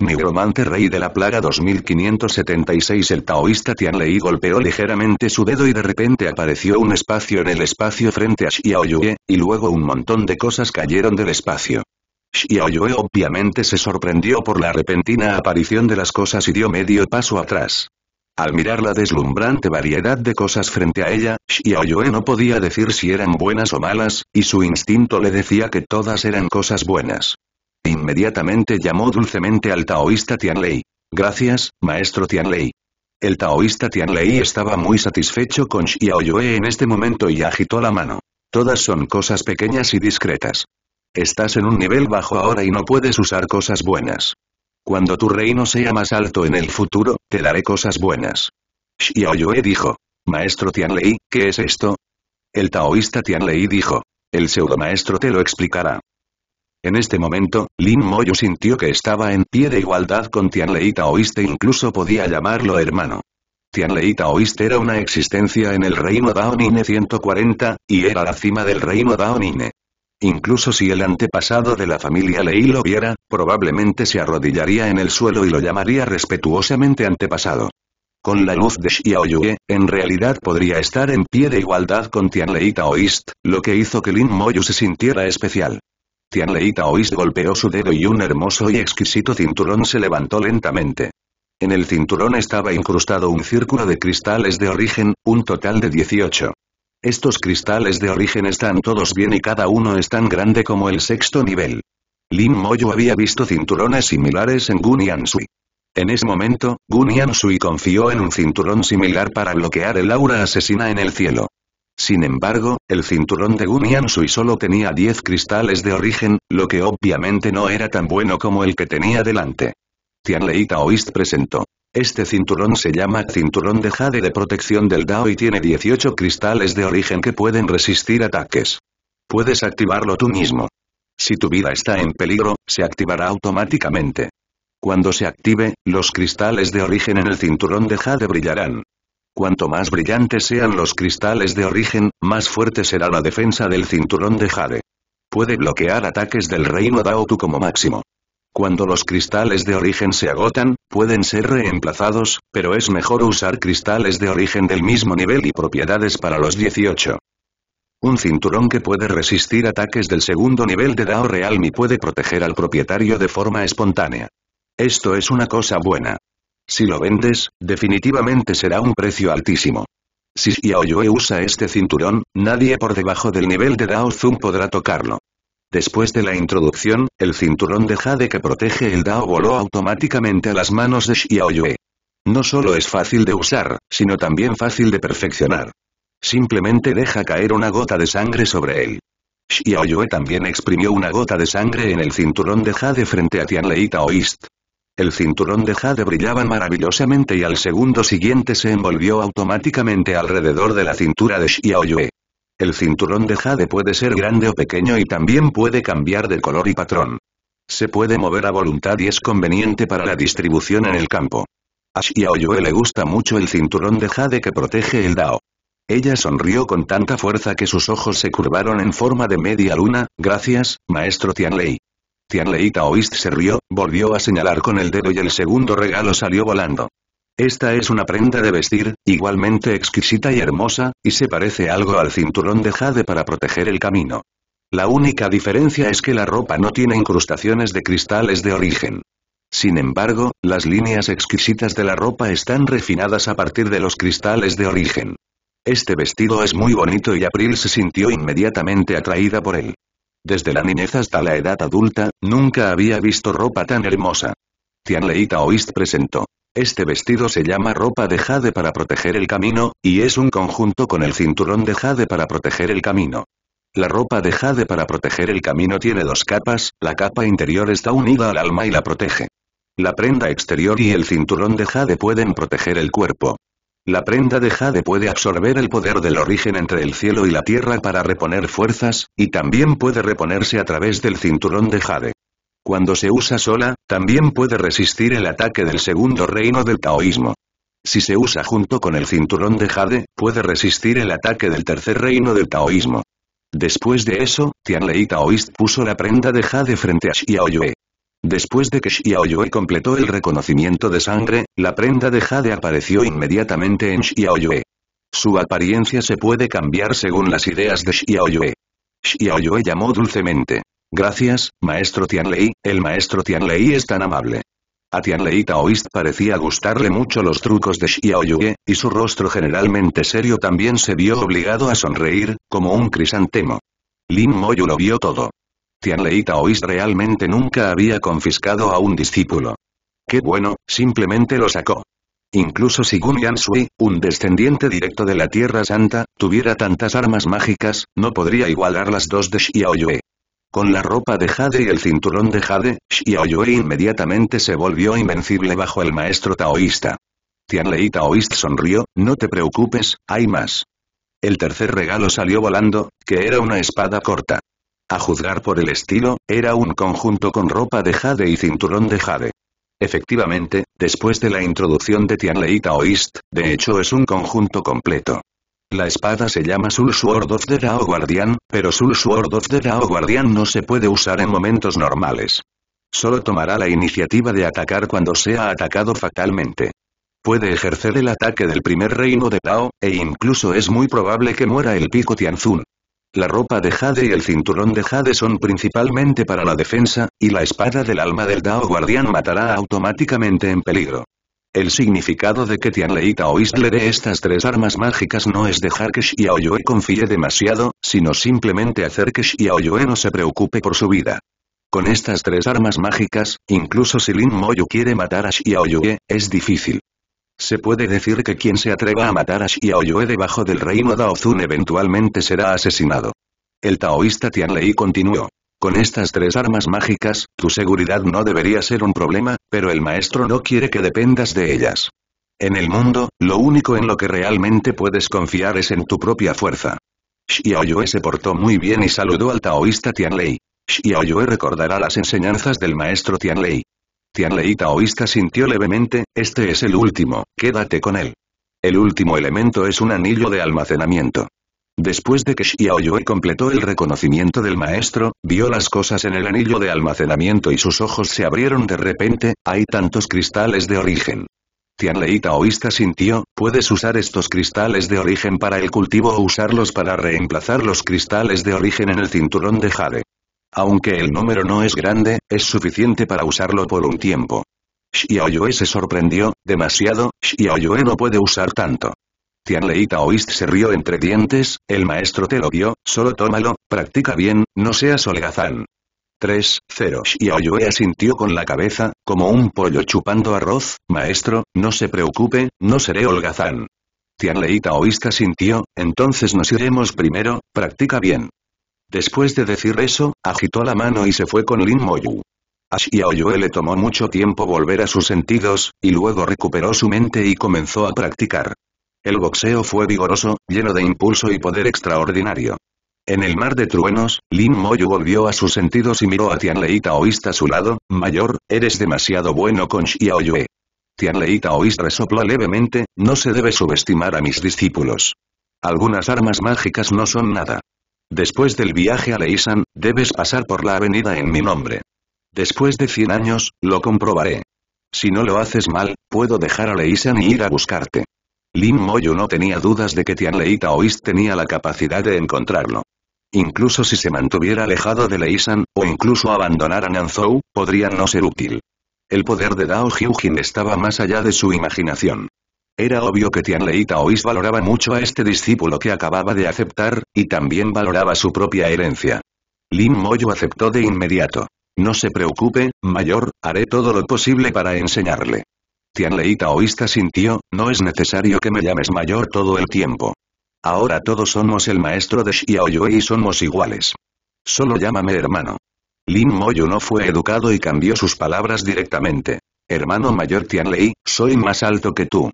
Nigromante Rey de la Plaga 2576 El taoísta Tianlei golpeó ligeramente su dedo y de repente apareció un espacio en el espacio frente a Xiaoyue, y luego un montón de cosas cayeron del espacio. Xiaoyue obviamente se sorprendió por la repentina aparición de las cosas y dio medio paso atrás. Al mirar la deslumbrante variedad de cosas frente a ella, Xiaoyue no podía decir si eran buenas o malas, y su instinto le decía que todas eran cosas buenas. Inmediatamente llamó dulcemente al taoísta Tianlei. Gracias, maestro Tianlei. El taoísta Tianlei estaba muy satisfecho con Xiaoyue en este momento y agitó la mano. Todas son cosas pequeñas y discretas. Estás en un nivel bajo ahora y no puedes usar cosas buenas. Cuando tu reino sea más alto en el futuro, te daré cosas buenas. Xiaoyue dijo. Maestro Tianlei, ¿qué es esto? El taoísta Tianlei dijo. El pseudo maestro te lo explicará. En este momento, Lin Moyu sintió que estaba en pie de igualdad con Tianlei e incluso podía llamarlo hermano. Tianlei Taoist era una existencia en el reino Daonine 140, y era la cima del reino Daonine. Incluso si el antepasado de la familia Lei lo viera, probablemente se arrodillaría en el suelo y lo llamaría respetuosamente antepasado. Con la luz de Xiaoyue, en realidad podría estar en pie de igualdad con Tianlei Taoist, lo que hizo que Lin Moyu se sintiera especial. Tianlei Taoist golpeó su dedo y un hermoso y exquisito cinturón se levantó lentamente. En el cinturón estaba incrustado un círculo de cristales de origen, un total de 18. Estos cristales de origen están todos bien y cada uno es tan grande como el sexto nivel. Lin Moyo había visto cinturones similares en Gun Sui. En ese momento, Gun sui confió en un cinturón similar para bloquear el aura asesina en el cielo. Sin embargo, el cinturón de Gun Sui solo tenía 10 cristales de origen, lo que obviamente no era tan bueno como el que tenía delante. Tianlei Taoist presentó. Este cinturón se llama cinturón de jade de protección del Dao y tiene 18 cristales de origen que pueden resistir ataques. Puedes activarlo tú mismo. Si tu vida está en peligro, se activará automáticamente. Cuando se active, los cristales de origen en el cinturón de jade brillarán. Cuanto más brillantes sean los cristales de origen, más fuerte será la defensa del cinturón de Jade. Puede bloquear ataques del reino Daotu como máximo. Cuando los cristales de origen se agotan, pueden ser reemplazados, pero es mejor usar cristales de origen del mismo nivel y propiedades para los 18. Un cinturón que puede resistir ataques del segundo nivel de Dao Realme puede proteger al propietario de forma espontánea. Esto es una cosa buena. Si lo vendes, definitivamente será un precio altísimo. Si Xiaoyue usa este cinturón, nadie por debajo del nivel de Dao Zun podrá tocarlo. Después de la introducción, el cinturón de jade que protege el Dao voló automáticamente a las manos de Xiaoyue. No solo es fácil de usar, sino también fácil de perfeccionar. Simplemente deja caer una gota de sangre sobre él. Xiaoyue también exprimió una gota de sangre en el cinturón de jade frente a Tianlei Taoist. El cinturón de jade brillaba maravillosamente y al segundo siguiente se envolvió automáticamente alrededor de la cintura de Xiaoyue. El cinturón de jade puede ser grande o pequeño y también puede cambiar de color y patrón. Se puede mover a voluntad y es conveniente para la distribución en el campo. A Xiaoyue le gusta mucho el cinturón de jade que protege el Dao. Ella sonrió con tanta fuerza que sus ojos se curvaron en forma de media luna, gracias, maestro Tianlei. Tianleita Oist se rió, volvió a señalar con el dedo y el segundo regalo salió volando. Esta es una prenda de vestir, igualmente exquisita y hermosa, y se parece algo al cinturón de jade para proteger el camino. La única diferencia es que la ropa no tiene incrustaciones de cristales de origen. Sin embargo, las líneas exquisitas de la ropa están refinadas a partir de los cristales de origen. Este vestido es muy bonito y April se sintió inmediatamente atraída por él. Desde la niñez hasta la edad adulta, nunca había visto ropa tan hermosa. Tianlei Oist presentó. Este vestido se llama ropa de jade para proteger el camino, y es un conjunto con el cinturón de jade para proteger el camino. La ropa de jade para proteger el camino tiene dos capas, la capa interior está unida al alma y la protege. La prenda exterior y el cinturón de jade pueden proteger el cuerpo. La prenda de Jade puede absorber el poder del origen entre el cielo y la tierra para reponer fuerzas, y también puede reponerse a través del cinturón de Jade. Cuando se usa sola, también puede resistir el ataque del segundo reino del taoísmo. Si se usa junto con el cinturón de Jade, puede resistir el ataque del tercer reino del taoísmo. Después de eso, Tianlei Taoist puso la prenda de Jade frente a Xiaoyue. Después de que Xiaoyue completó el reconocimiento de sangre, la prenda de Jade apareció inmediatamente en Xiaoyue. Su apariencia se puede cambiar según las ideas de Xiaoyue. Xiaoyue llamó dulcemente. Gracias, maestro Tianlei, el maestro Tianlei es tan amable. A Tianlei Taoist parecía gustarle mucho los trucos de Xiaoyue, y su rostro generalmente serio también se vio obligado a sonreír, como un crisantemo. Lin Moyu lo vio todo. Tianlei Taoist realmente nunca había confiscado a un discípulo. Qué bueno, simplemente lo sacó. Incluso si Gun Yansui, un descendiente directo de la Tierra Santa, tuviera tantas armas mágicas, no podría igualar las dos de Xiaoyue. Con la ropa de Jade y el cinturón de Jade, Xiaoyue inmediatamente se volvió invencible bajo el maestro taoísta. Tianlei Taoist sonrió, no te preocupes, hay más. El tercer regalo salió volando, que era una espada corta. A juzgar por el estilo, era un conjunto con ropa de jade y cinturón de jade. Efectivamente, después de la introducción de Tianlei Taoist, de hecho es un conjunto completo. La espada se llama Soul Sword of the Dao Guardian, pero Sul Sword of the Dao Guardian no se puede usar en momentos normales. Solo tomará la iniciativa de atacar cuando sea atacado fatalmente. Puede ejercer el ataque del primer reino de Dao, e incluso es muy probable que muera el pico Tianzun. La ropa de Jade y el cinturón de Jade son principalmente para la defensa, y la espada del alma del Dao Guardián matará automáticamente en peligro. El significado de que Tianleita o Isle de estas tres armas mágicas no es dejar que Xiaoyue confíe demasiado, sino simplemente hacer que Xiaoyue no se preocupe por su vida. Con estas tres armas mágicas, incluso si Lin Moyu quiere matar a Xiaoyue, es difícil. Se puede decir que quien se atreva a matar a Xiaoyue debajo del reino Daozun eventualmente será asesinado. El taoísta Tianlei continuó. Con estas tres armas mágicas, tu seguridad no debería ser un problema, pero el maestro no quiere que dependas de ellas. En el mundo, lo único en lo que realmente puedes confiar es en tu propia fuerza. Xiaoyue se portó muy bien y saludó al taoísta Tianlei. Xiaoyue recordará las enseñanzas del maestro Tianlei. Tianleita Taoista sintió levemente, este es el último, quédate con él. El último elemento es un anillo de almacenamiento. Después de que Xiaoyue completó el reconocimiento del maestro, vio las cosas en el anillo de almacenamiento y sus ojos se abrieron de repente, hay tantos cristales de origen. Tianlei taoísta sintió, puedes usar estos cristales de origen para el cultivo o usarlos para reemplazar los cristales de origen en el cinturón de jade. Aunque el número no es grande, es suficiente para usarlo por un tiempo. Xiaoyue se sorprendió, demasiado, Xiaoyue no puede usar tanto. Tianlei Taoist se rió entre dientes, el maestro te lo dio, solo tómalo, practica bien, no seas holgazán. 3, 0 Xiaoyue asintió con la cabeza, como un pollo chupando arroz, maestro, no se preocupe, no seré holgazán. Tianlei Taoist asintió, entonces nos iremos primero, practica bien. Después de decir eso, agitó la mano y se fue con Lin Moyu. A Xiaoyue le tomó mucho tiempo volver a sus sentidos, y luego recuperó su mente y comenzó a practicar. El boxeo fue vigoroso, lleno de impulso y poder extraordinario. En el mar de truenos, Lin Moyu volvió a sus sentidos y miró a Tianlei Taoísta a su lado, Mayor, eres demasiado bueno con Xiaoyue. Tianlei Taoist resopló levemente, no se debe subestimar a mis discípulos. Algunas armas mágicas no son nada. Después del viaje a Leisan, debes pasar por la avenida en mi nombre. Después de 100 años, lo comprobaré. Si no lo haces mal, puedo dejar a Leisan y ir a buscarte. Lin Moyu no tenía dudas de que Tianleita Taoist tenía la capacidad de encontrarlo. Incluso si se mantuviera alejado de Leisan, o incluso abandonara Nanzhou, podría no ser útil. El poder de Dao Hyujin estaba más allá de su imaginación. Era obvio que Tianlei Taoís valoraba mucho a este discípulo que acababa de aceptar, y también valoraba su propia herencia. Lin Moyo aceptó de inmediato. No se preocupe, mayor, haré todo lo posible para enseñarle. Tianlei Taoísta sintió, no es necesario que me llames mayor todo el tiempo. Ahora todos somos el maestro de Xiaoyue y somos iguales. Solo llámame hermano. Lin Moyo no fue educado y cambió sus palabras directamente. Hermano mayor Tianlei, soy más alto que tú.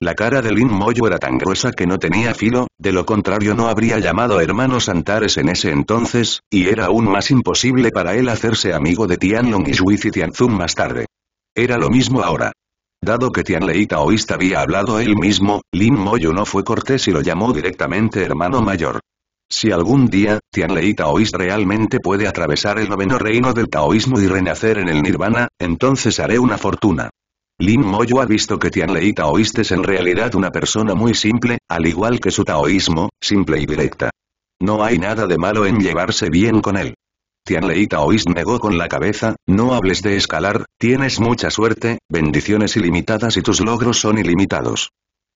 La cara de Lin Moyo era tan gruesa que no tenía filo, de lo contrario no habría llamado hermano Santares en ese entonces, y era aún más imposible para él hacerse amigo de Tianlong y Shuiz y Tianzun más tarde. Era lo mismo ahora. Dado que Tianlei Taoist había hablado él mismo, Lin Moyo no fue cortés y lo llamó directamente hermano mayor. Si algún día, Tianlei Taoist realmente puede atravesar el noveno reino del taoísmo y renacer en el nirvana, entonces haré una fortuna. Lin Moyo ha visto que Tianlei Taoist es en realidad una persona muy simple, al igual que su taoísmo, simple y directa. No hay nada de malo en llevarse bien con él. Tianlei Taoist negó con la cabeza, no hables de escalar, tienes mucha suerte, bendiciones ilimitadas y tus logros son ilimitados.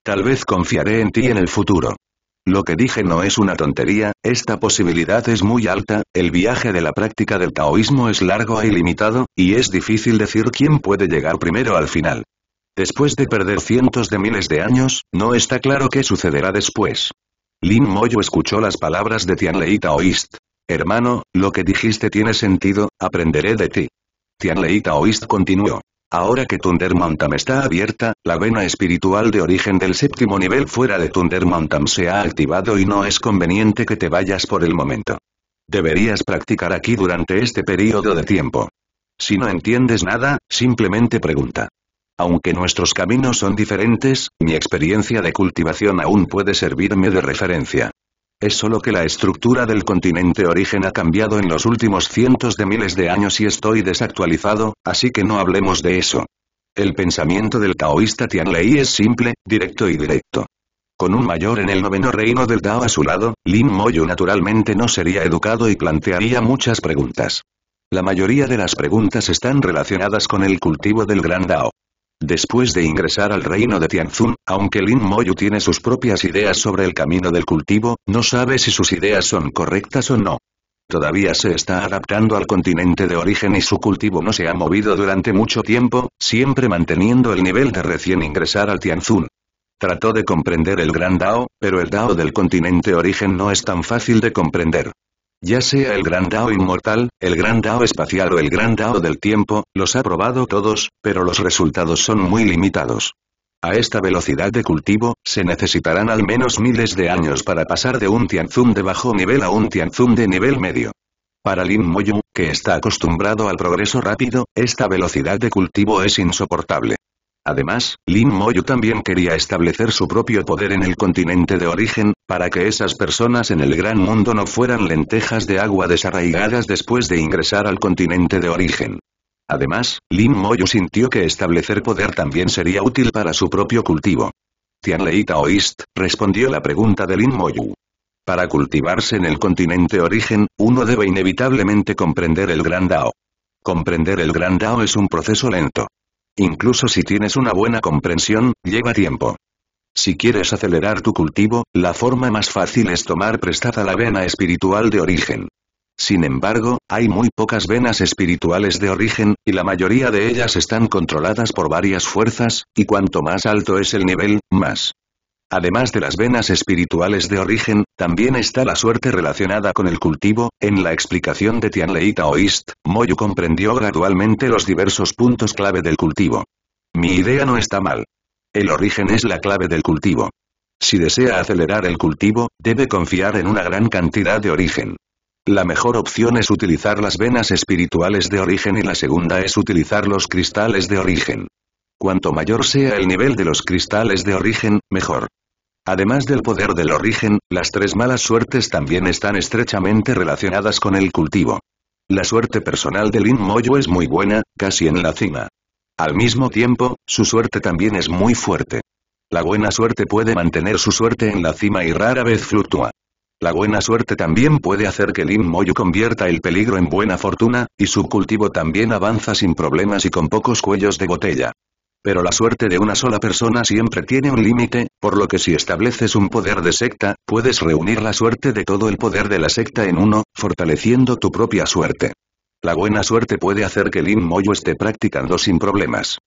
Tal vez confiaré en ti en el futuro. Lo que dije no es una tontería, esta posibilidad es muy alta, el viaje de la práctica del taoísmo es largo e ilimitado, y es difícil decir quién puede llegar primero al final. Después de perder cientos de miles de años, no está claro qué sucederá después. Lin Moyo escuchó las palabras de Tianlei Taoist. Hermano, lo que dijiste tiene sentido, aprenderé de ti. Tianlei Taoist continuó. Ahora que Thunder Mountain está abierta, la vena espiritual de origen del séptimo nivel fuera de Thunder Mountain se ha activado y no es conveniente que te vayas por el momento. Deberías practicar aquí durante este periodo de tiempo. Si no entiendes nada, simplemente pregunta. Aunque nuestros caminos son diferentes, mi experiencia de cultivación aún puede servirme de referencia. Es solo que la estructura del continente origen ha cambiado en los últimos cientos de miles de años y estoy desactualizado, así que no hablemos de eso. El pensamiento del taoísta Tian Lei es simple, directo y directo. Con un mayor en el noveno reino del Tao a su lado, Lin Moyu naturalmente no sería educado y plantearía muchas preguntas. La mayoría de las preguntas están relacionadas con el cultivo del gran Dao. Después de ingresar al reino de Tianzun, aunque Lin Moyu tiene sus propias ideas sobre el camino del cultivo, no sabe si sus ideas son correctas o no. Todavía se está adaptando al continente de origen y su cultivo no se ha movido durante mucho tiempo, siempre manteniendo el nivel de recién ingresar al Tianzun. Trató de comprender el gran Dao, pero el Dao del continente origen no es tan fácil de comprender. Ya sea el gran Dao inmortal, el gran Dao espacial o el gran Dao del tiempo, los ha probado todos, pero los resultados son muy limitados. A esta velocidad de cultivo, se necesitarán al menos miles de años para pasar de un Tianzum de bajo nivel a un Tianzum de nivel medio. Para Lin Moyu, que está acostumbrado al progreso rápido, esta velocidad de cultivo es insoportable. Además, Lin Moyu también quería establecer su propio poder en el continente de origen, para que esas personas en el gran mundo no fueran lentejas de agua desarraigadas después de ingresar al continente de origen. Además, Lin Moyu sintió que establecer poder también sería útil para su propio cultivo. Tianlei Taoist, respondió la pregunta de Lin Moyu. Para cultivarse en el continente origen, uno debe inevitablemente comprender el Gran Dao. Comprender el Gran Dao es un proceso lento. Incluso si tienes una buena comprensión, lleva tiempo. Si quieres acelerar tu cultivo, la forma más fácil es tomar prestada la vena espiritual de origen. Sin embargo, hay muy pocas venas espirituales de origen, y la mayoría de ellas están controladas por varias fuerzas, y cuanto más alto es el nivel, más Además de las venas espirituales de origen, también está la suerte relacionada con el cultivo. En la explicación de Tianlei Taoist, Moyu comprendió gradualmente los diversos puntos clave del cultivo. Mi idea no está mal. El origen es la clave del cultivo. Si desea acelerar el cultivo, debe confiar en una gran cantidad de origen. La mejor opción es utilizar las venas espirituales de origen y la segunda es utilizar los cristales de origen. Cuanto mayor sea el nivel de los cristales de origen, mejor. Además del poder del origen, las tres malas suertes también están estrechamente relacionadas con el cultivo. La suerte personal de Lin Moyo es muy buena, casi en la cima. Al mismo tiempo, su suerte también es muy fuerte. La buena suerte puede mantener su suerte en la cima y rara vez fluctúa. La buena suerte también puede hacer que Lin Moyo convierta el peligro en buena fortuna, y su cultivo también avanza sin problemas y con pocos cuellos de botella. Pero la suerte de una sola persona siempre tiene un límite, por lo que si estableces un poder de secta, puedes reunir la suerte de todo el poder de la secta en uno, fortaleciendo tu propia suerte. La buena suerte puede hacer que Lin Moyo esté practicando sin problemas.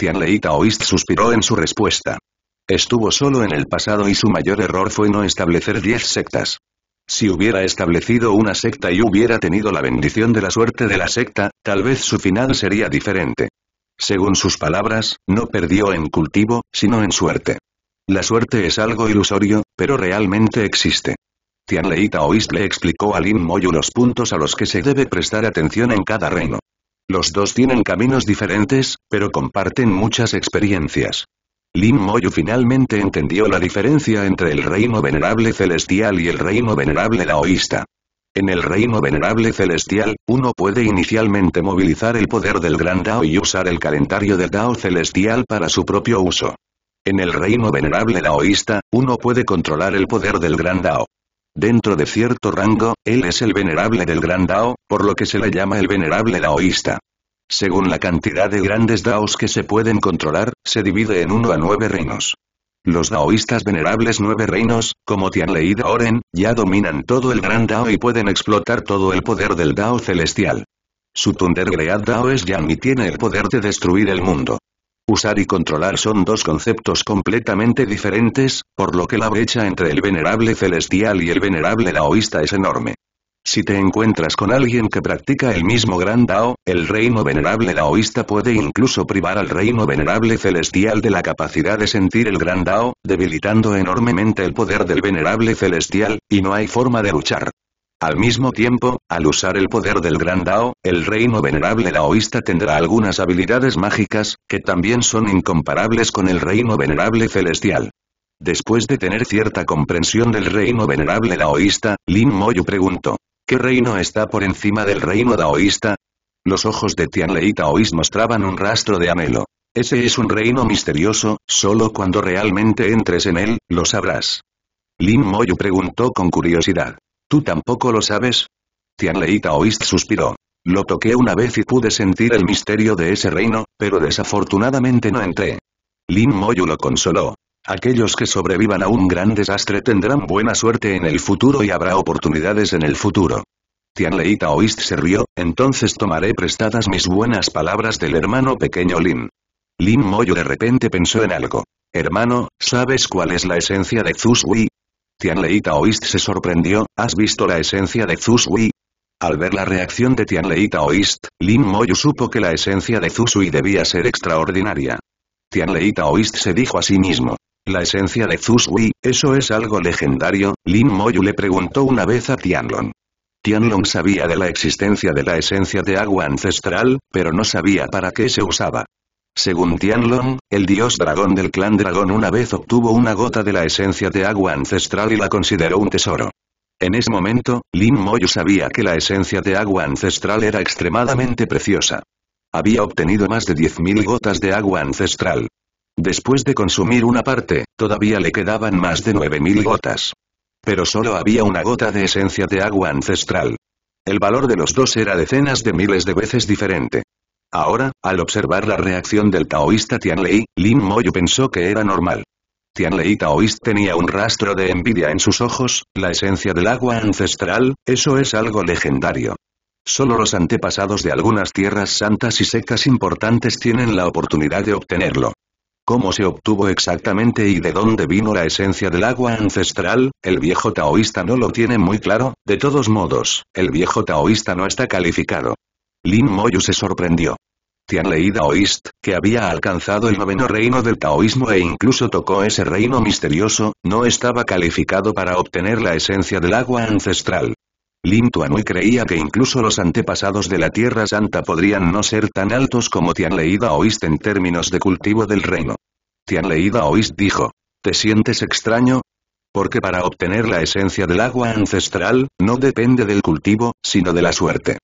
Lei Taoist suspiró en su respuesta. Estuvo solo en el pasado y su mayor error fue no establecer diez sectas. Si hubiera establecido una secta y hubiera tenido la bendición de la suerte de la secta, tal vez su final sería diferente. Según sus palabras, no perdió en cultivo, sino en suerte. La suerte es algo ilusorio, pero realmente existe. Tianlei Taoist le explicó a Lin Moyu los puntos a los que se debe prestar atención en cada reino. Los dos tienen caminos diferentes, pero comparten muchas experiencias. Lin Moyu finalmente entendió la diferencia entre el reino venerable celestial y el reino venerable daoísta. En el reino venerable celestial, uno puede inicialmente movilizar el poder del gran Dao y usar el calendario del Dao celestial para su propio uso. En el reino venerable daoísta, uno puede controlar el poder del gran Dao. Dentro de cierto rango, él es el venerable del gran Dao, por lo que se le llama el venerable daoísta. Según la cantidad de grandes daos que se pueden controlar, se divide en uno a nueve reinos. Los daoístas venerables nueve reinos, como Tianlei Daoren, ya dominan todo el gran dao y pueden explotar todo el poder del dao celestial. Su Great Dao es ya y tiene el poder de destruir el mundo. Usar y controlar son dos conceptos completamente diferentes, por lo que la brecha entre el venerable celestial y el venerable laoísta es enorme. Si te encuentras con alguien que practica el mismo gran Dao, el reino venerable daoísta puede incluso privar al reino venerable celestial de la capacidad de sentir el gran Dao, debilitando enormemente el poder del venerable celestial, y no hay forma de luchar. Al mismo tiempo, al usar el poder del Gran Dao, el reino venerable Daoísta tendrá algunas habilidades mágicas, que también son incomparables con el reino venerable celestial. Después de tener cierta comprensión del reino venerable daoísta, Lin Moyu preguntó, ¿qué reino está por encima del reino daoísta? Los ojos de Tianlei Taoís mostraban un rastro de anhelo. Ese es un reino misterioso, solo cuando realmente entres en él, lo sabrás. Lin Moyu preguntó con curiosidad, ¿Tú tampoco lo sabes? Tianleita Oist suspiró. Lo toqué una vez y pude sentir el misterio de ese reino, pero desafortunadamente no entré. Lin Moyu lo consoló. Aquellos que sobrevivan a un gran desastre tendrán buena suerte en el futuro y habrá oportunidades en el futuro. Leita Oist se rió, entonces tomaré prestadas mis buenas palabras del hermano pequeño Lin. Lin Moyu de repente pensó en algo. Hermano, ¿sabes cuál es la esencia de Zuzui? Tianlei Taoist se sorprendió, ¿has visto la esencia de Zusui? Al ver la reacción de Tianlei Taoist, Lin Moyu supo que la esencia de Zusui debía ser extraordinaria. Tianlei Taoist se dijo a sí mismo. La esencia de Zusui, eso es algo legendario, Lin Moyu le preguntó una vez a Tianlong. Tianlong sabía de la existencia de la esencia de agua ancestral, pero no sabía para qué se usaba. Según Tianlong, el dios dragón del clan dragón una vez obtuvo una gota de la esencia de agua ancestral y la consideró un tesoro. En ese momento, Lin Moyu sabía que la esencia de agua ancestral era extremadamente preciosa. Había obtenido más de 10.000 gotas de agua ancestral. Después de consumir una parte, todavía le quedaban más de 9.000 gotas. Pero solo había una gota de esencia de agua ancestral. El valor de los dos era decenas de miles de veces diferente. Ahora, al observar la reacción del taoísta Tianlei, Lin Moyu pensó que era normal. Tianlei taoísta tenía un rastro de envidia en sus ojos, la esencia del agua ancestral, eso es algo legendario. Solo los antepasados de algunas tierras santas y secas importantes tienen la oportunidad de obtenerlo. ¿Cómo se obtuvo exactamente y de dónde vino la esencia del agua ancestral? El viejo taoísta no lo tiene muy claro, de todos modos, el viejo taoísta no está calificado. Lin Moyu se sorprendió. Tianlei Daoist, que había alcanzado el noveno reino del taoísmo e incluso tocó ese reino misterioso, no estaba calificado para obtener la esencia del agua ancestral. Lin Tuanui creía que incluso los antepasados de la Tierra Santa podrían no ser tan altos como Tianlei Daoist en términos de cultivo del reino. Tianlei Daoist dijo, ¿te sientes extraño? Porque para obtener la esencia del agua ancestral, no depende del cultivo, sino de la suerte.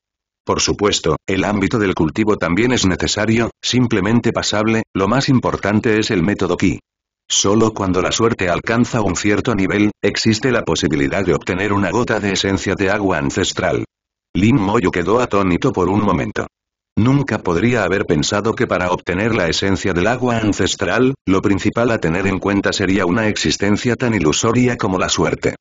Por supuesto, el ámbito del cultivo también es necesario, simplemente pasable, lo más importante es el método Ki. Solo cuando la suerte alcanza un cierto nivel, existe la posibilidad de obtener una gota de esencia de agua ancestral. Lin Moyo quedó atónito por un momento. Nunca podría haber pensado que para obtener la esencia del agua ancestral, lo principal a tener en cuenta sería una existencia tan ilusoria como la suerte.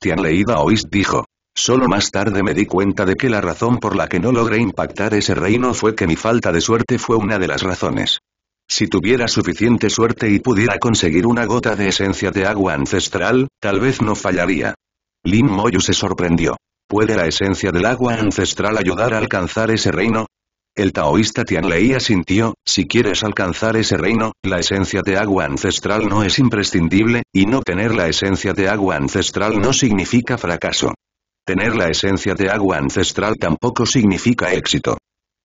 Tian Leida Ois dijo. Solo más tarde me di cuenta de que la razón por la que no logré impactar ese reino fue que mi falta de suerte fue una de las razones. Si tuviera suficiente suerte y pudiera conseguir una gota de esencia de agua ancestral, tal vez no fallaría. Lin Moyu se sorprendió. ¿Puede la esencia del agua ancestral ayudar a alcanzar ese reino? El taoísta Tianlei asintió, si quieres alcanzar ese reino, la esencia de agua ancestral no es imprescindible, y no tener la esencia de agua ancestral no significa fracaso. Tener la esencia de agua ancestral tampoco significa éxito.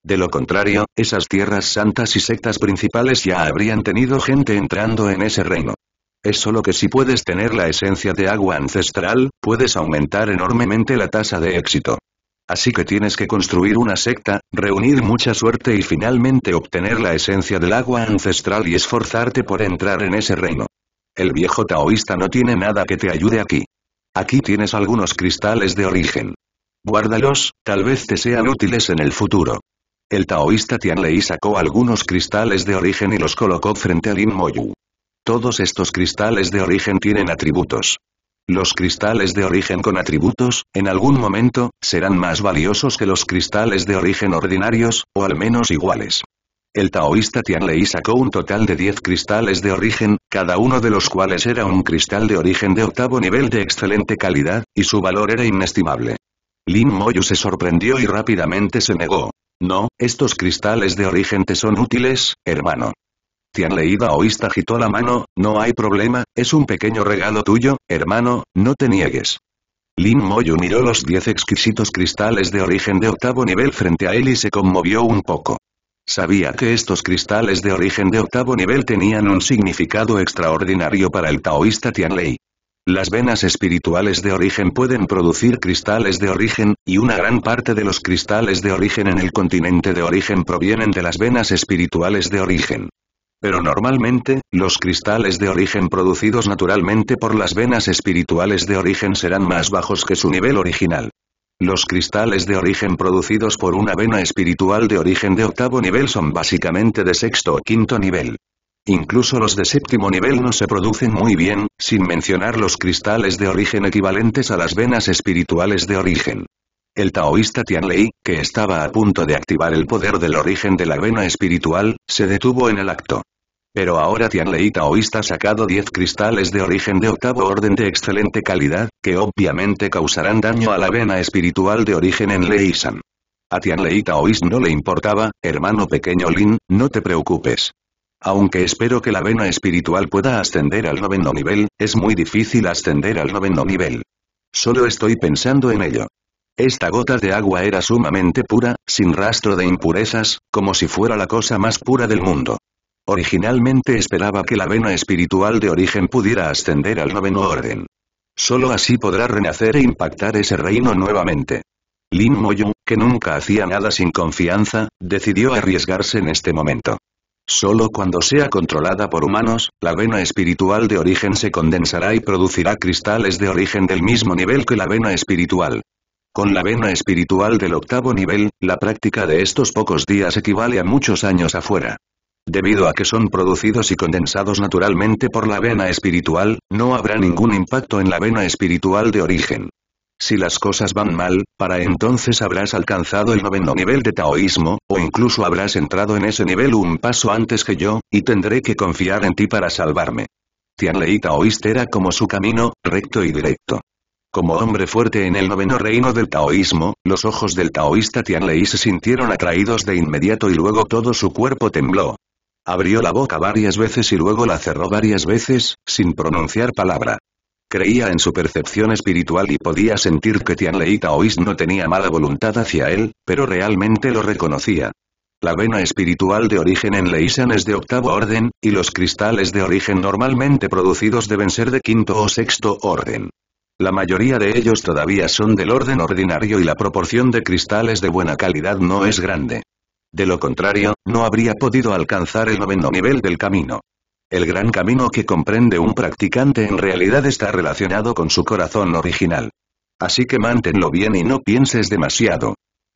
De lo contrario, esas tierras santas y sectas principales ya habrían tenido gente entrando en ese reino. Es solo que si puedes tener la esencia de agua ancestral, puedes aumentar enormemente la tasa de éxito. Así que tienes que construir una secta, reunir mucha suerte y finalmente obtener la esencia del agua ancestral y esforzarte por entrar en ese reino. El viejo taoísta no tiene nada que te ayude aquí. Aquí tienes algunos cristales de origen. Guárdalos, tal vez te sean útiles en el futuro. El taoísta Tianlei sacó algunos cristales de origen y los colocó frente al Lin Moyu. Todos estos cristales de origen tienen atributos. Los cristales de origen con atributos, en algún momento, serán más valiosos que los cristales de origen ordinarios, o al menos iguales el taoísta Tianlei sacó un total de 10 cristales de origen, cada uno de los cuales era un cristal de origen de octavo nivel de excelente calidad, y su valor era inestimable. Lin Moyu se sorprendió y rápidamente se negó. No, estos cristales de origen te son útiles, hermano. Tianlei taoísta agitó la mano, no hay problema, es un pequeño regalo tuyo, hermano, no te niegues. Lin Moyu miró los 10 exquisitos cristales de origen de octavo nivel frente a él y se conmovió un poco. Sabía que estos cristales de origen de octavo nivel tenían un significado extraordinario para el taoísta Tianlei. Las venas espirituales de origen pueden producir cristales de origen, y una gran parte de los cristales de origen en el continente de origen provienen de las venas espirituales de origen. Pero normalmente, los cristales de origen producidos naturalmente por las venas espirituales de origen serán más bajos que su nivel original. Los cristales de origen producidos por una vena espiritual de origen de octavo nivel son básicamente de sexto o quinto nivel. Incluso los de séptimo nivel no se producen muy bien, sin mencionar los cristales de origen equivalentes a las venas espirituales de origen. El taoísta Tianlei, que estaba a punto de activar el poder del origen de la vena espiritual, se detuvo en el acto. Pero ahora Tianlei Taoist ha sacado 10 cristales de origen de octavo orden de excelente calidad, que obviamente causarán daño a la vena espiritual de origen en Leisan. A Tianlei Taoist no le importaba, hermano pequeño Lin, no te preocupes. Aunque espero que la vena espiritual pueda ascender al noveno nivel, es muy difícil ascender al noveno nivel. Solo estoy pensando en ello. Esta gota de agua era sumamente pura, sin rastro de impurezas, como si fuera la cosa más pura del mundo. Originalmente esperaba que la vena espiritual de origen pudiera ascender al noveno orden. Solo así podrá renacer e impactar ese reino nuevamente. Lin Moyu, que nunca hacía nada sin confianza, decidió arriesgarse en este momento. Solo cuando sea controlada por humanos, la vena espiritual de origen se condensará y producirá cristales de origen del mismo nivel que la vena espiritual. Con la vena espiritual del octavo nivel, la práctica de estos pocos días equivale a muchos años afuera. Debido a que son producidos y condensados naturalmente por la vena espiritual, no habrá ningún impacto en la vena espiritual de origen. Si las cosas van mal, para entonces habrás alcanzado el noveno nivel de taoísmo, o incluso habrás entrado en ese nivel un paso antes que yo, y tendré que confiar en ti para salvarme. Tianlei taoísta era como su camino, recto y directo. Como hombre fuerte en el noveno reino del taoísmo, los ojos del taoísta Tianlei se sintieron atraídos de inmediato y luego todo su cuerpo tembló, Abrió la boca varias veces y luego la cerró varias veces, sin pronunciar palabra. Creía en su percepción espiritual y podía sentir que Tianlei Ois no tenía mala voluntad hacia él, pero realmente lo reconocía. La vena espiritual de origen en Leisan es de octavo orden, y los cristales de origen normalmente producidos deben ser de quinto o sexto orden. La mayoría de ellos todavía son del orden ordinario y la proporción de cristales de buena calidad no es grande. De lo contrario, no habría podido alcanzar el noveno nivel del camino. El gran camino que comprende un practicante en realidad está relacionado con su corazón original. Así que manténlo bien y no pienses demasiado.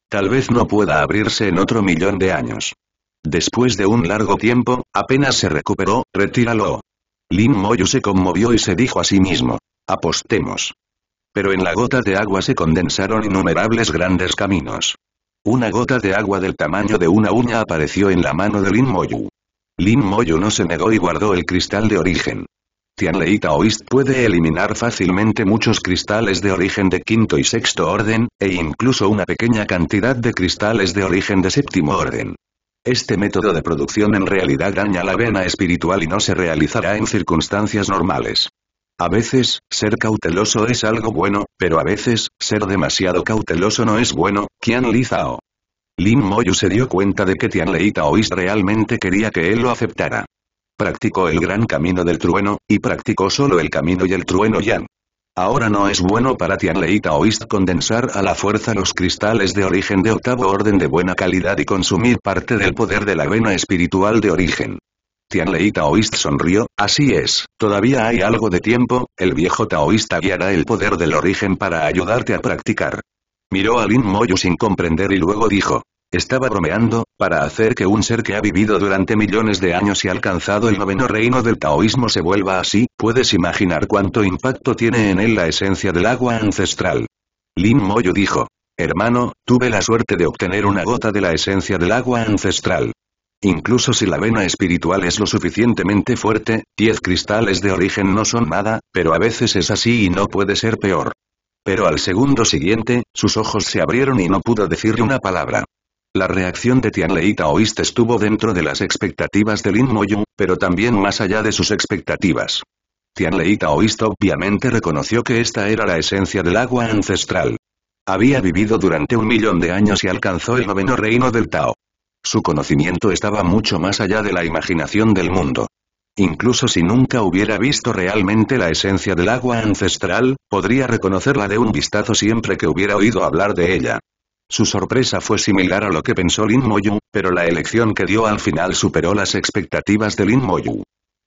Tal vez no pueda abrirse en otro millón de años. Después de un largo tiempo, apenas se recuperó, retíralo. Lin Moyu se conmovió y se dijo a sí mismo. Apostemos. Pero en la gota de agua se condensaron innumerables grandes caminos. Una gota de agua del tamaño de una uña apareció en la mano de Lin Moyu. Lin Moyu no se negó y guardó el cristal de origen. Tianlei Taoist puede eliminar fácilmente muchos cristales de origen de quinto y sexto orden, e incluso una pequeña cantidad de cristales de origen de séptimo orden. Este método de producción en realidad daña la vena espiritual y no se realizará en circunstancias normales. A veces, ser cauteloso es algo bueno, pero a veces, ser demasiado cauteloso no es bueno, Qian Li Lin Moyu se dio cuenta de que Tian Lei Taoist realmente quería que él lo aceptara. Practicó el gran camino del trueno, y practicó solo el camino y el trueno Yan. Ahora no es bueno para Tianlei Taoist condensar a la fuerza los cristales de origen de octavo orden de buena calidad y consumir parte del poder de la vena espiritual de origen. Tianlei Taoist sonrió, así es, todavía hay algo de tiempo, el viejo taoísta guiará el poder del origen para ayudarte a practicar. Miró a Lin Moyu sin comprender y luego dijo. Estaba bromeando, para hacer que un ser que ha vivido durante millones de años y alcanzado el noveno reino del taoísmo se vuelva así, puedes imaginar cuánto impacto tiene en él la esencia del agua ancestral. Lin Moyu dijo. Hermano, tuve la suerte de obtener una gota de la esencia del agua ancestral. Incluso si la vena espiritual es lo suficientemente fuerte, diez cristales de origen no son nada, pero a veces es así y no puede ser peor. Pero al segundo siguiente, sus ojos se abrieron y no pudo decirle una palabra. La reacción de Tianlei Taoist estuvo dentro de las expectativas de Lin Moyu, pero también más allá de sus expectativas. Tianlei Taoist obviamente reconoció que esta era la esencia del agua ancestral. Había vivido durante un millón de años y alcanzó el noveno reino del Tao. Su conocimiento estaba mucho más allá de la imaginación del mundo. Incluso si nunca hubiera visto realmente la esencia del agua ancestral, podría reconocerla de un vistazo siempre que hubiera oído hablar de ella. Su sorpresa fue similar a lo que pensó Lin Moyu, pero la elección que dio al final superó las expectativas de Lin Moyu.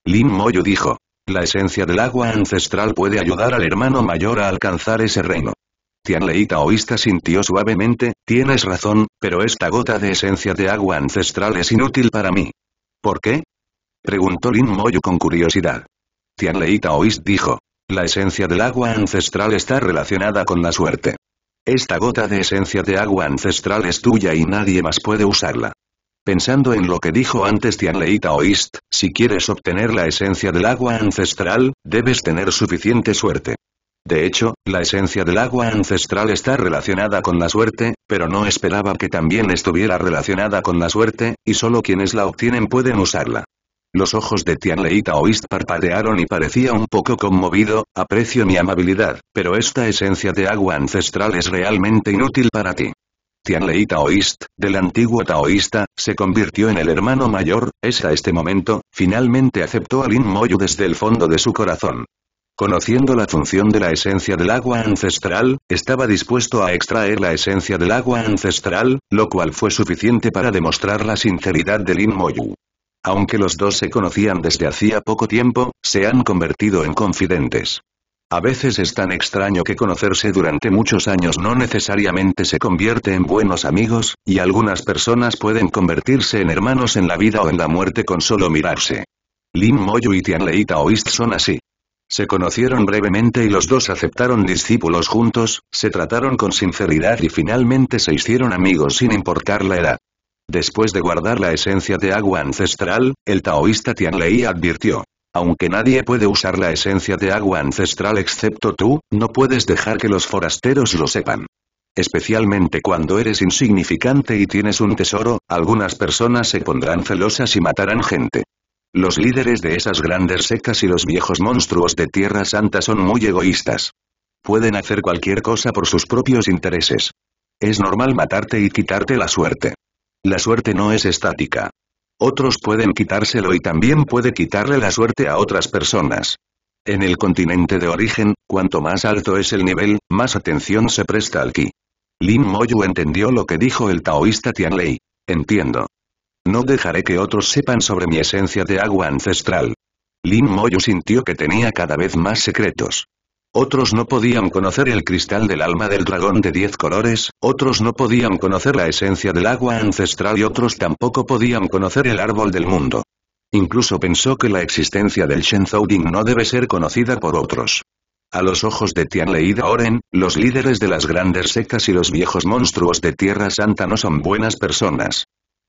Lin Moyu dijo, la esencia del agua ancestral puede ayudar al hermano mayor a alcanzar ese reino. Tianlei oist sintió suavemente, tienes razón, pero esta gota de esencia de agua ancestral es inútil para mí. ¿Por qué? Preguntó Lin Moyu con curiosidad. Tianlei oist dijo, la esencia del agua ancestral está relacionada con la suerte. Esta gota de esencia de agua ancestral es tuya y nadie más puede usarla. Pensando en lo que dijo antes Leita Oist, si quieres obtener la esencia del agua ancestral, debes tener suficiente suerte. De hecho, la esencia del agua ancestral está relacionada con la suerte, pero no esperaba que también estuviera relacionada con la suerte, y solo quienes la obtienen pueden usarla. Los ojos de Tianlei Taoist parpadearon y parecía un poco conmovido, aprecio mi amabilidad, pero esta esencia de agua ancestral es realmente inútil para ti. Tianlei Taoist, del antiguo taoísta, se convirtió en el hermano mayor, es a este momento, finalmente aceptó a Lin Moyu desde el fondo de su corazón. Conociendo la función de la esencia del agua ancestral, estaba dispuesto a extraer la esencia del agua ancestral, lo cual fue suficiente para demostrar la sinceridad de Lin Moyu. Aunque los dos se conocían desde hacía poco tiempo, se han convertido en confidentes. A veces es tan extraño que conocerse durante muchos años no necesariamente se convierte en buenos amigos, y algunas personas pueden convertirse en hermanos en la vida o en la muerte con solo mirarse. Lin Moyu y Tian Leita son así. Se conocieron brevemente y los dos aceptaron discípulos juntos, se trataron con sinceridad y finalmente se hicieron amigos sin importar la edad. Después de guardar la esencia de agua ancestral, el taoísta Tianlei advirtió. Aunque nadie puede usar la esencia de agua ancestral excepto tú, no puedes dejar que los forasteros lo sepan. Especialmente cuando eres insignificante y tienes un tesoro, algunas personas se pondrán celosas y matarán gente. Los líderes de esas grandes secas y los viejos monstruos de Tierra Santa son muy egoístas. Pueden hacer cualquier cosa por sus propios intereses. Es normal matarte y quitarte la suerte. La suerte no es estática. Otros pueden quitárselo y también puede quitarle la suerte a otras personas. En el continente de origen, cuanto más alto es el nivel, más atención se presta al ki. Lin Moyu entendió lo que dijo el taoísta Tian Tianlei. Entiendo. No dejaré que otros sepan sobre mi esencia de agua ancestral. Lin Moyu sintió que tenía cada vez más secretos. Otros no podían conocer el cristal del alma del dragón de diez colores, otros no podían conocer la esencia del agua ancestral y otros tampoco podían conocer el árbol del mundo. Incluso pensó que la existencia del Shenzhou Ding no debe ser conocida por otros. A los ojos de Tian y Oren, los líderes de las grandes sectas y los viejos monstruos de Tierra Santa no son buenas personas.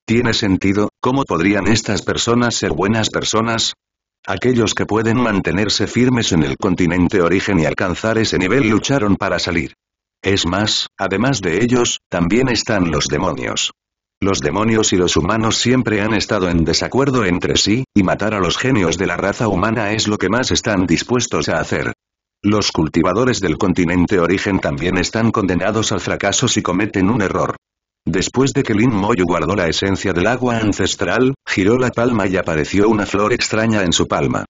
¿Tiene sentido? ¿Cómo podrían estas personas ser buenas personas? Aquellos que pueden mantenerse firmes en el continente origen y alcanzar ese nivel lucharon para salir. Es más, además de ellos, también están los demonios. Los demonios y los humanos siempre han estado en desacuerdo entre sí, y matar a los genios de la raza humana es lo que más están dispuestos a hacer. Los cultivadores del continente origen también están condenados al fracaso si cometen un error. Después de que Lin Moyu guardó la esencia del agua ancestral, giró la palma y apareció una flor extraña en su palma.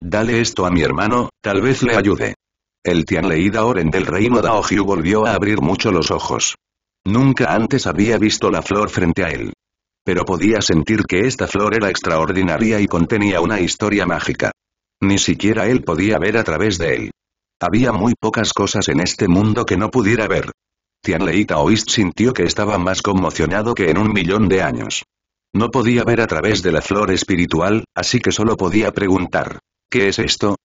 Dale esto a mi hermano, tal vez le ayude. El Tianleida Oren del reino Daohyu volvió a abrir mucho los ojos. Nunca antes había visto la flor frente a él. Pero podía sentir que esta flor era extraordinaria y contenía una historia mágica. Ni siquiera él podía ver a través de él. Había muy pocas cosas en este mundo que no pudiera ver. Tianlei Taoist sintió que estaba más conmocionado que en un millón de años. No podía ver a través de la flor espiritual, así que solo podía preguntar. ¿Qué es esto?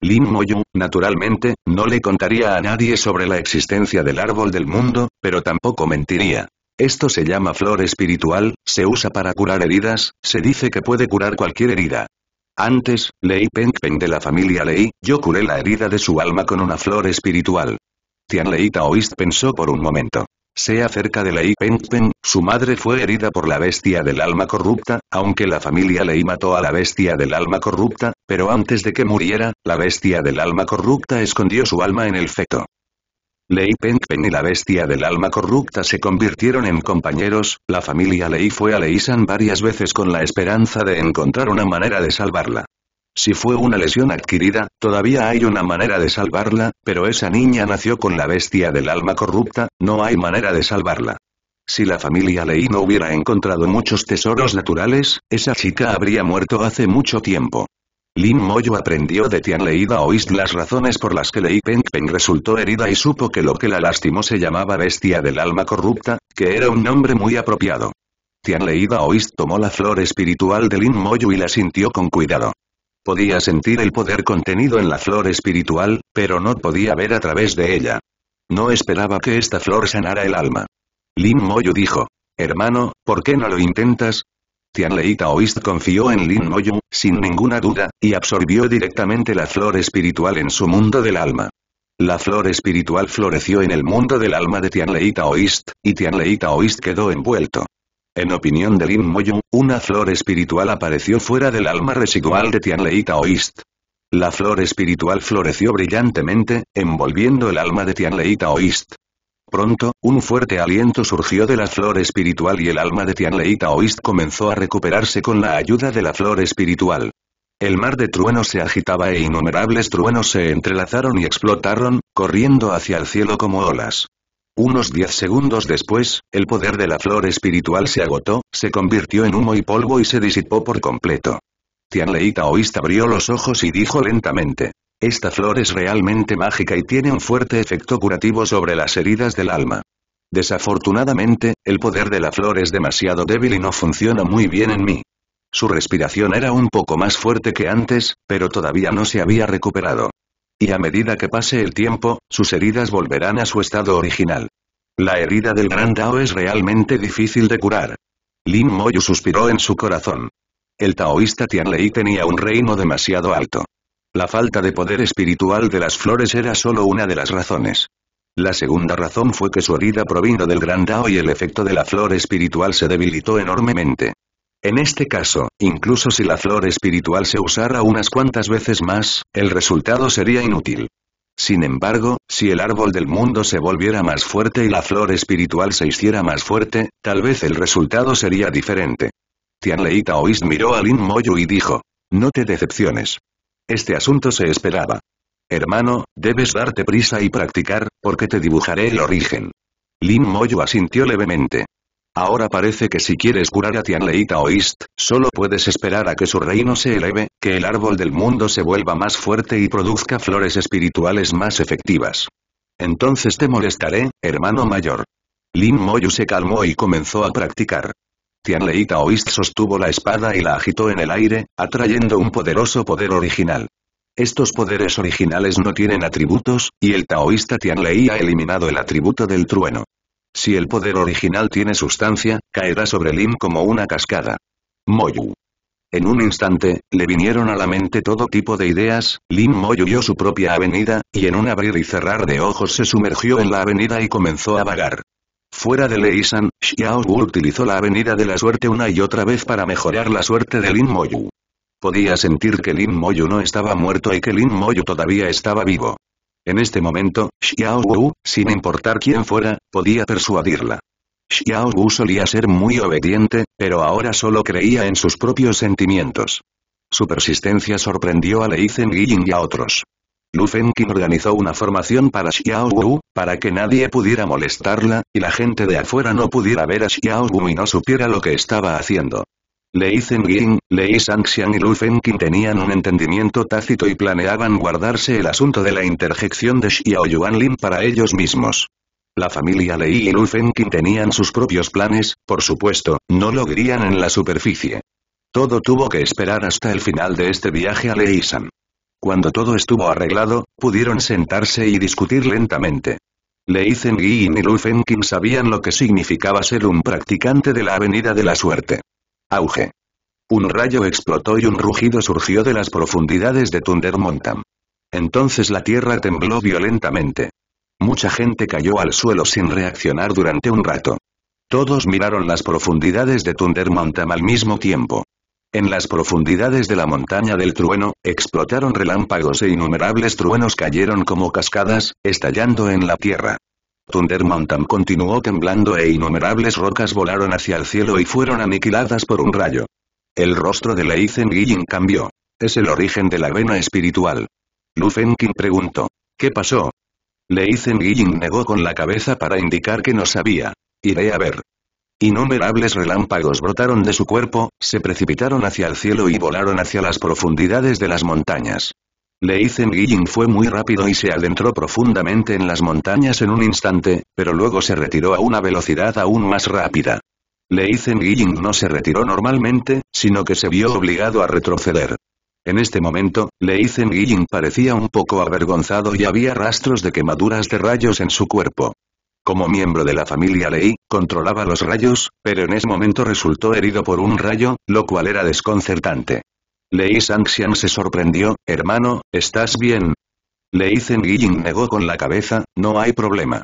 Lin Moyu, naturalmente, no le contaría a nadie sobre la existencia del árbol del mundo, pero tampoco mentiría. Esto se llama flor espiritual, se usa para curar heridas, se dice que puede curar cualquier herida. Antes, Lei Pengpeng de la familia Lei, yo curé la herida de su alma con una flor espiritual leita Taoist pensó por un momento. Sea cerca de Lei Pengpen, su madre fue herida por la bestia del alma corrupta, aunque la familia Lei mató a la bestia del alma corrupta, pero antes de que muriera, la bestia del alma corrupta escondió su alma en el feto. Lei Pengpen y la bestia del alma corrupta se convirtieron en compañeros, la familia Lei fue a San varias veces con la esperanza de encontrar una manera de salvarla. Si fue una lesión adquirida, todavía hay una manera de salvarla, pero esa niña nació con la bestia del alma corrupta, no hay manera de salvarla. Si la familia Lei no hubiera encontrado muchos tesoros naturales, esa chica habría muerto hace mucho tiempo. Lin Moyo aprendió de Tian Lei Daoist las razones por las que Lei Peng resultó herida y supo que lo que la lastimó se llamaba Bestia del Alma Corrupta, que era un nombre muy apropiado. Tian Lei Daoist tomó la flor espiritual de Lin Moyo y la sintió con cuidado. Podía sentir el poder contenido en la flor espiritual, pero no podía ver a través de ella. No esperaba que esta flor sanara el alma. Lin Moyu dijo. Hermano, ¿por qué no lo intentas? Tianlei Taoist confió en Lin Moyu, sin ninguna duda, y absorbió directamente la flor espiritual en su mundo del alma. La flor espiritual floreció en el mundo del alma de Tianlei Taoist, y Tianlei Taoist quedó envuelto. En opinión de Lin Moyu, una flor espiritual apareció fuera del alma residual de Tianlei Taoist. La flor espiritual floreció brillantemente, envolviendo el alma de Tianlei Taoist. Pronto, un fuerte aliento surgió de la flor espiritual y el alma de Tianlei Taoist comenzó a recuperarse con la ayuda de la flor espiritual. El mar de truenos se agitaba e innumerables truenos se entrelazaron y explotaron, corriendo hacia el cielo como olas. Unos diez segundos después, el poder de la flor espiritual se agotó, se convirtió en humo y polvo y se disipó por completo. Tianlei Taoist abrió los ojos y dijo lentamente. Esta flor es realmente mágica y tiene un fuerte efecto curativo sobre las heridas del alma. Desafortunadamente, el poder de la flor es demasiado débil y no funciona muy bien en mí. Su respiración era un poco más fuerte que antes, pero todavía no se había recuperado. Y a medida que pase el tiempo, sus heridas volverán a su estado original. La herida del gran Dao es realmente difícil de curar. Lin Moyu suspiró en su corazón. El taoísta Tianlei tenía un reino demasiado alto. La falta de poder espiritual de las flores era solo una de las razones. La segunda razón fue que su herida provino del gran Dao y el efecto de la flor espiritual se debilitó enormemente. En este caso, incluso si la flor espiritual se usara unas cuantas veces más, el resultado sería inútil. Sin embargo, si el árbol del mundo se volviera más fuerte y la flor espiritual se hiciera más fuerte, tal vez el resultado sería diferente. Tianlei Taoist miró a Lin Moyu y dijo, no te decepciones. Este asunto se esperaba. Hermano, debes darte prisa y practicar, porque te dibujaré el origen. Lin Moyu asintió levemente. Ahora parece que si quieres curar a Tianlei Taoist, solo puedes esperar a que su reino se eleve, que el árbol del mundo se vuelva más fuerte y produzca flores espirituales más efectivas. Entonces te molestaré, hermano mayor. Lin Moyu se calmó y comenzó a practicar. Tianlei Taoist sostuvo la espada y la agitó en el aire, atrayendo un poderoso poder original. Estos poderes originales no tienen atributos, y el taoísta Tianlei ha eliminado el atributo del trueno. Si el poder original tiene sustancia, caerá sobre Lin como una cascada. Moyu. En un instante, le vinieron a la mente todo tipo de ideas, Lin Moyu vio su propia avenida, y en un abrir y cerrar de ojos se sumergió en la avenida y comenzó a vagar. Fuera de Leisan, Xiao Wu utilizó la avenida de la suerte una y otra vez para mejorar la suerte de Lin Moyu. Podía sentir que Lin Moyu no estaba muerto y que Lin Moyu todavía estaba vivo. En este momento, Xiao Wu, sin importar quién fuera, podía persuadirla. Xiao Wu solía ser muy obediente, pero ahora solo creía en sus propios sentimientos. Su persistencia sorprendió a Lei Zhengying y a otros. Lu organizó una formación para Xiao Wu, para que nadie pudiera molestarla, y la gente de afuera no pudiera ver a Xiao Wu y no supiera lo que estaba haciendo. Lei Ying, Lei Sanxian y Lu Fengqin tenían un entendimiento tácito y planeaban guardarse el asunto de la interjección de Xiao Yuanlin para ellos mismos. La familia Lei y Lu Fengqin tenían sus propios planes, por supuesto, no lo en la superficie. Todo tuvo que esperar hasta el final de este viaje a Lei San. Cuando todo estuvo arreglado, pudieron sentarse y discutir lentamente. Lei Ying y Lu Fengqin sabían lo que significaba ser un practicante de la Avenida de la Suerte. Auge. Un rayo explotó y un rugido surgió de las profundidades de Thunder Mountain. Entonces la tierra tembló violentamente. Mucha gente cayó al suelo sin reaccionar durante un rato. Todos miraron las profundidades de Thunder Mountain al mismo tiempo. En las profundidades de la montaña del trueno, explotaron relámpagos e innumerables truenos cayeron como cascadas, estallando en la tierra. Thunder Mountain continuó temblando e innumerables rocas volaron hacia el cielo y fueron aniquiladas por un rayo. El rostro de Leizen Guillin cambió. Es el origen de la vena espiritual. Lu preguntó. ¿Qué pasó? Leizen Guillin negó con la cabeza para indicar que no sabía. Iré a ver. Innumerables relámpagos brotaron de su cuerpo, se precipitaron hacia el cielo y volaron hacia las profundidades de las montañas. Lei Guilin fue muy rápido y se adentró profundamente en las montañas en un instante, pero luego se retiró a una velocidad aún más rápida. Lei Guilin no se retiró normalmente, sino que se vio obligado a retroceder. En este momento, Lei Guilin parecía un poco avergonzado y había rastros de quemaduras de rayos en su cuerpo. Como miembro de la familia Lei, controlaba los rayos, pero en ese momento resultó herido por un rayo, lo cual era desconcertante. Lei Sanxian se sorprendió, hermano, ¿estás bien? Lei Zengilin negó con la cabeza, no hay problema.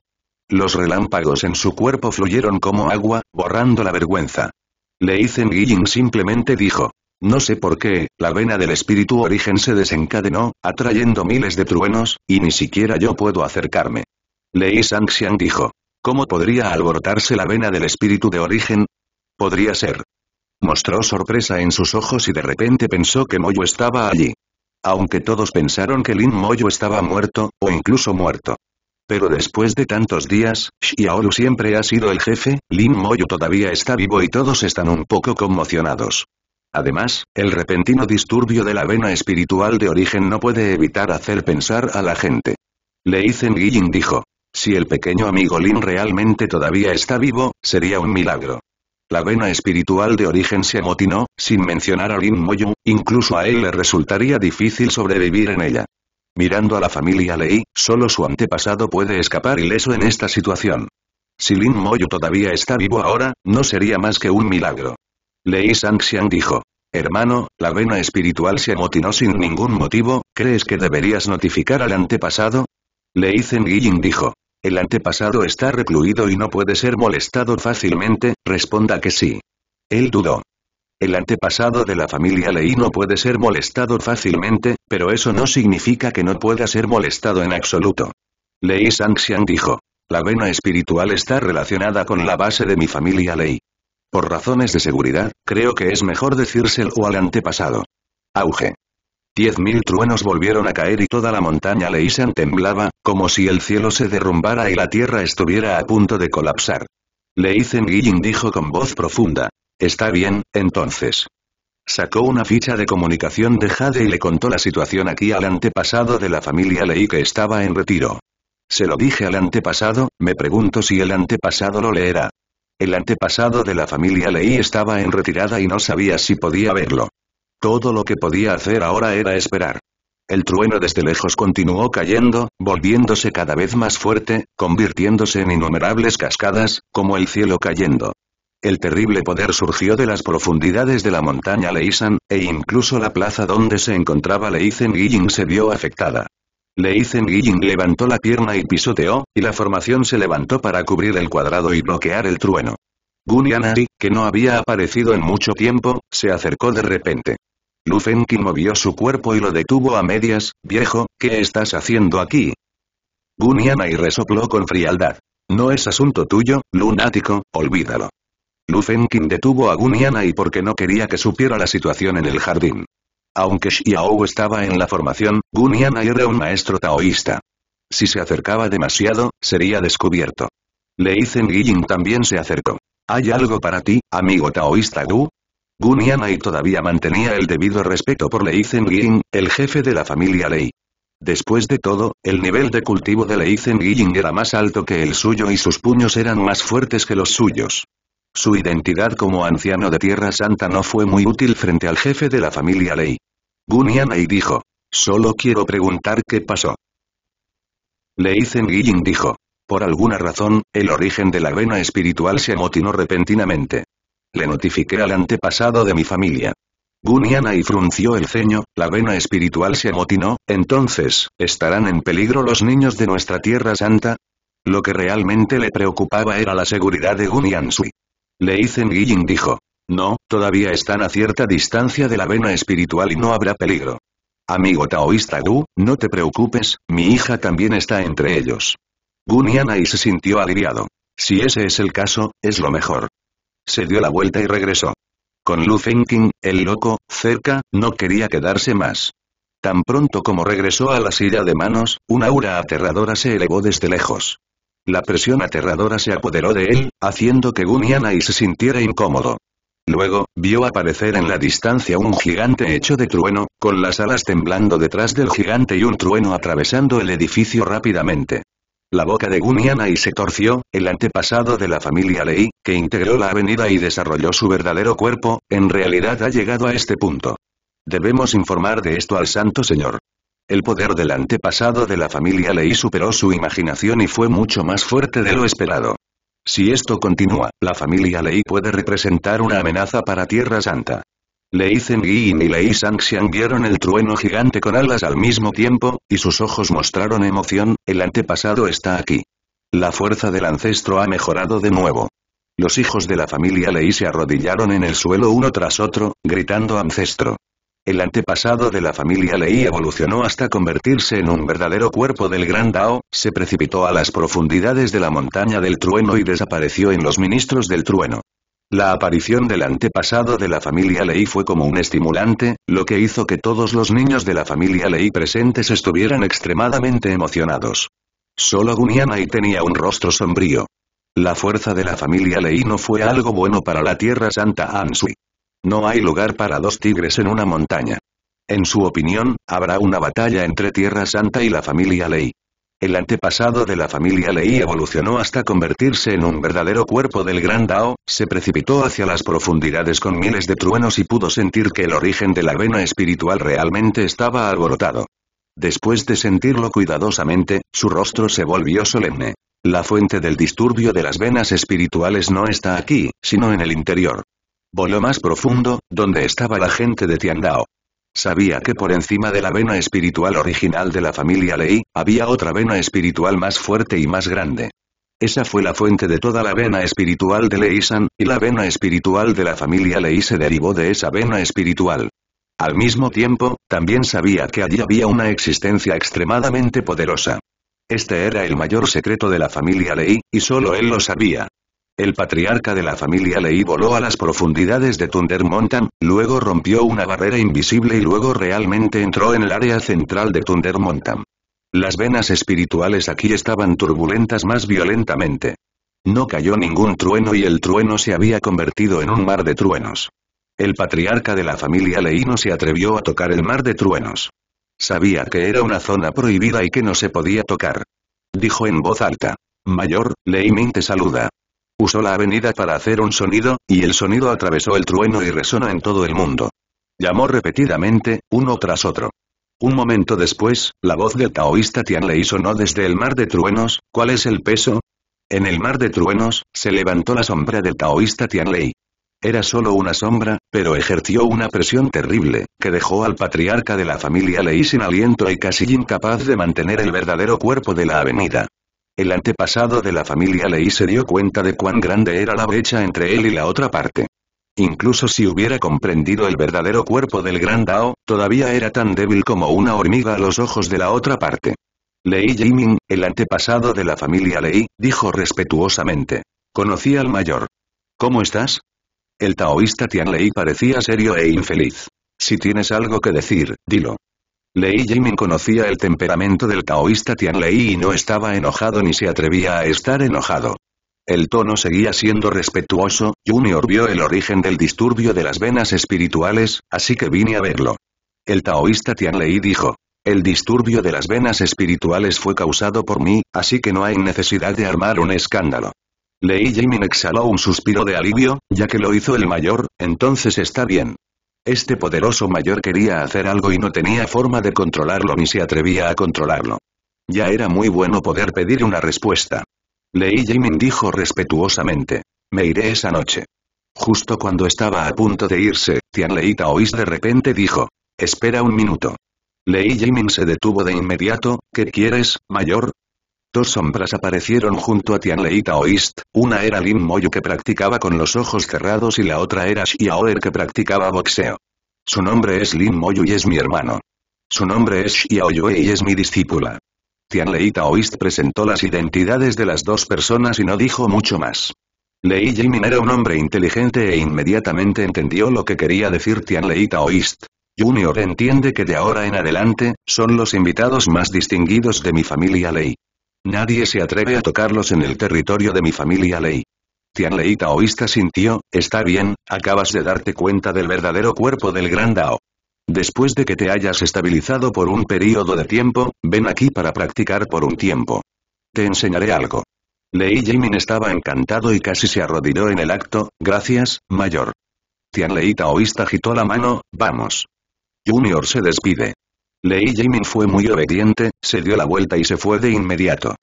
Los relámpagos en su cuerpo fluyeron como agua, borrando la vergüenza. Lei Zengilin simplemente dijo. No sé por qué, la vena del espíritu origen se desencadenó, atrayendo miles de truenos, y ni siquiera yo puedo acercarme. Lei Sanxian dijo. ¿Cómo podría alborotarse la vena del espíritu de origen? Podría ser. Mostró sorpresa en sus ojos y de repente pensó que Moyo estaba allí. Aunque todos pensaron que Lin Moyo estaba muerto, o incluso muerto. Pero después de tantos días, Xiaolu siempre ha sido el jefe, Lin Moyo todavía está vivo y todos están un poco conmocionados. Además, el repentino disturbio de la vena espiritual de origen no puede evitar hacer pensar a la gente. Le Zen dijo. Si el pequeño amigo Lin realmente todavía está vivo, sería un milagro. La vena espiritual de origen se amotinó, sin mencionar a Lin Moyu, incluso a él le resultaría difícil sobrevivir en ella. Mirando a la familia Lei, solo su antepasado puede escapar ileso en esta situación. Si Lin Moyu todavía está vivo ahora, no sería más que un milagro. Lei Sangxiang dijo. Hermano, la vena espiritual se amotinó sin ningún motivo, ¿crees que deberías notificar al antepasado? Lei Zengyin dijo. El antepasado está recluido y no puede ser molestado fácilmente, responda que sí. Él dudó. El antepasado de la familia Ley no puede ser molestado fácilmente, pero eso no significa que no pueda ser molestado en absoluto. Lei Sanxian dijo. La vena espiritual está relacionada con la base de mi familia Ley. Por razones de seguridad, creo que es mejor decírselo al antepasado. Auge. Diez mil truenos volvieron a caer y toda la montaña Leih-san temblaba, como si el cielo se derrumbara y la tierra estuviera a punto de colapsar. Leih-san Guillin dijo con voz profunda. Está bien, entonces. Sacó una ficha de comunicación de Jade y le contó la situación aquí al antepasado de la familia Lei que estaba en retiro. Se lo dije al antepasado, me pregunto si el antepasado lo leerá. El antepasado de la familia Lei estaba en retirada y no sabía si podía verlo. Todo lo que podía hacer ahora era esperar. El trueno desde lejos continuó cayendo, volviéndose cada vez más fuerte, convirtiéndose en innumerables cascadas, como el cielo cayendo. El terrible poder surgió de las profundidades de la montaña Leisan, e incluso la plaza donde se encontraba Leisen Guillin se vio afectada. Leisen Guillin levantó la pierna y pisoteó, y la formación se levantó para cubrir el cuadrado y bloquear el trueno. Gunyanari, que no había aparecido en mucho tiempo, se acercó de repente. Lu movió su cuerpo y lo detuvo a medias, viejo, ¿qué estás haciendo aquí? Guniana y resopló con frialdad. No es asunto tuyo, lunático, olvídalo. Lu detuvo a Guniana y porque no quería que supiera la situación en el jardín. Aunque Xiao estaba en la formación, Guniana era un maestro taoísta. Si se acercaba demasiado, sería descubierto. Le Guilin también se acercó. Hay algo para ti, amigo taoísta Gu, Gun todavía mantenía el debido respeto por Lei Zengying, el jefe de la familia Lei. Después de todo, el nivel de cultivo de Lei Zengying era más alto que el suyo y sus puños eran más fuertes que los suyos. Su identidad como anciano de Tierra Santa no fue muy útil frente al jefe de la familia Lei. Gun dijo. Solo quiero preguntar qué pasó. Lei Zengying dijo. Por alguna razón, el origen de la vena espiritual se amotinó repentinamente le notifiqué al antepasado de mi familia. Gunyanai y frunció el ceño, la vena espiritual se amotinó, entonces, ¿estarán en peligro los niños de nuestra tierra santa? Lo que realmente le preocupaba era la seguridad de Gunyan Sui. Leizen y dijo. No, todavía están a cierta distancia de la vena espiritual y no habrá peligro. Amigo taoísta Gu, no te preocupes, mi hija también está entre ellos. y se sintió aliviado. Si ese es el caso, es lo mejor. Se dio la vuelta y regresó. Con Lu king el loco, cerca, no quería quedarse más. Tan pronto como regresó a la silla de manos, una aura aterradora se elevó desde lejos. La presión aterradora se apoderó de él, haciendo que y se sintiera incómodo. Luego, vio aparecer en la distancia un gigante hecho de trueno, con las alas temblando detrás del gigante y un trueno atravesando el edificio rápidamente. La boca de y se torció, el antepasado de la familia Lei, que integró la avenida y desarrolló su verdadero cuerpo, en realidad ha llegado a este punto. Debemos informar de esto al santo señor. El poder del antepasado de la familia Lei superó su imaginación y fue mucho más fuerte de lo esperado. Si esto continúa, la familia Lei puede representar una amenaza para Tierra Santa. Lei Zhengyin y Lei Xiang vieron el trueno gigante con alas al mismo tiempo, y sus ojos mostraron emoción, el antepasado está aquí. La fuerza del ancestro ha mejorado de nuevo. Los hijos de la familia Lei se arrodillaron en el suelo uno tras otro, gritando ancestro. El antepasado de la familia Lei evolucionó hasta convertirse en un verdadero cuerpo del Gran Dao, se precipitó a las profundidades de la montaña del trueno y desapareció en los ministros del trueno. La aparición del antepasado de la familia Lei fue como un estimulante, lo que hizo que todos los niños de la familia Lei presentes estuvieran extremadamente emocionados. Solo y tenía un rostro sombrío. La fuerza de la familia Lei no fue algo bueno para la Tierra Santa Ansui. No hay lugar para dos tigres en una montaña. En su opinión, habrá una batalla entre Tierra Santa y la familia Lei. El antepasado de la familia Lei evolucionó hasta convertirse en un verdadero cuerpo del gran Dao, se precipitó hacia las profundidades con miles de truenos y pudo sentir que el origen de la vena espiritual realmente estaba alborotado. Después de sentirlo cuidadosamente, su rostro se volvió solemne. La fuente del disturbio de las venas espirituales no está aquí, sino en el interior. Voló más profundo, donde estaba la gente de Tiandao. Sabía que por encima de la vena espiritual original de la familia Lei, había otra vena espiritual más fuerte y más grande. Esa fue la fuente de toda la vena espiritual de San, y la vena espiritual de la familia Lei se derivó de esa vena espiritual. Al mismo tiempo, también sabía que allí había una existencia extremadamente poderosa. Este era el mayor secreto de la familia Lei, y solo él lo sabía. El patriarca de la familia Lei voló a las profundidades de Thunder luego rompió una barrera invisible y luego realmente entró en el área central de Thunder Las venas espirituales aquí estaban turbulentas más violentamente. No cayó ningún trueno y el trueno se había convertido en un mar de truenos. El patriarca de la familia Lei no se atrevió a tocar el mar de truenos. Sabía que era una zona prohibida y que no se podía tocar. Dijo en voz alta. Mayor, Ming te saluda. Usó la avenida para hacer un sonido, y el sonido atravesó el trueno y resonó en todo el mundo. Llamó repetidamente, uno tras otro. Un momento después, la voz del taoísta Tianlei sonó desde el mar de truenos, ¿cuál es el peso? En el mar de truenos, se levantó la sombra del taoísta Tianlei. Era solo una sombra, pero ejerció una presión terrible, que dejó al patriarca de la familia Lei sin aliento y casi incapaz de mantener el verdadero cuerpo de la avenida. El antepasado de la familia Lei se dio cuenta de cuán grande era la brecha entre él y la otra parte. Incluso si hubiera comprendido el verdadero cuerpo del gran Dao, todavía era tan débil como una hormiga a los ojos de la otra parte. Lei Jimin, el antepasado de la familia Lei, dijo respetuosamente. Conocí al mayor. ¿Cómo estás? El taoísta Tian Lei parecía serio e infeliz. Si tienes algo que decir, dilo. Lei Jimin conocía el temperamento del taoísta Tianlei y no estaba enojado ni se atrevía a estar enojado. El tono seguía siendo respetuoso, Junior vio el origen del disturbio de las venas espirituales, así que vine a verlo. El taoísta Lei dijo. El disturbio de las venas espirituales fue causado por mí, así que no hay necesidad de armar un escándalo. Lei Jimin exhaló un suspiro de alivio, ya que lo hizo el mayor, entonces está bien. Este poderoso mayor quería hacer algo y no tenía forma de controlarlo ni se atrevía a controlarlo. Ya era muy bueno poder pedir una respuesta. Lei Jimin dijo respetuosamente. Me iré esa noche. Justo cuando estaba a punto de irse, Leita Taois de repente dijo. Espera un minuto. Lei Jimin se detuvo de inmediato, ¿qué quieres, mayor? Dos sombras aparecieron junto a Tianleita Oist. una era Lin Moyu que practicaba con los ojos cerrados y la otra era Xiaoer que practicaba boxeo. Su nombre es Lin Moyu y es mi hermano. Su nombre es Xiaoyue y es mi discípula. Tianleita Oist presentó las identidades de las dos personas y no dijo mucho más. Lei Jimin era un hombre inteligente e inmediatamente entendió lo que quería decir Tianleita Oist. Junior entiende que de ahora en adelante, son los invitados más distinguidos de mi familia Lei. Nadie se atreve a tocarlos en el territorio de mi familia Lei. Tianlei Taoista sintió, está bien, acabas de darte cuenta del verdadero cuerpo del gran Dao. Después de que te hayas estabilizado por un periodo de tiempo, ven aquí para practicar por un tiempo. Te enseñaré algo. Lei Jimin estaba encantado y casi se arrodilló en el acto, gracias, mayor. Tianlei Taoista agitó la mano, vamos. Junior se despide. Lei Jimin fue muy obediente, se dio la vuelta y se fue de inmediato.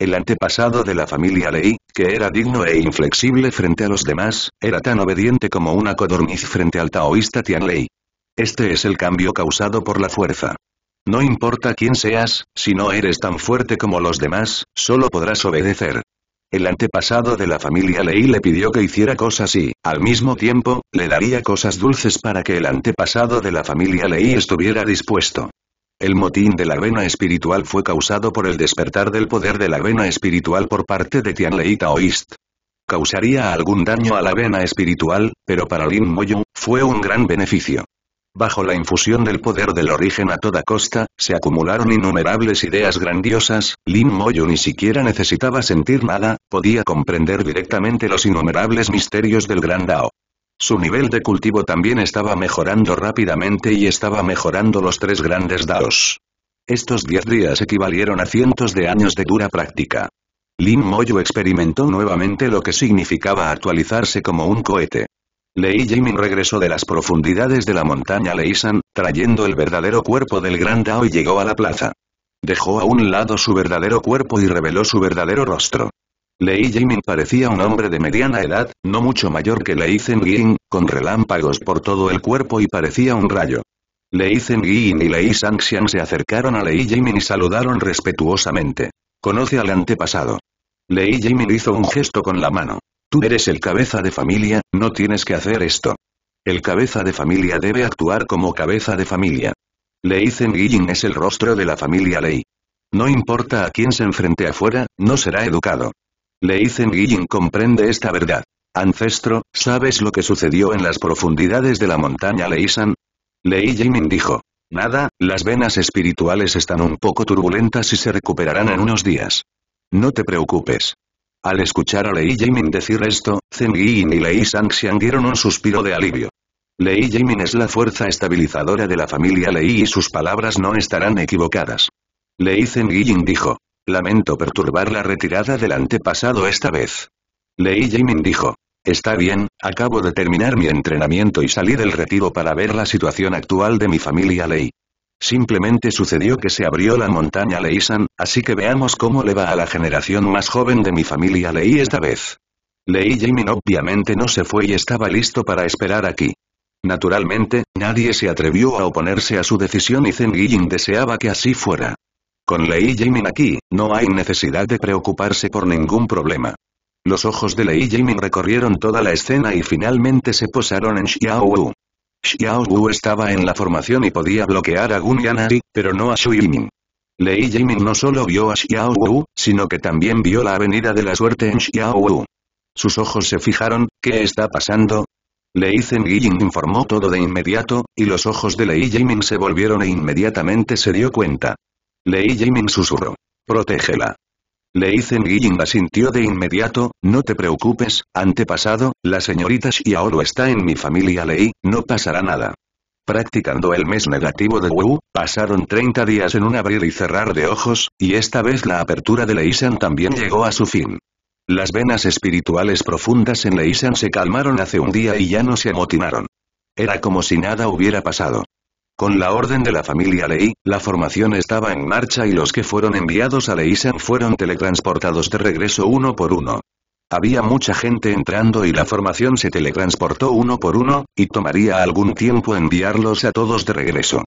El antepasado de la familia Lei, que era digno e inflexible frente a los demás, era tan obediente como una codorniz frente al taoísta Tian Lei. Este es el cambio causado por la fuerza. No importa quién seas, si no eres tan fuerte como los demás, solo podrás obedecer. El antepasado de la familia Lei le pidió que hiciera cosas y, al mismo tiempo, le daría cosas dulces para que el antepasado de la familia Lei estuviera dispuesto. El motín de la vena espiritual fue causado por el despertar del poder de la vena espiritual por parte de Tianlei Taoist. Causaría algún daño a la vena espiritual, pero para Lin Moyun, fue un gran beneficio. Bajo la infusión del poder del origen a toda costa, se acumularon innumerables ideas grandiosas, Lin Moyo ni siquiera necesitaba sentir nada, podía comprender directamente los innumerables misterios del Gran Dao. Su nivel de cultivo también estaba mejorando rápidamente y estaba mejorando los tres grandes Daos. Estos diez días equivalieron a cientos de años de dura práctica. Lin Moyu experimentó nuevamente lo que significaba actualizarse como un cohete. Lei Jimin regresó de las profundidades de la montaña Leisan, trayendo el verdadero cuerpo del gran Dao y llegó a la plaza. Dejó a un lado su verdadero cuerpo y reveló su verdadero rostro. Lei Jimin parecía un hombre de mediana edad, no mucho mayor que Lei ying con relámpagos por todo el cuerpo y parecía un rayo. Lei ying y Lei Sangxian se acercaron a Lei Jimin y saludaron respetuosamente. Conoce al antepasado. Lei Jimin hizo un gesto con la mano. Tú eres el cabeza de familia, no tienes que hacer esto. El cabeza de familia debe actuar como cabeza de familia. Lei ying es el rostro de la familia Lei. No importa a quién se enfrente afuera, no será educado. «Lei Guillin comprende esta verdad. Ancestro, ¿sabes lo que sucedió en las profundidades de la montaña San?» Lei Jimin dijo. Nada, las venas espirituales están un poco turbulentas y se recuperarán en unos días. No te preocupes. Al escuchar a Lei Jimin decir esto, Zen y Lei Sanxiang dieron un suspiro de alivio. Lei Jimin es la fuerza estabilizadora de la familia Lei y sus palabras no estarán equivocadas. Lei Zen dijo. Lamento perturbar la retirada del antepasado esta vez. Lei Jimin dijo. Está bien, acabo de terminar mi entrenamiento y salí del retiro para ver la situación actual de mi familia Lei. Simplemente sucedió que se abrió la montaña San, así que veamos cómo le va a la generación más joven de mi familia Lei esta vez. Lei Jimin obviamente no se fue y estaba listo para esperar aquí. Naturalmente, nadie se atrevió a oponerse a su decisión y Zen Yin deseaba que así fuera. Con Lei Jimin aquí, no hay necesidad de preocuparse por ningún problema. Los ojos de Lei Jimin recorrieron toda la escena y finalmente se posaron en Xiao Wu. Xiao Wu estaba en la formación y podía bloquear a Gun Yanari, pero no a Xu Lei Jimin no solo vio a Xiao Wu, sino que también vio la avenida de la suerte en Xiao Wu. Sus ojos se fijaron, ¿qué está pasando? Lei Zengyin informó todo de inmediato, y los ojos de Lei Jimin se volvieron e inmediatamente se dio cuenta. Lei Jimin susurró. Protégela. Lei la sintió de inmediato, no te preocupes, antepasado, la señorita Xiaoro está en mi familia Lei, no pasará nada. Practicando el mes negativo de Wu, pasaron 30 días en un abrir y cerrar de ojos, y esta vez la apertura de Leisan también llegó a su fin. Las venas espirituales profundas en Leisan se calmaron hace un día y ya no se amotinaron. Era como si nada hubiera pasado. Con la orden de la familia Lei, la formación estaba en marcha y los que fueron enviados a Leisan fueron teletransportados de regreso uno por uno. Había mucha gente entrando y la formación se teletransportó uno por uno, y tomaría algún tiempo enviarlos a todos de regreso.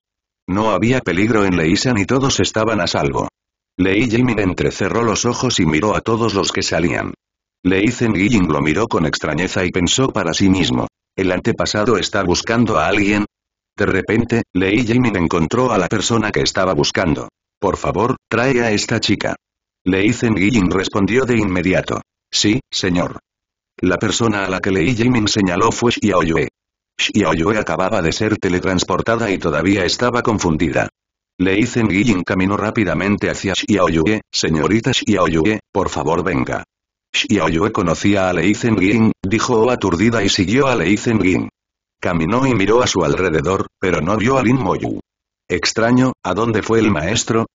No había peligro en Leisan y todos estaban a salvo. Lei Jimin entrecerró los ojos y miró a todos los que salían. Lei ying lo miró con extrañeza y pensó para sí mismo. El antepasado está buscando a alguien, de repente, Lei Jimin encontró a la persona que estaba buscando. Por favor, trae a esta chica. Lei Zengyin respondió de inmediato. Sí, señor. La persona a la que Lei Jimin señaló fue Xiaoyue. Xiaoyue acababa de ser teletransportada y todavía estaba confundida. Lei Zengyin caminó rápidamente hacia Xiaoyue, señorita Xiaoyue, por favor venga. Xiaoyue conocía a Lei Zengyin, dijo aturdida y siguió a Lei Zengyin. Caminó y miró a su alrededor, pero no vio a Lin Moyu. Extraño, ¿a dónde fue el maestro?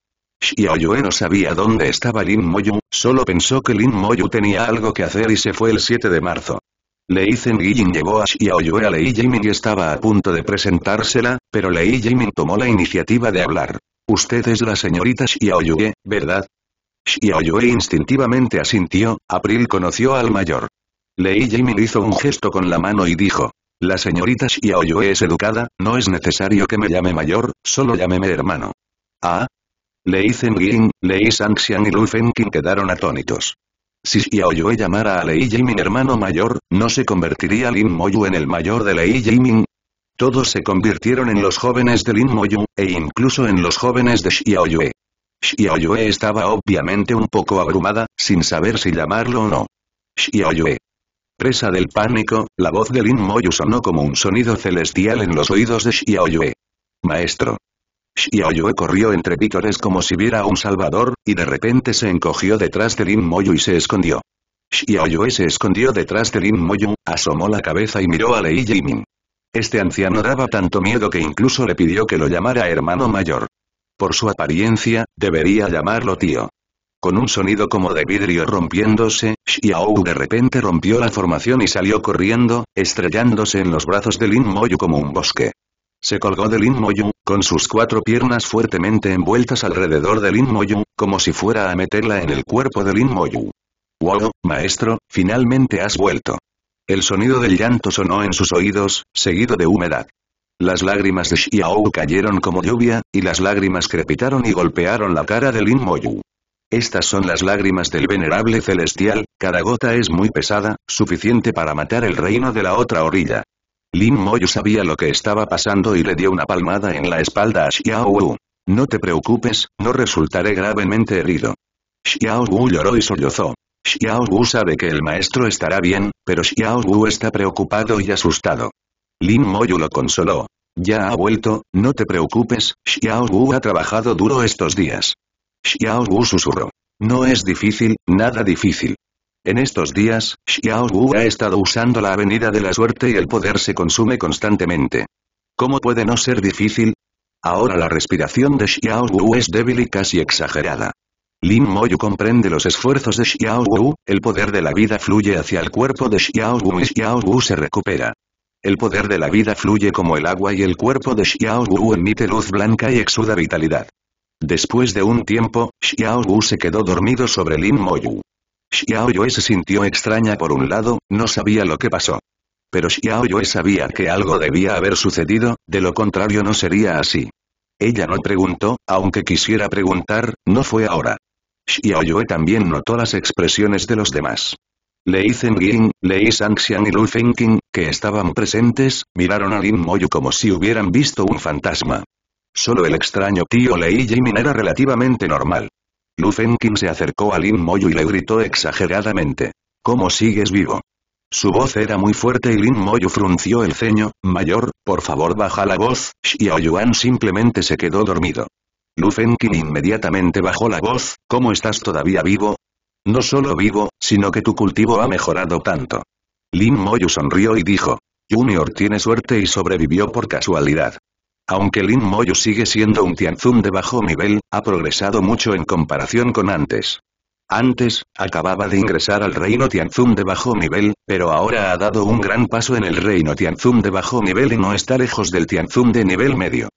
Xiaoyue no sabía dónde estaba Lin Moyu, solo pensó que Lin Moyu tenía algo que hacer y se fue el 7 de marzo. Lei Yin llevó a Xiaoyue a Lei Jimin y estaba a punto de presentársela, pero Lei Jimin tomó la iniciativa de hablar. Usted es la señorita Xiaoyue, ¿verdad? Xiaoyue instintivamente asintió, April conoció al mayor. Lei Jimin hizo un gesto con la mano y dijo, la señorita Xiaoyue es educada, no es necesario que me llame mayor, solo llámeme hermano. ¿Ah? Lei Zengyin, Lei Sanxian y Lu Fenqing quedaron atónitos. Si Xiaoyue llamara a Lei Jimin hermano mayor, ¿no se convertiría Lin Moyu en el mayor de Lei Jimin? Todos se convirtieron en los jóvenes de Lin Moyu, e incluso en los jóvenes de Xiaoyue. Xiaoyue estaba obviamente un poco abrumada, sin saber si llamarlo o no. Xiaoyue, Presa del pánico, la voz de Lin Moyu sonó como un sonido celestial en los oídos de Xiaoyue. Maestro. Xiaoyue corrió entre vítores como si viera a un salvador, y de repente se encogió detrás de Lin Moyu y se escondió. Xiaoyue se escondió detrás de Lin Moyu, asomó la cabeza y miró a Lei Jimin. Este anciano daba tanto miedo que incluso le pidió que lo llamara hermano mayor. Por su apariencia, debería llamarlo tío. Con un sonido como de vidrio rompiéndose, Xiao de repente rompió la formación y salió corriendo, estrellándose en los brazos de Lin Moyu como un bosque. Se colgó de Lin Moyu, con sus cuatro piernas fuertemente envueltas alrededor de Lin Moyu, como si fuera a meterla en el cuerpo de Lin Moyu. «Wow, maestro, finalmente has vuelto». El sonido del llanto sonó en sus oídos, seguido de humedad. Las lágrimas de Xiao cayeron como lluvia, y las lágrimas crepitaron y golpearon la cara de Lin Moyu. Estas son las lágrimas del venerable celestial, cada gota es muy pesada, suficiente para matar el reino de la otra orilla. Lin Moyu sabía lo que estaba pasando y le dio una palmada en la espalda a Xiao Wu. No te preocupes, no resultaré gravemente herido. Xiao Wu lloró y sollozó. Xiao Wu sabe que el maestro estará bien, pero Xiao Wu está preocupado y asustado. Lin Moyu lo consoló. Ya ha vuelto, no te preocupes, Xiao Wu ha trabajado duro estos días. Xiao Wu susurró. No es difícil, nada difícil. En estos días, Xiao Wu ha estado usando la avenida de la suerte y el poder se consume constantemente. ¿Cómo puede no ser difícil? Ahora la respiración de Xiao Wu es débil y casi exagerada. Lin Moyu comprende los esfuerzos de Xiao Wu, el poder de la vida fluye hacia el cuerpo de Xiao Wu y Xiao Wu se recupera. El poder de la vida fluye como el agua y el cuerpo de Xiao Wu emite luz blanca y exuda vitalidad. Después de un tiempo, Xiao Wu se quedó dormido sobre Lin Moyu. Xiao Yue se sintió extraña por un lado, no sabía lo que pasó. Pero Xiao Yue sabía que algo debía haber sucedido, de lo contrario no sería así. Ella no preguntó, aunque quisiera preguntar, no fue ahora. Xiao Yue también notó las expresiones de los demás. Lei ying, Lei Sanxian y Lu Fengqing, que estaban presentes, miraron a Lin Moyu como si hubieran visto un fantasma. Solo el extraño tío Lei Jimin era relativamente normal. Lu se acercó a Lin Moyu y le gritó exageradamente. ¿Cómo sigues vivo? Su voz era muy fuerte y Lin Moyu frunció el ceño, Mayor, por favor baja la voz, Xiao Yuan simplemente se quedó dormido. Lu inmediatamente bajó la voz, ¿cómo estás todavía vivo? No solo vivo, sino que tu cultivo ha mejorado tanto. Lin Moyu sonrió y dijo. Junior tiene suerte y sobrevivió por casualidad. Aunque Lin Moyo sigue siendo un Tianzun de bajo nivel, ha progresado mucho en comparación con antes. Antes, acababa de ingresar al reino Tianzun de bajo nivel, pero ahora ha dado un gran paso en el reino Tianzun de bajo nivel y no está lejos del Tianzun de nivel medio.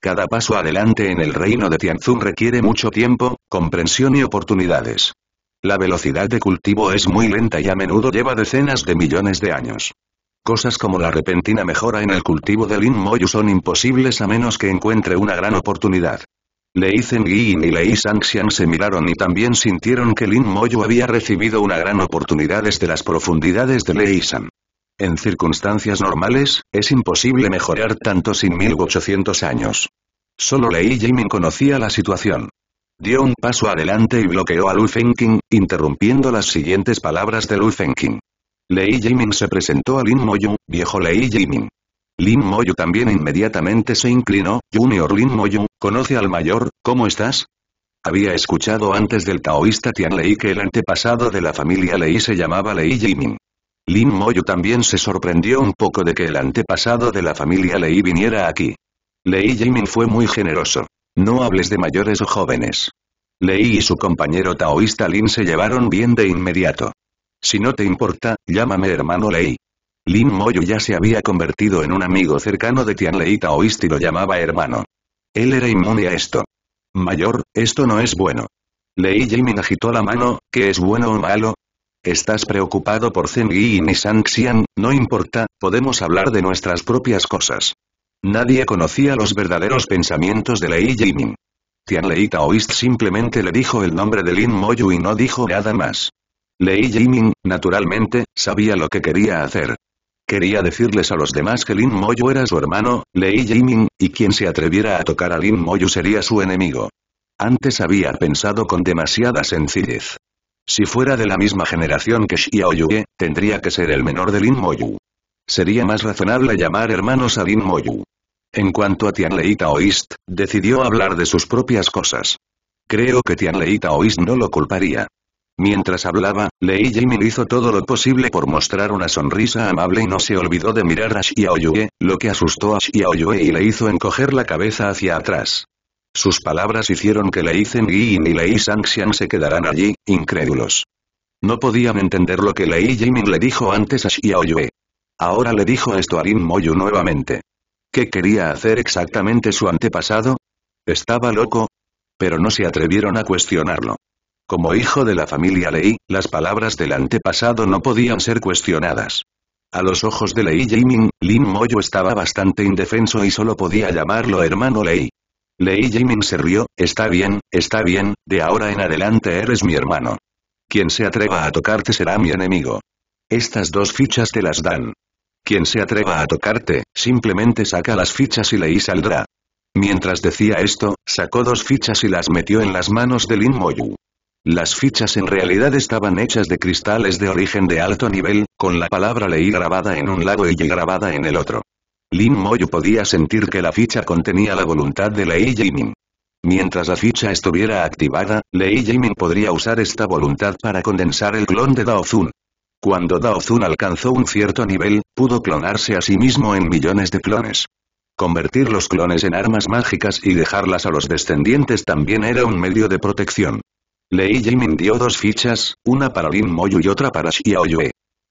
Cada paso adelante en el reino de Tianzun requiere mucho tiempo, comprensión y oportunidades. La velocidad de cultivo es muy lenta y a menudo lleva decenas de millones de años. Cosas como la repentina mejora en el cultivo de Lin Moyu son imposibles a menos que encuentre una gran oportunidad. Lei Zengin y Lei Shangxian se miraron y también sintieron que Lin Moyu había recibido una gran oportunidad desde las profundidades de Lei En circunstancias normales, es imposible mejorar tanto sin 1800 años. Solo Lei Jimin conocía la situación. Dio un paso adelante y bloqueó a Lu Fengqing, interrumpiendo las siguientes palabras de Lu Fengqing. Lei Jimin se presentó a Lin Moyu, viejo Lei Jimin. Lin Moyu también inmediatamente se inclinó, Junior Lin Moyu, conoce al mayor, ¿cómo estás? Había escuchado antes del taoísta Tian Lei que el antepasado de la familia Lei se llamaba Lei Jimin. Lin Moyu también se sorprendió un poco de que el antepasado de la familia Lei viniera aquí. Lei Jimin fue muy generoso. No hables de mayores o jóvenes. Lei y su compañero taoísta Lin se llevaron bien de inmediato. Si no te importa, llámame hermano Lei. Lin Moyu ya se había convertido en un amigo cercano de Tian Lei y lo llamaba hermano. Él era inmune a esto. Mayor, esto no es bueno. Lei Jimin agitó la mano, ¿qué es bueno o malo? Estás preocupado por Zen Yi y San no importa, podemos hablar de nuestras propias cosas. Nadie conocía los verdaderos pensamientos de Lei Jimin. Tian Lei Taoist simplemente le dijo el nombre de Lin Moyu y no dijo nada más. Lei Jiming, naturalmente, sabía lo que quería hacer. Quería decirles a los demás que Lin Moyu era su hermano, Lei Jiming, y quien se atreviera a tocar a Lin Moyu sería su enemigo. Antes había pensado con demasiada sencillez. Si fuera de la misma generación que Xiaoyue, tendría que ser el menor de Lin Moyu. Sería más razonable llamar hermanos a Lin Moyu. En cuanto a Tianlei Taoist, decidió hablar de sus propias cosas. Creo que Tianlei Taoist no lo culparía. Mientras hablaba, Lei Jimin hizo todo lo posible por mostrar una sonrisa amable y no se olvidó de mirar a Xiaoyue, lo que asustó a Xiaoyue y le hizo encoger la cabeza hacia atrás. Sus palabras hicieron que Lei Zengyin y Lei Shangxian se quedaran allí, incrédulos. No podían entender lo que Lei Jiming le dijo antes a Xiaoyue. Ahora le dijo esto a Rin Moyu nuevamente. ¿Qué quería hacer exactamente su antepasado? ¿Estaba loco? Pero no se atrevieron a cuestionarlo. Como hijo de la familia Lei, las palabras del antepasado no podían ser cuestionadas. A los ojos de Lei Jimin, Lin Moyu estaba bastante indefenso y solo podía llamarlo hermano Lei. Lei Jimin se rió, está bien, está bien, de ahora en adelante eres mi hermano. Quien se atreva a tocarte será mi enemigo. Estas dos fichas te las dan. Quien se atreva a tocarte, simplemente saca las fichas y Lei saldrá. Mientras decía esto, sacó dos fichas y las metió en las manos de Lin Moyu. Las fichas en realidad estaban hechas de cristales de origen de alto nivel, con la palabra Lei grabada en un lado y grabada en el otro. Lin Moyu podía sentir que la ficha contenía la voluntad de Lei Jimin. Mientras la ficha estuviera activada, Lei Jimin podría usar esta voluntad para condensar el clon de Daozun. Cuando Daozun alcanzó un cierto nivel, pudo clonarse a sí mismo en millones de clones. Convertir los clones en armas mágicas y dejarlas a los descendientes también era un medio de protección. Lei Jimin dio dos fichas, una para Lin Moyu y otra para Xiaoyue.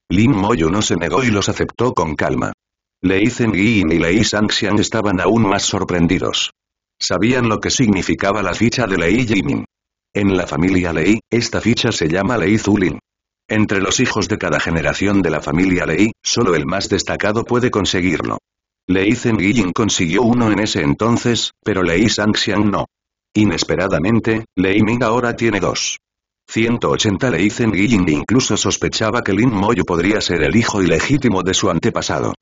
Lin Moyu no se negó y los aceptó con calma. Lei Zengyin y Lei Sangxian estaban aún más sorprendidos. Sabían lo que significaba la ficha de Lei Jimin. En la familia Lei, esta ficha se llama Lei Zulin. Entre los hijos de cada generación de la familia Lei, solo el más destacado puede conseguirlo. Lei Zengyin consiguió uno en ese entonces, pero Lei Shangxian no. Inesperadamente, Lei Ming ahora tiene dos. 180 Lei Zhen incluso sospechaba que Lin Moyu podría ser el hijo ilegítimo de su antepasado.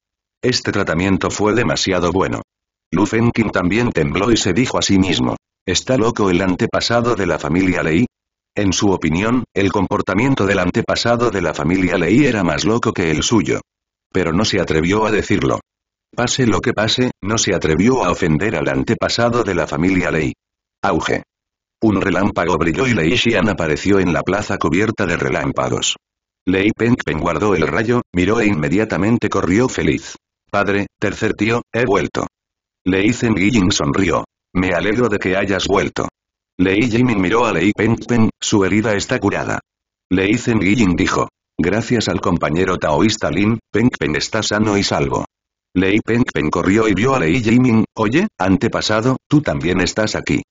Este tratamiento fue demasiado bueno. Lu Fenqin también tembló y se dijo a sí mismo. ¿Está loco el antepasado de la familia Lei? En su opinión, el comportamiento del antepasado de la familia Lei era más loco que el suyo. Pero no se atrevió a decirlo. Pase lo que pase, no se atrevió a ofender al antepasado de la familia Lei. Auge. Un relámpago brilló y Lei Xian apareció en la plaza cubierta de relámpagos. Lei Pengpeng guardó el rayo, miró e inmediatamente corrió feliz. Padre, tercer tío, he vuelto. Lei Zengguiying sonrió. Me alegro de que hayas vuelto. Lei Jimin miró a Lei Pengpeng, su herida está curada. Lei Zengguiying dijo. Gracias al compañero taoísta Lin, Pengpeng está sano y salvo. Lei Pengpeng corrió y vio a Lei Jimin, oye, antepasado, tú también estás aquí.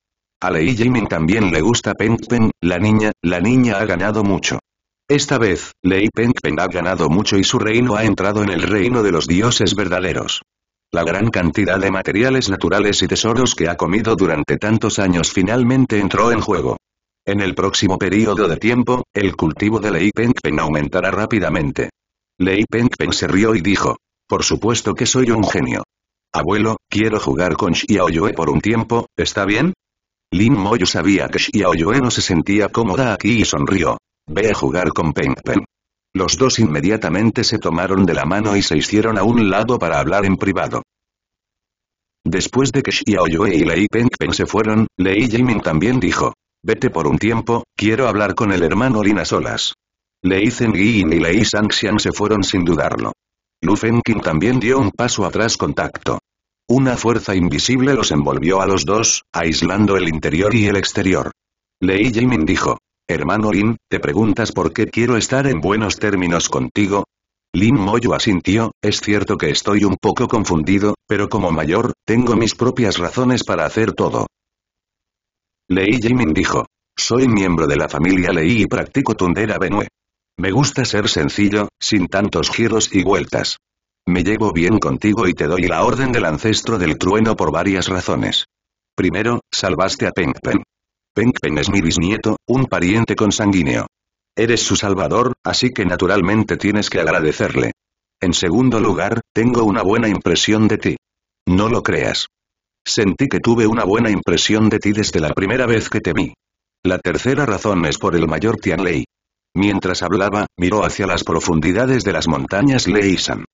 A Lei Jimin también le gusta Pengpen, la niña, la niña ha ganado mucho. Esta vez, Lei Pengpen ha ganado mucho y su reino ha entrado en el reino de los dioses verdaderos. La gran cantidad de materiales naturales y tesoros que ha comido durante tantos años finalmente entró en juego. En el próximo periodo de tiempo, el cultivo de Lei Pengpen aumentará rápidamente. Lei Pengpen se rió y dijo, por supuesto que soy un genio. Abuelo, quiero jugar con Xiaoyue por un tiempo, ¿está bien? Lin Moyo sabía que Xiaoyue no se sentía cómoda aquí y sonrió. Ve a jugar con Pengpeng. Los dos inmediatamente se tomaron de la mano y se hicieron a un lado para hablar en privado. Después de que Xiaoyue y Lei Pengpeng se fueron, Lei Jimin también dijo. Vete por un tiempo, quiero hablar con el hermano Lin a solas. Lei Zengyin y Lei Sangxian se fueron sin dudarlo. Lu Fengqing también dio un paso atrás contacto. Una fuerza invisible los envolvió a los dos, aislando el interior y el exterior. Lei Jimin dijo. Hermano Lin, ¿te preguntas por qué quiero estar en buenos términos contigo? Lin Moyo asintió, es cierto que estoy un poco confundido, pero como mayor, tengo mis propias razones para hacer todo. Lei Jimin dijo. Soy miembro de la familia Lei y practico Tundera Benue. Me gusta ser sencillo, sin tantos giros y vueltas. Me llevo bien contigo y te doy la orden del ancestro del trueno por varias razones. Primero, salvaste a pen pen es mi bisnieto, un pariente consanguíneo. Eres su salvador, así que naturalmente tienes que agradecerle. En segundo lugar, tengo una buena impresión de ti. No lo creas. Sentí que tuve una buena impresión de ti desde la primera vez que te vi. La tercera razón es por el mayor Tianlei. Mientras hablaba, miró hacia las profundidades de las montañas Leisan.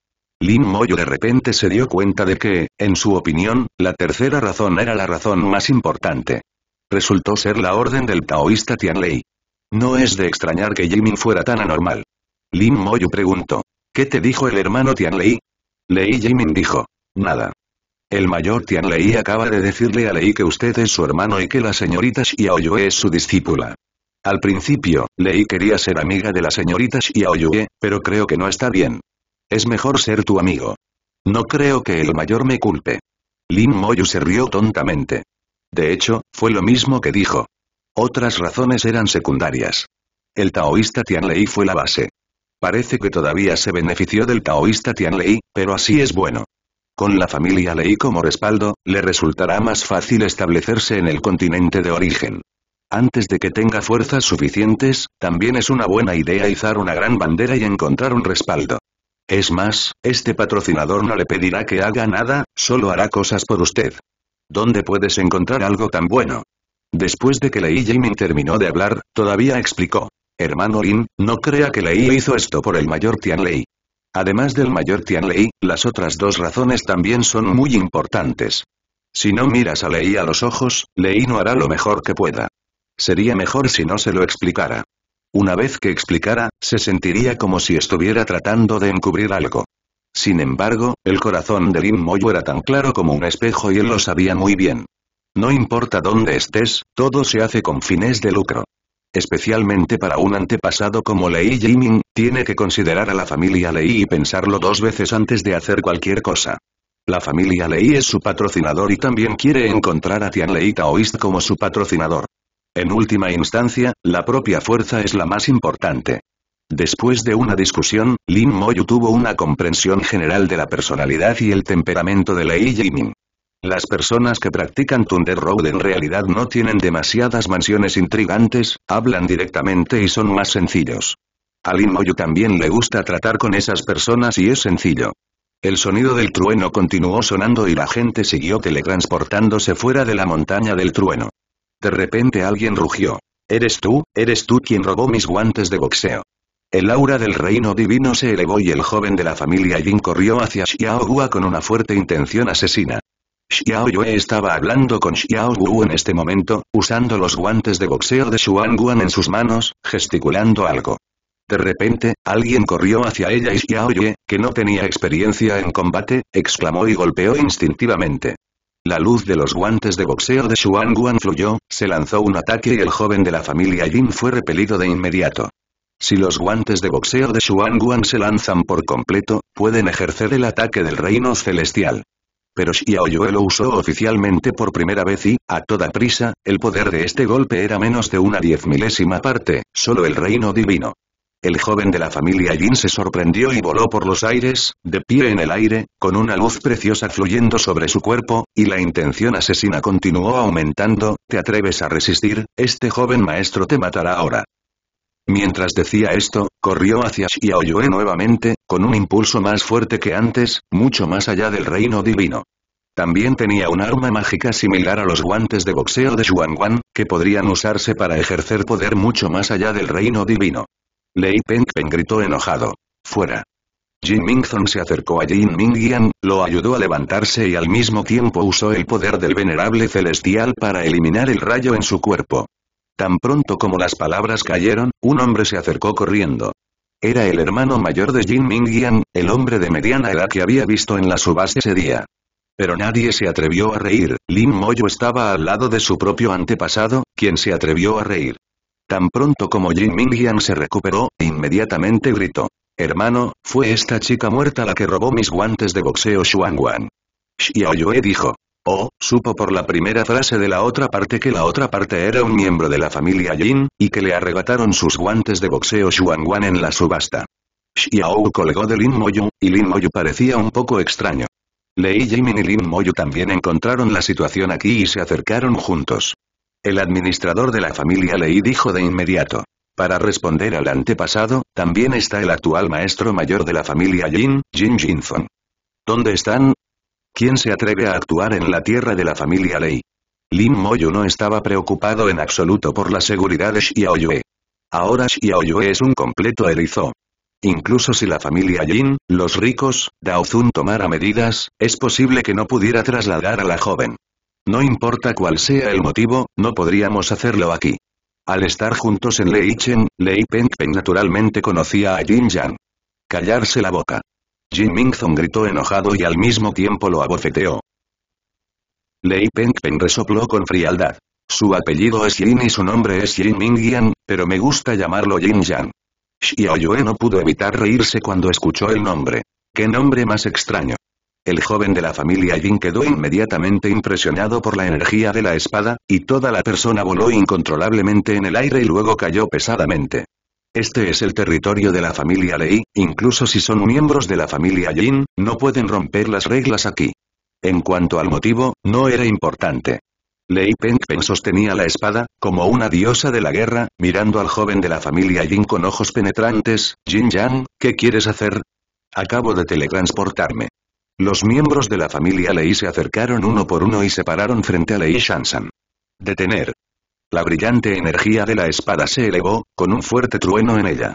Lin Moyu de repente se dio cuenta de que, en su opinión, la tercera razón era la razón más importante. Resultó ser la orden del taoísta Tian Tianlei. No es de extrañar que Jimin fuera tan anormal. Lin Moyu preguntó. ¿Qué te dijo el hermano Tianlei? Lei Jimin dijo. Nada. El mayor Tianlei acaba de decirle a Lei que usted es su hermano y que la señorita Xiaoyue es su discípula. Al principio, Lei quería ser amiga de la señorita Xiaoyue, pero creo que no está bien. Es mejor ser tu amigo. No creo que el mayor me culpe. Lin Moyu se rió tontamente. De hecho, fue lo mismo que dijo. Otras razones eran secundarias. El taoísta Tianlei fue la base. Parece que todavía se benefició del taoísta Tianlei, pero así es bueno. Con la familia Lei como respaldo, le resultará más fácil establecerse en el continente de origen. Antes de que tenga fuerzas suficientes, también es una buena idea izar una gran bandera y encontrar un respaldo. Es más, este patrocinador no le pedirá que haga nada, solo hará cosas por usted. ¿Dónde puedes encontrar algo tan bueno? Después de que Lei Jimin terminó de hablar, todavía explicó. Hermano Lin, no crea que Lei hizo esto por el mayor Tianlei. Además del mayor Tianlei, las otras dos razones también son muy importantes. Si no miras a Lei a los ojos, Lei no hará lo mejor que pueda. Sería mejor si no se lo explicara. Una vez que explicara, se sentiría como si estuviera tratando de encubrir algo. Sin embargo, el corazón de Lin Moyo era tan claro como un espejo y él lo sabía muy bien. No importa dónde estés, todo se hace con fines de lucro. Especialmente para un antepasado como Lei Jimin, tiene que considerar a la familia Lei y pensarlo dos veces antes de hacer cualquier cosa. La familia Lei es su patrocinador y también quiere encontrar a Tian Lei Taoist como su patrocinador. En última instancia, la propia fuerza es la más importante. Después de una discusión, Lin Moyu tuvo una comprensión general de la personalidad y el temperamento de Lei Jimin. Las personas que practican Thunder Road en realidad no tienen demasiadas mansiones intrigantes, hablan directamente y son más sencillos. A Lin Moyu también le gusta tratar con esas personas y es sencillo. El sonido del trueno continuó sonando y la gente siguió teletransportándose fuera de la montaña del trueno. De repente alguien rugió. Eres tú, eres tú quien robó mis guantes de boxeo. El aura del reino divino se elevó y el joven de la familia Yin corrió hacia Xiao Gua con una fuerte intención asesina. Xiao Yue estaba hablando con Xiao Wu en este momento, usando los guantes de boxeo de Xuan Guan en sus manos, gesticulando algo. De repente, alguien corrió hacia ella y Xiao Yue, que no tenía experiencia en combate, exclamó y golpeó instintivamente. La luz de los guantes de boxeo de Xuan fluyó, se lanzó un ataque y el joven de la familia Yin fue repelido de inmediato. Si los guantes de boxeo de Xuan se lanzan por completo, pueden ejercer el ataque del reino celestial. Pero Yue lo usó oficialmente por primera vez y, a toda prisa, el poder de este golpe era menos de una diez milésima parte, solo el reino divino. El joven de la familia Yin se sorprendió y voló por los aires, de pie en el aire, con una luz preciosa fluyendo sobre su cuerpo, y la intención asesina continuó aumentando, ¿te atreves a resistir? Este joven maestro te matará ahora. Mientras decía esto, corrió hacia Xiaoyue nuevamente, con un impulso más fuerte que antes, mucho más allá del reino divino. También tenía un arma mágica similar a los guantes de boxeo de Xuanguan, que podrían usarse para ejercer poder mucho más allá del reino divino. Lei Pengpeng gritó enojado. ¡Fuera! Jin Mingzong se acercó a Jin Mingyan, lo ayudó a levantarse y al mismo tiempo usó el poder del venerable celestial para eliminar el rayo en su cuerpo. Tan pronto como las palabras cayeron, un hombre se acercó corriendo. Era el hermano mayor de Jin Mingyan, el hombre de mediana edad que había visto en la subasta ese día. Pero nadie se atrevió a reír, Lin Moyo estaba al lado de su propio antepasado, quien se atrevió a reír. Tan pronto como Jin Mingyan se recuperó, inmediatamente gritó. Hermano, fue esta chica muerta la que robó mis guantes de boxeo Xiao Yue dijo. Oh, supo por la primera frase de la otra parte que la otra parte era un miembro de la familia Jin, y que le arrebataron sus guantes de boxeo Shuangwan en la subasta. Xiao colgó de Lin Moyu, y Lin Moyu parecía un poco extraño. Lei Jimin y Lin Moyu también encontraron la situación aquí y se acercaron juntos. El administrador de la familia Lei dijo de inmediato. Para responder al antepasado, también está el actual maestro mayor de la familia Jin, Jin Jinzong. ¿Dónde están? ¿Quién se atreve a actuar en la tierra de la familia Lei? Lin Moyu no estaba preocupado en absoluto por la seguridad de Xiaoyue. Ahora Xiaoyue es un completo erizo. Incluso si la familia Jin, los ricos, Daozun tomara medidas, es posible que no pudiera trasladar a la joven. No importa cuál sea el motivo, no podríamos hacerlo aquí. Al estar juntos en Chen, Lei Pengpeng naturalmente conocía a Jin Yang. Callarse la boca. Jin Mingzong gritó enojado y al mismo tiempo lo abofeteó. Lei Pengpeng resopló con frialdad. Su apellido es Jin y su nombre es Jin Mingyan, pero me gusta llamarlo Jin Yang. Xiaoyue no pudo evitar reírse cuando escuchó el nombre. ¡Qué nombre más extraño! El joven de la familia Jin quedó inmediatamente impresionado por la energía de la espada, y toda la persona voló incontrolablemente en el aire y luego cayó pesadamente. Este es el territorio de la familia Lei, incluso si son miembros de la familia Jin, no pueden romper las reglas aquí. En cuanto al motivo, no era importante. Lei Pengpeng sostenía la espada, como una diosa de la guerra, mirando al joven de la familia Jin con ojos penetrantes, Jin Yang, ¿qué quieres hacer? Acabo de teletransportarme. Los miembros de la familia Lei se acercaron uno por uno y se pararon frente a Lei Shanshan. Detener. La brillante energía de la espada se elevó, con un fuerte trueno en ella.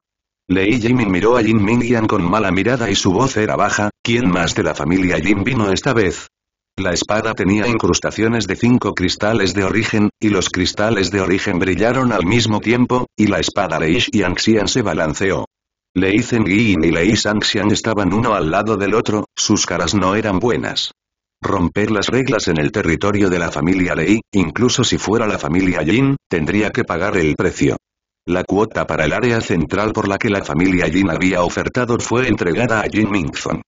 Lei Jimin miró a Jin Mingyan con mala mirada y su voz era baja, ¿quién más de la familia Jin vino esta vez? La espada tenía incrustaciones de cinco cristales de origen, y los cristales de origen brillaron al mismo tiempo, y la espada Lei Xiangxian se balanceó. Lei Zengyin y Lei Sangxian estaban uno al lado del otro, sus caras no eran buenas. Romper las reglas en el territorio de la familia Lei, incluso si fuera la familia Yin, tendría que pagar el precio. La cuota para el área central por la que la familia Yin había ofertado fue entregada a Jin Mingzong.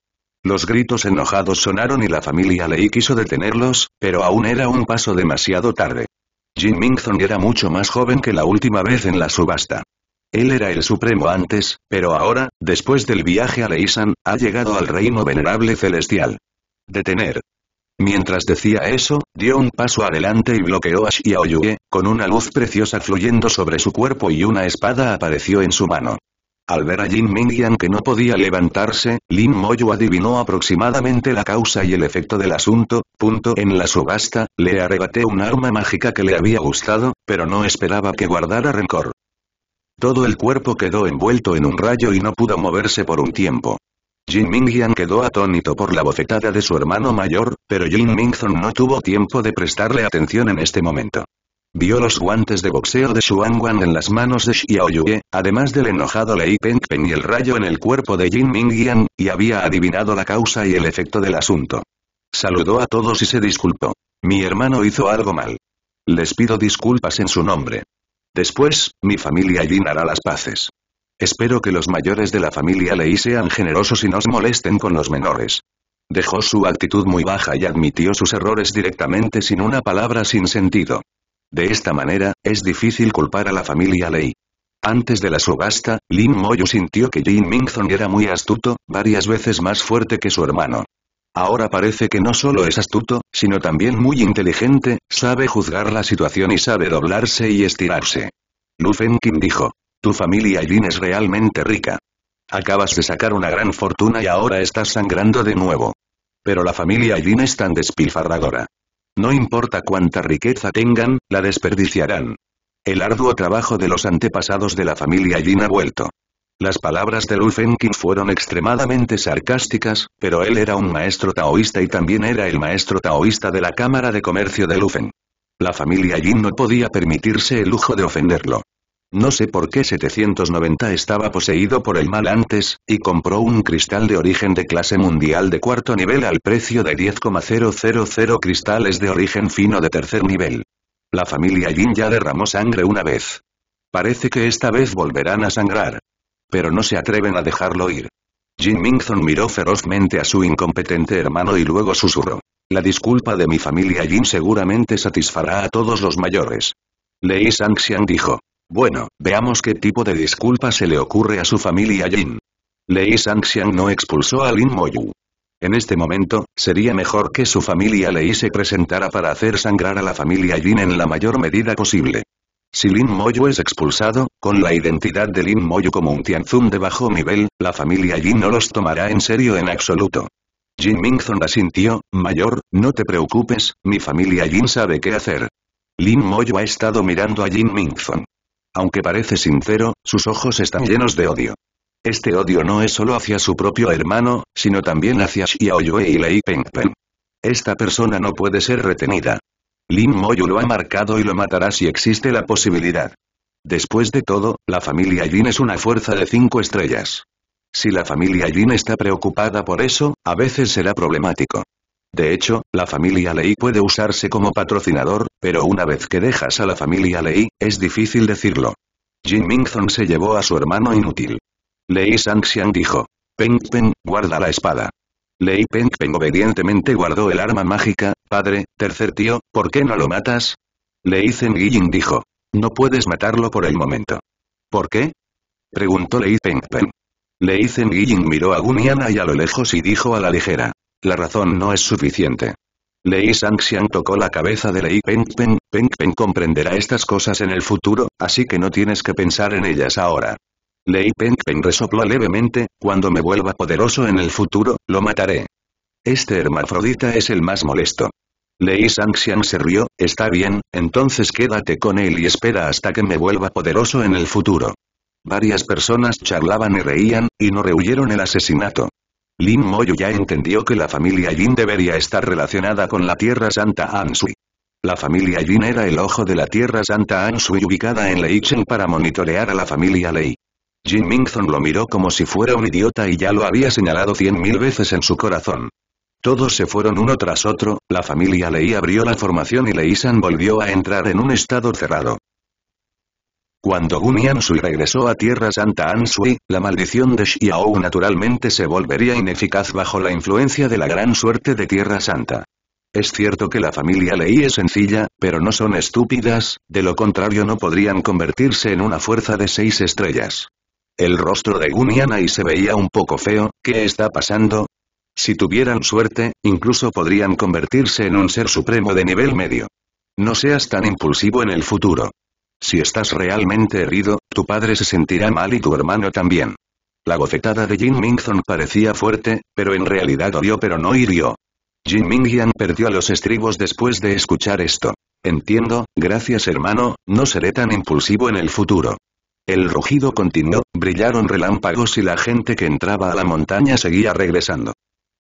Los gritos enojados sonaron y la familia Lei quiso detenerlos, pero aún era un paso demasiado tarde. Jin Mingzong era mucho más joven que la última vez en la subasta. Él era el supremo antes, pero ahora, después del viaje a Leisan, ha llegado al reino venerable celestial. Detener. Mientras decía eso, dio un paso adelante y bloqueó a Xiaoyue, con una luz preciosa fluyendo sobre su cuerpo y una espada apareció en su mano. Al ver a Jin Mingyan que no podía levantarse, Lin Moyu adivinó aproximadamente la causa y el efecto del asunto, punto en la subasta, le arrebaté un arma mágica que le había gustado, pero no esperaba que guardara rencor. Todo el cuerpo quedó envuelto en un rayo y no pudo moverse por un tiempo. Jin Mingyan quedó atónito por la bofetada de su hermano mayor, pero Jin Mingzong no tuvo tiempo de prestarle atención en este momento. Vio los guantes de boxeo de Xuan en las manos de Xiao Yue, además del enojado Lei Pengpeng y el rayo en el cuerpo de Jin Mingyan, y había adivinado la causa y el efecto del asunto. Saludó a todos y se disculpó. Mi hermano hizo algo mal. Les pido disculpas en su nombre. Después, mi familia y hará las paces. Espero que los mayores de la familia Lei sean generosos y no se molesten con los menores. Dejó su actitud muy baja y admitió sus errores directamente sin una palabra sin sentido. De esta manera, es difícil culpar a la familia Lei. Antes de la subasta, Lin Moyu sintió que Jin Mingzong era muy astuto, varias veces más fuerte que su hermano. Ahora parece que no solo es astuto, sino también muy inteligente, sabe juzgar la situación y sabe doblarse y estirarse. Lu dijo. Tu familia Jin es realmente rica. Acabas de sacar una gran fortuna y ahora estás sangrando de nuevo. Pero la familia Jin es tan despilfarradora. No importa cuánta riqueza tengan, la desperdiciarán. El arduo trabajo de los antepasados de la familia Jin ha vuelto. Las palabras de Lu fueron extremadamente sarcásticas, pero él era un maestro taoísta y también era el maestro taoísta de la Cámara de Comercio de Lufen. La familia Jin no podía permitirse el lujo de ofenderlo. No sé por qué 790 estaba poseído por el mal antes, y compró un cristal de origen de clase mundial de cuarto nivel al precio de 10,000 cristales de origen fino de tercer nivel. La familia Jin ya derramó sangre una vez. Parece que esta vez volverán a sangrar. Pero no se atreven a dejarlo ir. Jin Mingzong miró ferozmente a su incompetente hermano y luego susurró. La disculpa de mi familia Jin seguramente satisfará a todos los mayores. Lei Sanxian dijo. Bueno, veamos qué tipo de disculpa se le ocurre a su familia Jin. Lei Sanxian no expulsó a Lin Moyu. En este momento, sería mejor que su familia Lei se presentara para hacer sangrar a la familia Jin en la mayor medida posible. Si Lin Moyu es expulsado, con la identidad de Lin Moyu como un tianzun de bajo nivel, la familia Jin no los tomará en serio en absoluto. Jin la asintió, Mayor, no te preocupes, mi familia Jin sabe qué hacer. Lin Moyo ha estado mirando a Jin Mingzong. Aunque parece sincero, sus ojos están llenos de odio. Este odio no es solo hacia su propio hermano, sino también hacia Xiaoyue y Lei Pengpeng. Esta persona no puede ser retenida. Lin Moyu lo ha marcado y lo matará si existe la posibilidad. Después de todo, la familia Yin es una fuerza de cinco estrellas. Si la familia Yin está preocupada por eso, a veces será problemático. De hecho, la familia Lei puede usarse como patrocinador, pero una vez que dejas a la familia Lei, es difícil decirlo. Jin Mingzong se llevó a su hermano inútil. Lei Sangxiang dijo. Peng Peng, guarda la espada. Lei Pengpeng obedientemente guardó el arma mágica, padre, tercer tío, ¿por qué no lo matas? Lei Yin dijo. No puedes matarlo por el momento. ¿Por qué? Preguntó Lei Pengpeng. Lei Lei miró a Guniana y a lo lejos y dijo a la ligera. La razón no es suficiente. Lei Sanxian tocó la cabeza de Lei Pengpeng, «Pengpeng comprenderá estas cosas en el futuro, así que no tienes que pensar en ellas ahora. Lei Pengpeng resopló levemente, cuando me vuelva poderoso en el futuro, lo mataré. Este hermafrodita es el más molesto. Lei Sangxian se rió, está bien, entonces quédate con él y espera hasta que me vuelva poderoso en el futuro. Varias personas charlaban y reían, y no rehuyeron el asesinato. Lin Moyo ya entendió que la familia Yin debería estar relacionada con la Tierra Santa Anshui. La familia Yin era el ojo de la Tierra Santa Ansui ubicada en Leichen para monitorear a la familia Lei. Jim zhong lo miró como si fuera un idiota y ya lo había señalado cien mil veces en su corazón. Todos se fueron uno tras otro, la familia Lei abrió la formación y Lei San volvió a entrar en un estado cerrado. Cuando Gun Yansui regresó a Tierra Santa Ansui, la maldición de Xiao naturalmente se volvería ineficaz bajo la influencia de la gran suerte de Tierra Santa. Es cierto que la familia Lei es sencilla, pero no son estúpidas, de lo contrario no podrían convertirse en una fuerza de seis estrellas. El rostro de y se veía un poco feo, ¿qué está pasando? Si tuvieran suerte, incluso podrían convertirse en un ser supremo de nivel medio. No seas tan impulsivo en el futuro. Si estás realmente herido, tu padre se sentirá mal y tu hermano también. La bofetada de Jin Mingzon parecía fuerte, pero en realidad odió pero no hirió. Jin Mingyan perdió los estribos después de escuchar esto. Entiendo, gracias hermano, no seré tan impulsivo en el futuro. El rugido continuó, brillaron relámpagos y la gente que entraba a la montaña seguía regresando.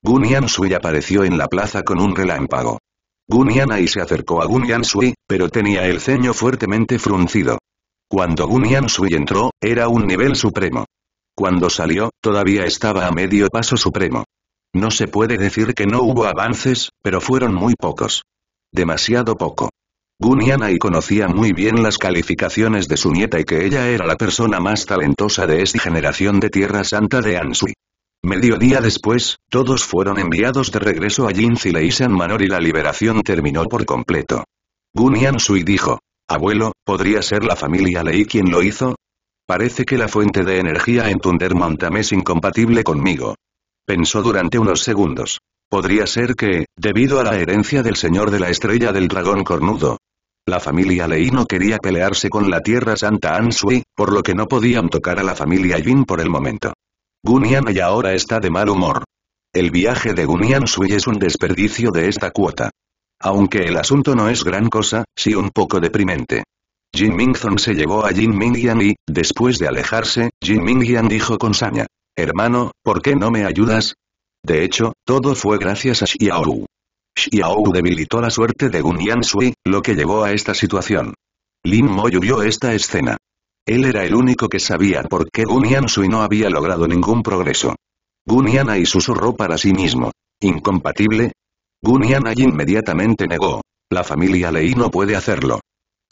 Gunyan Sui apareció en la plaza con un relámpago. Gunyan Ai se acercó a Gunian Sui, pero tenía el ceño fuertemente fruncido. Cuando Gunian Sui entró, era un nivel supremo. Cuando salió, todavía estaba a medio paso supremo. No se puede decir que no hubo avances, pero fueron muy pocos. Demasiado poco y conocía muy bien las calificaciones de su nieta y que ella era la persona más talentosa de esta generación de Tierra Santa de Ansui. Mediodía después, todos fueron enviados de regreso a Jinzi y San Manor y la liberación terminó por completo. Gunyan Sui dijo, abuelo, ¿podría ser la familia Lei quien lo hizo? Parece que la fuente de energía en Thunder Mountain es incompatible conmigo. Pensó durante unos segundos. Podría ser que, debido a la herencia del Señor de la Estrella del Dragón Cornudo, la familia Lei no quería pelearse con la Tierra Santa Anshui, por lo que no podían tocar a la familia Yin por el momento. Gunian y ahora está de mal humor. El viaje de Gunian Sui es un desperdicio de esta cuota. Aunque el asunto no es gran cosa, sí un poco deprimente. Jin Mingzon se llevó a Jin Mingyan y, después de alejarse, Jin Mingyan dijo con saña. Hermano, ¿por qué no me ayudas? De hecho, todo fue gracias a Xiaoru. Xiao debilitó la suerte de Gun Sui, lo que llevó a esta situación. Lin Moyu vio esta escena. Él era el único que sabía por qué Gun Sui no había logrado ningún progreso. Gun Yanai susurró para sí mismo. ¿Incompatible? Gun Yanai inmediatamente negó. La familia Lei no puede hacerlo.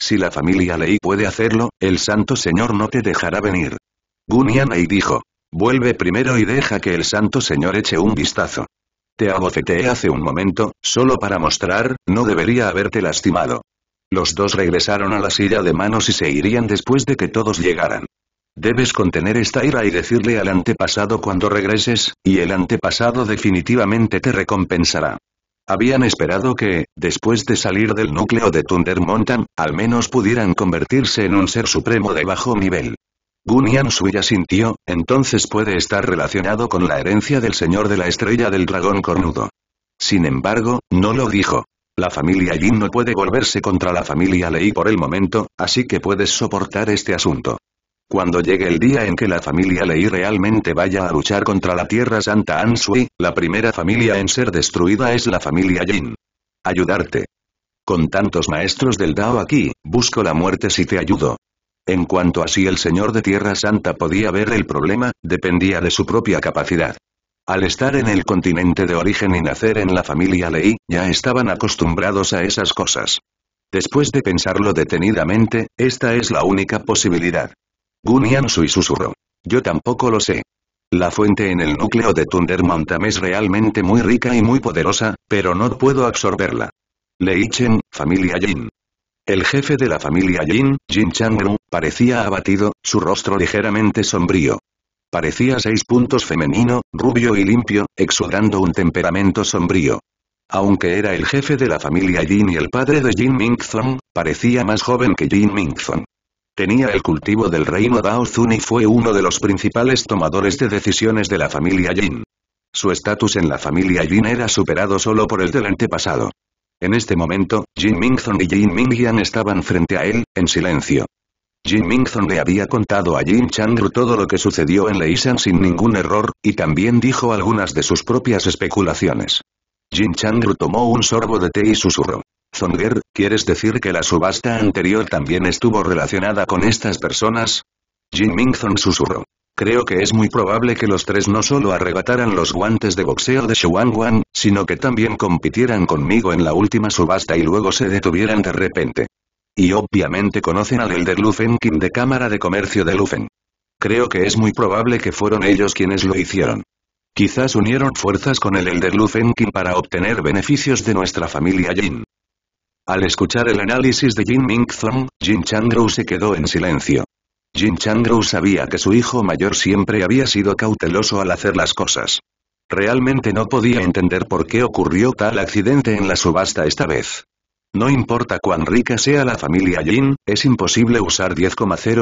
Si la familia Lei puede hacerlo, el santo señor no te dejará venir. Gun Yanai dijo. Vuelve primero y deja que el santo señor eche un vistazo. Te abofeteé hace un momento, solo para mostrar, no debería haberte lastimado. Los dos regresaron a la silla de manos y se irían después de que todos llegaran. Debes contener esta ira y decirle al antepasado cuando regreses, y el antepasado definitivamente te recompensará. Habían esperado que, después de salir del núcleo de Thunder Mountain, al menos pudieran convertirse en un ser supremo de bajo nivel. Bunyan Sui asintió, entonces puede estar relacionado con la herencia del señor de la estrella del dragón cornudo. Sin embargo, no lo dijo. La familia Yin no puede volverse contra la familia Lei por el momento, así que puedes soportar este asunto. Cuando llegue el día en que la familia Lei realmente vaya a luchar contra la Tierra Santa Ansui, la primera familia en ser destruida es la familia Yin. Ayudarte. Con tantos maestros del Dao aquí, busco la muerte si te ayudo. En cuanto a si el señor de Tierra Santa podía ver el problema, dependía de su propia capacidad. Al estar en el continente de origen y nacer en la familia Lei, ya estaban acostumbrados a esas cosas. Después de pensarlo detenidamente, esta es la única posibilidad. Gunian Sui susurró. Yo tampoco lo sé. La fuente en el núcleo de Thunder Mountain es realmente muy rica y muy poderosa, pero no puedo absorberla. Chen, familia Jin. El jefe de la familia Jin, Jin Changru, parecía abatido, su rostro ligeramente sombrío. Parecía seis puntos femenino, rubio y limpio, exudando un temperamento sombrío. Aunque era el jefe de la familia Jin y el padre de Jin Mingzong, parecía más joven que Jin Mingzong. Tenía el cultivo del reino Dao y fue uno de los principales tomadores de decisiones de la familia Jin. Su estatus en la familia Jin era superado solo por el del antepasado. En este momento, Jin Mingzong y Jin Mingyan estaban frente a él, en silencio. Jin Mingzong le había contado a Jin Changru todo lo que sucedió en Leisan sin ningún error, y también dijo algunas de sus propias especulaciones. Jin Changru tomó un sorbo de té y susurró. Zonger, ¿quieres decir que la subasta anterior también estuvo relacionada con estas personas? Jin Mingzong susurró. Creo que es muy probable que los tres no solo arrebataran los guantes de boxeo de Xuan sino que también compitieran conmigo en la última subasta y luego se detuvieran de repente. Y obviamente conocen al Elder Lufenkin de Cámara de Comercio de Lufen. Creo que es muy probable que fueron ellos quienes lo hicieron. Quizás unieron fuerzas con el Elder Lufenkin para obtener beneficios de nuestra familia Jin. Al escuchar el análisis de Jin Mingzong, Jin Changru se quedó en silencio. Jin Changru sabía que su hijo mayor siempre había sido cauteloso al hacer las cosas. Realmente no podía entender por qué ocurrió tal accidente en la subasta esta vez. No importa cuán rica sea la familia Jin, es imposible usar 10,000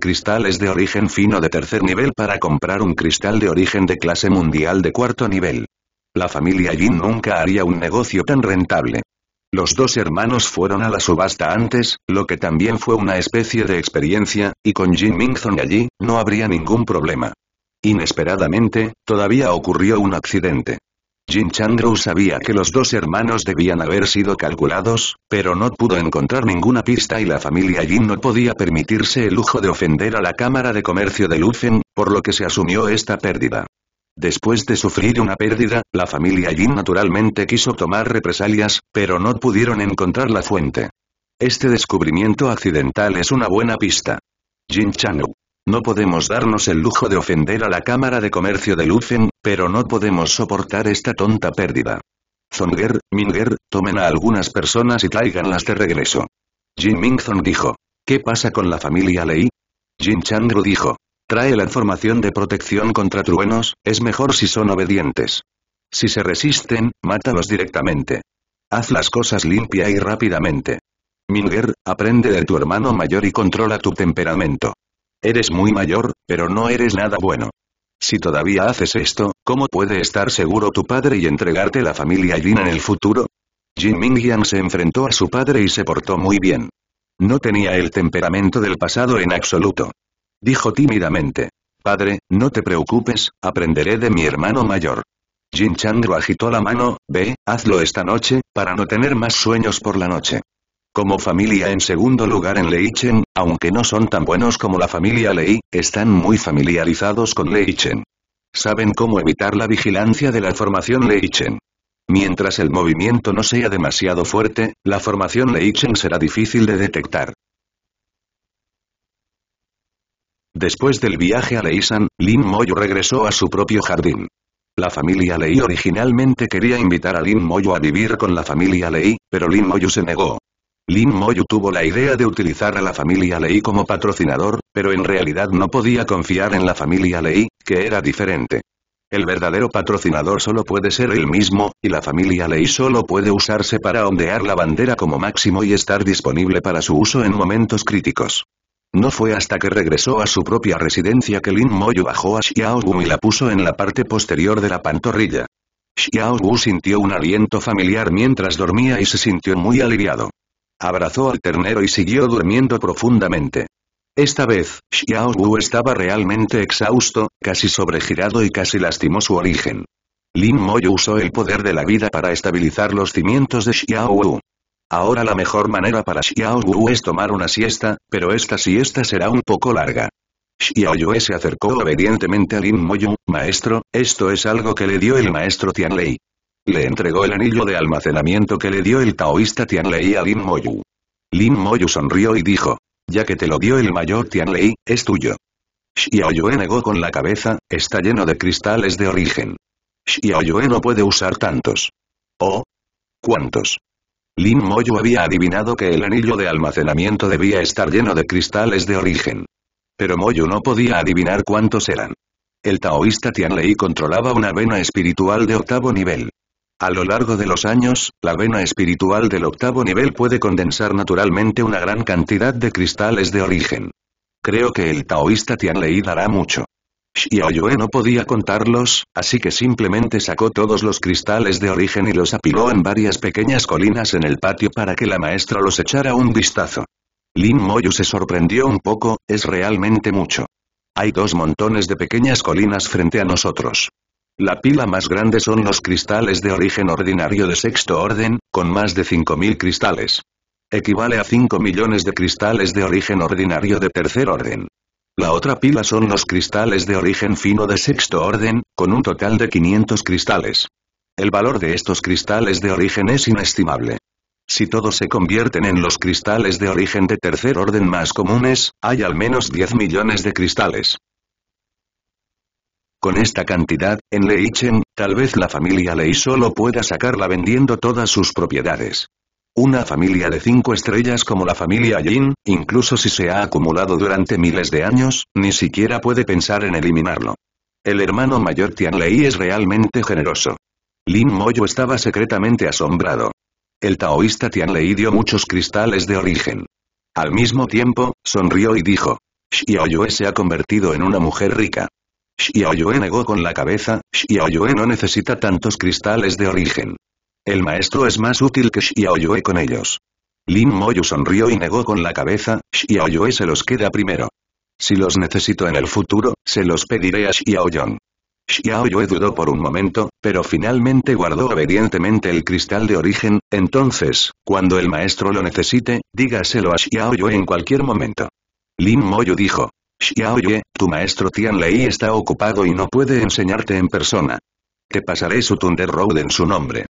cristales de origen fino de tercer nivel para comprar un cristal de origen de clase mundial de cuarto nivel. La familia Jin nunca haría un negocio tan rentable. Los dos hermanos fueron a la subasta antes, lo que también fue una especie de experiencia, y con Jim Mingzong allí, no habría ningún problema. Inesperadamente, todavía ocurrió un accidente. Jin Chandru sabía que los dos hermanos debían haber sido calculados, pero no pudo encontrar ninguna pista y la familia Jin no podía permitirse el lujo de ofender a la Cámara de Comercio de Lufen, por lo que se asumió esta pérdida. Después de sufrir una pérdida, la familia Jin naturalmente quiso tomar represalias, pero no pudieron encontrar la fuente. Este descubrimiento accidental es una buena pista. Jin Chanu. No podemos darnos el lujo de ofender a la Cámara de Comercio de Luzen, pero no podemos soportar esta tonta pérdida. Zonger, Minger, tomen a algunas personas y tráiganlas de regreso. Jin Ming-zong dijo. ¿Qué pasa con la familia Lei? Jin Chandru dijo. Trae la formación de protección contra truenos, es mejor si son obedientes. Si se resisten, mátalos directamente. Haz las cosas limpia y rápidamente. Minger, aprende de tu hermano mayor y controla tu temperamento. Eres muy mayor, pero no eres nada bueno. Si todavía haces esto, ¿cómo puede estar seguro tu padre y entregarte la familia Jin en el futuro? Jin Mingyan se enfrentó a su padre y se portó muy bien. No tenía el temperamento del pasado en absoluto. Dijo tímidamente. Padre, no te preocupes, aprenderé de mi hermano mayor. Jin Chandro agitó la mano, ve, hazlo esta noche, para no tener más sueños por la noche. Como familia en segundo lugar en Leichen, aunque no son tan buenos como la familia Lei, están muy familiarizados con Leichen. Saben cómo evitar la vigilancia de la formación Leichen. Mientras el movimiento no sea demasiado fuerte, la formación Leichen será difícil de detectar. Después del viaje a Leisan, Lin Moyo regresó a su propio jardín. La familia Lei originalmente quería invitar a Lin Moyo a vivir con la familia Lei, pero Lin Moyu se negó. Lin Moyo tuvo la idea de utilizar a la familia Lei como patrocinador, pero en realidad no podía confiar en la familia Lei, que era diferente. El verdadero patrocinador solo puede ser el mismo, y la familia Lei solo puede usarse para ondear la bandera como máximo y estar disponible para su uso en momentos críticos. No fue hasta que regresó a su propia residencia que Lin Moyu bajó a Xiao Wu y la puso en la parte posterior de la pantorrilla. Xiao Wu sintió un aliento familiar mientras dormía y se sintió muy aliviado. Abrazó al ternero y siguió durmiendo profundamente. Esta vez, Xiao Wu estaba realmente exhausto, casi sobregirado y casi lastimó su origen. Lin Moyu usó el poder de la vida para estabilizar los cimientos de Xiao Wu. Ahora la mejor manera para Xiao Wu es tomar una siesta, pero esta siesta será un poco larga. Xiao Yue se acercó obedientemente a Lin Moyu, maestro, esto es algo que le dio el maestro Tianlei. Le entregó el anillo de almacenamiento que le dio el taoísta Tianlei a Lin Moyu. Lin Moyu sonrió y dijo, ya que te lo dio el mayor Tianlei, es tuyo. Xiao Yue negó con la cabeza, está lleno de cristales de origen. Xiao Yue no puede usar tantos. ¿Oh? ¿Cuántos? Lin Moyo había adivinado que el anillo de almacenamiento debía estar lleno de cristales de origen. Pero Moyo no podía adivinar cuántos eran. El taoísta Tianlei controlaba una vena espiritual de octavo nivel. A lo largo de los años, la vena espiritual del octavo nivel puede condensar naturalmente una gran cantidad de cristales de origen. Creo que el taoísta Tianlei dará mucho y Xiaoyue no podía contarlos, así que simplemente sacó todos los cristales de origen y los apiló en varias pequeñas colinas en el patio para que la maestra los echara un vistazo. Lin Moyu se sorprendió un poco, es realmente mucho. Hay dos montones de pequeñas colinas frente a nosotros. La pila más grande son los cristales de origen ordinario de sexto orden, con más de 5.000 cristales. Equivale a 5 millones de cristales de origen ordinario de tercer orden. La otra pila son los cristales de origen fino de sexto orden, con un total de 500 cristales. El valor de estos cristales de origen es inestimable. Si todos se convierten en los cristales de origen de tercer orden más comunes, hay al menos 10 millones de cristales. Con esta cantidad, en Leichen, tal vez la familia Lei solo pueda sacarla vendiendo todas sus propiedades. Una familia de cinco estrellas como la familia Yin, incluso si se ha acumulado durante miles de años, ni siquiera puede pensar en eliminarlo. El hermano mayor Tianlei es realmente generoso. Lin Moyo estaba secretamente asombrado. El taoísta Tianlei dio muchos cristales de origen. Al mismo tiempo, sonrió y dijo, Xiaoyue se ha convertido en una mujer rica. Xiaoyue negó con la cabeza, Xiaoyue no necesita tantos cristales de origen. El maestro es más útil que Xiaoyue con ellos. Lin Moyu sonrió y negó con la cabeza, Xiaoyue se los queda primero. Si los necesito en el futuro, se los pediré a Xiaoyong. Xiaoyue dudó por un momento, pero finalmente guardó obedientemente el cristal de origen, entonces, cuando el maestro lo necesite, dígaselo a Xiaoyue en cualquier momento. Lin Moyu dijo. Xiaoyue, tu maestro Tianlei está ocupado y no puede enseñarte en persona. Te pasaré su Thunder Road en su nombre.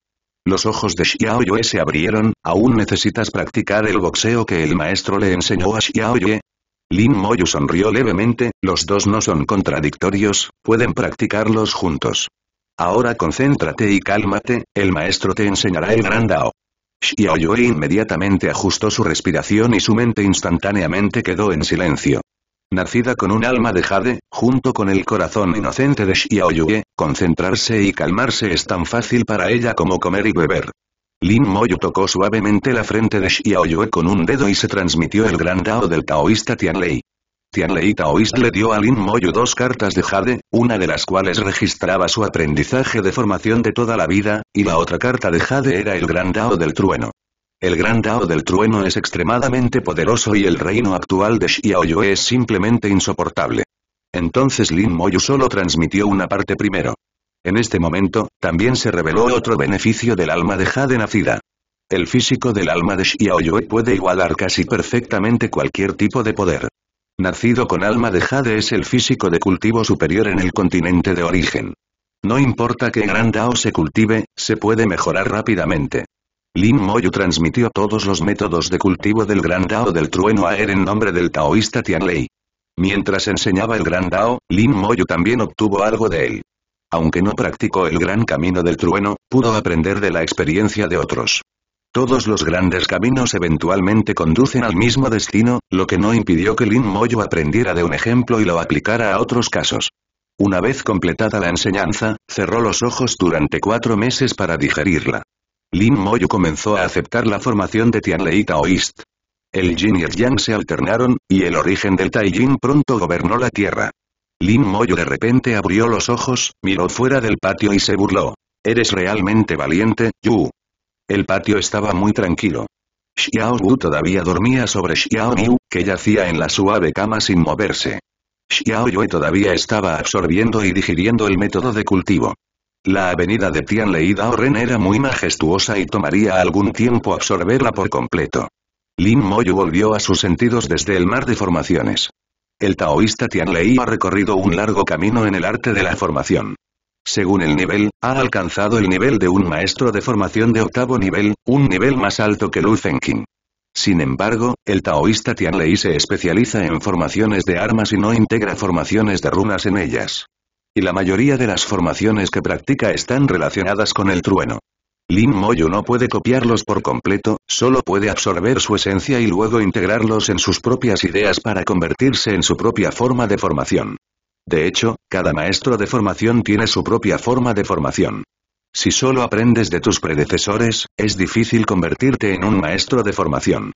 Los ojos de Xiao Yue se abrieron, ¿aún necesitas practicar el boxeo que el maestro le enseñó a Xiao Yue? Lin Moyu sonrió levemente, los dos no son contradictorios, pueden practicarlos juntos. Ahora concéntrate y cálmate, el maestro te enseñará el gran Dao. Xiao Yue inmediatamente ajustó su respiración y su mente instantáneamente quedó en silencio nacida con un alma de jade, junto con el corazón inocente de Xiaoyue, concentrarse y calmarse es tan fácil para ella como comer y beber. Lin Moyu tocó suavemente la frente de Xiaoyue con un dedo y se transmitió el gran Dao del taoísta Tianlei. Tianlei Taoist le dio a Lin Moyu dos cartas de jade, una de las cuales registraba su aprendizaje de formación de toda la vida, y la otra carta de jade era el gran Dao del trueno. El gran Dao del trueno es extremadamente poderoso y el reino actual de Xiaoyue es simplemente insoportable. Entonces Lin Moyu solo transmitió una parte primero. En este momento, también se reveló otro beneficio del alma de Jade nacida. El físico del alma de Xiaoyue puede igualar casi perfectamente cualquier tipo de poder. Nacido con alma de Jade es el físico de cultivo superior en el continente de origen. No importa qué gran Dao se cultive, se puede mejorar rápidamente. Lin Moyu transmitió todos los métodos de cultivo del Gran Dao del Trueno a él en nombre del taoísta Tian Lei. Mientras enseñaba el Gran Dao, Lin Moyu también obtuvo algo de él. Aunque no practicó el Gran Camino del Trueno, pudo aprender de la experiencia de otros. Todos los grandes caminos eventualmente conducen al mismo destino, lo que no impidió que Lin Moyu aprendiera de un ejemplo y lo aplicara a otros casos. Una vez completada la enseñanza, cerró los ojos durante cuatro meses para digerirla. Lin Moyu comenzó a aceptar la formación de Tianlei Taoist. El Jin y el yang se alternaron, y el origen del Taijin pronto gobernó la tierra. Lin Moyu de repente abrió los ojos, miró fuera del patio y se burló. Eres realmente valiente, Yu. El patio estaba muy tranquilo. Xiao Wu todavía dormía sobre Xiao Yu, que yacía en la suave cama sin moverse. Xiao Yue todavía estaba absorbiendo y digiriendo el método de cultivo. La avenida de Tianlei-Daoren era muy majestuosa y tomaría algún tiempo absorberla por completo. Lin Moyu volvió a sus sentidos desde el mar de formaciones. El taoísta Tianlei ha recorrido un largo camino en el arte de la formación. Según el nivel, ha alcanzado el nivel de un maestro de formación de octavo nivel, un nivel más alto que Lu Fengqing. Sin embargo, el taoísta Tianlei se especializa en formaciones de armas y no integra formaciones de runas en ellas y la mayoría de las formaciones que practica están relacionadas con el trueno. Lin Moyu no puede copiarlos por completo, solo puede absorber su esencia y luego integrarlos en sus propias ideas para convertirse en su propia forma de formación. De hecho, cada maestro de formación tiene su propia forma de formación. Si solo aprendes de tus predecesores, es difícil convertirte en un maestro de formación.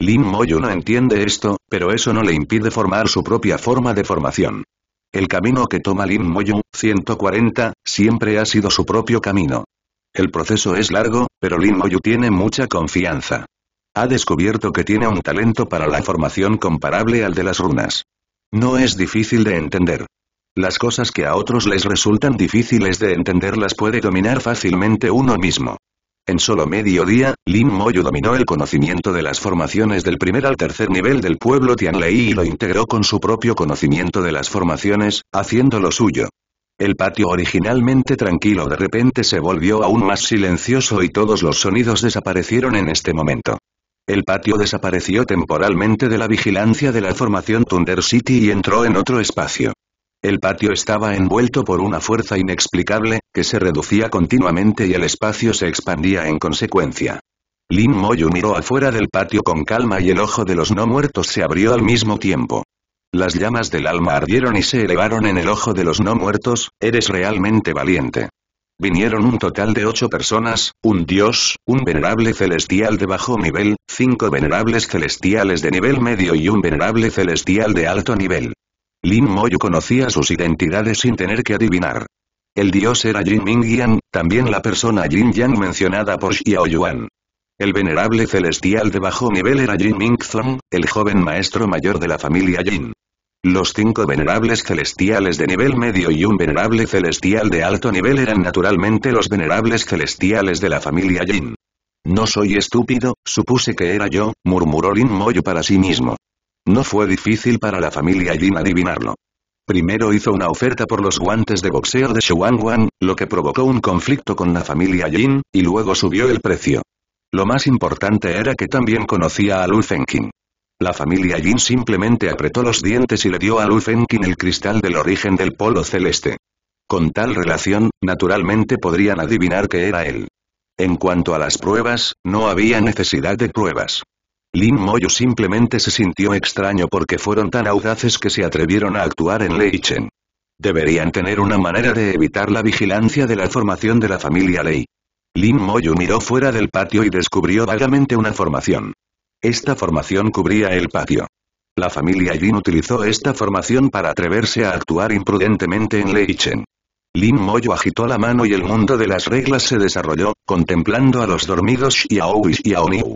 Lin Moyu no entiende esto, pero eso no le impide formar su propia forma de formación. El camino que toma Lin Moyu, 140, siempre ha sido su propio camino. El proceso es largo, pero Lin Moyu tiene mucha confianza. Ha descubierto que tiene un talento para la formación comparable al de las runas. No es difícil de entender. Las cosas que a otros les resultan difíciles de entender las puede dominar fácilmente uno mismo. En solo medio día, Lin Moyu dominó el conocimiento de las formaciones del primer al tercer nivel del pueblo Tianlei y lo integró con su propio conocimiento de las formaciones, haciendo lo suyo. El patio originalmente tranquilo de repente se volvió aún más silencioso y todos los sonidos desaparecieron en este momento. El patio desapareció temporalmente de la vigilancia de la formación Thunder City y entró en otro espacio. El patio estaba envuelto por una fuerza inexplicable, que se reducía continuamente y el espacio se expandía en consecuencia. Lin Moyu miró afuera del patio con calma y el ojo de los no muertos se abrió al mismo tiempo. Las llamas del alma ardieron y se elevaron en el ojo de los no muertos, eres realmente valiente. Vinieron un total de ocho personas, un dios, un venerable celestial de bajo nivel, cinco venerables celestiales de nivel medio y un venerable celestial de alto nivel. Lin Moyu conocía sus identidades sin tener que adivinar. El dios era Jin Yan, también la persona Jin Yang mencionada por Xiao Yuan. El venerable celestial de bajo nivel era Jin Zhong, el joven maestro mayor de la familia Jin. Los cinco venerables celestiales de nivel medio y un venerable celestial de alto nivel eran naturalmente los venerables celestiales de la familia Jin. No soy estúpido, supuse que era yo, murmuró Lin Moyu para sí mismo. No fue difícil para la familia Yin adivinarlo. Primero hizo una oferta por los guantes de boxeo de Shuangwan, lo que provocó un conflicto con la familia Yin, y luego subió el precio. Lo más importante era que también conocía a Lu Fenqing. La familia Yin simplemente apretó los dientes y le dio a Lu Fenqing el cristal del origen del polo celeste. Con tal relación, naturalmente podrían adivinar que era él. En cuanto a las pruebas, no había necesidad de pruebas. Lin Moyu simplemente se sintió extraño porque fueron tan audaces que se atrevieron a actuar en Leichen. Deberían tener una manera de evitar la vigilancia de la formación de la familia Lei. Lin Moyu miró fuera del patio y descubrió vagamente una formación. Esta formación cubría el patio. La familia Jin utilizó esta formación para atreverse a actuar imprudentemente en Leichen. Lin Moyo agitó la mano y el mundo de las reglas se desarrolló, contemplando a los dormidos Xiaois y Aoniu.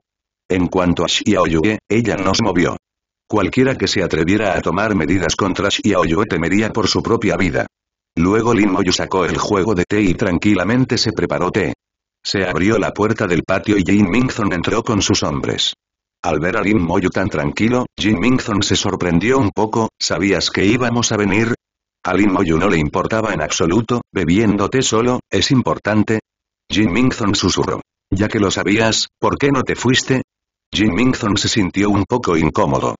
En cuanto a Xiaoyue, ella no se movió. Cualquiera que se atreviera a tomar medidas contra Xiaoyue temería por su propia vida. Luego Lin Moyu sacó el juego de té y tranquilamente se preparó té. Se abrió la puerta del patio y Jin Mingzon entró con sus hombres. Al ver a Lin Moyu tan tranquilo, Jin Mingzon se sorprendió un poco, ¿sabías que íbamos a venir? A Lin Moyu no le importaba en absoluto, bebiéndote solo, ¿es importante? Jin Mingzon susurró. Ya que lo sabías, ¿por qué no te fuiste? Jim Mingzong se sintió un poco incómodo.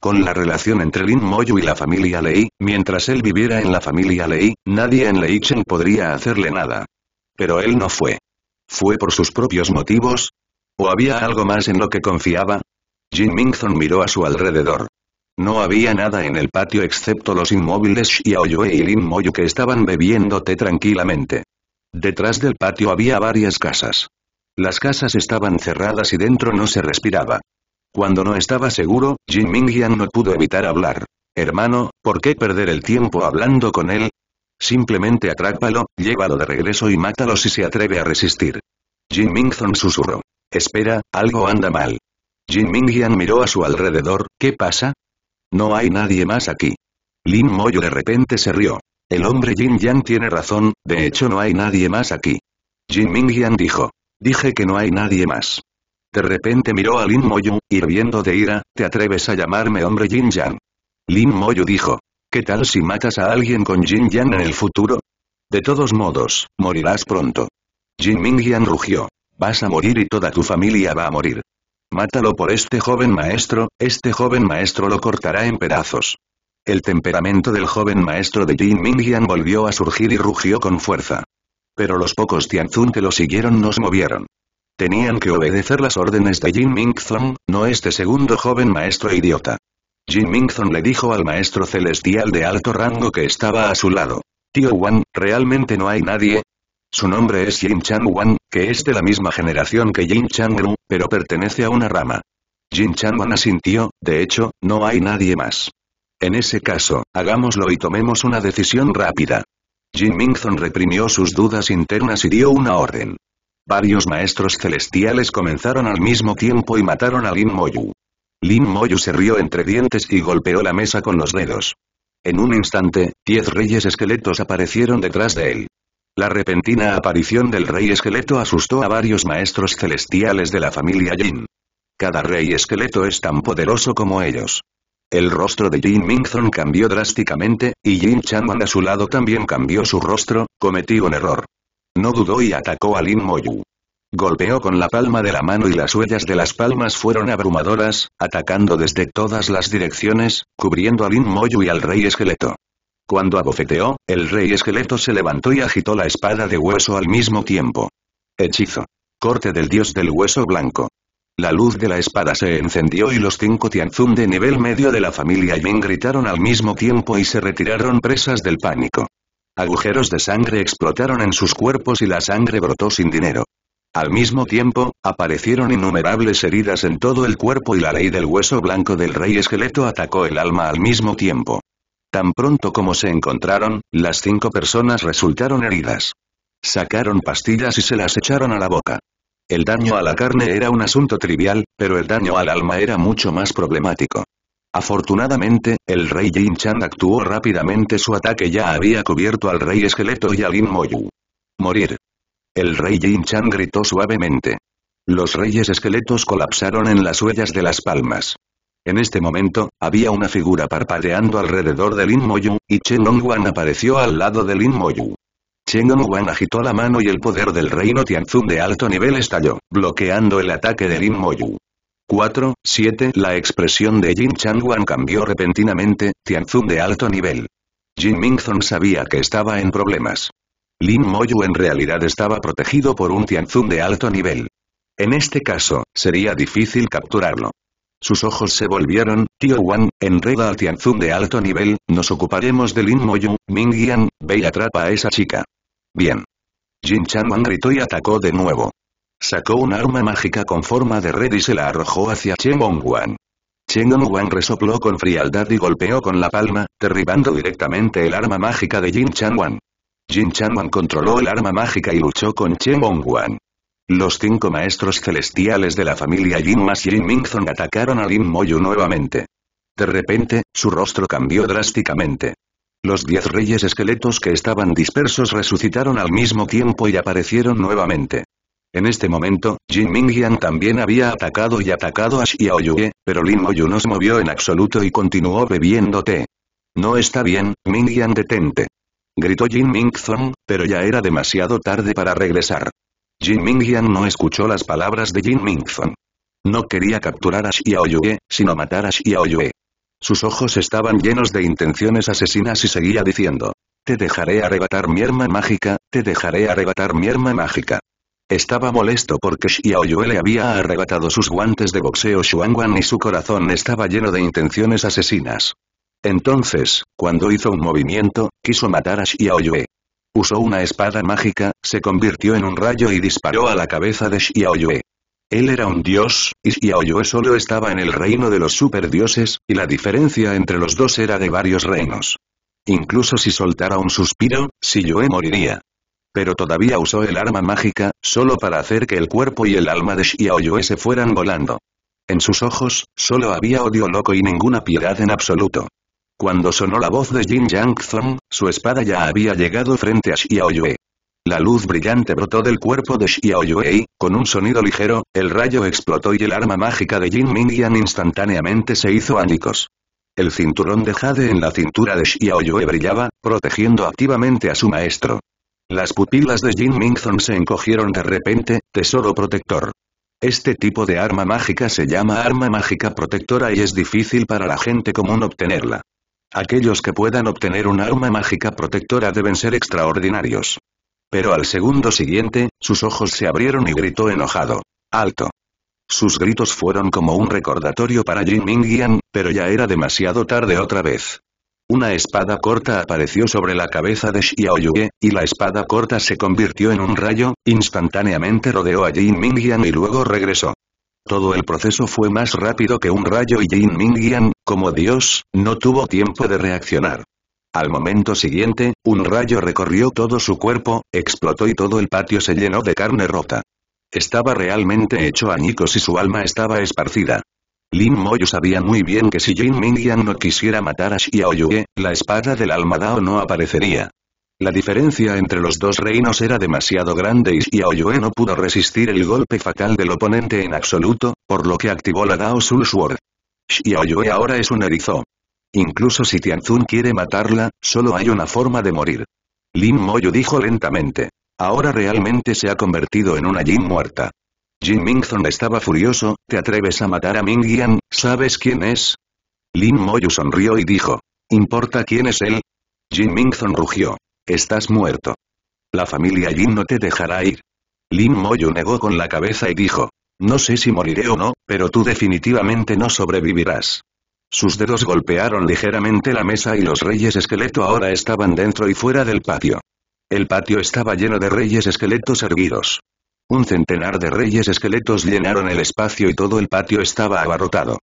Con la relación entre Lin Moyu y la familia Lei, mientras él viviera en la familia Lei, nadie en Lei Chen podría hacerle nada. Pero él no fue. ¿Fue por sus propios motivos? ¿O había algo más en lo que confiaba? Jim Mingzong miró a su alrededor. No había nada en el patio excepto los inmóviles Xiaoyue y Lin Moyu que estaban bebiendo té tranquilamente. Detrás del patio había varias casas. Las casas estaban cerradas y dentro no se respiraba. Cuando no estaba seguro, Jin Mingyan no pudo evitar hablar. Hermano, ¿por qué perder el tiempo hablando con él? Simplemente atrápalo, llévalo de regreso y mátalo si se atreve a resistir. Jin Mingzhong susurró. Espera, algo anda mal. Jin Mingyan miró a su alrededor, ¿qué pasa? No hay nadie más aquí. Lin Moyo de repente se rió. El hombre Jin Yang tiene razón, de hecho no hay nadie más aquí. Jin Mingyan dijo. Dije que no hay nadie más. De repente miró a Lin Moyu, hirviendo de ira, ¿te atreves a llamarme hombre Jin Yang? Lin Moyu dijo, ¿qué tal si matas a alguien con Jin Yang en el futuro? De todos modos, morirás pronto. Jin Mingyan rugió, vas a morir y toda tu familia va a morir. Mátalo por este joven maestro, este joven maestro lo cortará en pedazos. El temperamento del joven maestro de Jin Mingyan volvió a surgir y rugió con fuerza. Pero los pocos Tianzun que lo siguieron nos movieron. Tenían que obedecer las órdenes de Jin Mingzong, no este segundo joven maestro idiota. Jin Mingzong le dijo al maestro celestial de alto rango que estaba a su lado. Tío Wan, ¿realmente no hay nadie? Su nombre es Jin Chang Wan, que es de la misma generación que Jin Chang Ru, pero pertenece a una rama. Jin Chang Wan asintió, de hecho, no hay nadie más. En ese caso, hagámoslo y tomemos una decisión rápida. Jin Mingzon reprimió sus dudas internas y dio una orden. Varios maestros celestiales comenzaron al mismo tiempo y mataron a Lin Moyu. Lin Moyu se rió entre dientes y golpeó la mesa con los dedos. En un instante, diez reyes esqueletos aparecieron detrás de él. La repentina aparición del rey esqueleto asustó a varios maestros celestiales de la familia Jin. Cada rey esqueleto es tan poderoso como ellos. El rostro de Jin Mingzong cambió drásticamente, y Jin Chanwan a su lado también cambió su rostro, Cometió un error. No dudó y atacó a Lin Moyu. Golpeó con la palma de la mano y las huellas de las palmas fueron abrumadoras, atacando desde todas las direcciones, cubriendo a Lin Moyu y al rey esqueleto. Cuando abofeteó, el rey esqueleto se levantó y agitó la espada de hueso al mismo tiempo. Hechizo. Corte del dios del hueso blanco. La luz de la espada se encendió y los cinco Tianzun de nivel medio de la familia Yin gritaron al mismo tiempo y se retiraron presas del pánico. Agujeros de sangre explotaron en sus cuerpos y la sangre brotó sin dinero. Al mismo tiempo, aparecieron innumerables heridas en todo el cuerpo y la ley del hueso blanco del rey esqueleto atacó el alma al mismo tiempo. Tan pronto como se encontraron, las cinco personas resultaron heridas. Sacaron pastillas y se las echaron a la boca. El daño a la carne era un asunto trivial, pero el daño al alma era mucho más problemático. Afortunadamente, el rey Jin Chan actuó rápidamente su ataque ya había cubierto al rey esqueleto y a Lin Moyu. Morir. El rey Jin Chan gritó suavemente. Los reyes esqueletos colapsaron en las huellas de las palmas. En este momento, había una figura parpadeando alrededor de Lin Moyu, y Chen Longwan apareció al lado de Lin Moyu. Chengon Wan agitó la mano y el poder del reino Tianzun de alto nivel estalló, bloqueando el ataque de Lin Moyu. 4, 7 La expresión de Jin Changwan cambió repentinamente, Tianzun de alto nivel. Jin Mingzong sabía que estaba en problemas. Lin Moyu en realidad estaba protegido por un Tianzun de alto nivel. En este caso, sería difícil capturarlo. Sus ojos se volvieron, Tio Wan, enreda al Tianzun de alto nivel, nos ocuparemos de Lin Moyu, Ming Yan, ve y atrapa a esa chica. Bien. Jin Changwan gritó y atacó de nuevo. Sacó un arma mágica con forma de red y se la arrojó hacia Chen Wan. Chen Wan resopló con frialdad y golpeó con la palma, derribando directamente el arma mágica de Jin Changwan. Jin Changwan controló el arma mágica y luchó con Chen Wan. Los cinco maestros celestiales de la familia Jin Mas y Jin Mingzong atacaron a Lin Moyu nuevamente. De repente, su rostro cambió drásticamente. Los diez reyes esqueletos que estaban dispersos resucitaron al mismo tiempo y aparecieron nuevamente. En este momento, Jin Mingyan también había atacado y atacado a Xiaoyue, pero Lin Moyu no se movió en absoluto y continuó bebiendo té. No está bien, Mingyan detente. Gritó Jin Mingzong, pero ya era demasiado tarde para regresar. Jin Mingyan no escuchó las palabras de Jin Mingzong. No quería capturar a Xiaoyue, sino matar a Xiaoyue. Sus ojos estaban llenos de intenciones asesinas y seguía diciendo. Te dejaré arrebatar mi arma mágica, te dejaré arrebatar mi arma mágica. Estaba molesto porque Xiaoyue le había arrebatado sus guantes de boxeo Shuanguan y su corazón estaba lleno de intenciones asesinas. Entonces, cuando hizo un movimiento, quiso matar a Xiaoyue. Usó una espada mágica, se convirtió en un rayo y disparó a la cabeza de Xiaoyue. Él era un dios, y Xiaoyue solo estaba en el reino de los superdioses, y la diferencia entre los dos era de varios reinos. Incluso si soltara un suspiro, Xiaoyue moriría. Pero todavía usó el arma mágica, solo para hacer que el cuerpo y el alma de Xiaoyue se fueran volando. En sus ojos, solo había odio loco y ninguna piedad en absoluto. Cuando sonó la voz de Jin Yang Zong, su espada ya había llegado frente a Xiaoyue. La luz brillante brotó del cuerpo de y, con un sonido ligero, el rayo explotó y el arma mágica de Jin Mingyan instantáneamente se hizo ánicos. El cinturón de Jade en la cintura de Xiaoyue brillaba, protegiendo activamente a su maestro. Las pupilas de Jin Zong se encogieron de repente, tesoro protector. Este tipo de arma mágica se llama arma mágica protectora y es difícil para la gente común obtenerla. Aquellos que puedan obtener un arma mágica protectora deben ser extraordinarios. Pero al segundo siguiente, sus ojos se abrieron y gritó enojado. ¡Alto! Sus gritos fueron como un recordatorio para Jin Mingyan, pero ya era demasiado tarde otra vez. Una espada corta apareció sobre la cabeza de Xiaoyue, y la espada corta se convirtió en un rayo, instantáneamente rodeó a Jin Mingyan y luego regresó. Todo el proceso fue más rápido que un rayo y Jin Mingyan, como Dios, no tuvo tiempo de reaccionar. Al momento siguiente, un rayo recorrió todo su cuerpo, explotó y todo el patio se llenó de carne rota. Estaba realmente hecho añicos y su alma estaba esparcida. Lin Moyu sabía muy bien que si Jin Mingyan no quisiera matar a Xiaoyue, la espada del alma Dao no aparecería. La diferencia entre los dos reinos era demasiado grande y Xiaoyue no pudo resistir el golpe fatal del oponente en absoluto, por lo que activó la Dao Sul Sword. Xiaoyue ahora es un erizo. Incluso si Tianzun quiere matarla, solo hay una forma de morir. Lin Moyu dijo lentamente. Ahora realmente se ha convertido en una Jin muerta. Jin Mingzon estaba furioso, ¿te atreves a matar a Mingyan, sabes quién es? Lin Moyu sonrió y dijo. ¿Importa quién es él? Jin Mingzon rugió. Estás muerto. La familia Jin no te dejará ir. Lin Moyu negó con la cabeza y dijo. No sé si moriré o no, pero tú definitivamente no sobrevivirás. Sus dedos golpearon ligeramente la mesa y los reyes esqueleto ahora estaban dentro y fuera del patio. El patio estaba lleno de reyes esqueletos erguidos. Un centenar de reyes esqueletos llenaron el espacio y todo el patio estaba abarrotado.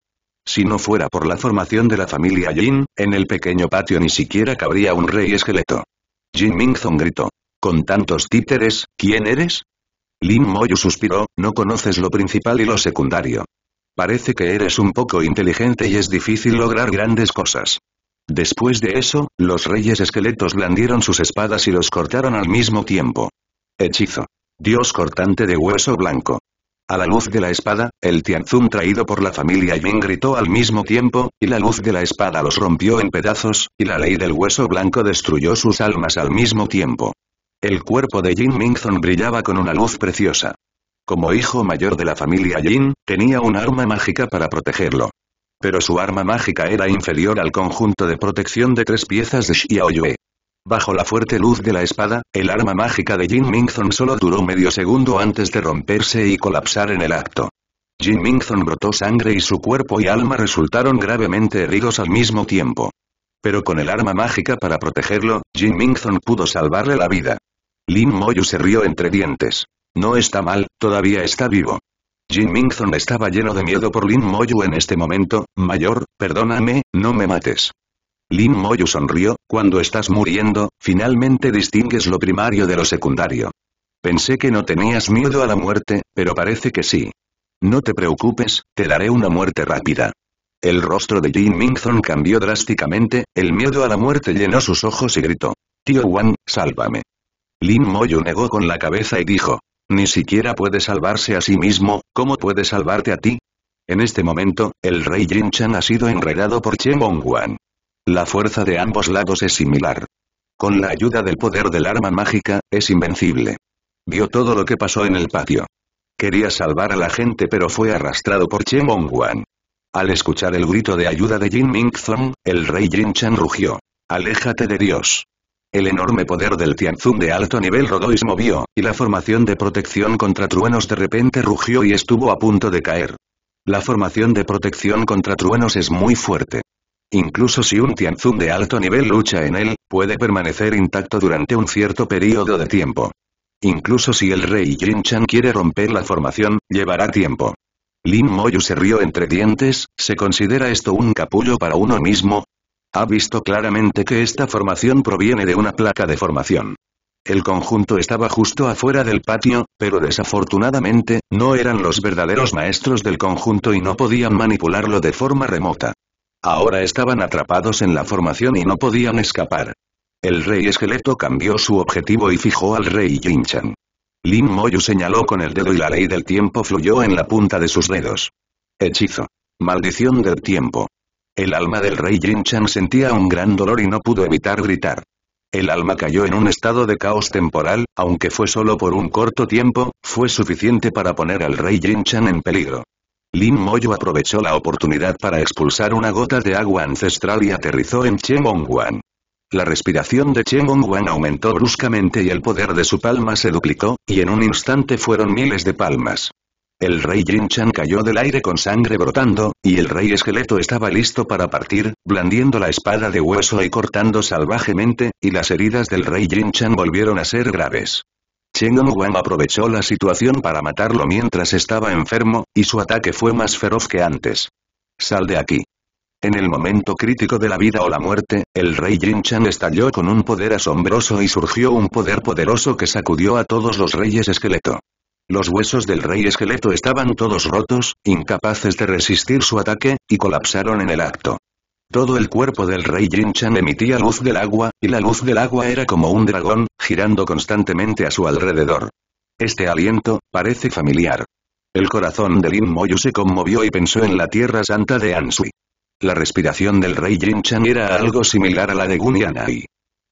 Si no fuera por la formación de la familia Jin, en el pequeño patio ni siquiera cabría un rey esqueleto. Jin Mingzong gritó. Con tantos títeres, ¿quién eres? Lin Moyu suspiró, no conoces lo principal y lo secundario. Parece que eres un poco inteligente y es difícil lograr grandes cosas. Después de eso, los reyes esqueletos blandieron sus espadas y los cortaron al mismo tiempo. Hechizo. Dios cortante de hueso blanco. A la luz de la espada, el Tianzun traído por la familia Yin gritó al mismo tiempo, y la luz de la espada los rompió en pedazos, y la ley del hueso blanco destruyó sus almas al mismo tiempo. El cuerpo de Jin Mingzong brillaba con una luz preciosa. Como hijo mayor de la familia Jin, tenía un arma mágica para protegerlo. Pero su arma mágica era inferior al conjunto de protección de tres piezas de Xiaoyue. Bajo la fuerte luz de la espada, el arma mágica de Jin Mingzhong solo duró medio segundo antes de romperse y colapsar en el acto. Jin Mingzhong brotó sangre y su cuerpo y alma resultaron gravemente heridos al mismo tiempo. Pero con el arma mágica para protegerlo, Jin Mingzhong pudo salvarle la vida. Lin Moyu se rió entre dientes. No está mal, todavía está vivo. Jim Mingzong estaba lleno de miedo por Lin Moyu en este momento, mayor, perdóname, no me mates. Lin Moyu sonrió, cuando estás muriendo, finalmente distingues lo primario de lo secundario. Pensé que no tenías miedo a la muerte, pero parece que sí. No te preocupes, te daré una muerte rápida. El rostro de Jim Mingzong cambió drásticamente, el miedo a la muerte llenó sus ojos y gritó. Tío Wang, sálvame. Lin Moyu negó con la cabeza y dijo, ni siquiera puede salvarse a sí mismo, ¿cómo puede salvarte a ti? En este momento, el rey Jin-chan ha sido enredado por Chen Wan. La fuerza de ambos lados es similar. Con la ayuda del poder del arma mágica, es invencible. Vio todo lo que pasó en el patio. Quería salvar a la gente pero fue arrastrado por Chen Wan. Al escuchar el grito de ayuda de Jin Ming Zong, el rey Jin-chan rugió. Aléjate de Dios. El enorme poder del Tianzun de alto nivel rodó y se movió, y la formación de protección contra truenos de repente rugió y estuvo a punto de caer. La formación de protección contra truenos es muy fuerte. Incluso si un Tianzun de alto nivel lucha en él, puede permanecer intacto durante un cierto período de tiempo. Incluso si el rey Yin-Chan quiere romper la formación, llevará tiempo. Lin Moyu se rió entre dientes, ¿se considera esto un capullo para uno mismo? Ha visto claramente que esta formación proviene de una placa de formación. El conjunto estaba justo afuera del patio, pero desafortunadamente, no eran los verdaderos maestros del conjunto y no podían manipularlo de forma remota. Ahora estaban atrapados en la formación y no podían escapar. El rey esqueleto cambió su objetivo y fijó al rey Chan. Lin Moyu señaló con el dedo y la ley del tiempo fluyó en la punta de sus dedos. Hechizo. Maldición del tiempo. El alma del rey Jin-chan sentía un gran dolor y no pudo evitar gritar. El alma cayó en un estado de caos temporal, aunque fue solo por un corto tiempo, fue suficiente para poner al rey Jin-chan en peligro. Lin Moyo aprovechó la oportunidad para expulsar una gota de agua ancestral y aterrizó en Gong-Wan. La respiración de Gong-Wan aumentó bruscamente y el poder de su palma se duplicó, y en un instante fueron miles de palmas. El rey Jin-chan cayó del aire con sangre brotando, y el rey esqueleto estaba listo para partir, blandiendo la espada de hueso y cortando salvajemente, y las heridas del rey Jin-chan volvieron a ser graves. on Wang aprovechó la situación para matarlo mientras estaba enfermo, y su ataque fue más feroz que antes. Sal de aquí. En el momento crítico de la vida o la muerte, el rey Jin-chan estalló con un poder asombroso y surgió un poder poderoso que sacudió a todos los reyes esqueleto. Los huesos del rey esqueleto estaban todos rotos, incapaces de resistir su ataque, y colapsaron en el acto. Todo el cuerpo del rey Chan emitía luz del agua, y la luz del agua era como un dragón, girando constantemente a su alrededor. Este aliento, parece familiar. El corazón de Lin Moyu se conmovió y pensó en la tierra santa de Ansui. La respiración del rey Chan era algo similar a la de Gunyanai.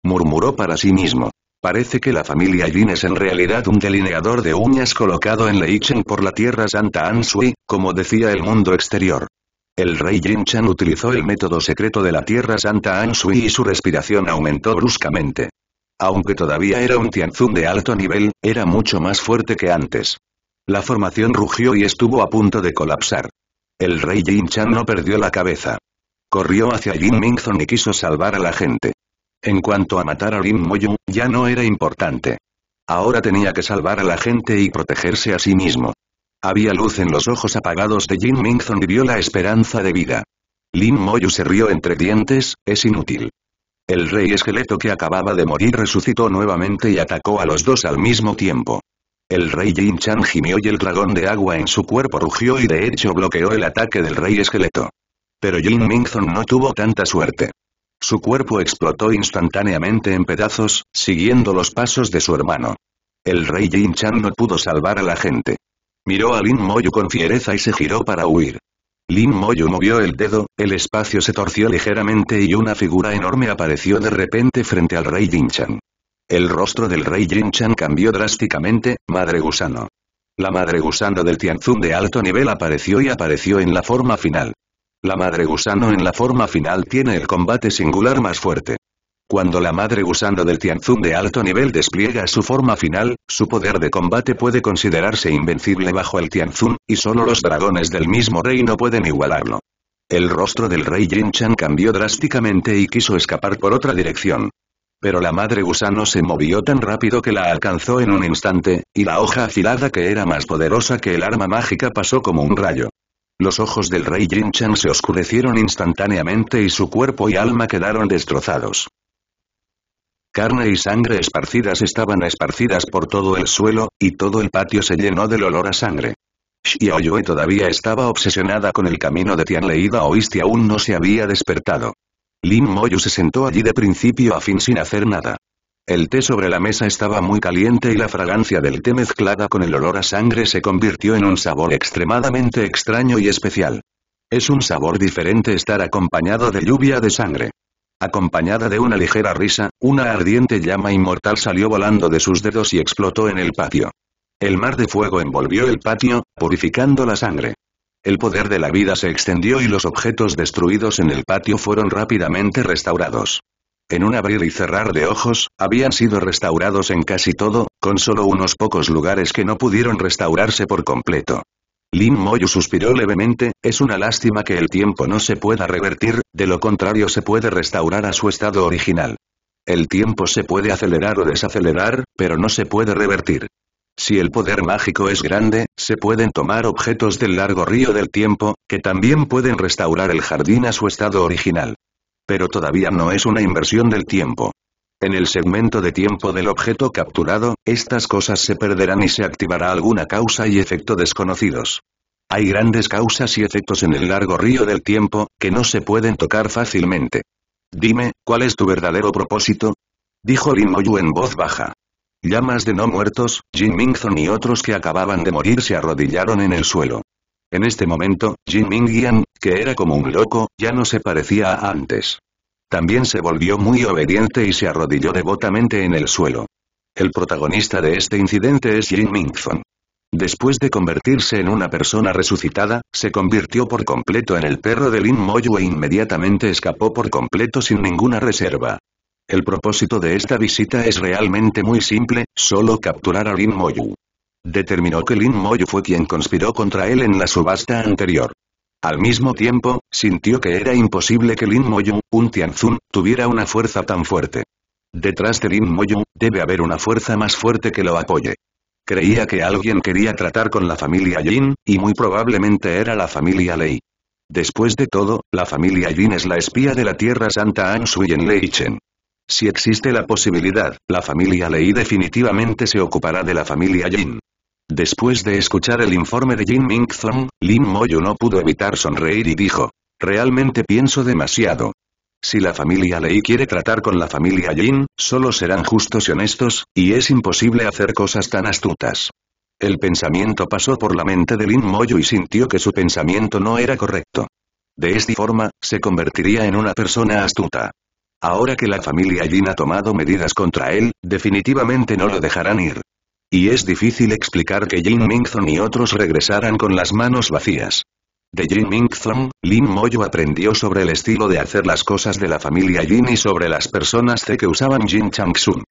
Murmuró para sí mismo. Parece que la familia Yin es en realidad un delineador de uñas colocado en Leichen por la Tierra Santa Anshui, como decía el mundo exterior. El rey Jin-chan utilizó el método secreto de la Tierra Santa Anshui y su respiración aumentó bruscamente. Aunque todavía era un Tianzun de alto nivel, era mucho más fuerte que antes. La formación rugió y estuvo a punto de colapsar. El rey Jin-chan no perdió la cabeza. Corrió hacia Jin Mingzon y quiso salvar a la gente. En cuanto a matar a Lin Moyu, ya no era importante. Ahora tenía que salvar a la gente y protegerse a sí mismo. Había luz en los ojos apagados de Jin Mingzon y vio la esperanza de vida. Lin Moyu se rió entre dientes, es inútil. El rey esqueleto que acababa de morir resucitó nuevamente y atacó a los dos al mismo tiempo. El rey Jin Chan gimió y el dragón de agua en su cuerpo rugió y de hecho bloqueó el ataque del rey esqueleto. Pero Jin Mingzon no tuvo tanta suerte. Su cuerpo explotó instantáneamente en pedazos, siguiendo los pasos de su hermano. El rey Jin Chan no pudo salvar a la gente. Miró a Lin Moyu con fiereza y se giró para huir. Lin Moyu movió el dedo, el espacio se torció ligeramente y una figura enorme apareció de repente frente al rey Jin Chan. El rostro del rey Jin Chan cambió drásticamente, madre gusano. La madre gusano del Tianzun de alto nivel apareció y apareció en la forma final. La madre gusano en la forma final tiene el combate singular más fuerte. Cuando la madre gusano del Tianzun de alto nivel despliega su forma final, su poder de combate puede considerarse invencible bajo el Tianzun, y solo los dragones del mismo reino pueden igualarlo. El rostro del rey Yin-Chan cambió drásticamente y quiso escapar por otra dirección. Pero la madre gusano se movió tan rápido que la alcanzó en un instante, y la hoja afilada que era más poderosa que el arma mágica pasó como un rayo. Los ojos del rey Jinchan se oscurecieron instantáneamente y su cuerpo y alma quedaron destrozados. Carne y sangre esparcidas estaban esparcidas por todo el suelo, y todo el patio se llenó del olor a sangre. Xiaoyue todavía estaba obsesionada con el camino de Tianleida Isti este aún no se había despertado. Lin Moyu se sentó allí de principio a fin sin hacer nada. El té sobre la mesa estaba muy caliente y la fragancia del té mezclada con el olor a sangre se convirtió en un sabor extremadamente extraño y especial. Es un sabor diferente estar acompañado de lluvia de sangre. Acompañada de una ligera risa, una ardiente llama inmortal salió volando de sus dedos y explotó en el patio. El mar de fuego envolvió el patio, purificando la sangre. El poder de la vida se extendió y los objetos destruidos en el patio fueron rápidamente restaurados en un abrir y cerrar de ojos, habían sido restaurados en casi todo, con solo unos pocos lugares que no pudieron restaurarse por completo. Lin Moyu suspiró levemente, es una lástima que el tiempo no se pueda revertir, de lo contrario se puede restaurar a su estado original. El tiempo se puede acelerar o desacelerar, pero no se puede revertir. Si el poder mágico es grande, se pueden tomar objetos del largo río del tiempo, que también pueden restaurar el jardín a su estado original. Pero todavía no es una inversión del tiempo. En el segmento de tiempo del objeto capturado, estas cosas se perderán y se activará alguna causa y efecto desconocidos. Hay grandes causas y efectos en el largo río del tiempo, que no se pueden tocar fácilmente. Dime, ¿cuál es tu verdadero propósito? Dijo Lin Moyu en voz baja. Llamas de no muertos, Jin Mingzon y otros que acababan de morir se arrodillaron en el suelo. En este momento, Jin Mingyan, que era como un loco, ya no se parecía a antes. También se volvió muy obediente y se arrodilló devotamente en el suelo. El protagonista de este incidente es Jin Mingfeng. Después de convertirse en una persona resucitada, se convirtió por completo en el perro de Lin Moyu e inmediatamente escapó por completo sin ninguna reserva. El propósito de esta visita es realmente muy simple, solo capturar a Lin Moyu. Determinó que Lin Moyo fue quien conspiró contra él en la subasta anterior. Al mismo tiempo, sintió que era imposible que Lin Moyu, un Tianzun, tuviera una fuerza tan fuerte. Detrás de Lin Moyu, debe haber una fuerza más fuerte que lo apoye. Creía que alguien quería tratar con la familia Yin, y muy probablemente era la familia Lei. Después de todo, la familia Yin es la espía de la Tierra Santa Anshui en Chen. Si existe la posibilidad, la familia Lei definitivamente se ocupará de la familia Yin. Después de escuchar el informe de Jin Ming Zong, Lin Moyo no pudo evitar sonreír y dijo. Realmente pienso demasiado. Si la familia Lei quiere tratar con la familia Jin, solo serán justos y honestos, y es imposible hacer cosas tan astutas. El pensamiento pasó por la mente de Lin Moyo y sintió que su pensamiento no era correcto. De esta forma, se convertiría en una persona astuta. Ahora que la familia Jin ha tomado medidas contra él, definitivamente no lo dejarán ir. Y es difícil explicar que Jin Mingzong y otros regresaran con las manos vacías. De Jin Mingzong, Lin Moyu aprendió sobre el estilo de hacer las cosas de la familia Jin y sobre las personas C que usaban Jin Changsun.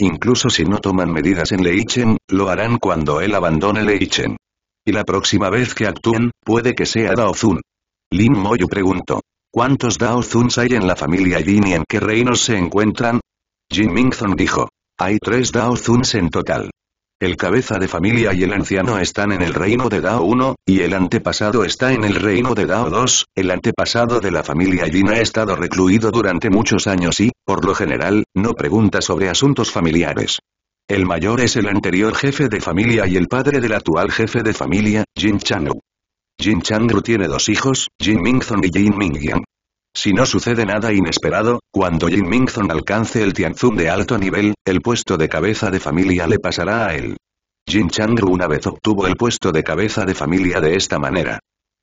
Incluso si no toman medidas en Leichen, lo harán cuando él abandone Leichen. Y la próxima vez que actúen, puede que sea Daozun. Lin Moyu preguntó. ¿Cuántos Daozuns hay en la familia Jin y en qué reinos se encuentran? Jin Mingzong dijo. Hay tres Daozuns en total. El cabeza de familia y el anciano están en el reino de Dao 1, y el antepasado está en el reino de Dao 2, el antepasado de la familia Jin ha estado recluido durante muchos años y, por lo general, no pregunta sobre asuntos familiares. El mayor es el anterior jefe de familia y el padre del actual jefe de familia, Jin Changru. Jin Changru tiene dos hijos, Jin Mingzong y Jin Mingyan. Si no sucede nada inesperado, cuando Jin Mingzong alcance el Tianzun de alto nivel, el puesto de cabeza de familia le pasará a él. Jin Changru una vez obtuvo el puesto de cabeza de familia de esta manera.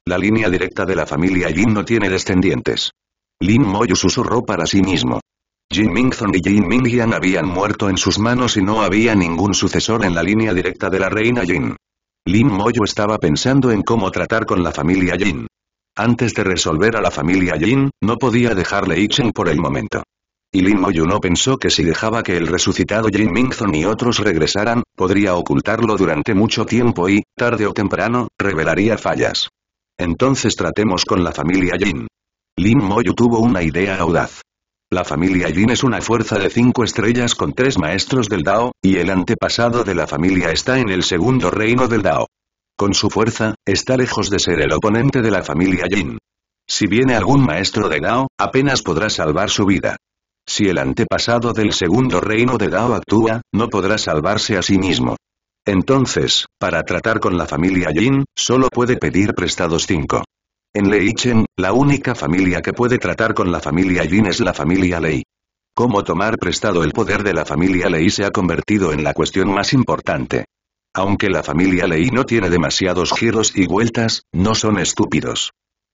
La línea directa de la familia Jin no tiene descendientes. Lin Moyu susurró para sí mismo. Jin Mingzong y Jin Mingyan habían muerto en sus manos y no había ningún sucesor en la línea directa de la reina Jin. Lin Moyu estaba pensando en cómo tratar con la familia Jin. Antes de resolver a la familia Jin, no podía dejarle Ichen por el momento. Y Lin no pensó que si dejaba que el resucitado Jin Mingzon y otros regresaran, podría ocultarlo durante mucho tiempo y, tarde o temprano, revelaría fallas. Entonces tratemos con la familia Jin. Lin Moyu tuvo una idea audaz. La familia Jin es una fuerza de cinco estrellas con tres maestros del Dao, y el antepasado de la familia está en el segundo reino del Dao con su fuerza, está lejos de ser el oponente de la familia Jin. Si viene algún maestro de Gao, apenas podrá salvar su vida. Si el antepasado del segundo reino de Dao actúa, no podrá salvarse a sí mismo. Entonces, para tratar con la familia Jin, solo puede pedir prestados cinco. En Leichen, la única familia que puede tratar con la familia Jin es la familia Lei. Cómo tomar prestado el poder de la familia Lei se ha convertido en la cuestión más importante. Aunque la familia Lei no tiene demasiados giros y vueltas, no son estúpidos.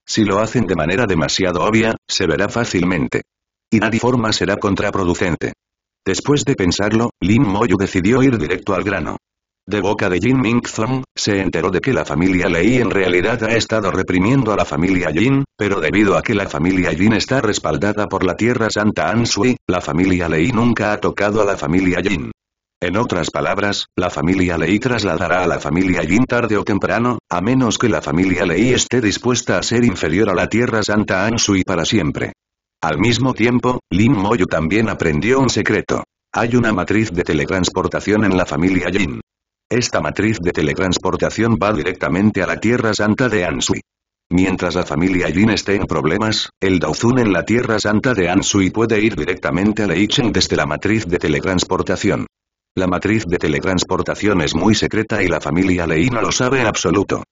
Si lo hacen de manera demasiado obvia, se verá fácilmente. Y nadie forma será contraproducente. Después de pensarlo, Lin Moyu decidió ir directo al grano. De boca de Jin Ming-Zong, se enteró de que la familia Lei en realidad ha estado reprimiendo a la familia Jin, pero debido a que la familia Jin está respaldada por la Tierra Santa Anshui, la familia Lei nunca ha tocado a la familia Jin. En otras palabras, la familia Lei trasladará a la familia Yin tarde o temprano, a menos que la familia Lei esté dispuesta a ser inferior a la Tierra Santa Ansui para siempre. Al mismo tiempo, Lin Moyo también aprendió un secreto. Hay una matriz de teletransportación en la familia Yin. Esta matriz de teletransportación va directamente a la Tierra Santa de Ansui. Mientras la familia Yin esté en problemas, el Daozun en la Tierra Santa de Ansui puede ir directamente a Cheng desde la matriz de teletransportación. La matriz de teletransportación es muy secreta y la familia Lei no lo sabe en absoluto.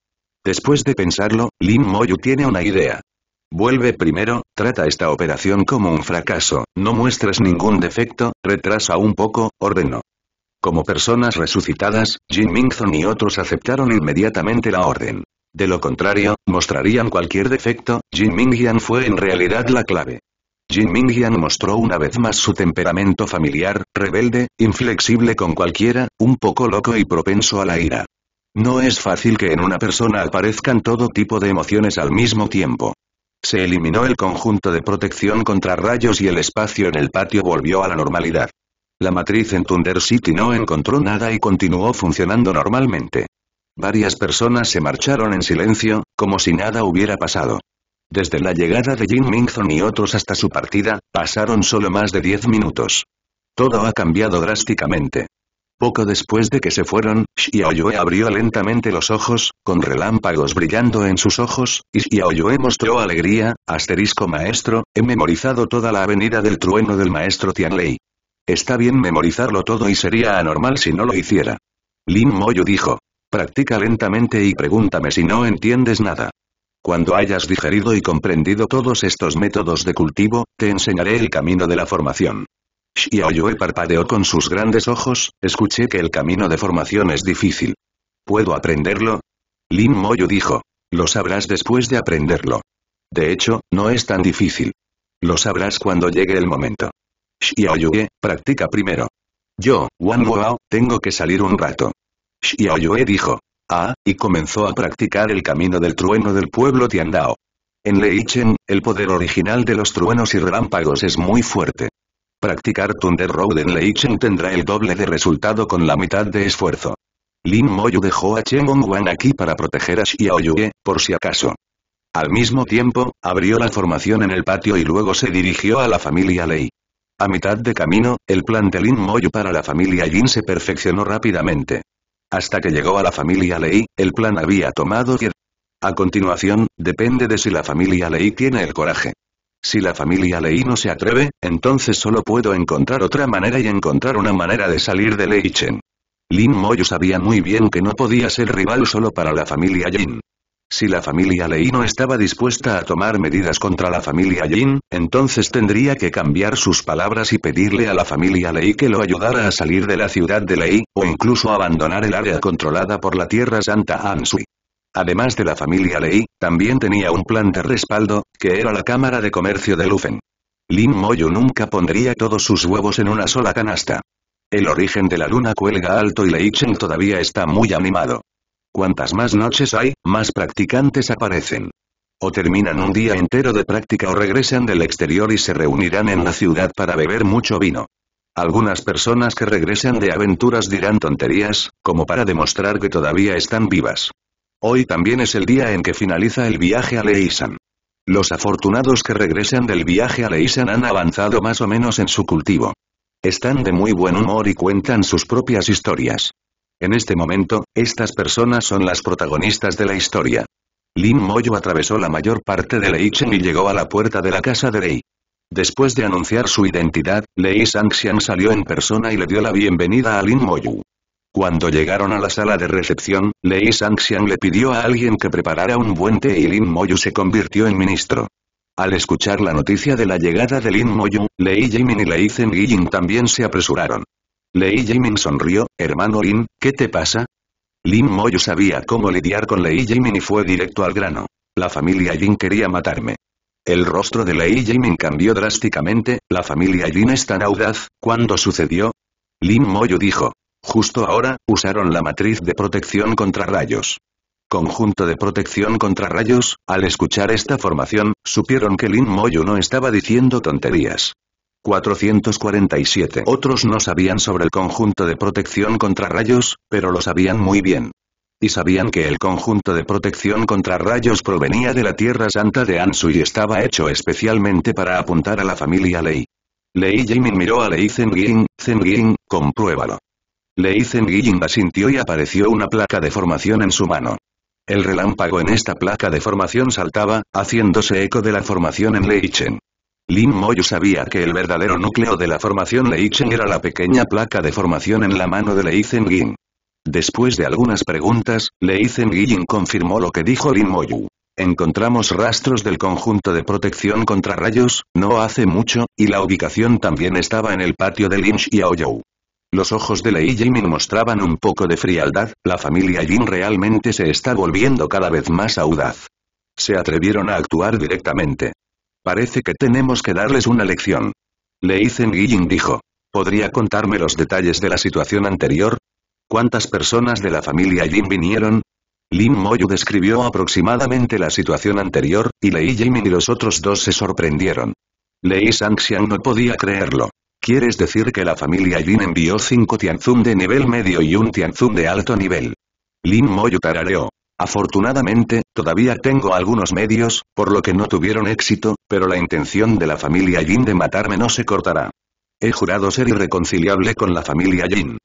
Después de pensarlo, Lin Moyu tiene una idea. Vuelve primero, trata esta operación como un fracaso, no muestres ningún defecto, retrasa un poco, ordenó. Como personas resucitadas, Jin Mingzon y otros aceptaron inmediatamente la orden. De lo contrario, mostrarían cualquier defecto, Jin Mingyan fue en realidad la clave. Jin Mingyan mostró una vez más su temperamento familiar, rebelde, inflexible con cualquiera, un poco loco y propenso a la ira. No es fácil que en una persona aparezcan todo tipo de emociones al mismo tiempo. Se eliminó el conjunto de protección contra rayos y el espacio en el patio volvió a la normalidad. La matriz en Thunder City no encontró nada y continuó funcionando normalmente. Varias personas se marcharon en silencio, como si nada hubiera pasado. Desde la llegada de Jin Mingzong y otros hasta su partida, pasaron solo más de diez minutos. Todo ha cambiado drásticamente. Poco después de que se fueron, Xiaoyue abrió lentamente los ojos, con relámpagos brillando en sus ojos, y Xiaoyue mostró alegría, asterisco maestro, he memorizado toda la avenida del trueno del maestro Tianlei. Está bien memorizarlo todo y sería anormal si no lo hiciera. Lin Moyu dijo. Practica lentamente y pregúntame si no entiendes nada. Cuando hayas digerido y comprendido todos estos métodos de cultivo, te enseñaré el camino de la formación. Xiaoyue parpadeó con sus grandes ojos, escuché que el camino de formación es difícil. ¿Puedo aprenderlo? Lin Moyu dijo. Lo sabrás después de aprenderlo. De hecho, no es tan difícil. Lo sabrás cuando llegue el momento. Xiaoyue, practica primero. Yo, Wang Wao, tengo que salir un rato. Xiaoyue dijo. Ah, y comenzó a practicar el camino del trueno del pueblo Tiandao. En Leichen, el poder original de los truenos y relámpagos es muy fuerte. Practicar Thunder Road en Leichen tendrá el doble de resultado con la mitad de esfuerzo. Lin Moyu dejó a Wan aquí para proteger a Xiaoyue, por si acaso. Al mismo tiempo, abrió la formación en el patio y luego se dirigió a la familia Lei. A mitad de camino, el plan de Lin Moyu para la familia Yin se perfeccionó rápidamente. Hasta que llegó a la familia Lei, el plan había tomado A continuación, depende de si la familia Lei tiene el coraje. Si la familia Lei no se atreve, entonces solo puedo encontrar otra manera y encontrar una manera de salir de Lei Chen. Lin Moyo sabía muy bien que no podía ser rival solo para la familia Yin. Si la familia Lei no estaba dispuesta a tomar medidas contra la familia Yin, entonces tendría que cambiar sus palabras y pedirle a la familia Lei que lo ayudara a salir de la ciudad de Lei, o incluso abandonar el área controlada por la Tierra Santa Ansui. Además de la familia Lei, también tenía un plan de respaldo, que era la Cámara de Comercio de Lufen. Lin Moyu nunca pondría todos sus huevos en una sola canasta. El origen de la luna cuelga alto y Lei Chen todavía está muy animado. Cuantas más noches hay, más practicantes aparecen. O terminan un día entero de práctica o regresan del exterior y se reunirán en la ciudad para beber mucho vino. Algunas personas que regresan de aventuras dirán tonterías, como para demostrar que todavía están vivas. Hoy también es el día en que finaliza el viaje a Leisan. Los afortunados que regresan del viaje a Leisan han avanzado más o menos en su cultivo. Están de muy buen humor y cuentan sus propias historias. En este momento, estas personas son las protagonistas de la historia. Lin Moyo atravesó la mayor parte de Chen y llegó a la puerta de la casa de Lei. Después de anunciar su identidad, Lei Sangxian salió en persona y le dio la bienvenida a Lin Moyu. Cuando llegaron a la sala de recepción, Lei Sangxian le pidió a alguien que preparara un buen té y Lin Moyu se convirtió en ministro. Al escuchar la noticia de la llegada de Lin Moyu, Lei Jimin y Lei Zheng también se apresuraron. Lei Jimin sonrió, hermano Lin, ¿qué te pasa? Lin Moyu sabía cómo lidiar con Lei Jimin y fue directo al grano. La familia Jin quería matarme. El rostro de Lei Jimin cambió drásticamente, la familia Jin es tan audaz, ¿cuándo sucedió? Lin Moyu dijo. Justo ahora, usaron la matriz de protección contra rayos. Conjunto de protección contra rayos, al escuchar esta formación, supieron que Lin Moyu no estaba diciendo tonterías. 447. Otros no sabían sobre el conjunto de protección contra rayos, pero lo sabían muy bien. Y sabían que el conjunto de protección contra rayos provenía de la Tierra Santa de Ansu y estaba hecho especialmente para apuntar a la familia Lei. Lei Jamin miró a Lei Zengin, Zengin, compruébalo. Lei Zengin asintió y apareció una placa de formación en su mano. El relámpago en esta placa de formación saltaba, haciéndose eco de la formación en Lei Chen. Lin Moyu sabía que el verdadero núcleo de la formación Leichen era la pequeña placa de formación en la mano de Leichen yin Después de algunas preguntas, Leichen yin confirmó lo que dijo Lin Moyu. Encontramos rastros del conjunto de protección contra rayos, no hace mucho, y la ubicación también estaba en el patio de Lin Xiaoyou. Los ojos de Lei Jimin mostraban un poco de frialdad, la familia Jin realmente se está volviendo cada vez más audaz. Se atrevieron a actuar directamente. Parece que tenemos que darles una lección. y Yin dijo. ¿Podría contarme los detalles de la situación anterior? ¿Cuántas personas de la familia Jin vinieron? Lin Moyu describió aproximadamente la situación anterior, y Lei Jimin y los otros dos se sorprendieron. Lei Sanxian no podía creerlo. ¿Quieres decir que la familia Jin envió cinco Tianzun de nivel medio y un Tianzun de alto nivel? Lin Moyu tarareó. Afortunadamente, todavía tengo algunos medios, por lo que no tuvieron éxito, pero la intención de la familia Jin de matarme no se cortará. He jurado ser irreconciliable con la familia Jin.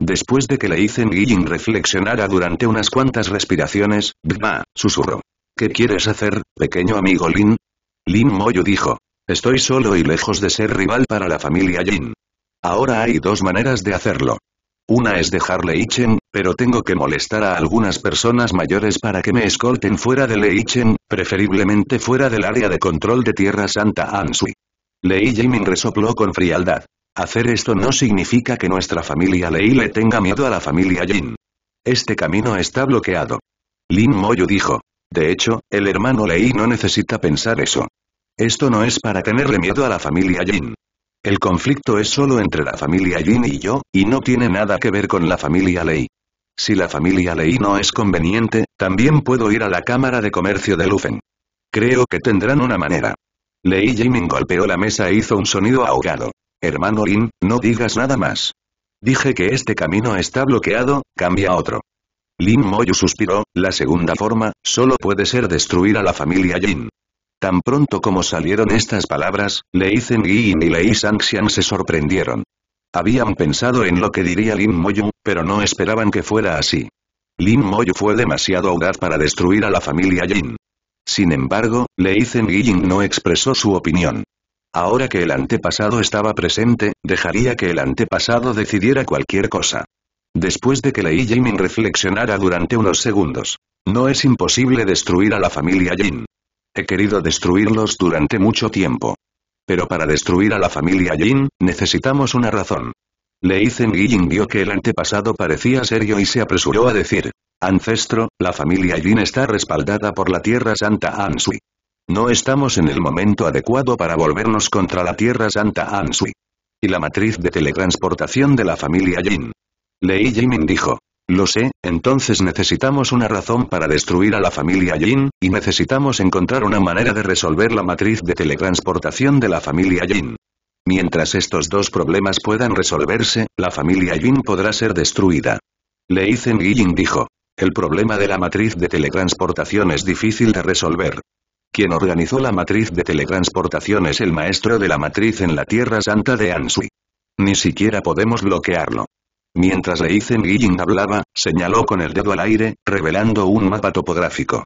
Después de que le hice yin reflexionara durante unas cuantas respiraciones, Bma, susurró. ¿Qué quieres hacer, pequeño amigo Lin? Lin Moyo dijo. Estoy solo y lejos de ser rival para la familia Jin. Ahora hay dos maneras de hacerlo. Una es Lei Chen, pero tengo que molestar a algunas personas mayores para que me escolten fuera de Leichen, preferiblemente fuera del área de control de Tierra Santa Ansui. Lei Jamin resopló con frialdad. Hacer esto no significa que nuestra familia Lei le tenga miedo a la familia Jin. Este camino está bloqueado. Lin Moyu dijo. De hecho, el hermano Lei no necesita pensar eso. Esto no es para tenerle miedo a la familia Jin. El conflicto es solo entre la familia Jin y yo, y no tiene nada que ver con la familia Lei. Si la familia Lei no es conveniente, también puedo ir a la Cámara de Comercio de Lufen. Creo que tendrán una manera. Lei Jimin golpeó la mesa e hizo un sonido ahogado. Hermano Lin, no digas nada más. Dije que este camino está bloqueado, cambia otro. Lin Moyu suspiró, la segunda forma, solo puede ser destruir a la familia Jin. Tan pronto como salieron estas palabras, Lei Yin y Lei Sanxian se sorprendieron. Habían pensado en lo que diría Lin Moyu, pero no esperaban que fuera así. Lin Moyu fue demasiado audaz para destruir a la familia Yin. Sin embargo, Lei Yin no expresó su opinión. Ahora que el antepasado estaba presente, dejaría que el antepasado decidiera cualquier cosa. Después de que Lei Jimin reflexionara durante unos segundos. No es imposible destruir a la familia Yin. He querido destruirlos durante mucho tiempo. Pero para destruir a la familia Yin, necesitamos una razón. Le Izen vio que el antepasado parecía serio y se apresuró a decir. Ancestro, la familia Yin está respaldada por la Tierra Santa Ansui. No estamos en el momento adecuado para volvernos contra la Tierra Santa Ansui. Y la matriz de teletransportación de la familia Jin. Lei Jimin dijo. Lo sé, entonces necesitamos una razón para destruir a la familia Jin, y necesitamos encontrar una manera de resolver la matriz de teletransportación de la familia Jin. Mientras estos dos problemas puedan resolverse, la familia Jin podrá ser destruida. Le a dijo. El problema de la matriz de teletransportación es difícil de resolver. Quien organizó la matriz de teletransportación es el maestro de la matriz en la Tierra Santa de Ansui. Ni siquiera podemos bloquearlo. Mientras y Yin hablaba, señaló con el dedo al aire, revelando un mapa topográfico.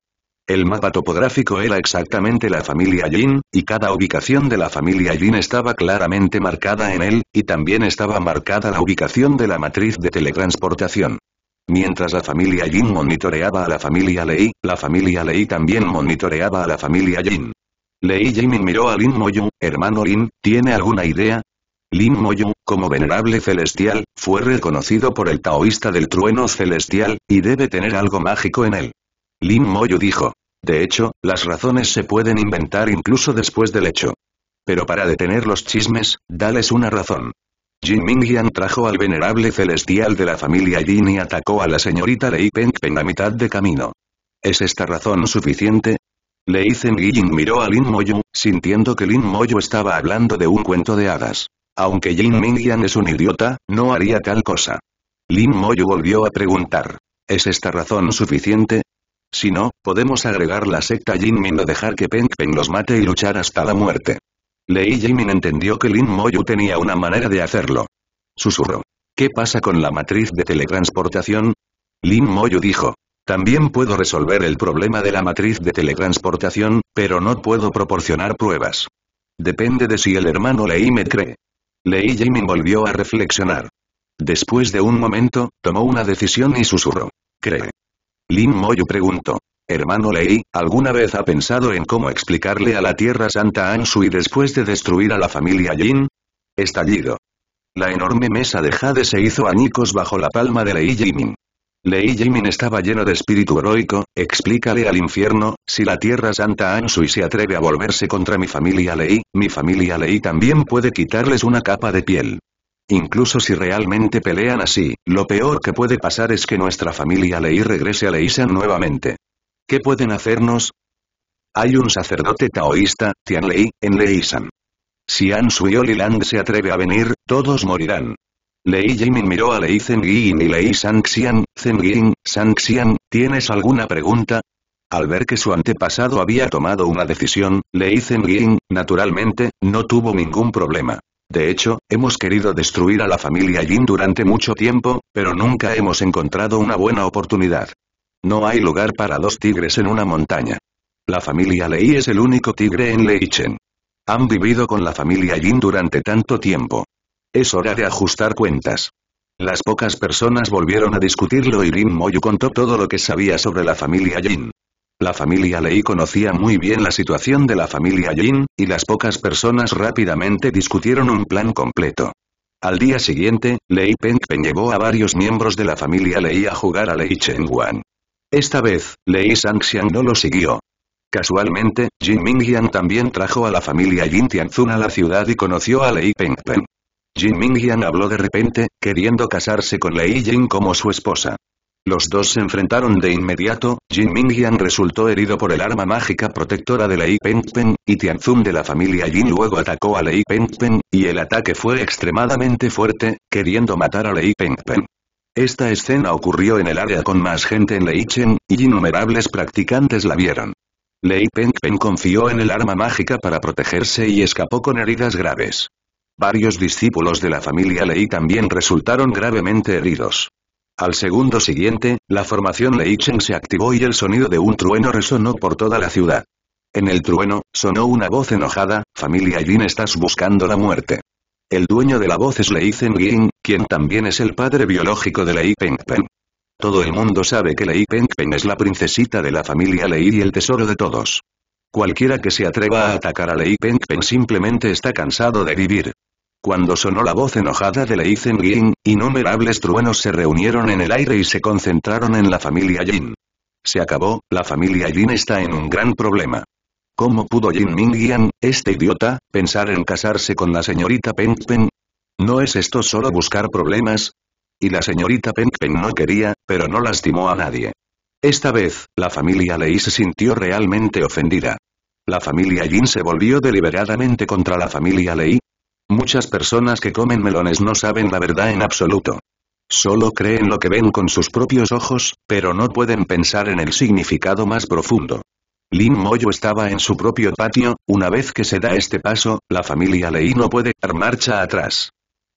El mapa topográfico era exactamente la familia Yin, y cada ubicación de la familia Yin estaba claramente marcada en él, y también estaba marcada la ubicación de la matriz de teletransportación. Mientras la familia Yin monitoreaba a la familia Lei, la familia Lei también monitoreaba a la familia Yin. Lei Jimin miró a Lin Moyu, hermano Lin, ¿tiene alguna idea? Lin Moyu, como venerable celestial, fue reconocido por el taoísta del trueno celestial, y debe tener algo mágico en él. Lin Moyu dijo. De hecho, las razones se pueden inventar incluso después del hecho. Pero para detener los chismes, dales una razón. Jin Mingyan trajo al venerable celestial de la familia Jin y atacó a la señorita Lei Pengpeng a mitad de camino. ¿Es esta razón suficiente? Lei Zengyin miró a Lin Moyu, sintiendo que Lin Moyu estaba hablando de un cuento de hadas. Aunque Jin Yan es un idiota, no haría tal cosa. Lin Moyu volvió a preguntar. ¿Es esta razón suficiente? Si no, podemos agregar la secta Jinmin o dejar que Peng Peng los mate y luchar hasta la muerte. Lei Ming entendió que Lin Moyu tenía una manera de hacerlo. Susurró. ¿Qué pasa con la matriz de teletransportación? Lin Moyu dijo. También puedo resolver el problema de la matriz de teletransportación, pero no puedo proporcionar pruebas. Depende de si el hermano Lei me cree. Lei Jimin volvió a reflexionar. Después de un momento, tomó una decisión y susurró. Cree. Lin Moyu preguntó. Hermano Lei, ¿alguna vez ha pensado en cómo explicarle a la Tierra Santa y después de destruir a la familia Jin? Estallido. La enorme mesa de jade se hizo añicos bajo la palma de Lei Jimin. Lei Jimin estaba lleno de espíritu heroico, explícale al infierno, si la Tierra Santa y se atreve a volverse contra mi familia Lei, mi familia Lei también puede quitarles una capa de piel. Incluso si realmente pelean así, lo peor que puede pasar es que nuestra familia Lei regrese a San nuevamente. ¿Qué pueden hacernos? Hay un sacerdote taoísta, Lei en San. Si y Oliland se atreve a venir, todos morirán. Lei Jimin miró a Lei Yin y Lei Sanxian, Sang Sanxian, ¿tienes alguna pregunta? Al ver que su antepasado había tomado una decisión, Lei yin naturalmente, no tuvo ningún problema. De hecho, hemos querido destruir a la familia Yin durante mucho tiempo, pero nunca hemos encontrado una buena oportunidad. No hay lugar para dos tigres en una montaña. La familia Lei es el único tigre en Chen. Han vivido con la familia Yin durante tanto tiempo. Es hora de ajustar cuentas. Las pocas personas volvieron a discutirlo y Rin Moyu contó todo lo que sabía sobre la familia Jin. La familia Lei conocía muy bien la situación de la familia Jin, y las pocas personas rápidamente discutieron un plan completo. Al día siguiente, Lei Pengpen llevó a varios miembros de la familia Lei a jugar a Lei Chengwan. Esta vez, Lei Sangxian no lo siguió. Casualmente, Jin Mingyan también trajo a la familia Jin Tianzun a la ciudad y conoció a Lei Pengpeng. Jin Mingyan habló de repente, queriendo casarse con Lei Jin como su esposa. Los dos se enfrentaron de inmediato, Jin Mingyan resultó herido por el arma mágica protectora de Lei Pengpeng, y Tianzum de la familia Jin luego atacó a Lei Pengpeng, y el ataque fue extremadamente fuerte, queriendo matar a Lei Pengpeng. Esta escena ocurrió en el área con más gente en Lei Chen, y innumerables practicantes la vieron. Lei Pengpeng confió en el arma mágica para protegerse y escapó con heridas graves. Varios discípulos de la familia Lei también resultaron gravemente heridos. Al segundo siguiente, la formación Lei Cheng se activó y el sonido de un trueno resonó por toda la ciudad. En el trueno, sonó una voz enojada, familia Yin estás buscando la muerte. El dueño de la voz es Lei Yin, quien también es el padre biológico de Lei Pengpeng. Todo el mundo sabe que Lei Pengpeng es la princesita de la familia Lei y el tesoro de todos. Cualquiera que se atreva a atacar a Lei Pengpeng simplemente está cansado de vivir. Cuando sonó la voz enojada de Lei Zhengying, innumerables truenos se reunieron en el aire y se concentraron en la familia Jin. Se acabó, la familia Jin está en un gran problema. ¿Cómo pudo Jin Mingyan, este idiota, pensar en casarse con la señorita Peng? ¿No es esto solo buscar problemas? Y la señorita Peng no quería, pero no lastimó a nadie. Esta vez, la familia Lei se sintió realmente ofendida. La familia Jin se volvió deliberadamente contra la familia Lei, Muchas personas que comen melones no saben la verdad en absoluto. Solo creen lo que ven con sus propios ojos, pero no pueden pensar en el significado más profundo. Lin Moyo estaba en su propio patio, una vez que se da este paso, la familia Lei no puede dar marcha atrás.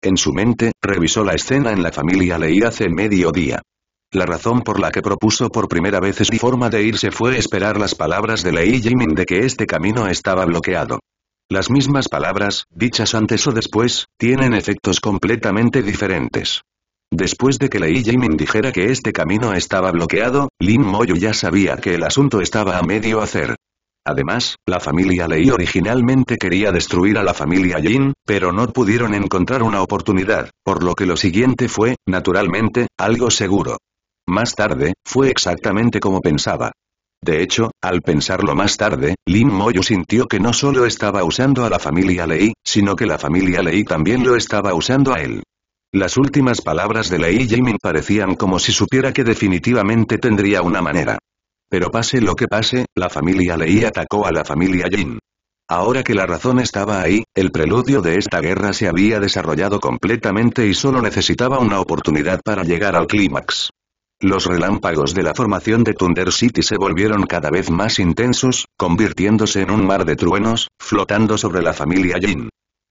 En su mente, revisó la escena en la familia Lei hace medio día. La razón por la que propuso por primera vez su forma de irse fue esperar las palabras de Lei Jimin de que este camino estaba bloqueado. Las mismas palabras, dichas antes o después, tienen efectos completamente diferentes. Después de que Lei Jimin dijera que este camino estaba bloqueado, Lin Moyo ya sabía que el asunto estaba a medio hacer. Además, la familia Lei originalmente quería destruir a la familia Jin, pero no pudieron encontrar una oportunidad, por lo que lo siguiente fue, naturalmente, algo seguro. Más tarde, fue exactamente como pensaba. De hecho, al pensarlo más tarde, Lin Moyo sintió que no solo estaba usando a la familia Lei, sino que la familia Lei también lo estaba usando a él. Las últimas palabras de Lei Jimin parecían como si supiera que definitivamente tendría una manera. Pero pase lo que pase, la familia Lei atacó a la familia Jin. Ahora que la razón estaba ahí, el preludio de esta guerra se había desarrollado completamente y solo necesitaba una oportunidad para llegar al clímax. Los relámpagos de la formación de Thunder City se volvieron cada vez más intensos, convirtiéndose en un mar de truenos, flotando sobre la familia Jin.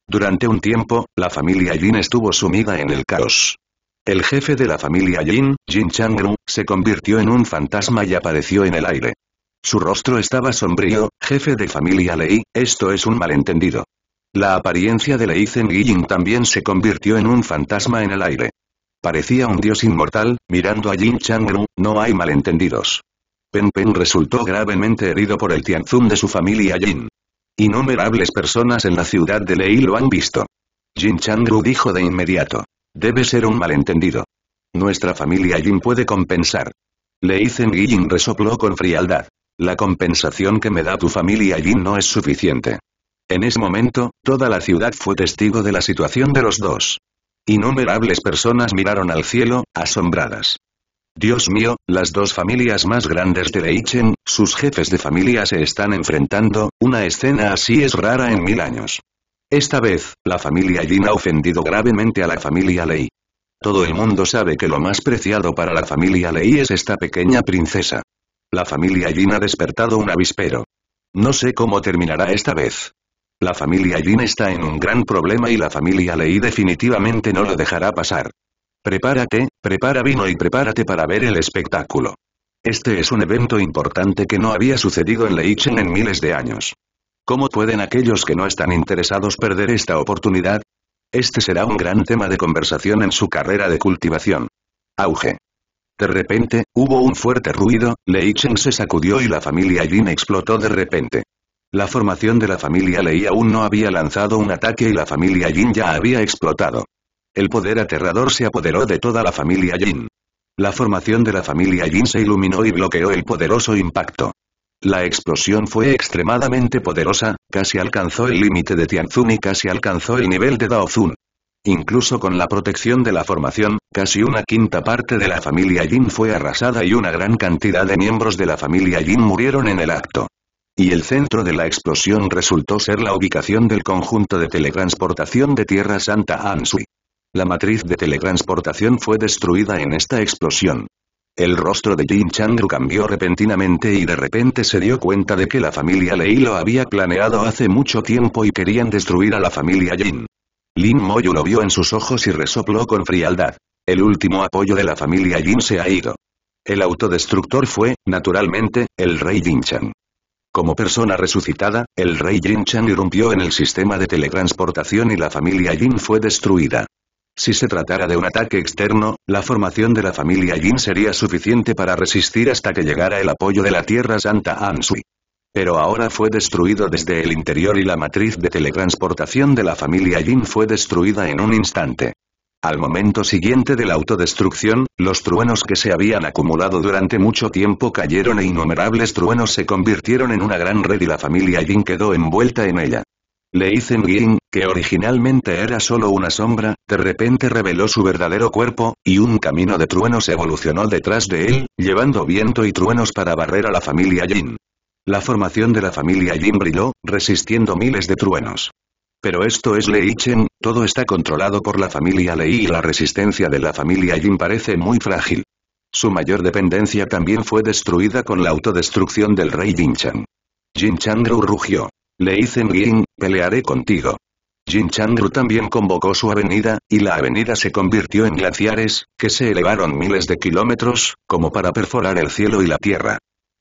Durante un tiempo, la familia Jin estuvo sumida en el caos. El jefe de la familia Jin, Jin Changru, se convirtió en un fantasma y apareció en el aire. Su rostro estaba sombrío, jefe de familia Lei, esto es un malentendido. La apariencia de Lei Yin también se convirtió en un fantasma en el aire. Parecía un dios inmortal, mirando a Jin Changru, no hay malentendidos. Pen Pen resultó gravemente herido por el Tianzun de su familia Jin. Innumerables personas en la ciudad de Lei lo han visto. Jin Changru dijo de inmediato. Debe ser un malentendido. Nuestra familia Jin puede compensar. Lei yin resopló con frialdad. La compensación que me da tu familia Jin no es suficiente. En ese momento, toda la ciudad fue testigo de la situación de los dos. Innumerables personas miraron al cielo, asombradas. Dios mío, las dos familias más grandes de Leichen, sus jefes de familia se están enfrentando, una escena así es rara en mil años. Esta vez, la familia Jin ha ofendido gravemente a la familia Lei. Todo el mundo sabe que lo más preciado para la familia Lei es esta pequeña princesa. La familia Jin ha despertado un avispero. No sé cómo terminará esta vez. La familia Jin está en un gran problema y la familia Lei definitivamente no lo dejará pasar. Prepárate, prepara vino y prepárate para ver el espectáculo. Este es un evento importante que no había sucedido en Leichen en miles de años. ¿Cómo pueden aquellos que no están interesados perder esta oportunidad? Este será un gran tema de conversación en su carrera de cultivación. Auge. De repente, hubo un fuerte ruido, Leichen se sacudió y la familia Jin explotó de repente. La formación de la familia Lei aún no había lanzado un ataque y la familia Jin ya había explotado. El poder aterrador se apoderó de toda la familia Jin. La formación de la familia Jin se iluminó y bloqueó el poderoso impacto. La explosión fue extremadamente poderosa, casi alcanzó el límite de Tianzun y casi alcanzó el nivel de Daozun. Incluso con la protección de la formación, casi una quinta parte de la familia Jin fue arrasada y una gran cantidad de miembros de la familia Jin murieron en el acto y el centro de la explosión resultó ser la ubicación del conjunto de teletransportación de Tierra Santa Ansui. La matriz de teletransportación fue destruida en esta explosión. El rostro de Jin Chandru cambió repentinamente y de repente se dio cuenta de que la familia Lei lo había planeado hace mucho tiempo y querían destruir a la familia Jin. Lin Moyu lo vio en sus ojos y resopló con frialdad. El último apoyo de la familia Jin se ha ido. El autodestructor fue, naturalmente, el rey Jin Chang. Como persona resucitada, el rey Jin-chan irrumpió en el sistema de teletransportación y la familia Jin fue destruida. Si se tratara de un ataque externo, la formación de la familia Jin sería suficiente para resistir hasta que llegara el apoyo de la Tierra Santa Ansui. Pero ahora fue destruido desde el interior y la matriz de teletransportación de la familia Jin fue destruida en un instante. Al momento siguiente de la autodestrucción, los truenos que se habían acumulado durante mucho tiempo cayeron e innumerables truenos se convirtieron en una gran red y la familia Jin quedó envuelta en ella. dicen Yin, que originalmente era solo una sombra, de repente reveló su verdadero cuerpo, y un camino de truenos evolucionó detrás de él, llevando viento y truenos para barrer a la familia Jin. La formación de la familia Jin brilló, resistiendo miles de truenos. Pero esto es Lei Chen, todo está controlado por la familia Lei y la resistencia de la familia Jin parece muy frágil. Su mayor dependencia también fue destruida con la autodestrucción del rey Jin-chan. Chandru rugió. Lei Zen-yin, pelearé contigo. Jin Chandru también convocó su avenida, y la avenida se convirtió en glaciares, que se elevaron miles de kilómetros, como para perforar el cielo y la tierra.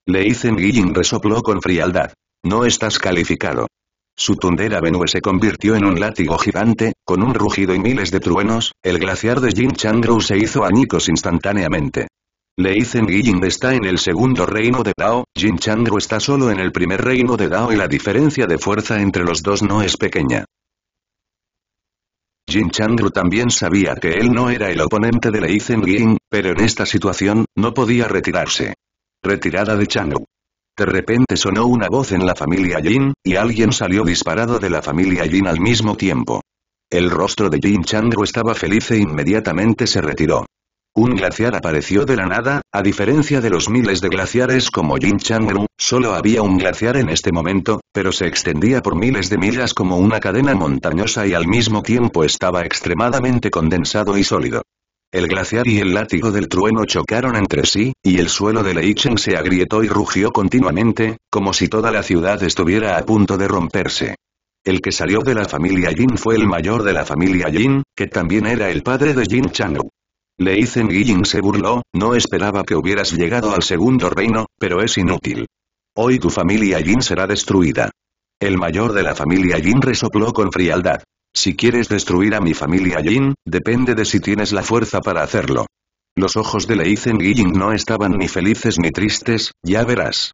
Le Yin resopló con frialdad. No estás calificado. Su tundera Benue se convirtió en un látigo gigante, con un rugido y miles de truenos, el glaciar de Jin Changru se hizo añicos instantáneamente. Leizen Ying está en el segundo reino de Dao, Jin Changru está solo en el primer reino de Dao y la diferencia de fuerza entre los dos no es pequeña. Jin Changru también sabía que él no era el oponente de Leizen Ying, pero en esta situación, no podía retirarse. Retirada de Changru. De repente sonó una voz en la familia Jin, y alguien salió disparado de la familia Jin al mismo tiempo. El rostro de Jin Changru estaba feliz e inmediatamente se retiró. Un glaciar apareció de la nada, a diferencia de los miles de glaciares como Jin Ru, solo había un glaciar en este momento, pero se extendía por miles de millas como una cadena montañosa y al mismo tiempo estaba extremadamente condensado y sólido. El glaciar y el látigo del trueno chocaron entre sí, y el suelo de Leichen se agrietó y rugió continuamente, como si toda la ciudad estuviera a punto de romperse. El que salió de la familia Jin fue el mayor de la familia Jin, que también era el padre de Jin Chang'u. Leichen Yin se burló, no esperaba que hubieras llegado al segundo reino, pero es inútil. Hoy tu familia Jin será destruida. El mayor de la familia Jin resopló con frialdad. Si quieres destruir a mi familia Jin, depende de si tienes la fuerza para hacerlo. Los ojos de Lei Yin no estaban ni felices ni tristes, ya verás.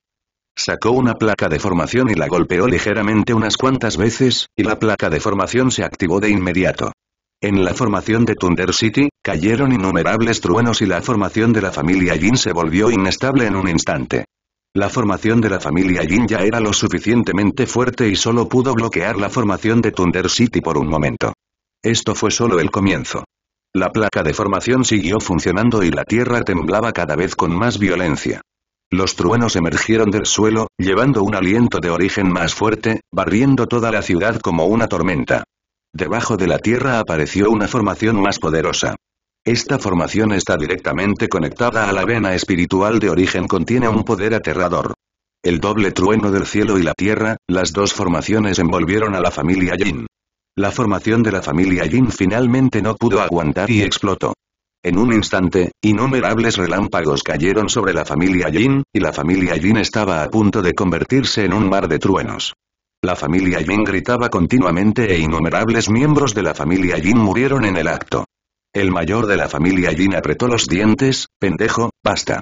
Sacó una placa de formación y la golpeó ligeramente unas cuantas veces, y la placa de formación se activó de inmediato. En la formación de Thunder City, cayeron innumerables truenos y la formación de la familia Jin se volvió inestable en un instante. La formación de la familia Jin ya era lo suficientemente fuerte y solo pudo bloquear la formación de Thunder City por un momento. Esto fue solo el comienzo. La placa de formación siguió funcionando y la tierra temblaba cada vez con más violencia. Los truenos emergieron del suelo, llevando un aliento de origen más fuerte, barriendo toda la ciudad como una tormenta. Debajo de la tierra apareció una formación más poderosa. Esta formación está directamente conectada a la vena espiritual de origen contiene un poder aterrador. El doble trueno del cielo y la tierra, las dos formaciones envolvieron a la familia Jin. La formación de la familia Jin finalmente no pudo aguantar y explotó. En un instante, innumerables relámpagos cayeron sobre la familia Jin, y la familia Jin estaba a punto de convertirse en un mar de truenos. La familia Jin gritaba continuamente e innumerables miembros de la familia Jin murieron en el acto. El mayor de la familia Yin apretó los dientes, pendejo, basta.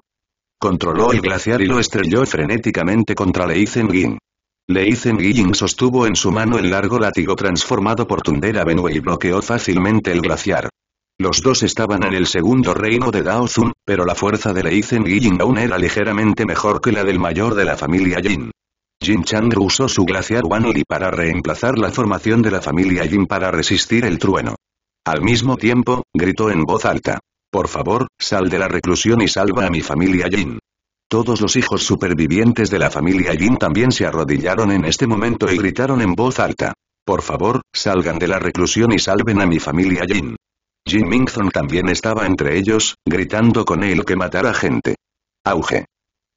Controló el glaciar y lo estrelló frenéticamente contra Leizen Gin. Leizen Yin sostuvo en su mano el largo látigo transformado por Tundera Benue y bloqueó fácilmente el glaciar. Los dos estaban en el segundo reino de Daozun, pero la fuerza de Leizen Yin aún era ligeramente mejor que la del mayor de la familia Yin. Jin Chang usó su glaciar Wanli para reemplazar la formación de la familia Yin para resistir el trueno. Al mismo tiempo, gritó en voz alta. Por favor, sal de la reclusión y salva a mi familia Jin. Todos los hijos supervivientes de la familia Jin también se arrodillaron en este momento y gritaron en voz alta. Por favor, salgan de la reclusión y salven a mi familia Jin. Jin Mingzong también estaba entre ellos, gritando con él que matara gente. Auge.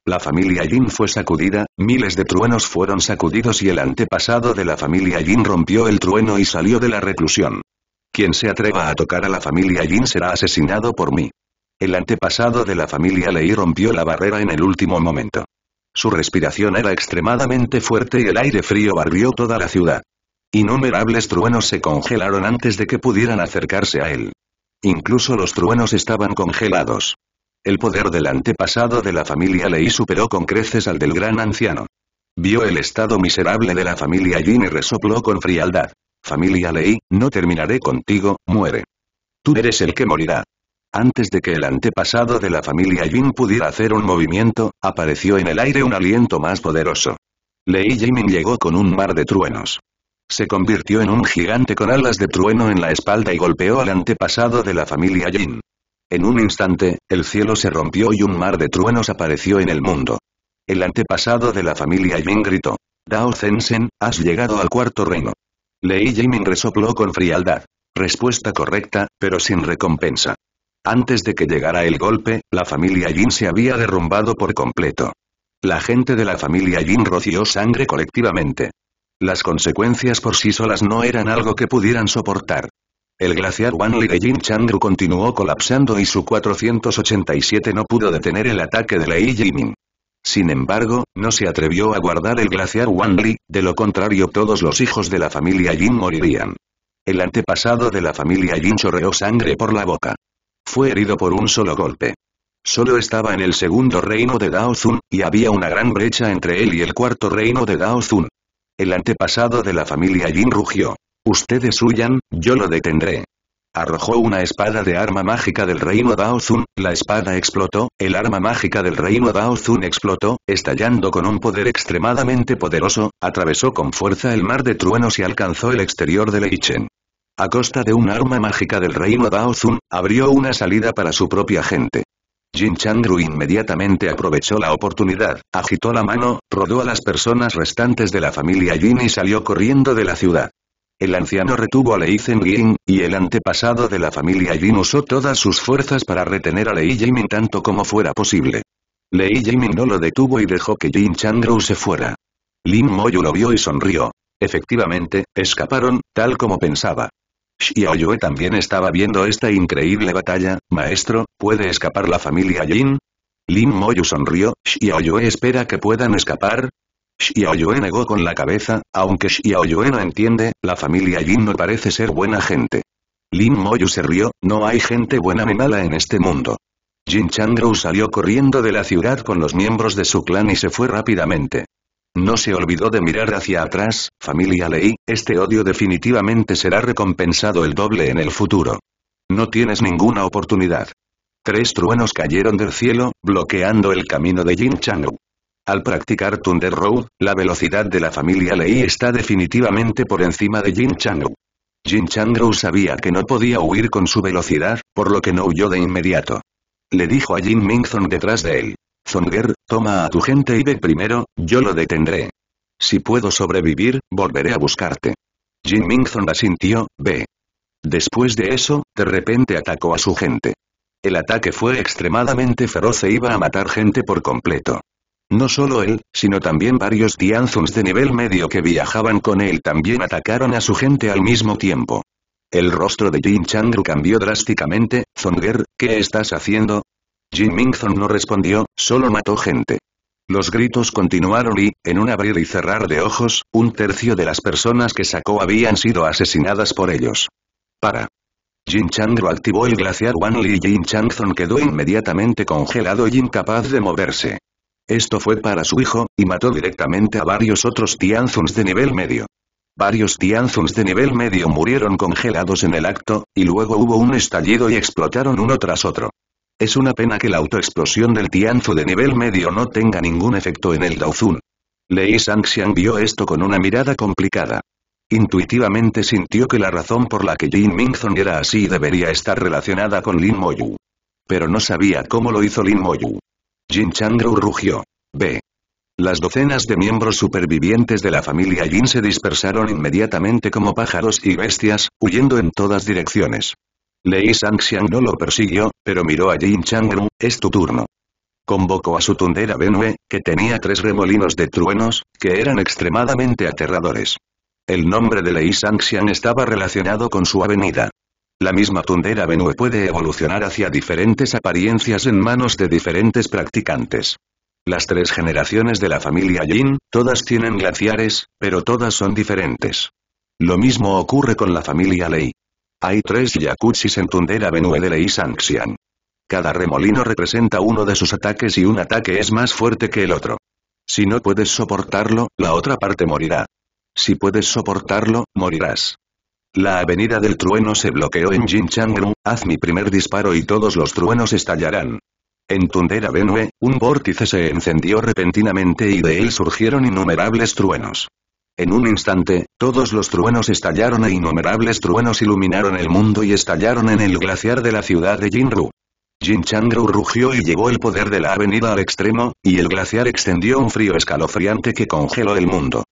La familia Jin fue sacudida, miles de truenos fueron sacudidos y el antepasado de la familia Jin rompió el trueno y salió de la reclusión. Quien se atreva a tocar a la familia Yin será asesinado por mí. El antepasado de la familia Lei rompió la barrera en el último momento. Su respiración era extremadamente fuerte y el aire frío barrió toda la ciudad. Innumerables truenos se congelaron antes de que pudieran acercarse a él. Incluso los truenos estaban congelados. El poder del antepasado de la familia Lei superó con creces al del gran anciano. Vio el estado miserable de la familia Yin y resopló con frialdad. Familia Lei, no terminaré contigo, muere. Tú eres el que morirá. Antes de que el antepasado de la familia Jin pudiera hacer un movimiento, apareció en el aire un aliento más poderoso. Lei Jimin llegó con un mar de truenos. Se convirtió en un gigante con alas de trueno en la espalda y golpeó al antepasado de la familia Jin. En un instante, el cielo se rompió y un mar de truenos apareció en el mundo. El antepasado de la familia Jin gritó. Dao Zensen, has llegado al cuarto reino. Lei Jimin resopló con frialdad. Respuesta correcta, pero sin recompensa. Antes de que llegara el golpe, la familia Jin se había derrumbado por completo. La gente de la familia Jin roció sangre colectivamente. Las consecuencias por sí solas no eran algo que pudieran soportar. El glaciar Wanli de Jin Changru continuó colapsando y su 487 no pudo detener el ataque de Lei Jimin. Sin embargo, no se atrevió a guardar el glaciar Wanli, de lo contrario todos los hijos de la familia Yin morirían. El antepasado de la familia Yin chorreó sangre por la boca. Fue herido por un solo golpe. Solo estaba en el segundo reino de Daozun, y había una gran brecha entre él y el cuarto reino de Daozun. El antepasado de la familia Yin rugió. Ustedes huyan, yo lo detendré. Arrojó una espada de arma mágica del reino Daozun, la espada explotó, el arma mágica del reino Daozun explotó, estallando con un poder extremadamente poderoso, atravesó con fuerza el mar de truenos y alcanzó el exterior de Leichen. A costa de un arma mágica del reino Daozun, abrió una salida para su propia gente. Jin Changru inmediatamente aprovechó la oportunidad, agitó la mano, rodó a las personas restantes de la familia Jin y salió corriendo de la ciudad. El anciano retuvo a Lei Yin, y el antepasado de la familia Yin usó todas sus fuerzas para retener a Lei Jimin tanto como fuera posible. Lei Jimin no lo detuvo y dejó que Jin Chandru se fuera. Lin Moyu lo vio y sonrió. Efectivamente, escaparon, tal como pensaba. Xiaoyue también estaba viendo esta increíble batalla, maestro, ¿puede escapar la familia Yin? Lin Moyu sonrió, Xiaoyue espera que puedan escapar, Xiaoyue negó con la cabeza, aunque Xiaoyue no entiende, la familia Yin no parece ser buena gente. Lin Moyu se rió, no hay gente buena ni mala en este mundo. Jin Changru salió corriendo de la ciudad con los miembros de su clan y se fue rápidamente. No se olvidó de mirar hacia atrás, familia Lei, este odio definitivamente será recompensado el doble en el futuro. No tienes ninguna oportunidad. Tres truenos cayeron del cielo, bloqueando el camino de Jin al practicar Thunder Road, la velocidad de la familia Lei está definitivamente por encima de Jin Changrou. Jin Chang-Rou sabía que no podía huir con su velocidad, por lo que no huyó de inmediato. Le dijo a Jin Mingzong detrás de él. Zonger, toma a tu gente y ve primero, yo lo detendré. Si puedo sobrevivir, volveré a buscarte. Jin Mingzong asintió, ve. Después de eso, de repente atacó a su gente. El ataque fue extremadamente feroz e iba a matar gente por completo. No solo él, sino también varios Tianzuns de nivel medio que viajaban con él también atacaron a su gente al mismo tiempo. El rostro de Jin Changru cambió drásticamente, Zonger, ¿qué estás haciendo? Jin Mingzong no respondió, solo mató gente. Los gritos continuaron y, en un abrir y cerrar de ojos, un tercio de las personas que sacó habían sido asesinadas por ellos. Para. Jin Changru activó el glaciar Wanli y Jin Changzong quedó inmediatamente congelado y incapaz de moverse. Esto fue para su hijo, y mató directamente a varios otros Tianzuns de nivel medio. Varios Tianzuns de nivel medio murieron congelados en el acto, y luego hubo un estallido y explotaron uno tras otro. Es una pena que la autoexplosión del Tianzu de nivel medio no tenga ningún efecto en el Daozun. Lei Sangxiang vio esto con una mirada complicada. Intuitivamente sintió que la razón por la que Jin Mingzong era así debería estar relacionada con Lin Moyu. Pero no sabía cómo lo hizo Lin Moyu. Jin Changru rugió. B. Las docenas de miembros supervivientes de la familia Jin se dispersaron inmediatamente como pájaros y bestias, huyendo en todas direcciones. Lei Sangxiang no lo persiguió, pero miró a Jin Changru, es tu turno. Convocó a su tundera Benue, que tenía tres remolinos de truenos, que eran extremadamente aterradores. El nombre de Lei Sangxiang estaba relacionado con su avenida. La misma tundera Benue puede evolucionar hacia diferentes apariencias en manos de diferentes practicantes. Las tres generaciones de la familia Yin, todas tienen glaciares, pero todas son diferentes. Lo mismo ocurre con la familia Lei. Hay tres Yakutsis en Tundera Benue de Lei Sanxian. Cada remolino representa uno de sus ataques y un ataque es más fuerte que el otro. Si no puedes soportarlo, la otra parte morirá. Si puedes soportarlo, morirás. La avenida del trueno se bloqueó en Jinchangru, haz mi primer disparo y todos los truenos estallarán. En Tundera Benue, un vórtice se encendió repentinamente y de él surgieron innumerables truenos. En un instante, todos los truenos estallaron e innumerables truenos iluminaron el mundo y estallaron en el glaciar de la ciudad de Jinru. Jinchangru rugió y llevó el poder de la avenida al extremo, y el glaciar extendió un frío escalofriante que congeló el mundo.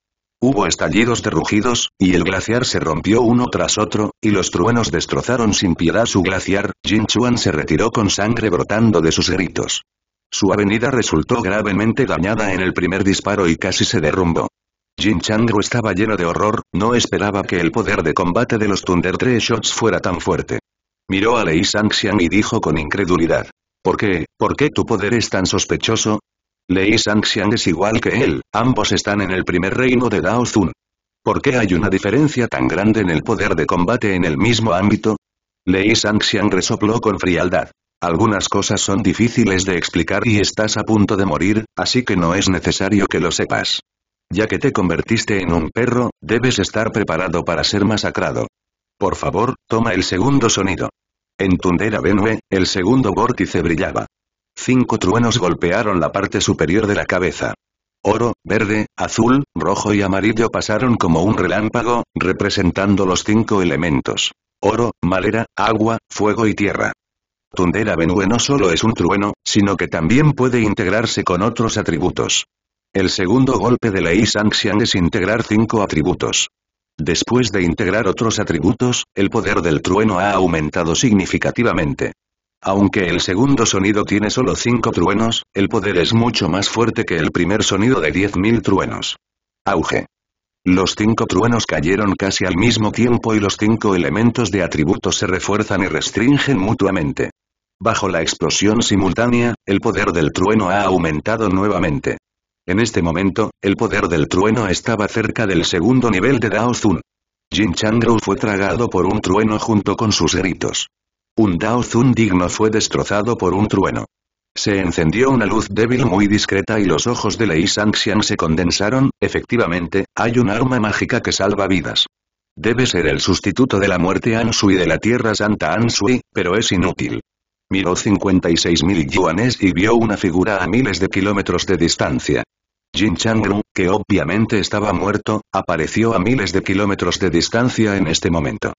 Hubo estallidos de rugidos, y el glaciar se rompió uno tras otro, y los truenos destrozaron sin piedad su glaciar, Jin Chuan se retiró con sangre brotando de sus gritos. Su avenida resultó gravemente dañada en el primer disparo y casi se derrumbó. Jin Changru estaba lleno de horror, no esperaba que el poder de combate de los Thunder 3 Shots fuera tan fuerte. Miró a Lei Sangxian y dijo con incredulidad. ¿Por qué, por qué tu poder es tan sospechoso? Lei Sangxiang es igual que él, ambos están en el primer reino de Dao Zun. ¿Por qué hay una diferencia tan grande en el poder de combate en el mismo ámbito? Lei sangxiang resopló con frialdad. Algunas cosas son difíciles de explicar y estás a punto de morir, así que no es necesario que lo sepas. Ya que te convertiste en un perro, debes estar preparado para ser masacrado. Por favor, toma el segundo sonido. En Tundera Benue, el segundo vórtice brillaba. Cinco truenos golpearon la parte superior de la cabeza. Oro, verde, azul, rojo y amarillo pasaron como un relámpago, representando los cinco elementos. Oro, madera, agua, fuego y tierra. Tundera Benue no solo es un trueno, sino que también puede integrarse con otros atributos. El segundo golpe de Lei Sanxian es integrar cinco atributos. Después de integrar otros atributos, el poder del trueno ha aumentado significativamente. Aunque el segundo sonido tiene solo 5 truenos, el poder es mucho más fuerte que el primer sonido de 10.000 truenos. Auge. Los cinco truenos cayeron casi al mismo tiempo y los cinco elementos de atributos se refuerzan y restringen mutuamente. Bajo la explosión simultánea, el poder del trueno ha aumentado nuevamente. En este momento, el poder del trueno estaba cerca del segundo nivel de Dao Jin Changrou fue tragado por un trueno junto con sus gritos. Un Dao digno fue destrozado por un trueno. Se encendió una luz débil muy discreta y los ojos de Lei Xiangxian se condensaron, efectivamente, hay un arma mágica que salva vidas. Debe ser el sustituto de la muerte Ansui de la Tierra Santa Ansui, pero es inútil. Miró 56.000 yuanes y vio una figura a miles de kilómetros de distancia. Jin Changru, que obviamente estaba muerto, apareció a miles de kilómetros de distancia en este momento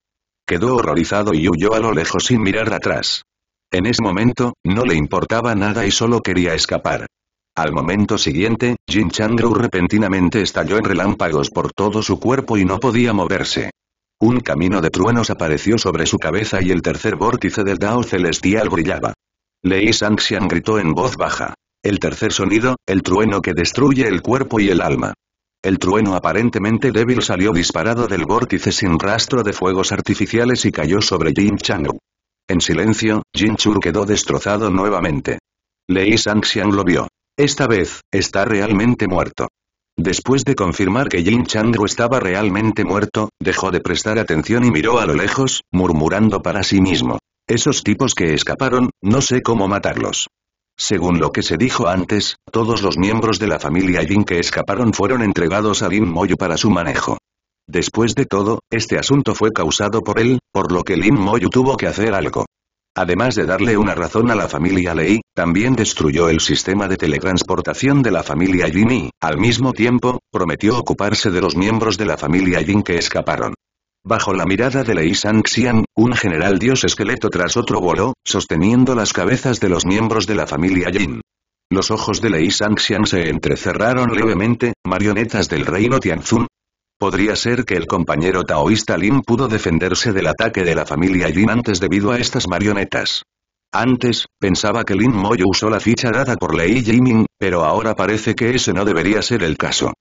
quedó horrorizado y huyó a lo lejos sin mirar atrás. En ese momento, no le importaba nada y solo quería escapar. Al momento siguiente, Jin Changru repentinamente estalló en relámpagos por todo su cuerpo y no podía moverse. Un camino de truenos apareció sobre su cabeza y el tercer vórtice del Dao celestial brillaba. Lei Sanxian gritó en voz baja. El tercer sonido, el trueno que destruye el cuerpo y el alma. El trueno aparentemente débil salió disparado del vórtice sin rastro de fuegos artificiales y cayó sobre Jin Chang'u. En silencio, Jin Chu quedó destrozado nuevamente. Lei Sangxiang lo vio. Esta vez, está realmente muerto. Después de confirmar que Jin Chang'u estaba realmente muerto, dejó de prestar atención y miró a lo lejos, murmurando para sí mismo. Esos tipos que escaparon, no sé cómo matarlos. Según lo que se dijo antes, todos los miembros de la familia Jin que escaparon fueron entregados a Lin Moyu para su manejo. Después de todo, este asunto fue causado por él, por lo que Lin Moyu tuvo que hacer algo. Además de darle una razón a la familia Lei, también destruyó el sistema de teletransportación de la familia Jin y, al mismo tiempo, prometió ocuparse de los miembros de la familia Jin que escaparon. Bajo la mirada de Lei Sangxian, un general dios esqueleto tras otro voló, sosteniendo las cabezas de los miembros de la familia Jin. Los ojos de Lei Sanxian se entrecerraron levemente, marionetas del reino Tianzun. Podría ser que el compañero taoísta Lin pudo defenderse del ataque de la familia Jin antes debido a estas marionetas. Antes, pensaba que Lin Moyu usó la ficha dada por Lei Jiming, pero ahora parece que ese no debería ser el caso.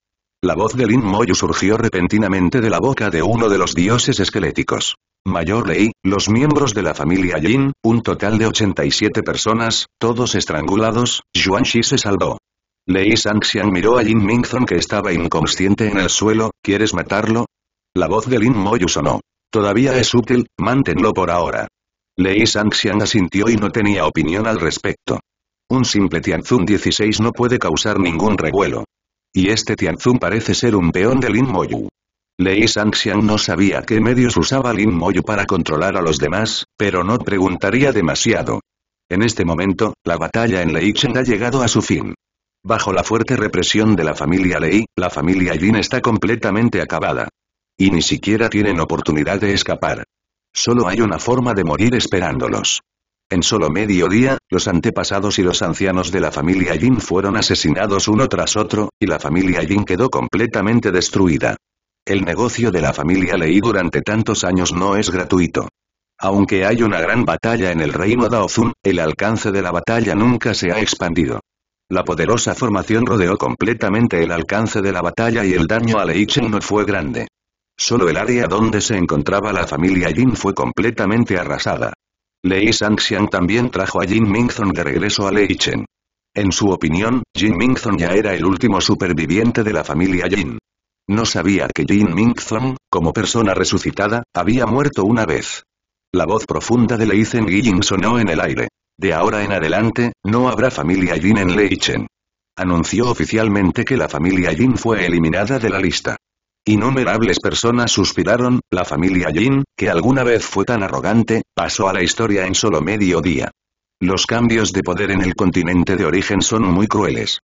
La voz de Lin Moyu surgió repentinamente de la boca de uno de los dioses esqueléticos. Mayor Lei, los miembros de la familia Yin, un total de 87 personas, todos estrangulados, Yuan se salvó. Lei Sanxian miró a Jin Mingzong que estaba inconsciente en el suelo, ¿quieres matarlo? La voz de Lin Moyu sonó. Todavía es útil, Mantenlo por ahora. Lei Sanxian asintió y no tenía opinión al respecto. Un simple Tianzun 16 no puede causar ningún revuelo. Y este Tianzun parece ser un peón de Lin Moyu. Lei Sanxian no sabía qué medios usaba Lin Moyu para controlar a los demás, pero no preguntaría demasiado. En este momento, la batalla en Lei Cheng ha llegado a su fin. Bajo la fuerte represión de la familia Lei, la familia Yin está completamente acabada. Y ni siquiera tienen oportunidad de escapar. Solo hay una forma de morir esperándolos. En solo medio día, los antepasados y los ancianos de la familia Yin fueron asesinados uno tras otro, y la familia Yin quedó completamente destruida. El negocio de la familia Lei durante tantos años no es gratuito. Aunque hay una gran batalla en el reino Daozun, el alcance de la batalla nunca se ha expandido. La poderosa formación rodeó completamente el alcance de la batalla y el daño a Lei Chen no fue grande. Solo el área donde se encontraba la familia Jin fue completamente arrasada. Lei Sanxian también trajo a Jin Mingzong de regreso a Chen. En su opinión, Jin Mingzong ya era el último superviviente de la familia Jin. No sabía que Jin Mingzong, como persona resucitada, había muerto una vez. La voz profunda de Lei Jin sonó en el aire. De ahora en adelante, no habrá familia Jin en Chen. Anunció oficialmente que la familia Jin fue eliminada de la lista. Innumerables personas suspiraron, la familia Jin, que alguna vez fue tan arrogante, pasó a la historia en solo medio día. Los cambios de poder en el continente de origen son muy crueles.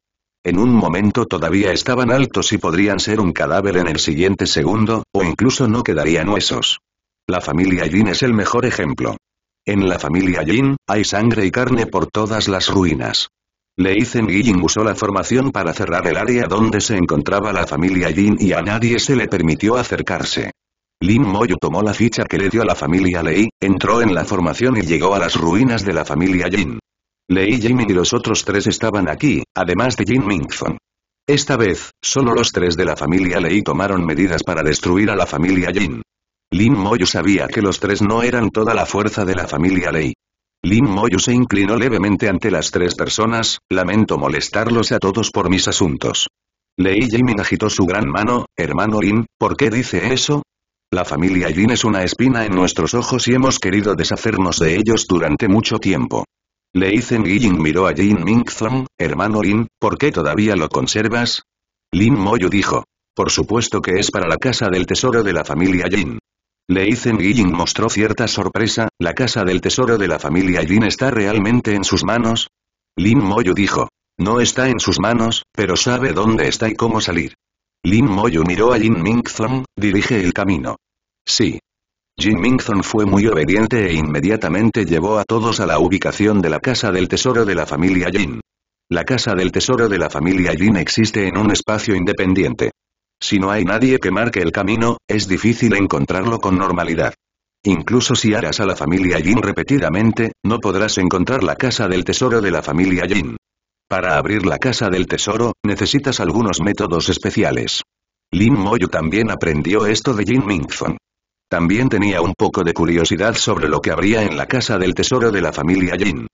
En un momento todavía estaban altos y podrían ser un cadáver en el siguiente segundo, o incluso no quedarían huesos. La familia yin es el mejor ejemplo. En la familia Jin, hay sangre y carne por todas las ruinas y Guilin usó la formación para cerrar el área donde se encontraba la familia Jin y a nadie se le permitió acercarse. Lin Moyu tomó la ficha que le dio a la familia Lei, entró en la formación y llegó a las ruinas de la familia Jin. Lei Jimin y los otros tres estaban aquí, además de Jin Mingzong. Esta vez, solo los tres de la familia Lei tomaron medidas para destruir a la familia Jin. Lin Moyu sabía que los tres no eran toda la fuerza de la familia Lei. Lin Moyu se inclinó levemente ante las tres personas, lamento molestarlos a todos por mis asuntos. Lei Jimin agitó su gran mano, hermano Lin, ¿por qué dice eso? La familia Jin es una espina en nuestros ojos y hemos querido deshacernos de ellos durante mucho tiempo. Lei Zengyin miró a Jin Mingzong, hermano Lin, ¿por qué todavía lo conservas? Lin Moyu dijo. Por supuesto que es para la casa del tesoro de la familia Jin. Leizen Yin mostró cierta sorpresa, la casa del tesoro de la familia Yin está realmente en sus manos. Lin Moyu dijo. No está en sus manos, pero sabe dónde está y cómo salir. Lin Moyu miró a Jin Mingzong, dirige el camino. Sí. Jin Mingzong fue muy obediente e inmediatamente llevó a todos a la ubicación de la casa del tesoro de la familia Jin. La casa del tesoro de la familia Jin existe en un espacio independiente. Si no hay nadie que marque el camino, es difícil encontrarlo con normalidad. Incluso si harás a la familia Yin repetidamente, no podrás encontrar la casa del tesoro de la familia Yin. Para abrir la casa del tesoro, necesitas algunos métodos especiales. Lin Moyu también aprendió esto de Jin Mingzong. También tenía un poco de curiosidad sobre lo que habría en la casa del tesoro de la familia Yin.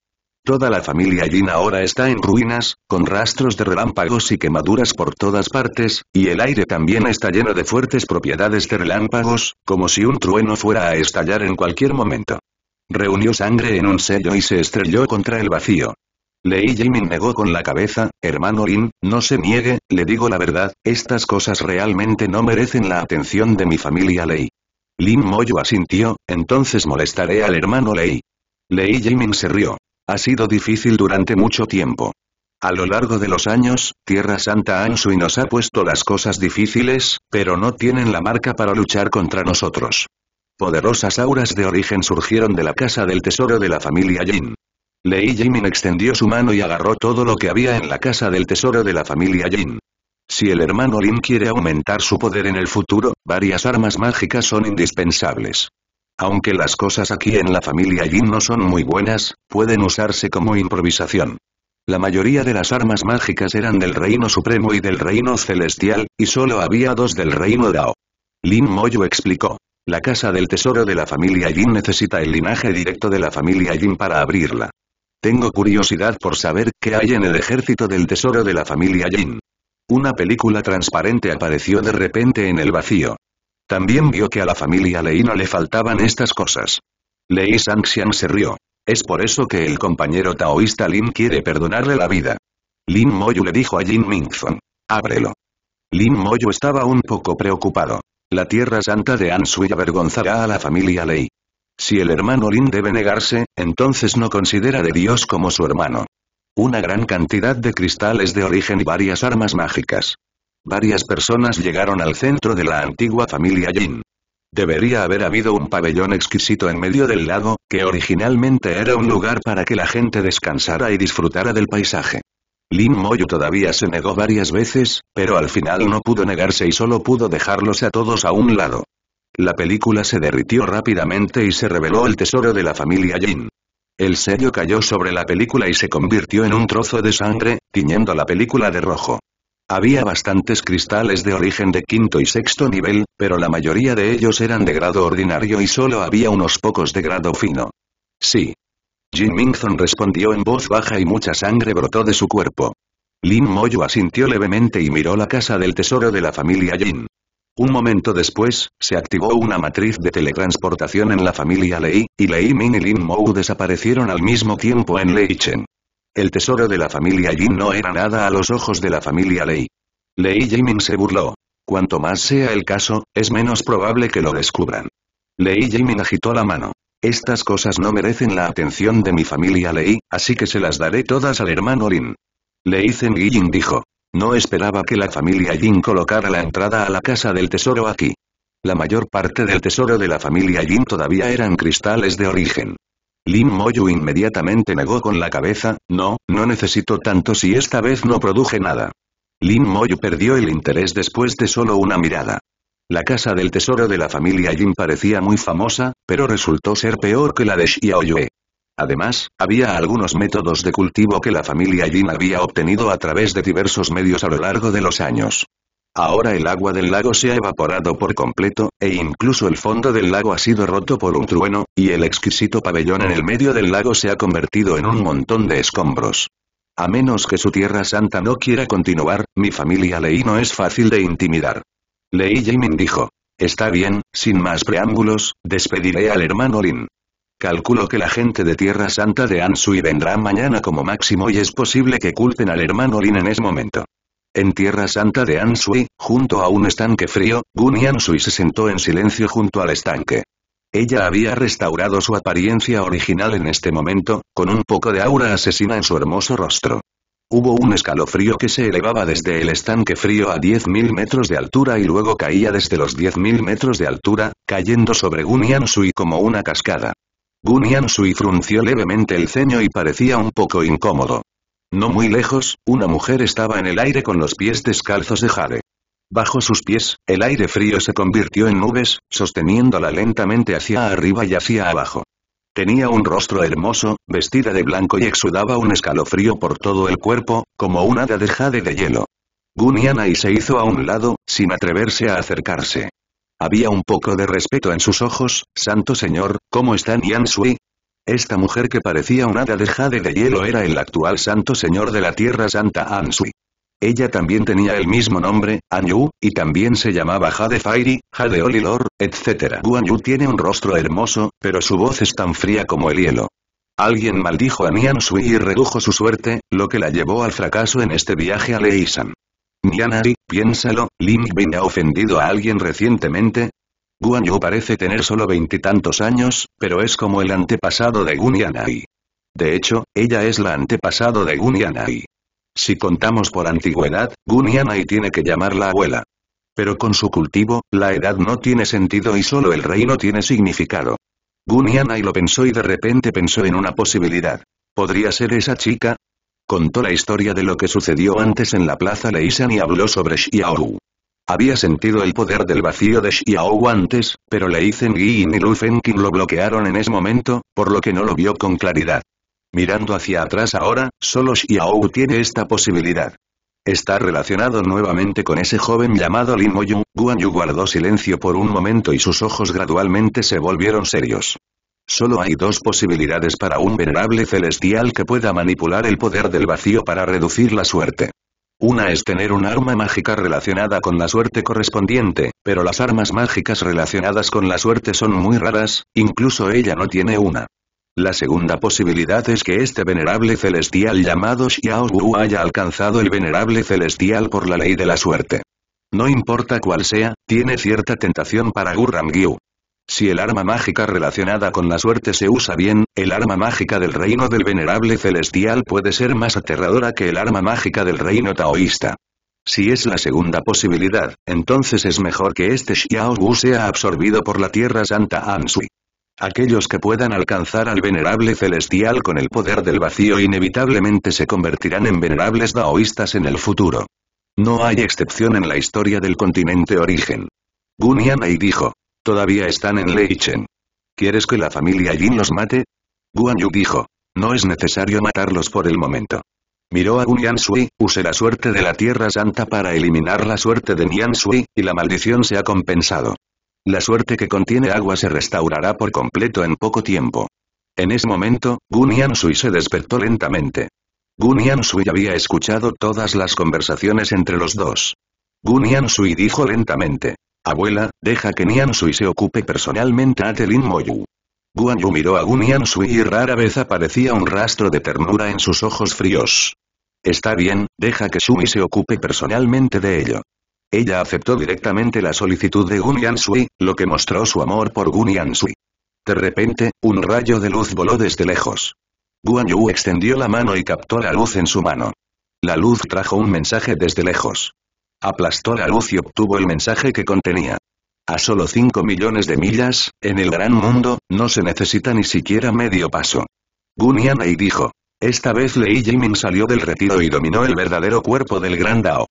Toda la familia Jin ahora está en ruinas, con rastros de relámpagos y quemaduras por todas partes, y el aire también está lleno de fuertes propiedades de relámpagos, como si un trueno fuera a estallar en cualquier momento. Reunió sangre en un sello y se estrelló contra el vacío. Lei Jimin negó con la cabeza, hermano Lin, no se niegue, le digo la verdad, estas cosas realmente no merecen la atención de mi familia Lei. Lin Moyo asintió, entonces molestaré al hermano Lei. Lei Jimin se rió. Ha sido difícil durante mucho tiempo. A lo largo de los años, Tierra Santa Ansui nos ha puesto las cosas difíciles, pero no tienen la marca para luchar contra nosotros. Poderosas auras de origen surgieron de la casa del tesoro de la familia Jin. Lei Jimin extendió su mano y agarró todo lo que había en la casa del tesoro de la familia Jin. Si el hermano Lin quiere aumentar su poder en el futuro, varias armas mágicas son indispensables. Aunque las cosas aquí en la familia Jin no son muy buenas, pueden usarse como improvisación. La mayoría de las armas mágicas eran del Reino Supremo y del Reino Celestial, y solo había dos del Reino Dao. Lin Moyu explicó. La casa del tesoro de la familia Jin necesita el linaje directo de la familia Jin para abrirla. Tengo curiosidad por saber qué hay en el ejército del tesoro de la familia Jin. Una película transparente apareció de repente en el vacío. También vio que a la familia Lei no le faltaban estas cosas. Lei Sanxian se rió. Es por eso que el compañero taoísta Lin quiere perdonarle la vida. Lin Moyu le dijo a Jin Mingzong. Ábrelo. Lin Moyu estaba un poco preocupado. La tierra santa de Ansui avergonzará a la familia Lei. Si el hermano Lin debe negarse, entonces no considera de Dios como su hermano. Una gran cantidad de cristales de origen y varias armas mágicas. Varias personas llegaron al centro de la antigua familia Jin. Debería haber habido un pabellón exquisito en medio del lago, que originalmente era un lugar para que la gente descansara y disfrutara del paisaje. Lin Moyo todavía se negó varias veces, pero al final no pudo negarse y solo pudo dejarlos a todos a un lado. La película se derritió rápidamente y se reveló el tesoro de la familia Jin. El sello cayó sobre la película y se convirtió en un trozo de sangre, tiñendo la película de rojo. Había bastantes cristales de origen de quinto y sexto nivel, pero la mayoría de ellos eran de grado ordinario y solo había unos pocos de grado fino. Sí. Jin Mingzon respondió en voz baja y mucha sangre brotó de su cuerpo. Lin Moyo asintió levemente y miró la casa del tesoro de la familia Jin. Un momento después, se activó una matriz de teletransportación en la familia Lei, y Lei Min y Lin Mou desaparecieron al mismo tiempo en Lei Chen. El tesoro de la familia Yin no era nada a los ojos de la familia Lei. Lei Jimin se burló. Cuanto más sea el caso, es menos probable que lo descubran. Lei Jimin agitó la mano. Estas cosas no merecen la atención de mi familia Lei, así que se las daré todas al hermano Lin. Lei Yin dijo. No esperaba que la familia Yin colocara la entrada a la casa del tesoro aquí. La mayor parte del tesoro de la familia Yin todavía eran cristales de origen. Lin Moyu inmediatamente negó con la cabeza, no, no necesito tanto si esta vez no produje nada. Lin Moyu perdió el interés después de solo una mirada. La casa del tesoro de la familia Jin parecía muy famosa, pero resultó ser peor que la de Xiaoyue. Además, había algunos métodos de cultivo que la familia Jin había obtenido a través de diversos medios a lo largo de los años. Ahora el agua del lago se ha evaporado por completo, e incluso el fondo del lago ha sido roto por un trueno, y el exquisito pabellón en el medio del lago se ha convertido en un montón de escombros. A menos que su tierra santa no quiera continuar, mi familia Lei no es fácil de intimidar. Lei Jimin dijo. Está bien, sin más preámbulos, despediré al hermano Lin. Calculo que la gente de Tierra Santa de Ansui vendrá mañana como máximo y es posible que culpen al hermano Lin en ese momento. En Tierra Santa de Anshui, junto a un estanque frío, Gun Sui se sentó en silencio junto al estanque. Ella había restaurado su apariencia original en este momento, con un poco de aura asesina en su hermoso rostro. Hubo un escalofrío que se elevaba desde el estanque frío a 10.000 metros de altura y luego caía desde los 10.000 metros de altura, cayendo sobre Gun Sui como una cascada. Gun Sui frunció levemente el ceño y parecía un poco incómodo. No muy lejos, una mujer estaba en el aire con los pies descalzos de Jade. Bajo sus pies, el aire frío se convirtió en nubes, sosteniéndola lentamente hacia arriba y hacia abajo. Tenía un rostro hermoso, vestida de blanco y exudaba un escalofrío por todo el cuerpo, como un hada de jade de hielo. Guniana y se hizo a un lado, sin atreverse a acercarse. Había un poco de respeto en sus ojos, santo señor, ¿cómo están Yan esta mujer que parecía un hada de jade de hielo era el actual santo señor de la tierra santa Ansui. Ella también tenía el mismo nombre, Anyu, y también se llamaba Jade Fairy, Jade Olilor, etc. Guanyu tiene un rostro hermoso, pero su voz es tan fría como el hielo. Alguien maldijo a Nian Sui y redujo su suerte, lo que la llevó al fracaso en este viaje a Leisan. Nianari, piénsalo, Lin Bin ha ofendido a alguien recientemente, Guan Yu parece tener solo veintitantos años, pero es como el antepasado de Gun Yanai. De hecho, ella es la antepasado de Gun Yanai. Si contamos por antigüedad, Gun Yanai tiene que llamarla abuela. Pero con su cultivo, la edad no tiene sentido y solo el reino tiene significado. Gun Yanai lo pensó y de repente pensó en una posibilidad. ¿Podría ser esa chica? Contó la historia de lo que sucedió antes en la plaza Leisan y habló sobre Xiao. Había sentido el poder del vacío de Xiao antes, pero Lei Yin y Lu Fenqin lo bloquearon en ese momento, por lo que no lo vio con claridad. Mirando hacia atrás ahora, solo Xiao tiene esta posibilidad. Está relacionado nuevamente con ese joven llamado Lin Moyu, Guan Yu guardó silencio por un momento y sus ojos gradualmente se volvieron serios. Solo hay dos posibilidades para un venerable celestial que pueda manipular el poder del vacío para reducir la suerte. Una es tener un arma mágica relacionada con la suerte correspondiente, pero las armas mágicas relacionadas con la suerte son muy raras, incluso ella no tiene una. La segunda posibilidad es que este venerable celestial llamado Xiao Wu haya alcanzado el venerable celestial por la ley de la suerte. No importa cuál sea, tiene cierta tentación para Gurram si el arma mágica relacionada con la suerte se usa bien, el arma mágica del reino del venerable celestial puede ser más aterradora que el arma mágica del reino taoísta. Si es la segunda posibilidad, entonces es mejor que este Xiao Wu sea absorbido por la Tierra Santa Ansui. Aquellos que puedan alcanzar al venerable celestial con el poder del vacío inevitablemente se convertirán en venerables daoístas en el futuro. No hay excepción en la historia del continente origen. Gunian Ai dijo, Todavía están en Leichen. ¿Quieres que la familia Yin los mate? Guan Yu dijo. No es necesario matarlos por el momento. Miró a Gun Sui, «Use la suerte de la Tierra Santa para eliminar la suerte de Nian Sui, y la maldición se ha compensado. La suerte que contiene agua se restaurará por completo en poco tiempo. En ese momento, Gun Sui se despertó lentamente. Gun Sui había escuchado todas las conversaciones entre los dos. Gun Sui dijo lentamente. Abuela, deja que Nian Sui se ocupe personalmente a Telin Moyu. Guan Yu miró a Gun Nian y rara vez aparecía un rastro de ternura en sus ojos fríos. Está bien, deja que Sui se ocupe personalmente de ello. Ella aceptó directamente la solicitud de Gun lo que mostró su amor por Gun De repente, un rayo de luz voló desde lejos. Guan Yu extendió la mano y captó la luz en su mano. La luz trajo un mensaje desde lejos. Aplastó la luz y obtuvo el mensaje que contenía. A solo 5 millones de millas, en el gran mundo, no se necesita ni siquiera medio paso. Gunian ahí dijo. Esta vez Lei Jimin salió del retiro y dominó el verdadero cuerpo del Gran Dao.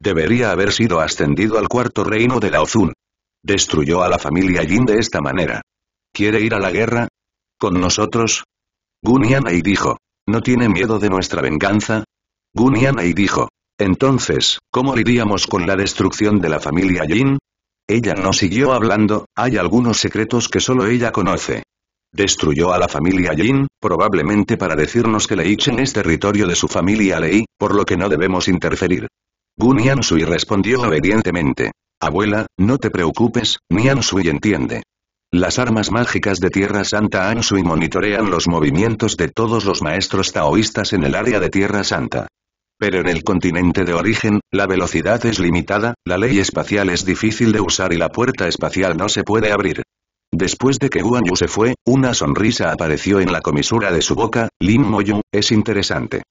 Debería haber sido ascendido al cuarto reino de Laozun. Destruyó a la familia Jin de esta manera. ¿Quiere ir a la guerra? ¿Con nosotros? Gunian ahí dijo. ¿No tiene miedo de nuestra venganza? Gunian ahí dijo. Entonces, ¿cómo lidiamos con la destrucción de la familia Yin? Ella no siguió hablando, hay algunos secretos que solo ella conoce. Destruyó a la familia Yin, probablemente para decirnos que Leichen es territorio de su familia Lei, por lo que no debemos interferir. Gu Niansui respondió obedientemente. Abuela, no te preocupes, Niansui entiende. Las armas mágicas de Tierra Santa Ansui monitorean los movimientos de todos los maestros taoístas en el área de Tierra Santa. Pero en el continente de origen, la velocidad es limitada, la ley espacial es difícil de usar y la puerta espacial no se puede abrir. Después de que Guan Yu se fue, una sonrisa apareció en la comisura de su boca, Lin Moyu, es interesante.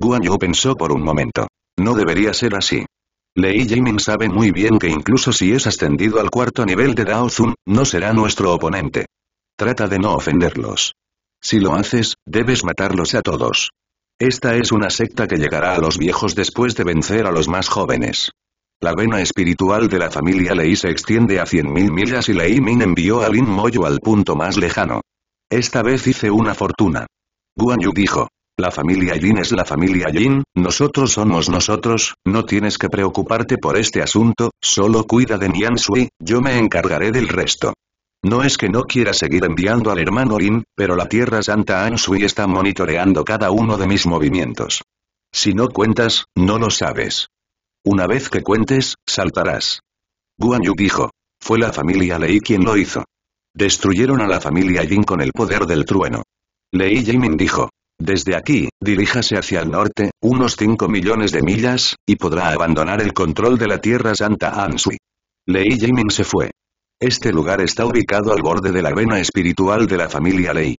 Guan Yu pensó por un momento. No debería ser así. Lei Jimin sabe muy bien que incluso si es ascendido al cuarto nivel de Dao Zun, no será nuestro oponente. Trata de no ofenderlos. Si lo haces, debes matarlos a todos. Esta es una secta que llegará a los viejos después de vencer a los más jóvenes. La vena espiritual de la familia Lei se extiende a 100.000 millas y Lei Min envió a Lin Moyu al punto más lejano. Esta vez hice una fortuna. Guan Yu dijo. La familia Yin es la familia Yin, nosotros somos nosotros, no tienes que preocuparte por este asunto, solo cuida de Nian Sui, yo me encargaré del resto. No es que no quiera seguir enviando al hermano Lin, pero la Tierra Santa Anshui está monitoreando cada uno de mis movimientos. Si no cuentas, no lo sabes. Una vez que cuentes, saltarás. Guan Yu dijo. Fue la familia Lei quien lo hizo. Destruyeron a la familia Yin con el poder del trueno. Lei Jimin dijo. Desde aquí, diríjase hacia el norte, unos 5 millones de millas, y podrá abandonar el control de la Tierra Santa Anshui. Lei Jimin se fue. Este lugar está ubicado al borde de la vena espiritual de la familia Lei.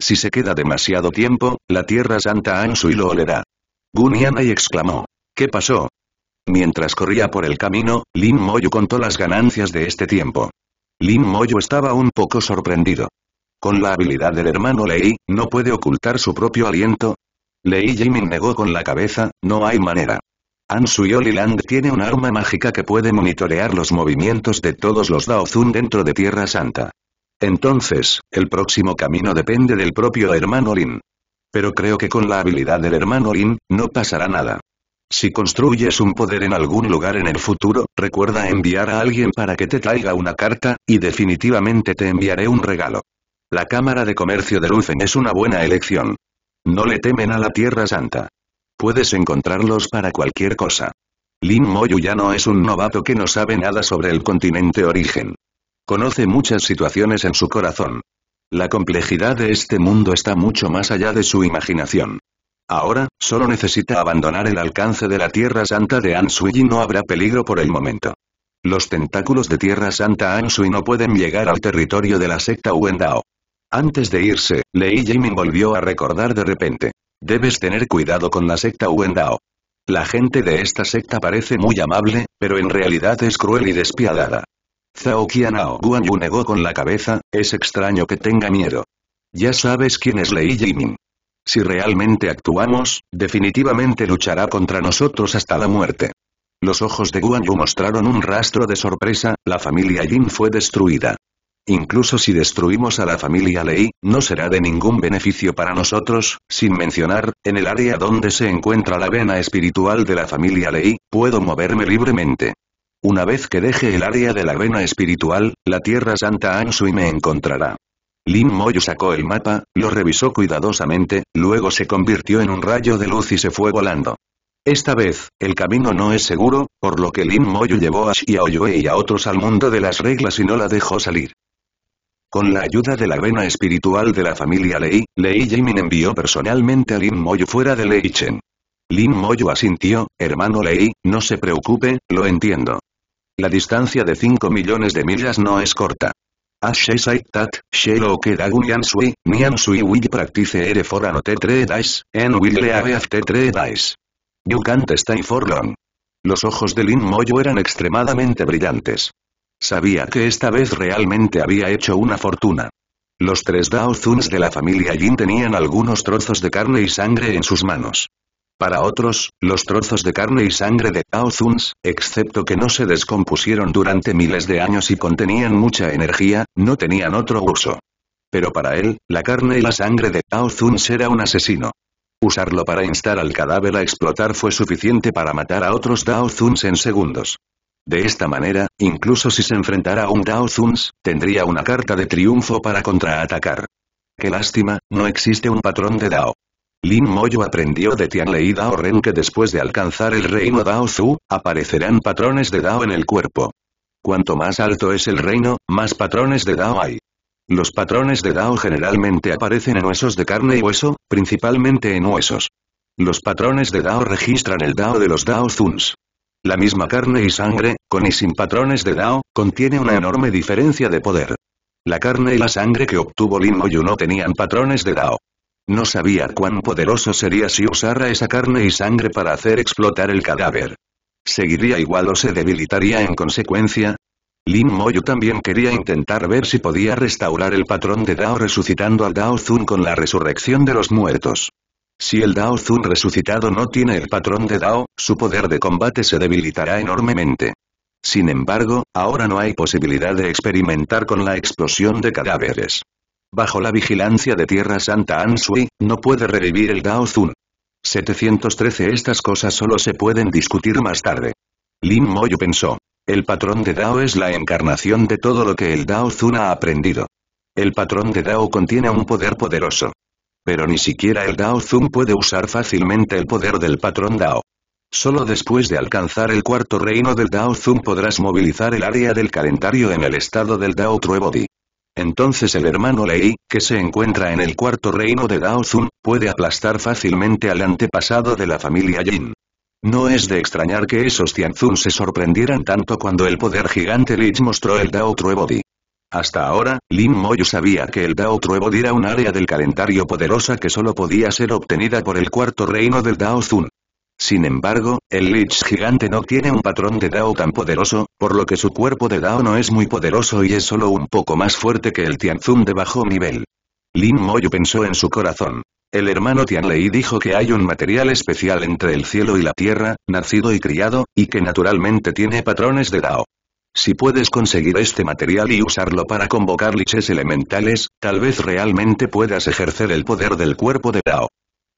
Si se queda demasiado tiempo, la Tierra Santa Ansui lo olerá. Gunyanai exclamó. ¿Qué pasó? Mientras corría por el camino, Lin Moyu contó las ganancias de este tiempo. Lin Moyu estaba un poco sorprendido. Con la habilidad del hermano Lei, ¿no puede ocultar su propio aliento? Lei Jimin negó con la cabeza, no hay manera. Ansu Land tiene un arma mágica que puede monitorear los movimientos de todos los Daozun dentro de Tierra Santa. Entonces, el próximo camino depende del propio hermano Lin. Pero creo que con la habilidad del hermano Lin, no pasará nada. Si construyes un poder en algún lugar en el futuro, recuerda enviar a alguien para que te traiga una carta, y definitivamente te enviaré un regalo. La Cámara de Comercio de Luzen es una buena elección. No le temen a la Tierra Santa. Puedes encontrarlos para cualquier cosa. Lin Moyu ya no es un novato que no sabe nada sobre el continente origen. Conoce muchas situaciones en su corazón. La complejidad de este mundo está mucho más allá de su imaginación. Ahora, solo necesita abandonar el alcance de la Tierra Santa de Ansui y no habrá peligro por el momento. Los tentáculos de Tierra Santa Ansui no pueden llegar al territorio de la secta Wendao. Antes de irse, Lei Jimin volvió a recordar de repente. Debes tener cuidado con la secta Wendao. La gente de esta secta parece muy amable, pero en realidad es cruel y despiadada. Zhao Qianao Guan Yu negó con la cabeza, es extraño que tenga miedo. Ya sabes quién es Lei Jimin. Si realmente actuamos, definitivamente luchará contra nosotros hasta la muerte. Los ojos de Guan Yu mostraron un rastro de sorpresa, la familia Jin fue destruida. Incluso si destruimos a la familia Lei, no será de ningún beneficio para nosotros, sin mencionar, en el área donde se encuentra la vena espiritual de la familia Lei, puedo moverme libremente. Una vez que deje el área de la vena espiritual, la Tierra Santa Ansui me encontrará. Lin Moyu sacó el mapa, lo revisó cuidadosamente, luego se convirtió en un rayo de luz y se fue volando. Esta vez, el camino no es seguro, por lo que Lin Moyu llevó a Xiaoyue y a otros al mundo de las reglas y no la dejó salir. Con la ayuda de la vena espiritual de la familia Lei, Lei Jimin envió personalmente a Lin Moyo fuera de Lei Chen. Lin Moyu asintió, hermano Lei, no se preocupe, lo entiendo. La distancia de 5 millones de millas no es corta. Ashe Saitat, Shelo sui, Yansui, Niansui Will practice ere for anote 3 en will leave after 3 days. You can't stay for long. Los ojos de Lin Moyo eran extremadamente brillantes. Sabía que esta vez realmente había hecho una fortuna. Los tres Dao de la familia Yin tenían algunos trozos de carne y sangre en sus manos. Para otros, los trozos de carne y sangre de Dao excepto que no se descompusieron durante miles de años y contenían mucha energía, no tenían otro uso. Pero para él, la carne y la sangre de Dao Zuns era un asesino. Usarlo para instar al cadáver a explotar fue suficiente para matar a otros Dao en segundos. De esta manera, incluso si se enfrentara a un Dao Zuns, tendría una carta de triunfo para contraatacar. Qué lástima, no existe un patrón de Dao. Lin Moyo aprendió de Tianlei Dao Ren que después de alcanzar el reino Dao Zu, aparecerán patrones de Dao en el cuerpo. Cuanto más alto es el reino, más patrones de Dao hay. Los patrones de Dao generalmente aparecen en huesos de carne y hueso, principalmente en huesos. Los patrones de Dao registran el Dao de los Dao Zuns. La misma carne y sangre, con y sin patrones de Dao, contiene una enorme diferencia de poder. La carne y la sangre que obtuvo Lin Moyu no tenían patrones de Dao. No sabía cuán poderoso sería si usara esa carne y sangre para hacer explotar el cadáver. ¿Seguiría igual o se debilitaría en consecuencia? Lin Moyu también quería intentar ver si podía restaurar el patrón de Dao resucitando al Dao Zun con la resurrección de los muertos. Si el Dao Zun resucitado no tiene el patrón de Dao, su poder de combate se debilitará enormemente. Sin embargo, ahora no hay posibilidad de experimentar con la explosión de cadáveres. Bajo la vigilancia de Tierra Santa Ansui, no puede revivir el Dao Zun. 713 Estas cosas solo se pueden discutir más tarde. Lin Moyo pensó. El patrón de Dao es la encarnación de todo lo que el Dao Zun ha aprendido. El patrón de Dao contiene un poder poderoso. Pero ni siquiera el Dao Zun puede usar fácilmente el poder del patrón Dao. Solo después de alcanzar el cuarto reino del Dao Zun podrás movilizar el área del calendario en el estado del Dao True Body. Entonces el hermano Lei, que se encuentra en el cuarto reino de Dao Zun, puede aplastar fácilmente al antepasado de la familia Jin. No es de extrañar que esos Tianzun se sorprendieran tanto cuando el poder gigante Lich mostró el Dao True Body. Hasta ahora, Lin Moyu sabía que el Dao Truebo era un área del calendario poderosa que solo podía ser obtenida por el cuarto reino del Dao Zun. Sin embargo, el Lich gigante no tiene un patrón de Dao tan poderoso, por lo que su cuerpo de Dao no es muy poderoso y es solo un poco más fuerte que el Tianzun de bajo nivel. Lin Moyo pensó en su corazón. El hermano Tianlei dijo que hay un material especial entre el cielo y la tierra, nacido y criado, y que naturalmente tiene patrones de Dao. Si puedes conseguir este material y usarlo para convocar liches elementales, tal vez realmente puedas ejercer el poder del cuerpo de Dao.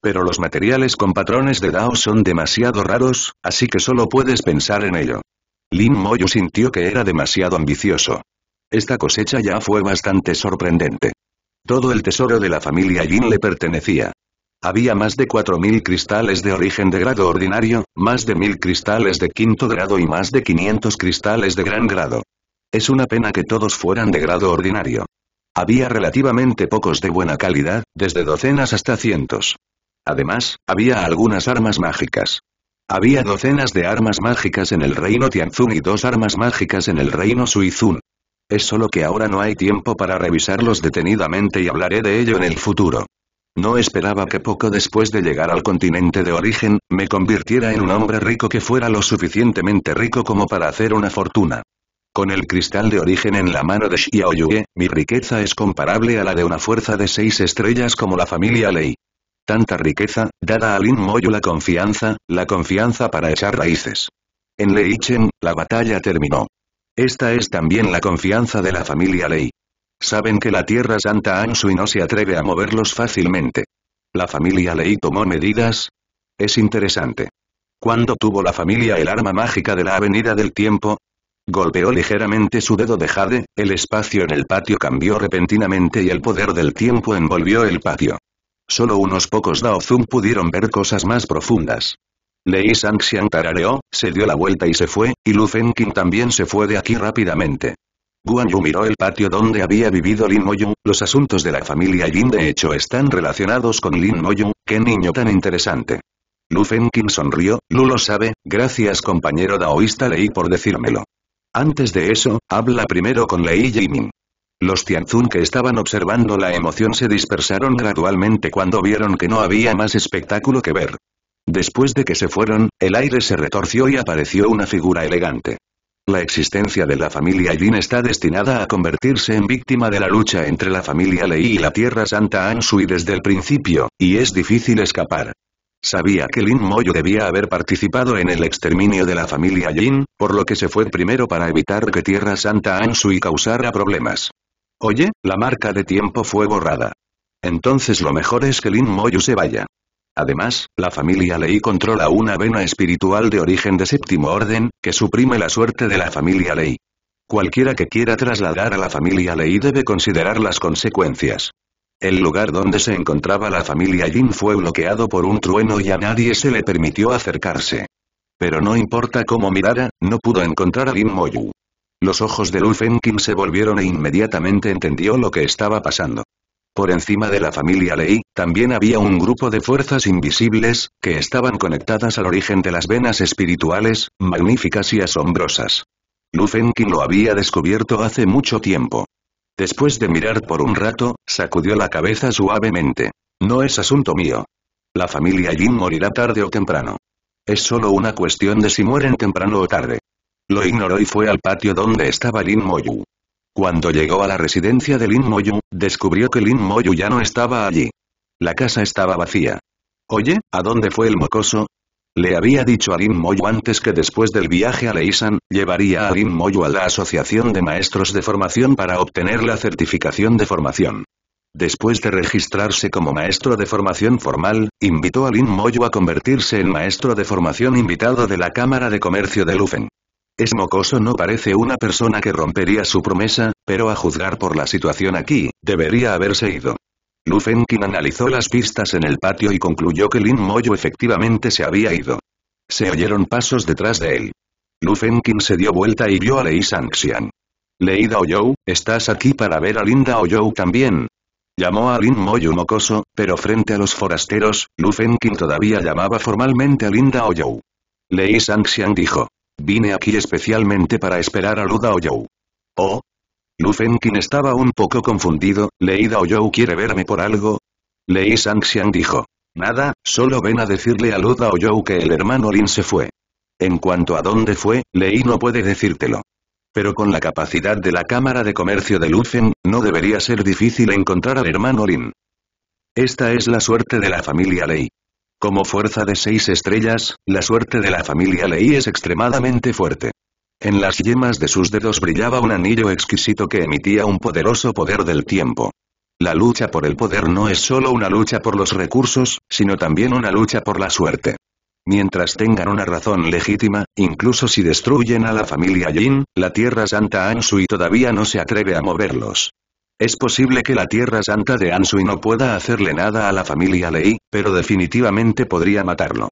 Pero los materiales con patrones de Dao son demasiado raros, así que solo puedes pensar en ello. Lin Moyu sintió que era demasiado ambicioso. Esta cosecha ya fue bastante sorprendente. Todo el tesoro de la familia Jin le pertenecía. Había más de 4.000 cristales de origen de grado ordinario, más de 1.000 cristales de quinto grado y más de 500 cristales de gran grado. Es una pena que todos fueran de grado ordinario. Había relativamente pocos de buena calidad, desde docenas hasta cientos. Además, había algunas armas mágicas. Había docenas de armas mágicas en el reino Tianzun y dos armas mágicas en el reino Suizun. Es solo que ahora no hay tiempo para revisarlos detenidamente y hablaré de ello en el futuro. No esperaba que poco después de llegar al continente de origen, me convirtiera en un hombre rico que fuera lo suficientemente rico como para hacer una fortuna. Con el cristal de origen en la mano de Xiaoyue, mi riqueza es comparable a la de una fuerza de seis estrellas como la familia Lei. Tanta riqueza, dada a Lin Moyu la confianza, la confianza para echar raíces. En Chen, la batalla terminó. Esta es también la confianza de la familia Lei. Saben que la Tierra Santa y no se atreve a moverlos fácilmente. La familia Lei tomó medidas. Es interesante. Cuando tuvo la familia el arma mágica de la Avenida del Tiempo? Golpeó ligeramente su dedo de jade, el espacio en el patio cambió repentinamente y el poder del tiempo envolvió el patio. Solo unos pocos Daozun pudieron ver cosas más profundas. Lei Sanxian tarareó, se dio la vuelta y se fue, y Lu Fenqing también se fue de aquí rápidamente. Guan Yu miró el patio donde había vivido Lin Moyu. los asuntos de la familia Lin de hecho están relacionados con Lin Moyu, qué niño tan interesante. Lu Fenkin sonrió, Lu lo sabe, gracias compañero daoísta Lei por decírmelo. Antes de eso, habla primero con Lei Jimin. Los Tianzun que estaban observando la emoción se dispersaron gradualmente cuando vieron que no había más espectáculo que ver. Después de que se fueron, el aire se retorció y apareció una figura elegante. La existencia de la familia Yin está destinada a convertirse en víctima de la lucha entre la familia Lei y la Tierra Santa Ansui desde el principio, y es difícil escapar. Sabía que Lin Moyo debía haber participado en el exterminio de la familia Yin, por lo que se fue primero para evitar que Tierra Santa Ansui causara problemas. Oye, la marca de tiempo fue borrada. Entonces lo mejor es que Lin Moyo se vaya. Además, la familia Lei controla una vena espiritual de origen de séptimo orden, que suprime la suerte de la familia Lei. Cualquiera que quiera trasladar a la familia Lei debe considerar las consecuencias. El lugar donde se encontraba la familia Jin fue bloqueado por un trueno y a nadie se le permitió acercarse. Pero no importa cómo mirara, no pudo encontrar a Lin Moyu. Los ojos de Lu Fenkin se volvieron e inmediatamente entendió lo que estaba pasando. Por encima de la familia Lei, también había un grupo de fuerzas invisibles, que estaban conectadas al origen de las venas espirituales, magníficas y asombrosas. Lu Fenqin lo había descubierto hace mucho tiempo. Después de mirar por un rato, sacudió la cabeza suavemente. No es asunto mío. La familia Jin morirá tarde o temprano. Es solo una cuestión de si mueren temprano o tarde. Lo ignoró y fue al patio donde estaba Lin Moyu. Cuando llegó a la residencia de Lin Moyu, descubrió que Lin Moyu ya no estaba allí. La casa estaba vacía. Oye, ¿a dónde fue el mocoso? Le había dicho a Lin Moyu antes que después del viaje a Leisan, llevaría a Lin Moyu a la Asociación de Maestros de Formación para obtener la certificación de formación. Después de registrarse como maestro de formación formal, invitó a Lin Moyu a convertirse en maestro de formación invitado de la Cámara de Comercio de Lufeng. Es mocoso no parece una persona que rompería su promesa, pero a juzgar por la situación aquí, debería haberse ido. Lu Fenkin analizó las pistas en el patio y concluyó que Lin Moyo efectivamente se había ido. Se oyeron pasos detrás de él. Lu Fenkin se dio vuelta y vio a Lei Sanxian. Lei Daoyou, ¿estás aquí para ver a Linda Daoyou también? Llamó a Lin Moyo mocoso, pero frente a los forasteros, Lu Fenkin todavía llamaba formalmente a Linda Daoyou. Lei Sanxian dijo. Vine aquí especialmente para esperar a Luda Oyou. ¿Oh? quien estaba un poco confundido, ¿Leida Daoyou quiere verme por algo? Lei Sanxian dijo. Nada, solo ven a decirle a Luda Joe que el hermano Lin se fue. En cuanto a dónde fue, Lei no puede decírtelo. Pero con la capacidad de la Cámara de Comercio de Lufen, no debería ser difícil encontrar al hermano Lin. Esta es la suerte de la familia Lei. Como fuerza de seis estrellas, la suerte de la familia Lei es extremadamente fuerte. En las yemas de sus dedos brillaba un anillo exquisito que emitía un poderoso poder del tiempo. La lucha por el poder no es solo una lucha por los recursos, sino también una lucha por la suerte. Mientras tengan una razón legítima, incluso si destruyen a la familia Jin, la Tierra Santa y todavía no se atreve a moverlos. Es posible que la Tierra Santa de Ansui no pueda hacerle nada a la familia Lei, pero definitivamente podría matarlo.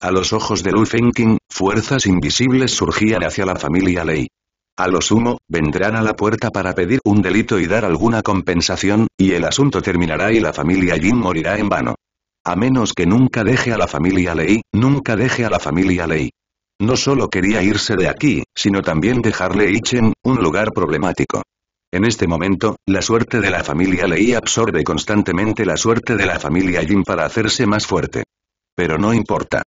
A los ojos de Lu Fengqing, fuerzas invisibles surgían hacia la familia Lei. A lo sumo, vendrán a la puerta para pedir un delito y dar alguna compensación, y el asunto terminará y la familia Jin morirá en vano. A menos que nunca deje a la familia Lei, nunca deje a la familia Lei. No solo quería irse de aquí, sino también dejarle Ichen, un lugar problemático. En este momento, la suerte de la familia Lei absorbe constantemente la suerte de la familia Jin para hacerse más fuerte. Pero no importa.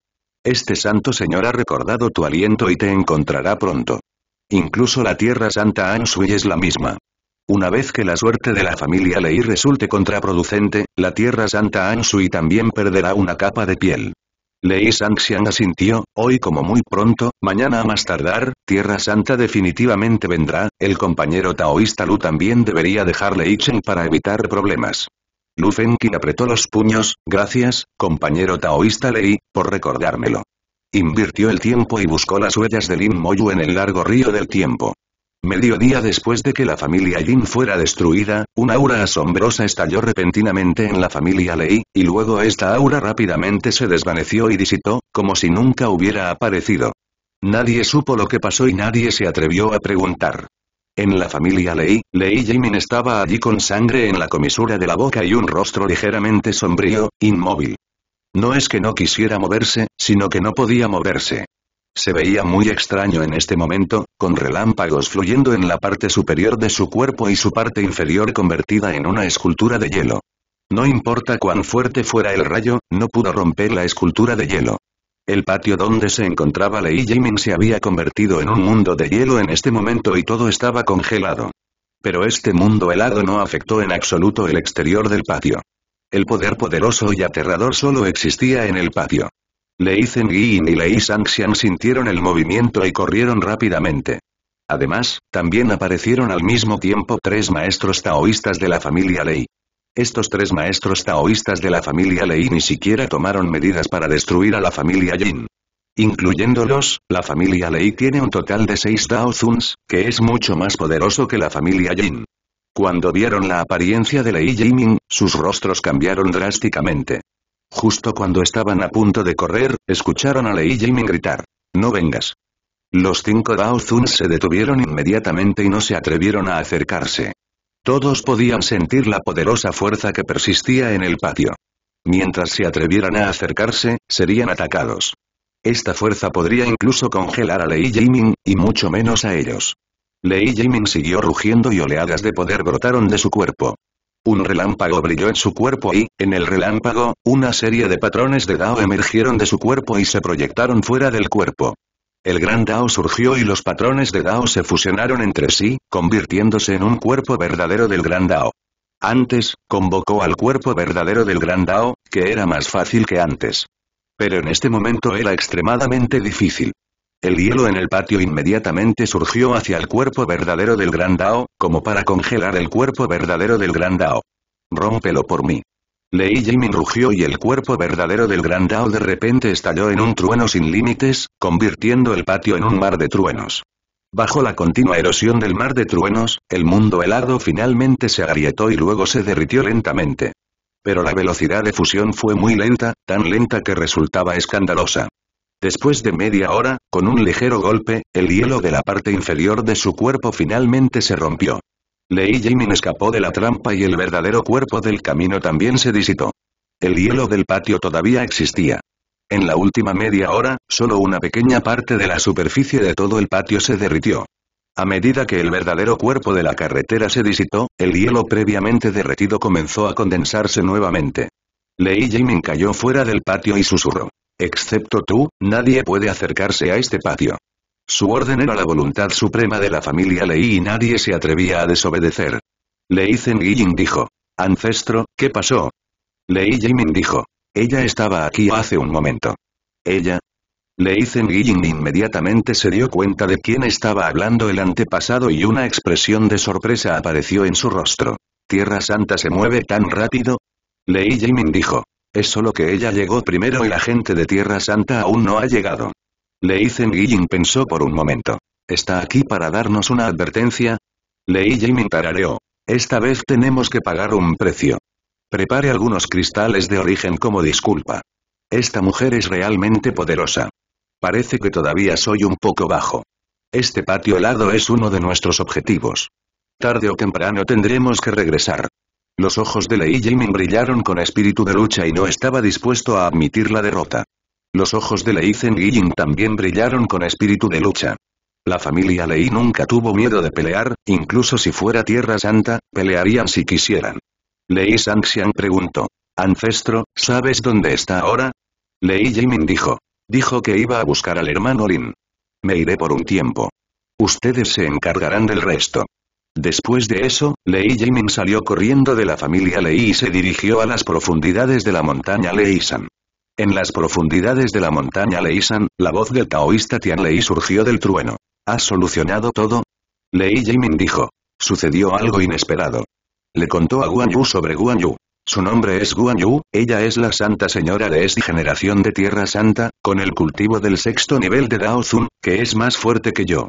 Este santo señor ha recordado tu aliento y te encontrará pronto. Incluso la tierra santa Anshui es la misma. Una vez que la suerte de la familia Lei resulte contraproducente, la tierra santa Anshui también perderá una capa de piel. Lei Sanxian asintió, hoy como muy pronto, mañana a más tardar, Tierra Santa definitivamente vendrá, el compañero taoísta Lu también debería dejarle Ichen para evitar problemas. Lu Fenqin apretó los puños, gracias, compañero taoísta Lei, por recordármelo. Invirtió el tiempo y buscó las huellas de Lin Moyu en el largo río del tiempo. Mediodía después de que la familia Jin fuera destruida, una aura asombrosa estalló repentinamente en la familia Lei, y luego esta aura rápidamente se desvaneció y disitó, como si nunca hubiera aparecido. Nadie supo lo que pasó y nadie se atrevió a preguntar. En la familia Lei, Lei Jimin estaba allí con sangre en la comisura de la boca y un rostro ligeramente sombrío, inmóvil. No es que no quisiera moverse, sino que no podía moverse. Se veía muy extraño en este momento, con relámpagos fluyendo en la parte superior de su cuerpo y su parte inferior convertida en una escultura de hielo. No importa cuán fuerte fuera el rayo, no pudo romper la escultura de hielo. El patio donde se encontraba Lei Jimin se había convertido en un mundo de hielo en este momento y todo estaba congelado. Pero este mundo helado no afectó en absoluto el exterior del patio. El poder poderoso y aterrador solo existía en el patio. Lei Yin y Lei Shangxian sintieron el movimiento y corrieron rápidamente. Además, también aparecieron al mismo tiempo tres maestros taoístas de la familia Lei. Estos tres maestros taoístas de la familia Lei ni siquiera tomaron medidas para destruir a la familia Yin. Incluyéndolos, la familia Lei tiene un total de seis Tao que es mucho más poderoso que la familia Yin. Cuando vieron la apariencia de Lei Jiming, sus rostros cambiaron drásticamente. Justo cuando estaban a punto de correr, escucharon a Lei Jiming gritar. No vengas. Los cinco Dao se detuvieron inmediatamente y no se atrevieron a acercarse. Todos podían sentir la poderosa fuerza que persistía en el patio. Mientras se atrevieran a acercarse, serían atacados. Esta fuerza podría incluso congelar a Lei Jimin, y mucho menos a ellos. Lei Jimin siguió rugiendo y oleadas de poder brotaron de su cuerpo. Un relámpago brilló en su cuerpo y, en el relámpago, una serie de patrones de Dao emergieron de su cuerpo y se proyectaron fuera del cuerpo. El gran Dao surgió y los patrones de Dao se fusionaron entre sí, convirtiéndose en un cuerpo verdadero del gran Dao. Antes, convocó al cuerpo verdadero del gran Dao, que era más fácil que antes. Pero en este momento era extremadamente difícil. El hielo en el patio inmediatamente surgió hacia el cuerpo verdadero del Gran Dao, como para congelar el cuerpo verdadero del Gran Dao. Rómpelo por mí. Lei Jimin rugió y el cuerpo verdadero del Gran Dao de repente estalló en un trueno sin límites, convirtiendo el patio en un mar de truenos. Bajo la continua erosión del mar de truenos, el mundo helado finalmente se agrietó y luego se derritió lentamente. Pero la velocidad de fusión fue muy lenta, tan lenta que resultaba escandalosa. Después de media hora, con un ligero golpe, el hielo de la parte inferior de su cuerpo finalmente se rompió. Lei Jimin escapó de la trampa y el verdadero cuerpo del camino también se disitó. El hielo del patio todavía existía. En la última media hora, solo una pequeña parte de la superficie de todo el patio se derritió. A medida que el verdadero cuerpo de la carretera se disitó, el hielo previamente derretido comenzó a condensarse nuevamente. Lei Jimin cayó fuera del patio y susurró. Excepto tú, nadie puede acercarse a este patio. Su orden era la voluntad suprema de la familia Lei y nadie se atrevía a desobedecer. Lei Zengyin dijo. Ancestro, ¿qué pasó? Lei Jimin dijo. Ella estaba aquí hace un momento. ¿Ella? Lei Zengyin inmediatamente se dio cuenta de quién estaba hablando el antepasado y una expresión de sorpresa apareció en su rostro. ¿Tierra Santa se mueve tan rápido? Lei Jimin dijo. Es solo que ella llegó primero y la gente de Tierra Santa aún no ha llegado. Lei Zen pensó por un momento. ¿Está aquí para darnos una advertencia? Lei Jimin tarareó. Esta vez tenemos que pagar un precio. Prepare algunos cristales de origen como disculpa. Esta mujer es realmente poderosa. Parece que todavía soy un poco bajo. Este patio helado es uno de nuestros objetivos. Tarde o temprano tendremos que regresar. Los ojos de Lei Jimin brillaron con espíritu de lucha y no estaba dispuesto a admitir la derrota. Los ojos de Lei Zeng Yin también brillaron con espíritu de lucha. La familia Lei nunca tuvo miedo de pelear, incluso si fuera Tierra Santa, pelearían si quisieran. Lei Sangxian preguntó. Ancestro, ¿sabes dónde está ahora? Lei Jimin dijo. Dijo que iba a buscar al hermano Lin. Me iré por un tiempo. Ustedes se encargarán del resto. Después de eso, Lei Jimin salió corriendo de la familia Lei y se dirigió a las profundidades de la montaña San. En las profundidades de la montaña San, la voz del taoísta Tian Lei surgió del trueno. ¿Has solucionado todo? Lei Jimin dijo. Sucedió algo inesperado. Le contó a Guan Yu sobre Guan Yu. Su nombre es Guan Yu, ella es la Santa Señora de esta generación de Tierra Santa, con el cultivo del sexto nivel de Dao Zun, que es más fuerte que yo.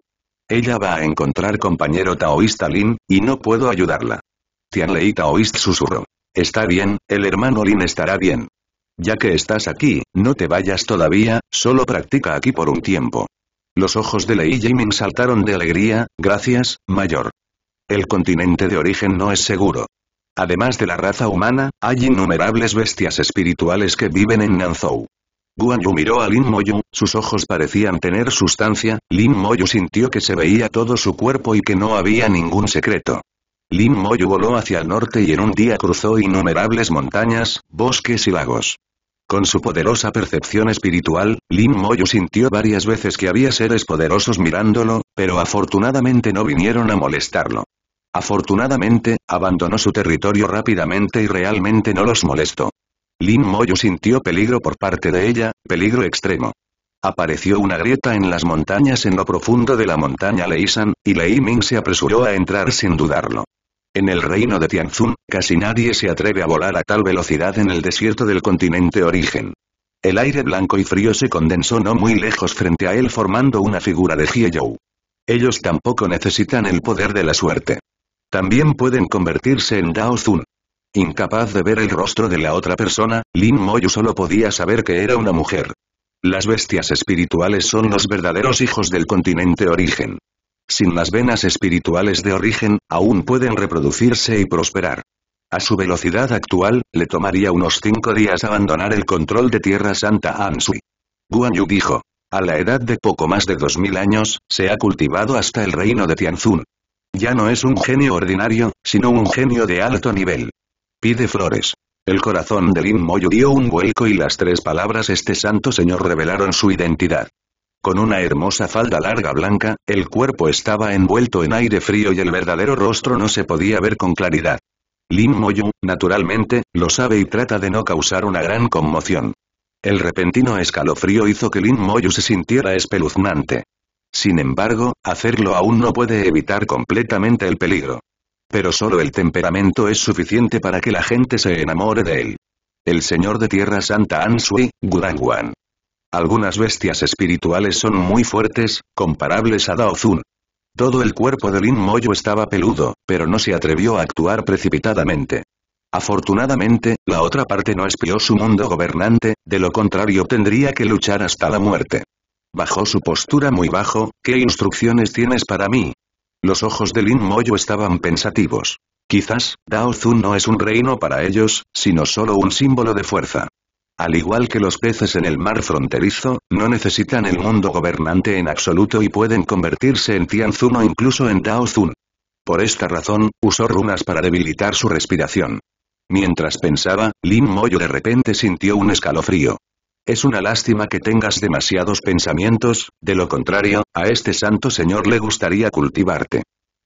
Ella va a encontrar compañero taoísta Lin, y no puedo ayudarla. Tianlei Taoist susurró. Está bien, el hermano Lin estará bien. Ya que estás aquí, no te vayas todavía, solo practica aquí por un tiempo. Los ojos de Lei Jimin saltaron de alegría, gracias, mayor. El continente de origen no es seguro. Además de la raza humana, hay innumerables bestias espirituales que viven en Nanzhou. Guan Yu miró a Lin Moyu, sus ojos parecían tener sustancia, Lin Moyu sintió que se veía todo su cuerpo y que no había ningún secreto. Lin Moyu voló hacia el norte y en un día cruzó innumerables montañas, bosques y lagos. Con su poderosa percepción espiritual, Lin Moyu sintió varias veces que había seres poderosos mirándolo, pero afortunadamente no vinieron a molestarlo. Afortunadamente, abandonó su territorio rápidamente y realmente no los molestó. Lin Moyu sintió peligro por parte de ella, peligro extremo. Apareció una grieta en las montañas en lo profundo de la montaña Leisan, y Lei Ming se apresuró a entrar sin dudarlo. En el reino de Tianzun, casi nadie se atreve a volar a tal velocidad en el desierto del continente origen. El aire blanco y frío se condensó no muy lejos frente a él formando una figura de Zhou. Ellos tampoco necesitan el poder de la suerte. También pueden convertirse en Daozun. Incapaz de ver el rostro de la otra persona, Lin Moyu solo podía saber que era una mujer. Las bestias espirituales son los verdaderos hijos del continente origen. Sin las venas espirituales de origen, aún pueden reproducirse y prosperar. A su velocidad actual, le tomaría unos cinco días abandonar el control de Tierra Santa Ansui. Guan Yu dijo. A la edad de poco más de 2000 años, se ha cultivado hasta el reino de Tianzun. Ya no es un genio ordinario, sino un genio de alto nivel. Pide flores. El corazón de Lin Moyu dio un vuelco y las tres palabras este santo señor revelaron su identidad. Con una hermosa falda larga blanca, el cuerpo estaba envuelto en aire frío y el verdadero rostro no se podía ver con claridad. Lin Moyu, naturalmente, lo sabe y trata de no causar una gran conmoción. El repentino escalofrío hizo que Lin Moyu se sintiera espeluznante. Sin embargo, hacerlo aún no puede evitar completamente el peligro. Pero solo el temperamento es suficiente para que la gente se enamore de él. El señor de Tierra Santa Anshui, Gudangwan. Algunas bestias espirituales son muy fuertes, comparables a Daozun. Todo el cuerpo de Lin Moyo estaba peludo, pero no se atrevió a actuar precipitadamente. Afortunadamente, la otra parte no espió su mundo gobernante, de lo contrario tendría que luchar hasta la muerte. Bajo su postura muy bajo, ¿qué instrucciones tienes para mí? Los ojos de Lin Moyo estaban pensativos. Quizás, Dao Zun no es un reino para ellos, sino solo un símbolo de fuerza. Al igual que los peces en el mar fronterizo, no necesitan el mundo gobernante en absoluto y pueden convertirse en Tianzun o incluso en Dao Zun. Por esta razón, usó runas para debilitar su respiración. Mientras pensaba, Lin Moyo de repente sintió un escalofrío. Es una lástima que tengas demasiados pensamientos, de lo contrario, a este santo señor le gustaría cultivarte.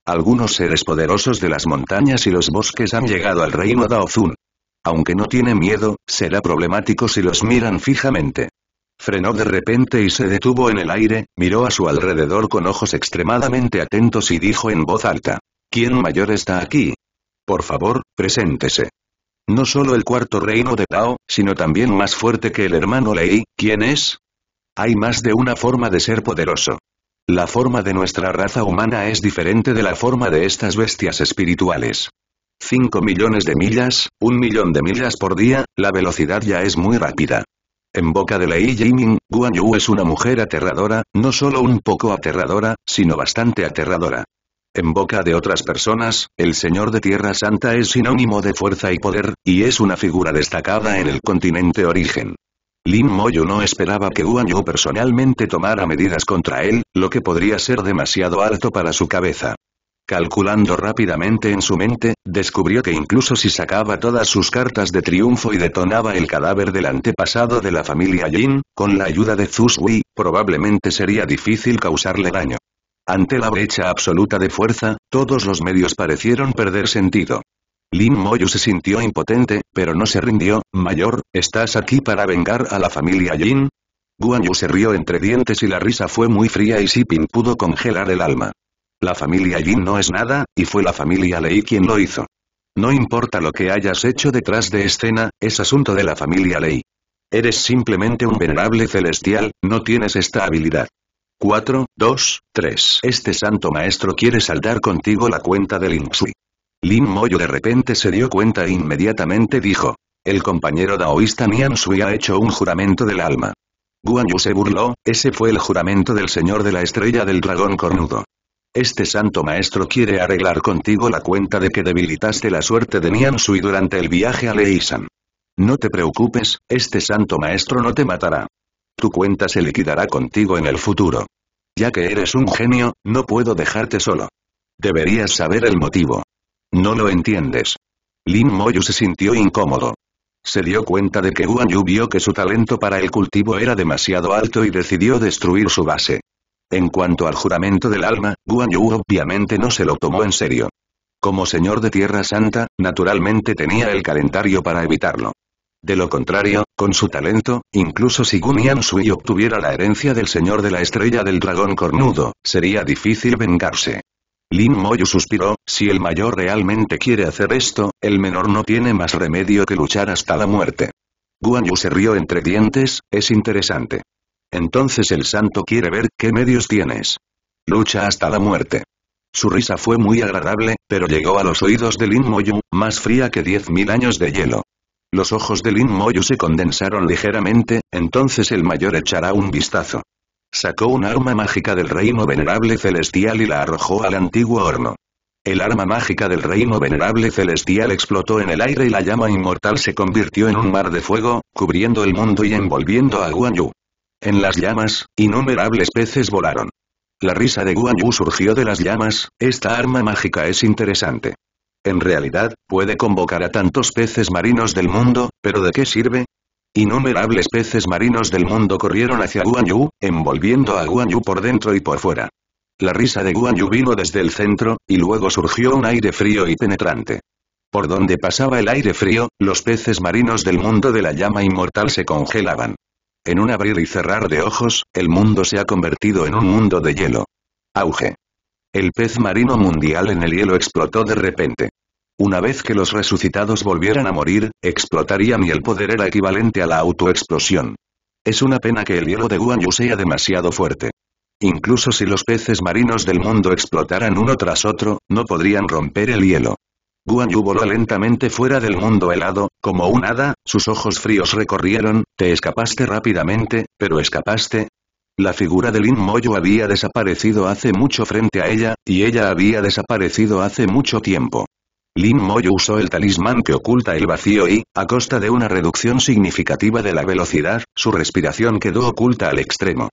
Algunos seres poderosos de las montañas y los bosques han llegado al reino Daozun. Aunque no tiene miedo, será problemático si los miran fijamente. Frenó de repente y se detuvo en el aire, miró a su alrededor con ojos extremadamente atentos y dijo en voz alta. ¿Quién mayor está aquí? Por favor, preséntese. No solo el cuarto reino de Tao, sino también más fuerte que el hermano Lei, ¿quién es? Hay más de una forma de ser poderoso. La forma de nuestra raza humana es diferente de la forma de estas bestias espirituales. 5 millones de millas, un millón de millas por día, la velocidad ya es muy rápida. En boca de Lei Jiming, Guan Yu es una mujer aterradora, no solo un poco aterradora, sino bastante aterradora. En boca de otras personas, el Señor de Tierra Santa es sinónimo de fuerza y poder, y es una figura destacada en el continente origen. Lin Moyo no esperaba que Guan Yu personalmente tomara medidas contra él, lo que podría ser demasiado alto para su cabeza. Calculando rápidamente en su mente, descubrió que incluso si sacaba todas sus cartas de triunfo y detonaba el cadáver del antepasado de la familia Yin, con la ayuda de Zhu probablemente sería difícil causarle daño. Ante la brecha absoluta de fuerza, todos los medios parecieron perder sentido. Lin Moyu se sintió impotente, pero no se rindió, Mayor, ¿estás aquí para vengar a la familia Jin? Guan Yu se rió entre dientes y la risa fue muy fría y Sipin pudo congelar el alma. La familia Jin no es nada, y fue la familia Lei quien lo hizo. No importa lo que hayas hecho detrás de escena, es asunto de la familia Lei. Eres simplemente un venerable celestial, no tienes esta habilidad. 4, 2, 3. Este santo maestro quiere saldar contigo la cuenta de Lin Shui. Lin Moyo de repente se dio cuenta e inmediatamente dijo. El compañero daoísta Nian ha hecho un juramento del alma. Guan Yu se burló, ese fue el juramento del señor de la estrella del dragón cornudo. Este santo maestro quiere arreglar contigo la cuenta de que debilitaste la suerte de Nian durante el viaje a Leisan. No te preocupes, este santo maestro no te matará. Tu cuenta se liquidará contigo en el futuro. Ya que eres un genio, no puedo dejarte solo. Deberías saber el motivo. No lo entiendes. Lin Moyu se sintió incómodo. Se dio cuenta de que Guan Yu vio que su talento para el cultivo era demasiado alto y decidió destruir su base. En cuanto al juramento del alma, Guan Yu obviamente no se lo tomó en serio. Como señor de Tierra Santa, naturalmente tenía el calendario para evitarlo. De lo contrario, con su talento, incluso si Gunian Sui obtuviera la herencia del señor de la estrella del dragón cornudo, sería difícil vengarse. Lin Moyu suspiró, si el mayor realmente quiere hacer esto, el menor no tiene más remedio que luchar hasta la muerte. Guan Yu se rió entre dientes, es interesante. Entonces el santo quiere ver qué medios tienes. Lucha hasta la muerte. Su risa fue muy agradable, pero llegó a los oídos de Lin Moyu, más fría que 10.000 años de hielo. Los ojos de Lin Moyu se condensaron ligeramente, entonces el mayor echará un vistazo. Sacó un arma mágica del reino venerable celestial y la arrojó al antiguo horno. El arma mágica del reino venerable celestial explotó en el aire y la llama inmortal se convirtió en un mar de fuego, cubriendo el mundo y envolviendo a Guanyu. En las llamas, innumerables peces volaron. La risa de Guan Yu surgió de las llamas, esta arma mágica es interesante. En realidad, puede convocar a tantos peces marinos del mundo, pero ¿de qué sirve? Innumerables peces marinos del mundo corrieron hacia Guan envolviendo a Guan por dentro y por fuera. La risa de Guan vino desde el centro, y luego surgió un aire frío y penetrante. Por donde pasaba el aire frío, los peces marinos del mundo de la llama inmortal se congelaban. En un abrir y cerrar de ojos, el mundo se ha convertido en un mundo de hielo. Auge. El pez marino mundial en el hielo explotó de repente. Una vez que los resucitados volvieran a morir, explotarían y el poder era equivalente a la autoexplosión. Es una pena que el hielo de Guanyu sea demasiado fuerte. Incluso si los peces marinos del mundo explotaran uno tras otro, no podrían romper el hielo. Guanyu voló lentamente fuera del mundo helado, como un hada, sus ojos fríos recorrieron, te escapaste rápidamente, pero escapaste. La figura de Lin Moyo había desaparecido hace mucho frente a ella, y ella había desaparecido hace mucho tiempo. Lin Moyu usó el talismán que oculta el vacío y, a costa de una reducción significativa de la velocidad, su respiración quedó oculta al extremo.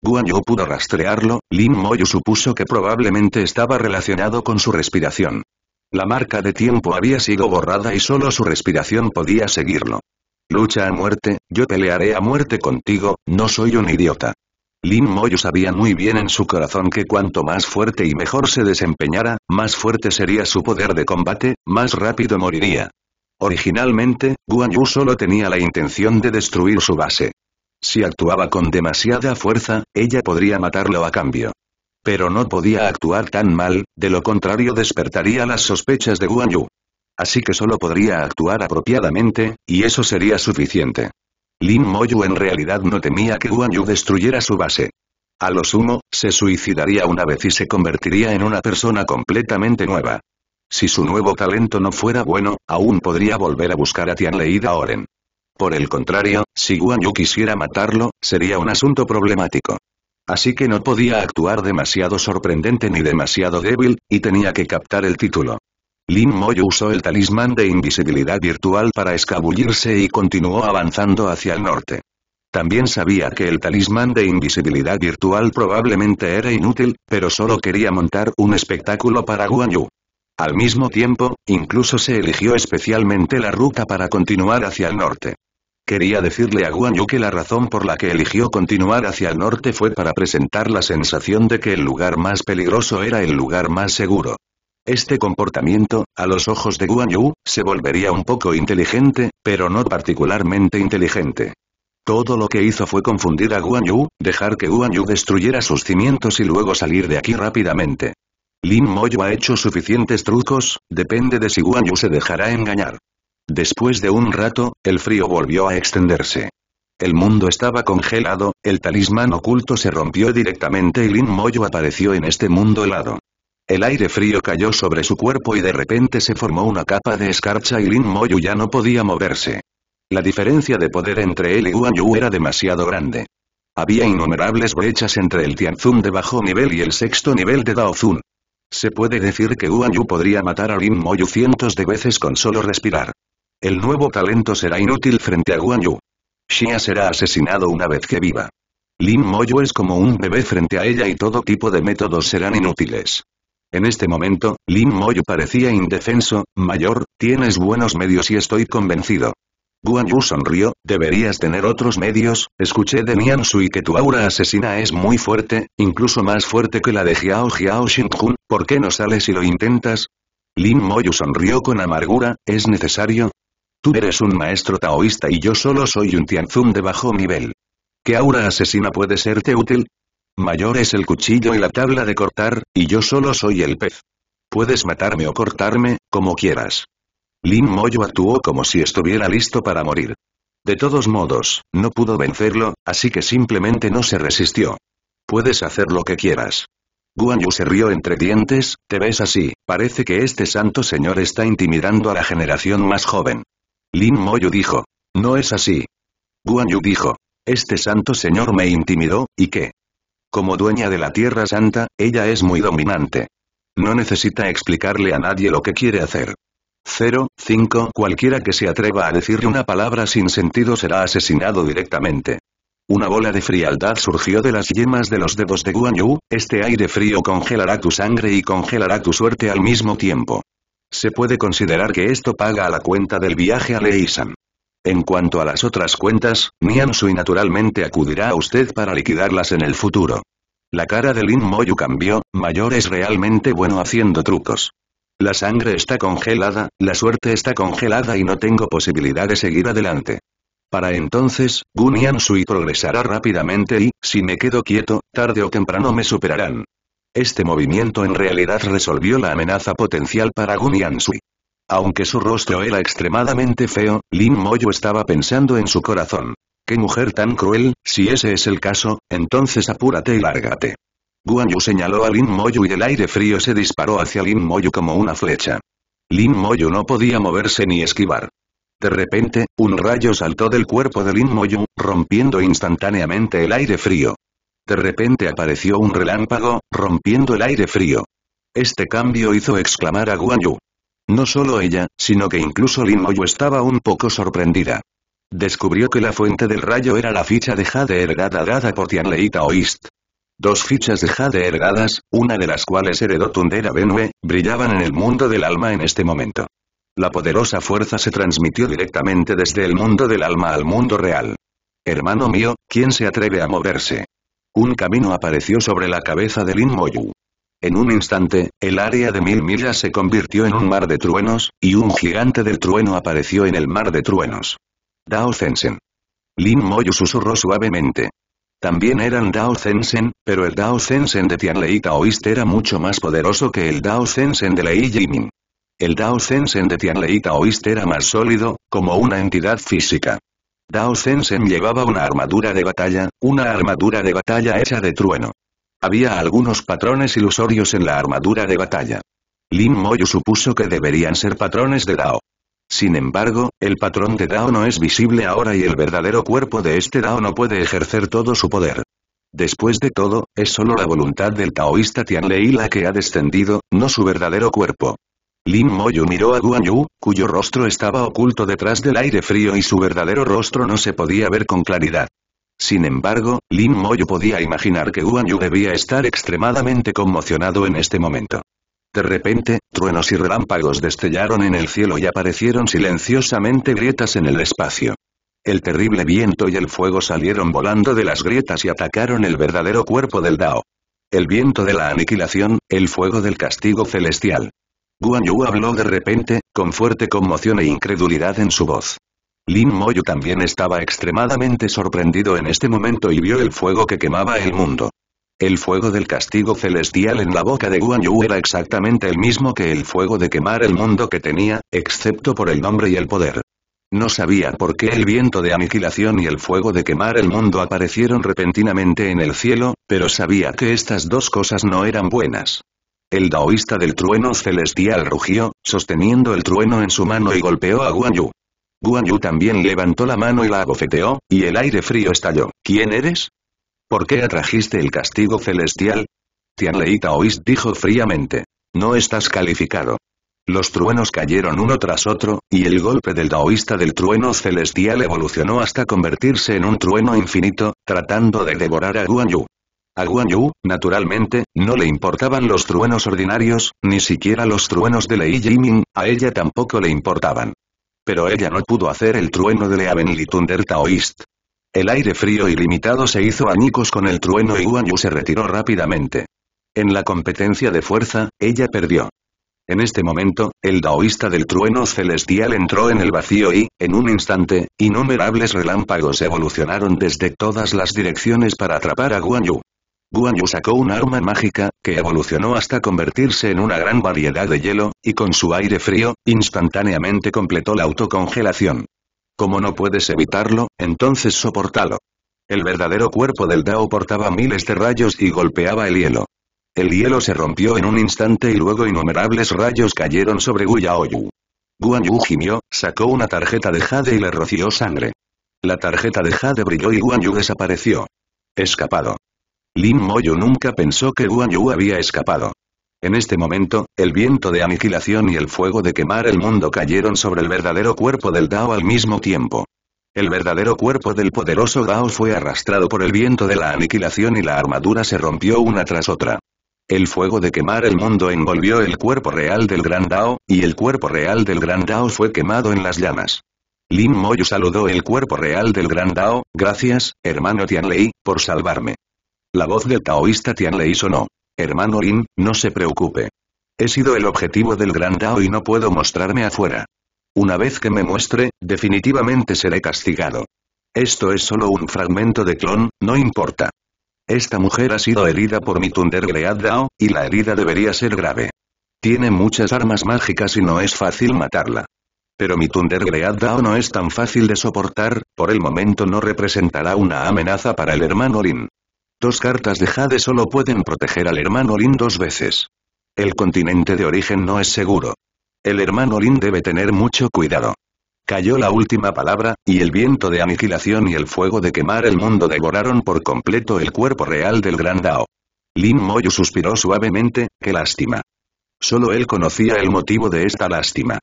Guan Yu pudo rastrearlo, Lin Moyu supuso que probablemente estaba relacionado con su respiración. La marca de tiempo había sido borrada y solo su respiración podía seguirlo. Lucha a muerte, yo pelearé a muerte contigo, no soy un idiota. Lin Moyo sabía muy bien en su corazón que cuanto más fuerte y mejor se desempeñara, más fuerte sería su poder de combate, más rápido moriría. Originalmente, Guan Yu solo tenía la intención de destruir su base. Si actuaba con demasiada fuerza, ella podría matarlo a cambio. Pero no podía actuar tan mal, de lo contrario despertaría las sospechas de Guan Yu. Así que solo podría actuar apropiadamente, y eso sería suficiente. Lin Moyu en realidad no temía que Guan Yu destruyera su base. A lo sumo, se suicidaría una vez y se convertiría en una persona completamente nueva. Si su nuevo talento no fuera bueno, aún podría volver a buscar a Tianlei y Oren. Por el contrario, si Guan Yu quisiera matarlo, sería un asunto problemático. Así que no podía actuar demasiado sorprendente ni demasiado débil, y tenía que captar el título. Lin Moyo usó el talismán de invisibilidad virtual para escabullirse y continuó avanzando hacia el norte. También sabía que el talismán de invisibilidad virtual probablemente era inútil, pero solo quería montar un espectáculo para Guanyu. Al mismo tiempo, incluso se eligió especialmente la ruta para continuar hacia el norte. Quería decirle a Guan Yu que la razón por la que eligió continuar hacia el norte fue para presentar la sensación de que el lugar más peligroso era el lugar más seguro. Este comportamiento, a los ojos de Guan Yu, se volvería un poco inteligente, pero no particularmente inteligente. Todo lo que hizo fue confundir a Guan Yu, dejar que Guan Yu destruyera sus cimientos y luego salir de aquí rápidamente. Lin Moyo ha hecho suficientes trucos, depende de si Guan Yu se dejará engañar. Después de un rato, el frío volvió a extenderse. El mundo estaba congelado, el talismán oculto se rompió directamente y Lin Moyo apareció en este mundo helado. El aire frío cayó sobre su cuerpo y de repente se formó una capa de escarcha y Lin Moyu ya no podía moverse. La diferencia de poder entre él y Guan Yu era demasiado grande. Había innumerables brechas entre el Tianzun de bajo nivel y el sexto nivel de Daozun. Se puede decir que Guan Yu podría matar a Lin Moyu cientos de veces con solo respirar. El nuevo talento será inútil frente a Guan Yu. Xia será asesinado una vez que viva. Lin Moyu es como un bebé frente a ella y todo tipo de métodos serán inútiles. En este momento, Lin Moyu parecía indefenso, Mayor, tienes buenos medios y estoy convencido. Guan Yu sonrió, deberías tener otros medios, escuché de Nian Sui que tu aura asesina es muy fuerte, incluso más fuerte que la de Jiao Jiao Jun, ¿por qué no sales y lo intentas? Lin Moyu sonrió con amargura, ¿es necesario? Tú eres un maestro taoísta y yo solo soy un Tianzun de bajo nivel. ¿Qué aura asesina puede serte útil? Mayor es el cuchillo y la tabla de cortar, y yo solo soy el pez. Puedes matarme o cortarme, como quieras. Lin Moyu actuó como si estuviera listo para morir. De todos modos, no pudo vencerlo, así que simplemente no se resistió. Puedes hacer lo que quieras. Guan Yu se rió entre dientes, te ves así, parece que este santo señor está intimidando a la generación más joven. Lin Moyu dijo, no es así. Guan Yu dijo, este santo señor me intimidó, ¿y qué? Como dueña de la Tierra Santa, ella es muy dominante. No necesita explicarle a nadie lo que quiere hacer. 0,5. Cualquiera que se atreva a decirle una palabra sin sentido será asesinado directamente. Una bola de frialdad surgió de las yemas de los dedos de Guanyu. este aire frío congelará tu sangre y congelará tu suerte al mismo tiempo. Se puede considerar que esto paga a la cuenta del viaje a Leisan. En cuanto a las otras cuentas, Nian naturalmente acudirá a usted para liquidarlas en el futuro. La cara de Lin Moyu cambió, Mayor es realmente bueno haciendo trucos. La sangre está congelada, la suerte está congelada y no tengo posibilidad de seguir adelante. Para entonces, Nian progresará rápidamente y, si me quedo quieto, tarde o temprano me superarán. Este movimiento en realidad resolvió la amenaza potencial para Nian aunque su rostro era extremadamente feo, Lin Moyo estaba pensando en su corazón. ¡Qué mujer tan cruel! Si ese es el caso, entonces apúrate y lárgate. Guan Yu señaló a Lin Moyo y el aire frío se disparó hacia Lin Moyo como una flecha. Lin Moyo no podía moverse ni esquivar. De repente, un rayo saltó del cuerpo de Lin Moyo, rompiendo instantáneamente el aire frío. De repente apareció un relámpago, rompiendo el aire frío. Este cambio hizo exclamar a Guan Yu. No solo ella, sino que incluso Lin Moyu estaba un poco sorprendida. Descubrió que la fuente del rayo era la ficha de Jade Ergada dada por Tianleita Oist. Dos fichas de Jade Ergadas, una de las cuales heredó Tundera Benue, brillaban en el mundo del alma en este momento. La poderosa fuerza se transmitió directamente desde el mundo del alma al mundo real. Hermano mío, ¿quién se atreve a moverse? Un camino apareció sobre la cabeza de Lin Moyu. En un instante, el área de mil millas se convirtió en un mar de truenos, y un gigante del trueno apareció en el mar de truenos. Dao Zensen. Lin Moyu susurró suavemente. También eran Dao Zensen, pero el Dao Zensen de Tianlei Taoist era mucho más poderoso que el Dao Zensen de Lei Jimin. El Dao Zensen de Tianlei Taoist era más sólido, como una entidad física. Dao Zensen llevaba una armadura de batalla, una armadura de batalla hecha de trueno. Había algunos patrones ilusorios en la armadura de batalla. Lin Moyu supuso que deberían ser patrones de Dao. Sin embargo, el patrón de Dao no es visible ahora y el verdadero cuerpo de este Dao no puede ejercer todo su poder. Después de todo, es solo la voluntad del taoísta Tianlei la que ha descendido, no su verdadero cuerpo. Lin Moyu miró a Guan Yu, cuyo rostro estaba oculto detrás del aire frío y su verdadero rostro no se podía ver con claridad. Sin embargo, Lin Moyo podía imaginar que Guan Yu debía estar extremadamente conmocionado en este momento. De repente, truenos y relámpagos destellaron en el cielo y aparecieron silenciosamente grietas en el espacio. El terrible viento y el fuego salieron volando de las grietas y atacaron el verdadero cuerpo del Dao. El viento de la aniquilación, el fuego del castigo celestial. Guan Yu habló de repente, con fuerte conmoción e incredulidad en su voz. Lin Moyu también estaba extremadamente sorprendido en este momento y vio el fuego que quemaba el mundo. El fuego del castigo celestial en la boca de Guan Yu era exactamente el mismo que el fuego de quemar el mundo que tenía, excepto por el nombre y el poder. No sabía por qué el viento de aniquilación y el fuego de quemar el mundo aparecieron repentinamente en el cielo, pero sabía que estas dos cosas no eran buenas. El daoísta del trueno celestial rugió, sosteniendo el trueno en su mano y golpeó a Guan Yu. Guan Yu también levantó la mano y la abofeteó, y el aire frío estalló. ¿Quién eres? ¿Por qué atrajiste el castigo celestial? Tianlei Taoist dijo fríamente. No estás calificado. Los truenos cayeron uno tras otro, y el golpe del taoísta del trueno celestial evolucionó hasta convertirse en un trueno infinito, tratando de devorar a Guan Yu. A Guan Yu, naturalmente, no le importaban los truenos ordinarios, ni siquiera los truenos de Lei Jiming. a ella tampoco le importaban pero ella no pudo hacer el trueno de Leavenly y Thunder Taoist. El aire frío y limitado se hizo añicos con el trueno y Guanyu se retiró rápidamente. En la competencia de fuerza, ella perdió. En este momento, el daoísta del trueno celestial entró en el vacío y, en un instante, innumerables relámpagos evolucionaron desde todas las direcciones para atrapar a Guan Guan Yu sacó un arma mágica, que evolucionó hasta convertirse en una gran variedad de hielo, y con su aire frío, instantáneamente completó la autocongelación. Como no puedes evitarlo, entonces soportalo. El verdadero cuerpo del Dao portaba miles de rayos y golpeaba el hielo. El hielo se rompió en un instante y luego innumerables rayos cayeron sobre Yu. Guan Yu gimió, sacó una tarjeta de jade y le roció sangre. La tarjeta de jade brilló y Guan Yu desapareció. Escapado. Lin moyu nunca pensó que Guan Yu había escapado. En este momento, el viento de aniquilación y el fuego de quemar el mundo cayeron sobre el verdadero cuerpo del Dao al mismo tiempo. El verdadero cuerpo del poderoso Dao fue arrastrado por el viento de la aniquilación y la armadura se rompió una tras otra. El fuego de quemar el mundo envolvió el cuerpo real del Gran Dao, y el cuerpo real del Gran Dao fue quemado en las llamas. Lin moyu saludó el cuerpo real del Gran Dao, gracias, hermano Tianlei, por salvarme. La voz del taoísta Tian hizo sonó. Hermano Lin, no se preocupe. He sido el objetivo del gran Dao y no puedo mostrarme afuera. Una vez que me muestre, definitivamente seré castigado. Esto es solo un fragmento de clon, no importa. Esta mujer ha sido herida por mi Great Dao, y la herida debería ser grave. Tiene muchas armas mágicas y no es fácil matarla. Pero mi tunderglead Dao no es tan fácil de soportar, por el momento no representará una amenaza para el hermano Lin. Dos cartas de Jade solo pueden proteger al hermano Lin dos veces. El continente de origen no es seguro. El hermano Lin debe tener mucho cuidado. Cayó la última palabra, y el viento de aniquilación y el fuego de quemar el mundo devoraron por completo el cuerpo real del gran Dao. Lin Moyu suspiró suavemente, qué lástima. Solo él conocía el motivo de esta lástima.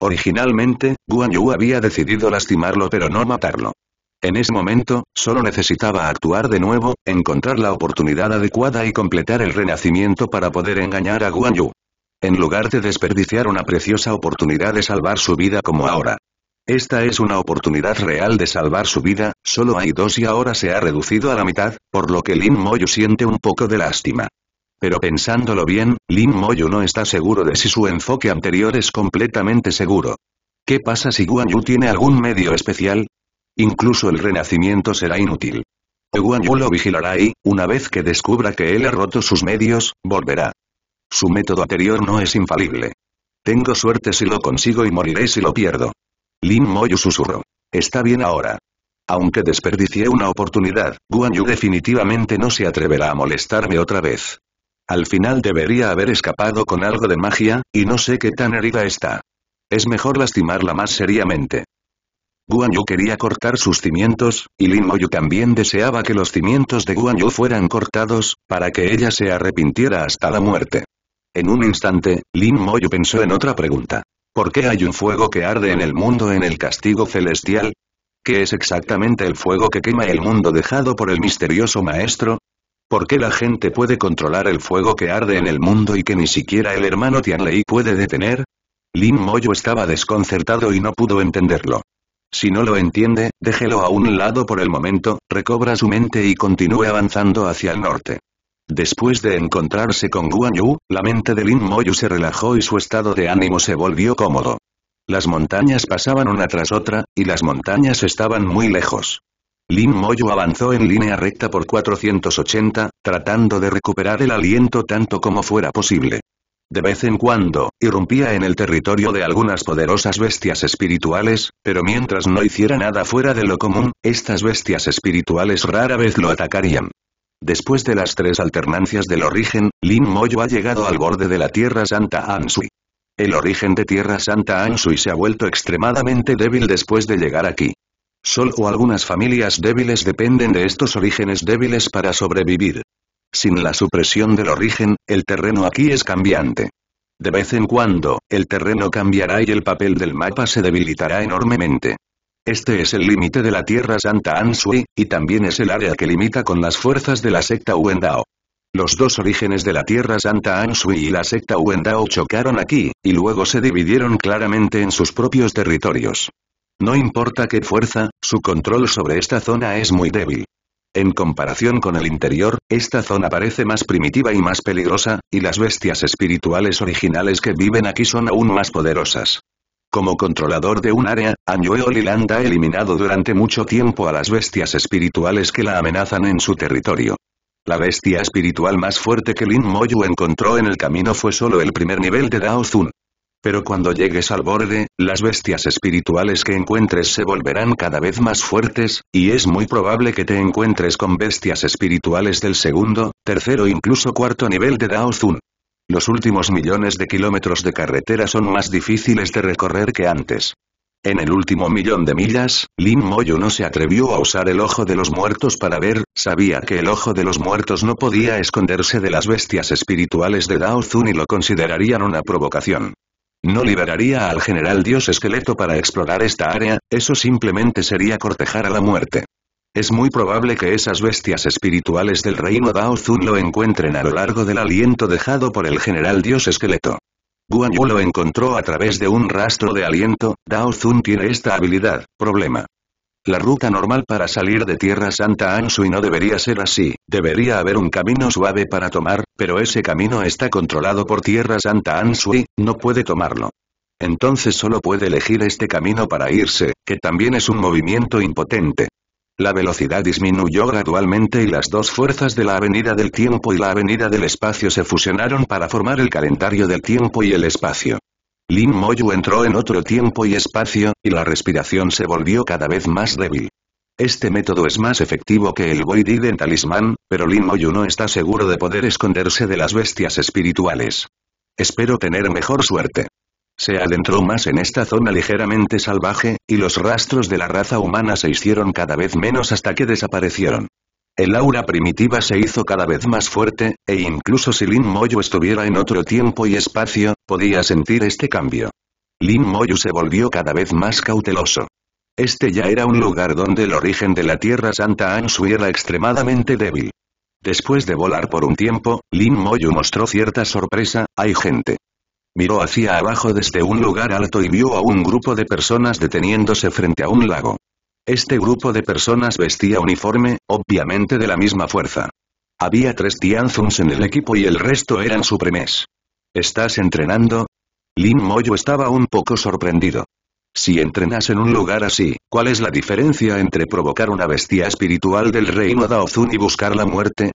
Originalmente, Guan Yu había decidido lastimarlo pero no matarlo. En ese momento, solo necesitaba actuar de nuevo, encontrar la oportunidad adecuada y completar el renacimiento para poder engañar a Guan Yu. En lugar de desperdiciar una preciosa oportunidad de salvar su vida como ahora. Esta es una oportunidad real de salvar su vida, solo hay dos y ahora se ha reducido a la mitad, por lo que Lin Moyu siente un poco de lástima. Pero pensándolo bien, Lin Moyu no está seguro de si su enfoque anterior es completamente seguro. ¿Qué pasa si Guan Yu tiene algún medio especial? Incluso el renacimiento será inútil. Guanyu lo vigilará y, una vez que descubra que él ha roto sus medios, volverá. Su método anterior no es infalible. Tengo suerte si lo consigo y moriré si lo pierdo. Lin Moyu susurró. Está bien ahora. Aunque desperdicié una oportunidad, Guanyu definitivamente no se atreverá a molestarme otra vez. Al final debería haber escapado con algo de magia, y no sé qué tan herida está. Es mejor lastimarla más seriamente. Guan Yu quería cortar sus cimientos, y Lin Moyu también deseaba que los cimientos de Guan Yu fueran cortados, para que ella se arrepintiera hasta la muerte. En un instante, Lin Moyu pensó en otra pregunta. ¿Por qué hay un fuego que arde en el mundo en el castigo celestial? ¿Qué es exactamente el fuego que quema el mundo dejado por el misterioso maestro? ¿Por qué la gente puede controlar el fuego que arde en el mundo y que ni siquiera el hermano Tianlei puede detener? Lin Moyo estaba desconcertado y no pudo entenderlo. Si no lo entiende, déjelo a un lado por el momento, recobra su mente y continúe avanzando hacia el norte. Después de encontrarse con Guan Yu, la mente de Lin Moyu se relajó y su estado de ánimo se volvió cómodo. Las montañas pasaban una tras otra, y las montañas estaban muy lejos. Lin Moyu avanzó en línea recta por 480, tratando de recuperar el aliento tanto como fuera posible. De vez en cuando, irrumpía en el territorio de algunas poderosas bestias espirituales, pero mientras no hiciera nada fuera de lo común, estas bestias espirituales rara vez lo atacarían. Después de las tres alternancias del origen, Lin Moyo ha llegado al borde de la Tierra Santa Ansui. El origen de Tierra Santa Ansui se ha vuelto extremadamente débil después de llegar aquí. Solo algunas familias débiles dependen de estos orígenes débiles para sobrevivir. Sin la supresión del origen, el terreno aquí es cambiante. De vez en cuando, el terreno cambiará y el papel del mapa se debilitará enormemente. Este es el límite de la Tierra Santa Anshui, y también es el área que limita con las fuerzas de la secta Wendao. Los dos orígenes de la Tierra Santa Anshui y la secta Wendao chocaron aquí, y luego se dividieron claramente en sus propios territorios. No importa qué fuerza, su control sobre esta zona es muy débil. En comparación con el interior, esta zona parece más primitiva y más peligrosa, y las bestias espirituales originales que viven aquí son aún más poderosas. Como controlador de un área, Anjoe Olliland ha eliminado durante mucho tiempo a las bestias espirituales que la amenazan en su territorio. La bestia espiritual más fuerte que Lin Moyu encontró en el camino fue solo el primer nivel de Dao Zun. Pero cuando llegues al borde, las bestias espirituales que encuentres se volverán cada vez más fuertes, y es muy probable que te encuentres con bestias espirituales del segundo, tercero e incluso cuarto nivel de Dao Zun. Los últimos millones de kilómetros de carretera son más difíciles de recorrer que antes. En el último millón de millas, Lin Moyo no se atrevió a usar el ojo de los muertos para ver, sabía que el ojo de los muertos no podía esconderse de las bestias espirituales de Dao Zun y lo considerarían una provocación. No liberaría al general Dios Esqueleto para explorar esta área, eso simplemente sería cortejar a la muerte. Es muy probable que esas bestias espirituales del reino Daozun lo encuentren a lo largo del aliento dejado por el general Dios Esqueleto. Guan Yu lo encontró a través de un rastro de aliento, Daozun tiene esta habilidad, problema. La ruta normal para salir de Tierra Santa Ansui no debería ser así, debería haber un camino suave para tomar, pero ese camino está controlado por Tierra Santa Ansui, no puede tomarlo. Entonces solo puede elegir este camino para irse, que también es un movimiento impotente. La velocidad disminuyó gradualmente y las dos fuerzas de la Avenida del Tiempo y la Avenida del Espacio se fusionaron para formar el calendario del tiempo y el espacio. Lin Moyu entró en otro tiempo y espacio, y la respiración se volvió cada vez más débil. Este método es más efectivo que el Void Eden Talismán, pero Lin Moyu no está seguro de poder esconderse de las bestias espirituales. Espero tener mejor suerte. Se adentró más en esta zona ligeramente salvaje, y los rastros de la raza humana se hicieron cada vez menos hasta que desaparecieron. El aura primitiva se hizo cada vez más fuerte, e incluso si Lin Moyo estuviera en otro tiempo y espacio, podía sentir este cambio. Lin Moyu se volvió cada vez más cauteloso. Este ya era un lugar donde el origen de la Tierra Santa su era extremadamente débil. Después de volar por un tiempo, Lin Moyu mostró cierta sorpresa, hay gente. Miró hacia abajo desde un lugar alto y vio a un grupo de personas deteniéndose frente a un lago. Este grupo de personas vestía uniforme, obviamente de la misma fuerza. Había tres Tianzuns en el equipo y el resto eran supremes. ¿Estás entrenando? Lin Moyu estaba un poco sorprendido. Si entrenas en un lugar así, ¿cuál es la diferencia entre provocar una bestia espiritual del reino Daozun y buscar la muerte?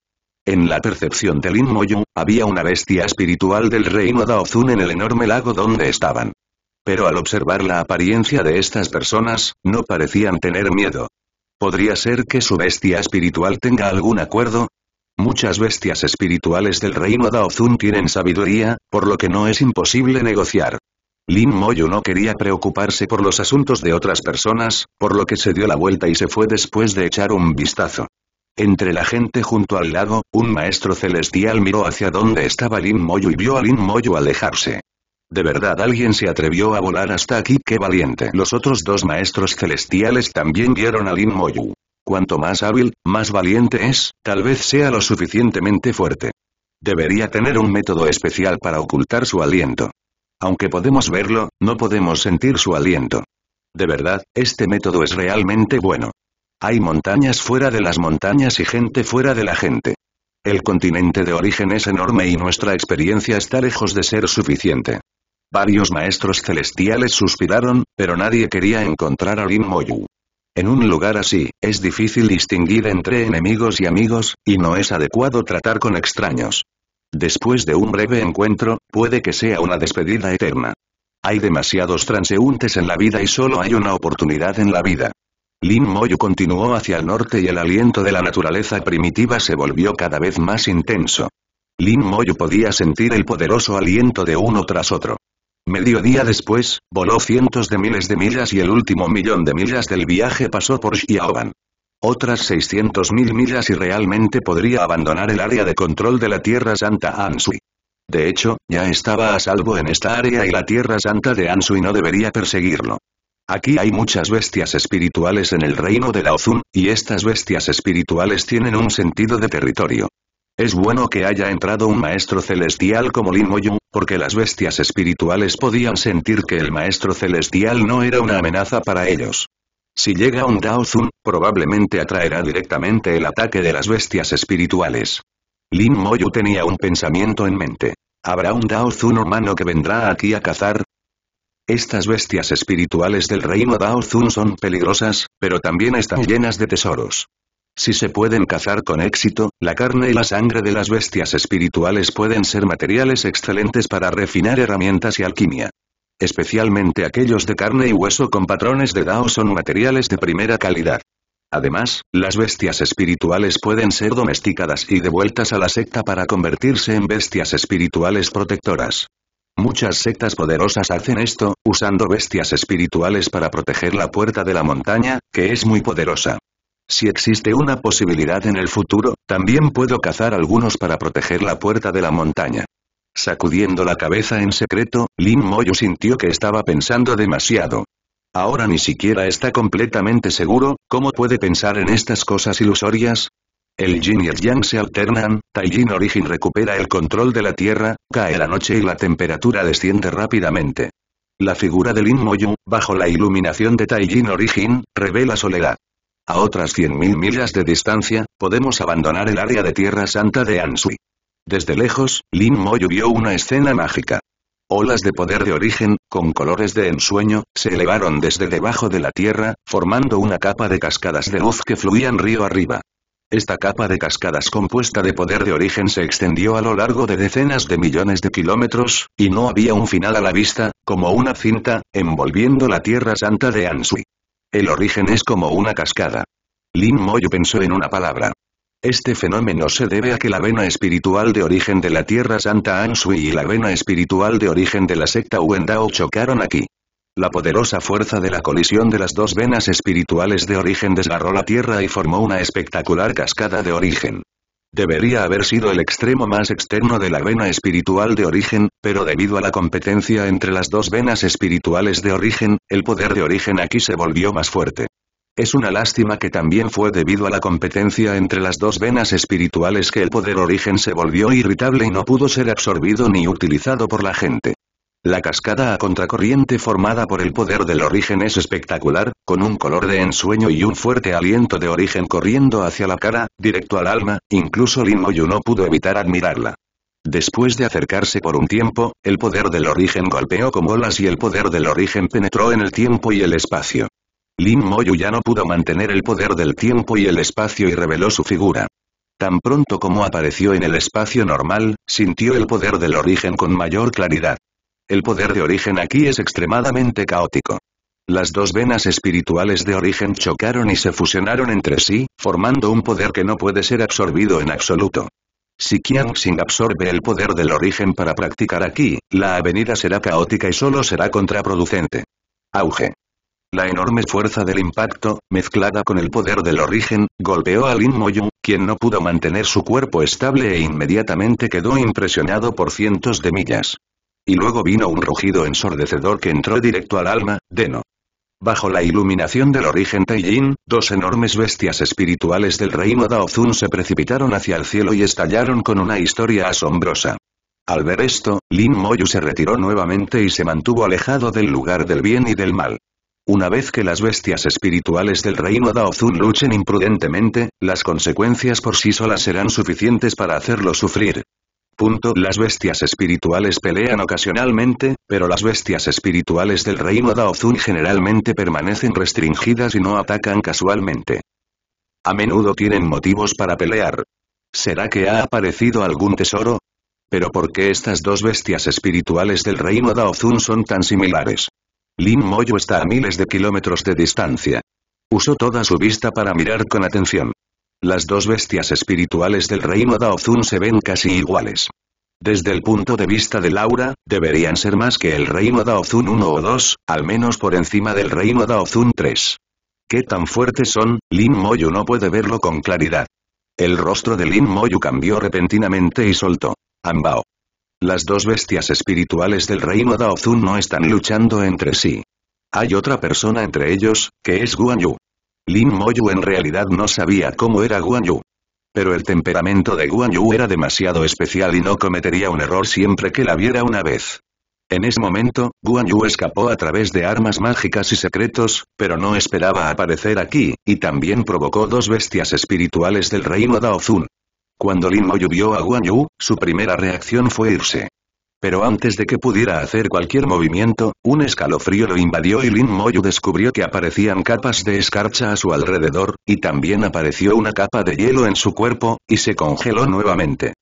En la percepción de Lin Moyu, había una bestia espiritual del reino Daozun en el enorme lago donde estaban pero al observar la apariencia de estas personas, no parecían tener miedo. ¿Podría ser que su bestia espiritual tenga algún acuerdo? Muchas bestias espirituales del reino Daozun tienen sabiduría, por lo que no es imposible negociar. Lin Moyo no quería preocuparse por los asuntos de otras personas, por lo que se dio la vuelta y se fue después de echar un vistazo. Entre la gente junto al lago, un maestro celestial miró hacia donde estaba Lin Moyo y vio a Lin Moyo alejarse. ¿De verdad alguien se atrevió a volar hasta aquí? ¡Qué valiente! Los otros dos maestros celestiales también vieron a Lin Moyu. Cuanto más hábil, más valiente es, tal vez sea lo suficientemente fuerte. Debería tener un método especial para ocultar su aliento. Aunque podemos verlo, no podemos sentir su aliento. De verdad, este método es realmente bueno. Hay montañas fuera de las montañas y gente fuera de la gente. El continente de origen es enorme y nuestra experiencia está lejos de ser suficiente. Varios maestros celestiales suspiraron, pero nadie quería encontrar a Lin Moyu. En un lugar así, es difícil distinguir entre enemigos y amigos, y no es adecuado tratar con extraños. Después de un breve encuentro, puede que sea una despedida eterna. Hay demasiados transeúntes en la vida y solo hay una oportunidad en la vida. Lin Moyu continuó hacia el norte y el aliento de la naturaleza primitiva se volvió cada vez más intenso. Lin Moyu podía sentir el poderoso aliento de uno tras otro. Mediodía después, voló cientos de miles de millas y el último millón de millas del viaje pasó por Xiaoban. Otras 600.000 millas y realmente podría abandonar el área de control de la Tierra Santa Ansui. De hecho, ya estaba a salvo en esta área y la Tierra Santa de Ansui no debería perseguirlo. Aquí hay muchas bestias espirituales en el reino de Laozun, y estas bestias espirituales tienen un sentido de territorio. Es bueno que haya entrado un maestro celestial como Lin Moyu, porque las bestias espirituales podían sentir que el maestro celestial no era una amenaza para ellos. Si llega un Daozun, probablemente atraerá directamente el ataque de las bestias espirituales. Lin Moyu tenía un pensamiento en mente. ¿Habrá un Daozun humano que vendrá aquí a cazar? Estas bestias espirituales del reino Daozun son peligrosas, pero también están llenas de tesoros. Si se pueden cazar con éxito, la carne y la sangre de las bestias espirituales pueden ser materiales excelentes para refinar herramientas y alquimia. Especialmente aquellos de carne y hueso con patrones de Dao son materiales de primera calidad. Además, las bestias espirituales pueden ser domesticadas y devueltas a la secta para convertirse en bestias espirituales protectoras. Muchas sectas poderosas hacen esto, usando bestias espirituales para proteger la puerta de la montaña, que es muy poderosa. Si existe una posibilidad en el futuro, también puedo cazar algunos para proteger la puerta de la montaña. Sacudiendo la cabeza en secreto, Lin Moyu sintió que estaba pensando demasiado. Ahora ni siquiera está completamente seguro, ¿cómo puede pensar en estas cosas ilusorias? El Jin y el yang se alternan, Tai Jin Origin recupera el control de la Tierra, cae la noche y la temperatura desciende rápidamente. La figura de Lin Moyu, bajo la iluminación de Tai Jin Origin, revela soledad. A otras 100.000 millas de distancia, podemos abandonar el área de Tierra Santa de Ansui. Desde lejos, Lin Mo vio una escena mágica. Olas de poder de origen, con colores de ensueño, se elevaron desde debajo de la tierra, formando una capa de cascadas de luz que fluían río arriba. Esta capa de cascadas compuesta de poder de origen se extendió a lo largo de decenas de millones de kilómetros, y no había un final a la vista, como una cinta, envolviendo la Tierra Santa de Ansui. El origen es como una cascada. Lin Moyo pensó en una palabra. Este fenómeno se debe a que la vena espiritual de origen de la Tierra Santa Anshui y la vena espiritual de origen de la secta Wendao chocaron aquí. La poderosa fuerza de la colisión de las dos venas espirituales de origen desgarró la Tierra y formó una espectacular cascada de origen. Debería haber sido el extremo más externo de la vena espiritual de origen, pero debido a la competencia entre las dos venas espirituales de origen, el poder de origen aquí se volvió más fuerte. Es una lástima que también fue debido a la competencia entre las dos venas espirituales que el poder origen se volvió irritable y no pudo ser absorbido ni utilizado por la gente. La cascada a contracorriente formada por el poder del origen es espectacular, con un color de ensueño y un fuerte aliento de origen corriendo hacia la cara, directo al alma, incluso Lin Moyu no pudo evitar admirarla. Después de acercarse por un tiempo, el poder del origen golpeó con bolas y el poder del origen penetró en el tiempo y el espacio. Lin Moyu ya no pudo mantener el poder del tiempo y el espacio y reveló su figura. Tan pronto como apareció en el espacio normal, sintió el poder del origen con mayor claridad. El poder de origen aquí es extremadamente caótico. Las dos venas espirituales de origen chocaron y se fusionaron entre sí, formando un poder que no puede ser absorbido en absoluto. Si Xing absorbe el poder del origen para practicar aquí, la avenida será caótica y solo será contraproducente. Auge. La enorme fuerza del impacto, mezclada con el poder del origen, golpeó a Lin Moyu, quien no pudo mantener su cuerpo estable e inmediatamente quedó impresionado por cientos de millas y luego vino un rugido ensordecedor que entró directo al alma, Deno. Bajo la iluminación del origen Teijin, dos enormes bestias espirituales del reino Daozun se precipitaron hacia el cielo y estallaron con una historia asombrosa. Al ver esto, Lin Moyu se retiró nuevamente y se mantuvo alejado del lugar del bien y del mal. Una vez que las bestias espirituales del reino Daozun luchen imprudentemente, las consecuencias por sí solas serán suficientes para hacerlo sufrir. Las bestias espirituales pelean ocasionalmente, pero las bestias espirituales del reino Daozun generalmente permanecen restringidas y no atacan casualmente. A menudo tienen motivos para pelear. ¿Será que ha aparecido algún tesoro? ¿Pero por qué estas dos bestias espirituales del reino Daozun son tan similares? Lin Moyo está a miles de kilómetros de distancia. Usó toda su vista para mirar con atención. Las dos bestias espirituales del reino Daozun se ven casi iguales. Desde el punto de vista de Laura, deberían ser más que el reino Daozun 1 o 2, al menos por encima del reino Daozun 3. ¿Qué tan fuertes son? Lin Moyu no puede verlo con claridad. El rostro de Lin Moyu cambió repentinamente y soltó. Ambao. Las dos bestias espirituales del reino Daozun no están luchando entre sí. Hay otra persona entre ellos, que es Guan Yu. Lin Moyu en realidad no sabía cómo era Guan Yu. Pero el temperamento de Guan Yu era demasiado especial y no cometería un error siempre que la viera una vez. En ese momento, Guan Yu escapó a través de armas mágicas y secretos, pero no esperaba aparecer aquí, y también provocó dos bestias espirituales del reino Daozun. Cuando Lin Moyu vio a Guan Yu, su primera reacción fue irse. Pero antes de que pudiera hacer cualquier movimiento, un escalofrío lo invadió y Lin Moyu descubrió que aparecían capas de escarcha a su alrededor, y también apareció una capa de hielo en su cuerpo, y se congeló nuevamente.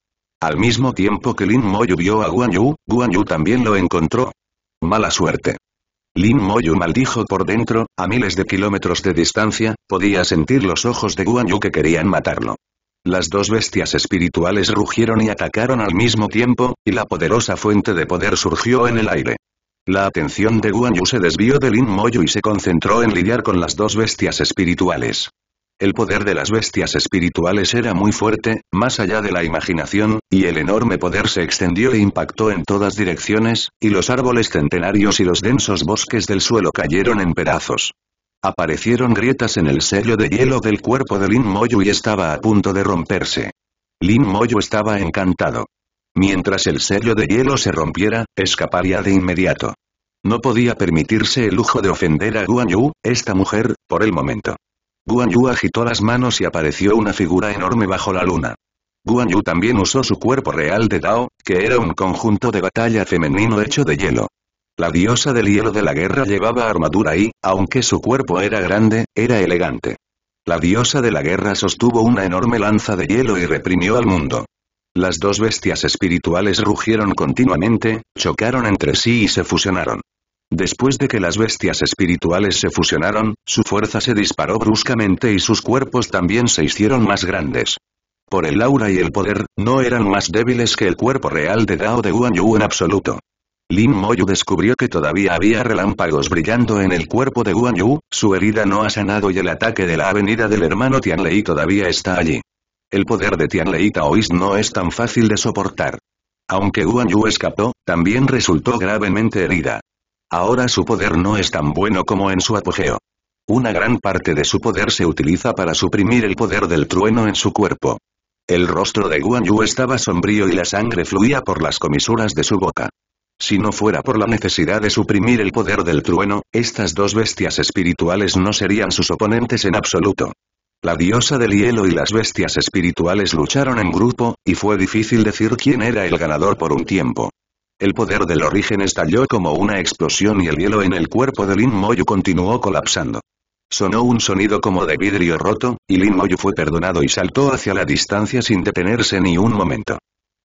Al mismo tiempo que Lin Moyu vio a Guan Yu, Guan Yu también lo encontró. Mala suerte. Lin Moyu maldijo por dentro, a miles de kilómetros de distancia, podía sentir los ojos de Guan Yu que querían matarlo. Las dos bestias espirituales rugieron y atacaron al mismo tiempo, y la poderosa fuente de poder surgió en el aire. La atención de Guan Yu se desvió del Lin Moyu y se concentró en lidiar con las dos bestias espirituales. El poder de las bestias espirituales era muy fuerte, más allá de la imaginación, y el enorme poder se extendió e impactó en todas direcciones, y los árboles centenarios y los densos bosques del suelo cayeron en pedazos. Aparecieron grietas en el sello de hielo del cuerpo de Lin Moyu y estaba a punto de romperse. Lin Moyu estaba encantado. Mientras el sello de hielo se rompiera, escaparía de inmediato. No podía permitirse el lujo de ofender a Guan Yu, esta mujer, por el momento. Guan Yu agitó las manos y apareció una figura enorme bajo la luna. Guan Yu también usó su cuerpo real de Dao, que era un conjunto de batalla femenino hecho de hielo. La diosa del hielo de la guerra llevaba armadura y, aunque su cuerpo era grande, era elegante. La diosa de la guerra sostuvo una enorme lanza de hielo y reprimió al mundo. Las dos bestias espirituales rugieron continuamente, chocaron entre sí y se fusionaron. Después de que las bestias espirituales se fusionaron, su fuerza se disparó bruscamente y sus cuerpos también se hicieron más grandes. Por el aura y el poder, no eran más débiles que el cuerpo real de Dao de Guan en absoluto. Lin Moyu descubrió que todavía había relámpagos brillando en el cuerpo de Guan Yu, su herida no ha sanado y el ataque de la avenida del hermano Tianlei todavía está allí. El poder de Tianlei Taoist no es tan fácil de soportar. Aunque Guan Yu escapó, también resultó gravemente herida. Ahora su poder no es tan bueno como en su apogeo. Una gran parte de su poder se utiliza para suprimir el poder del trueno en su cuerpo. El rostro de Guan Yu estaba sombrío y la sangre fluía por las comisuras de su boca. Si no fuera por la necesidad de suprimir el poder del trueno, estas dos bestias espirituales no serían sus oponentes en absoluto. La diosa del hielo y las bestias espirituales lucharon en grupo, y fue difícil decir quién era el ganador por un tiempo. El poder del origen estalló como una explosión y el hielo en el cuerpo de Lin Moyu continuó colapsando. Sonó un sonido como de vidrio roto, y Lin Moyu fue perdonado y saltó hacia la distancia sin detenerse ni un momento.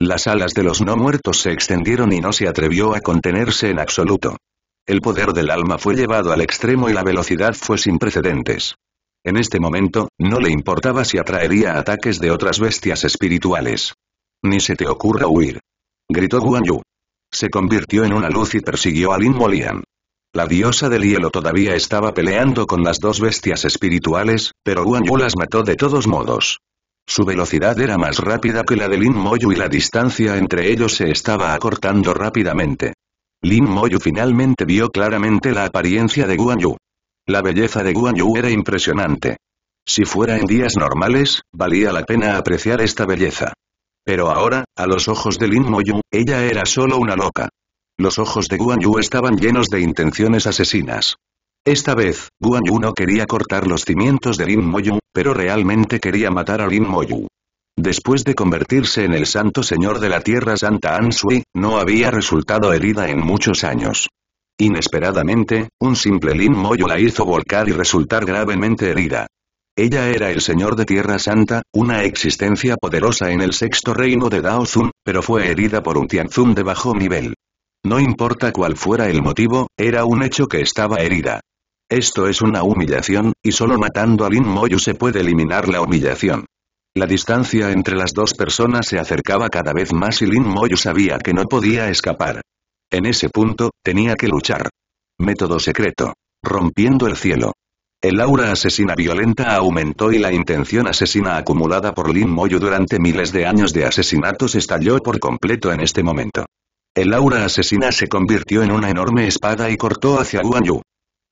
Las alas de los no muertos se extendieron y no se atrevió a contenerse en absoluto. El poder del alma fue llevado al extremo y la velocidad fue sin precedentes. En este momento, no le importaba si atraería ataques de otras bestias espirituales. Ni se te ocurra huir. Gritó Guan Yu. Se convirtió en una luz y persiguió a Lin Molian. La diosa del hielo todavía estaba peleando con las dos bestias espirituales, pero Guan Yu las mató de todos modos. Su velocidad era más rápida que la de Lin Moyu y la distancia entre ellos se estaba acortando rápidamente. Lin Moyu finalmente vio claramente la apariencia de Guan Yu. La belleza de Guan Yu era impresionante. Si fuera en días normales, valía la pena apreciar esta belleza. Pero ahora, a los ojos de Lin Moyu, ella era solo una loca. Los ojos de Guan Yu estaban llenos de intenciones asesinas. Esta vez, Guan Yu no quería cortar los cimientos de Lin Moyu, pero realmente quería matar a Lin Moyu. Después de convertirse en el santo señor de la tierra santa Ansui, no había resultado herida en muchos años. Inesperadamente, un simple Lin Moyu la hizo volcar y resultar gravemente herida. Ella era el señor de Tierra Santa, una existencia poderosa en el sexto reino de Dao pero fue herida por un Tianzun de bajo nivel. No importa cuál fuera el motivo, era un hecho que estaba herida. Esto es una humillación, y solo matando a Lin Moyu se puede eliminar la humillación. La distancia entre las dos personas se acercaba cada vez más y Lin Moyu sabía que no podía escapar. En ese punto, tenía que luchar. Método secreto. Rompiendo el cielo. El aura asesina violenta aumentó y la intención asesina acumulada por Lin Moyu durante miles de años de asesinatos estalló por completo en este momento. El aura asesina se convirtió en una enorme espada y cortó hacia Guan Yu.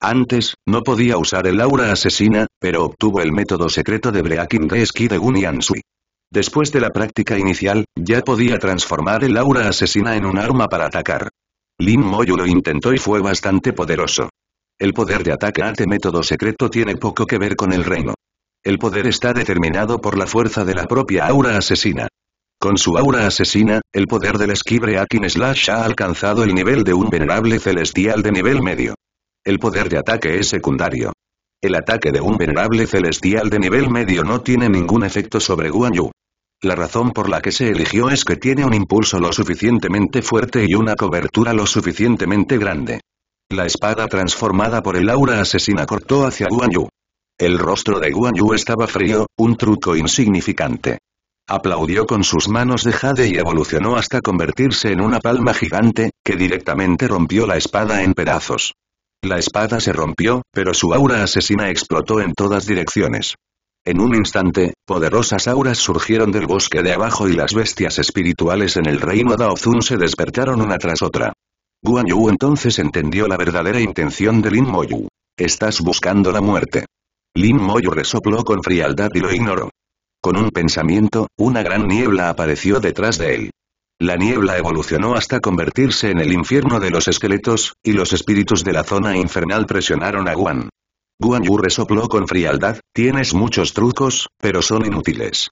Antes, no podía usar el aura asesina, pero obtuvo el método secreto de Breakin de Ski de Gun Después de la práctica inicial, ya podía transformar el aura asesina en un arma para atacar. Lin Moyu lo intentó y fue bastante poderoso. El poder de ataque ante método secreto tiene poco que ver con el reino. El poder está determinado por la fuerza de la propia aura asesina. Con su aura asesina, el poder del esquibre Breakin Slash ha alcanzado el nivel de un venerable celestial de nivel medio. El poder de ataque es secundario. El ataque de un venerable celestial de nivel medio no tiene ningún efecto sobre Guan Yu. La razón por la que se eligió es que tiene un impulso lo suficientemente fuerte y una cobertura lo suficientemente grande. La espada transformada por el aura asesina cortó hacia Guan Yu. El rostro de Guan Yu estaba frío, un truco insignificante. Aplaudió con sus manos de jade y evolucionó hasta convertirse en una palma gigante, que directamente rompió la espada en pedazos. La espada se rompió, pero su aura asesina explotó en todas direcciones. En un instante, poderosas auras surgieron del bosque de abajo y las bestias espirituales en el reino Daozun se despertaron una tras otra. Guan Yu entonces entendió la verdadera intención de Lin Moyu. Estás buscando la muerte. Lin Moyu resopló con frialdad y lo ignoró. Con un pensamiento, una gran niebla apareció detrás de él. La niebla evolucionó hasta convertirse en el infierno de los esqueletos, y los espíritus de la zona infernal presionaron a Guan. Guan Yu resopló con frialdad, tienes muchos trucos, pero son inútiles.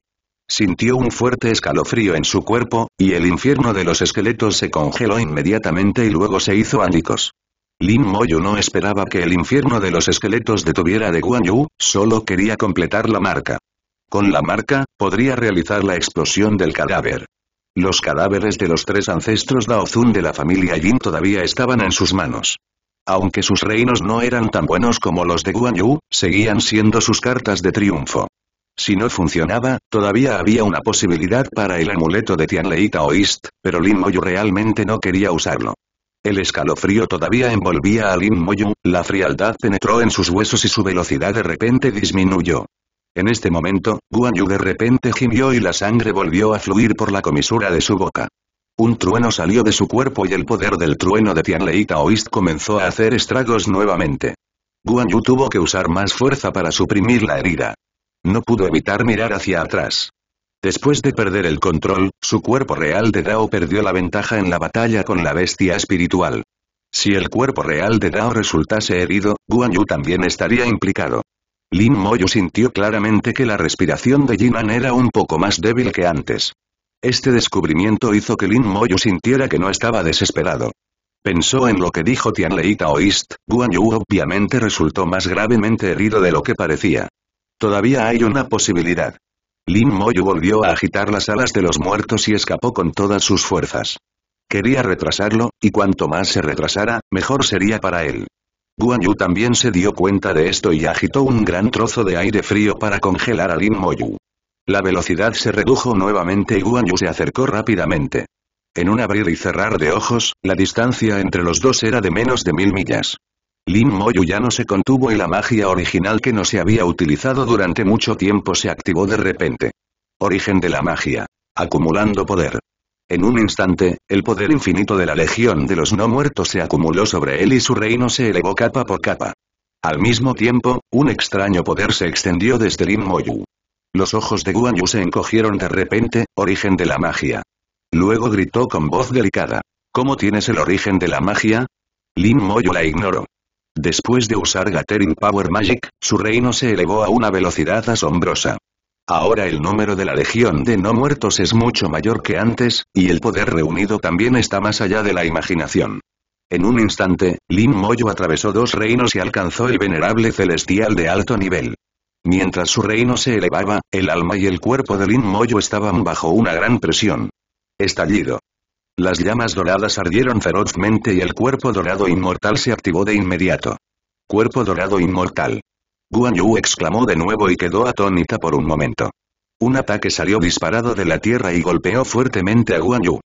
Sintió un fuerte escalofrío en su cuerpo, y el infierno de los esqueletos se congeló inmediatamente y luego se hizo ánicos. Lin Moyu no esperaba que el infierno de los esqueletos detuviera de Guan Yu, solo quería completar la marca. Con la marca, podría realizar la explosión del cadáver. Los cadáveres de los tres ancestros Daozun de la familia Yin todavía estaban en sus manos. Aunque sus reinos no eran tan buenos como los de Guan Yu, seguían siendo sus cartas de triunfo. Si no funcionaba, todavía había una posibilidad para el amuleto de Tianlei Taoist, pero Lin Moyu realmente no quería usarlo. El escalofrío todavía envolvía a Lin Moyu, la frialdad penetró en sus huesos y su velocidad de repente disminuyó. En este momento, Guan Yu de repente gimió y la sangre volvió a fluir por la comisura de su boca. Un trueno salió de su cuerpo y el poder del trueno de Lei Taoist comenzó a hacer estragos nuevamente. Guan Yu tuvo que usar más fuerza para suprimir la herida. No pudo evitar mirar hacia atrás. Después de perder el control, su cuerpo real de Dao perdió la ventaja en la batalla con la bestia espiritual. Si el cuerpo real de Dao resultase herido, Guan Yu también estaría implicado. Lin Moyo sintió claramente que la respiración de Jinan era un poco más débil que antes. Este descubrimiento hizo que Lin Moyo sintiera que no estaba desesperado. Pensó en lo que dijo Tianlei Taoist, Guan Yu obviamente resultó más gravemente herido de lo que parecía. Todavía hay una posibilidad. Lin Moyu volvió a agitar las alas de los muertos y escapó con todas sus fuerzas. Quería retrasarlo, y cuanto más se retrasara, mejor sería para él. Guan Yu también se dio cuenta de esto y agitó un gran trozo de aire frío para congelar a Lin Moyu. La velocidad se redujo nuevamente y Guan Yu se acercó rápidamente. En un abrir y cerrar de ojos, la distancia entre los dos era de menos de mil millas. Lin Moyu ya no se contuvo y la magia original que no se había utilizado durante mucho tiempo se activó de repente. Origen de la magia. Acumulando poder. En un instante, el poder infinito de la Legión de los No Muertos se acumuló sobre él y su reino se elevó capa por capa. Al mismo tiempo, un extraño poder se extendió desde Lin Moyu. Los ojos de Guan Yu se encogieron de repente, origen de la magia. Luego gritó con voz delicada. ¿Cómo tienes el origen de la magia? Lin Moyu la ignoró. Después de usar Gathering Power Magic, su reino se elevó a una velocidad asombrosa. Ahora el número de la legión de no muertos es mucho mayor que antes, y el poder reunido también está más allá de la imaginación. En un instante, Lin Moyo atravesó dos reinos y alcanzó el venerable celestial de alto nivel. Mientras su reino se elevaba, el alma y el cuerpo de Lin Moyo estaban bajo una gran presión. Estallido. Las llamas doradas ardieron ferozmente y el cuerpo dorado inmortal se activó de inmediato. Cuerpo dorado inmortal. Guan Yu exclamó de nuevo y quedó atónita por un momento. Un ataque salió disparado de la tierra y golpeó fuertemente a Guan Yu.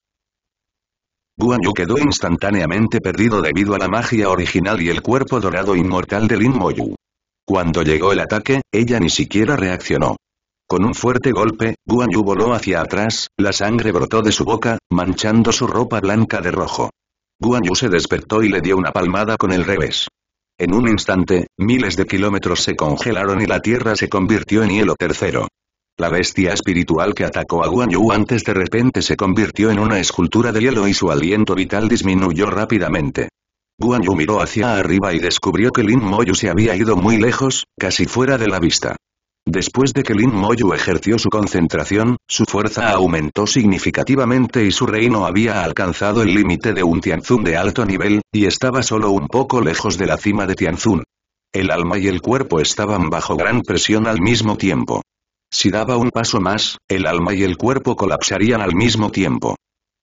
Guan Yu quedó instantáneamente perdido debido a la magia original y el cuerpo dorado inmortal de Lin Moyu. Cuando llegó el ataque, ella ni siquiera reaccionó. Con un fuerte golpe, Guan Yu voló hacia atrás, la sangre brotó de su boca, manchando su ropa blanca de rojo. Guan Yu se despertó y le dio una palmada con el revés. En un instante, miles de kilómetros se congelaron y la Tierra se convirtió en hielo tercero. La bestia espiritual que atacó a Guan Yu antes de repente se convirtió en una escultura de hielo y su aliento vital disminuyó rápidamente. Guan Yu miró hacia arriba y descubrió que Lin Moyu se había ido muy lejos, casi fuera de la vista. Después de que Lin Moyu ejerció su concentración, su fuerza aumentó significativamente y su reino había alcanzado el límite de un Tianzun de alto nivel, y estaba solo un poco lejos de la cima de Tianzun. El alma y el cuerpo estaban bajo gran presión al mismo tiempo. Si daba un paso más, el alma y el cuerpo colapsarían al mismo tiempo.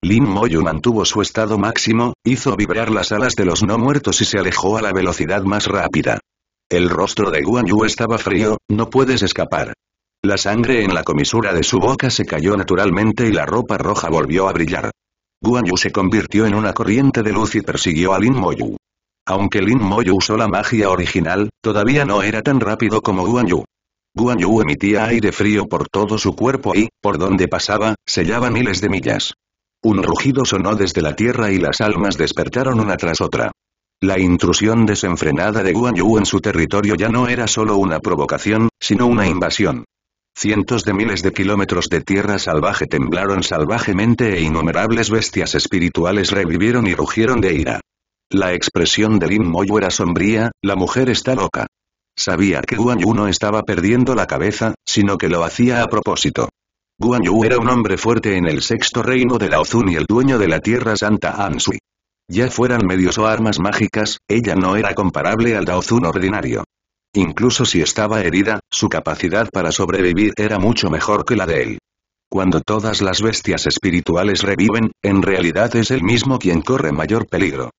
Lin Moyu mantuvo su estado máximo, hizo vibrar las alas de los no muertos y se alejó a la velocidad más rápida. El rostro de Guan Yu estaba frío, no puedes escapar. La sangre en la comisura de su boca se cayó naturalmente y la ropa roja volvió a brillar. Guan Yu se convirtió en una corriente de luz y persiguió a Lin Moyu. Aunque Lin Moyu usó la magia original, todavía no era tan rápido como Guan Yu. Guan Yu emitía aire frío por todo su cuerpo y, por donde pasaba, sellaba miles de millas. Un rugido sonó desde la tierra y las almas despertaron una tras otra. La intrusión desenfrenada de Guan Yu en su territorio ya no era solo una provocación, sino una invasión. Cientos de miles de kilómetros de tierra salvaje temblaron salvajemente e innumerables bestias espirituales revivieron y rugieron de ira. La expresión de Lin Moyu era sombría, la mujer está loca. Sabía que Guan Yu no estaba perdiendo la cabeza, sino que lo hacía a propósito. Guan Yu era un hombre fuerte en el sexto reino de la Ozun y el dueño de la tierra santa Ansui. Ya fueran medios o armas mágicas, ella no era comparable al Daozun ordinario. Incluso si estaba herida, su capacidad para sobrevivir era mucho mejor que la de él. Cuando todas las bestias espirituales reviven, en realidad es él mismo quien corre mayor peligro.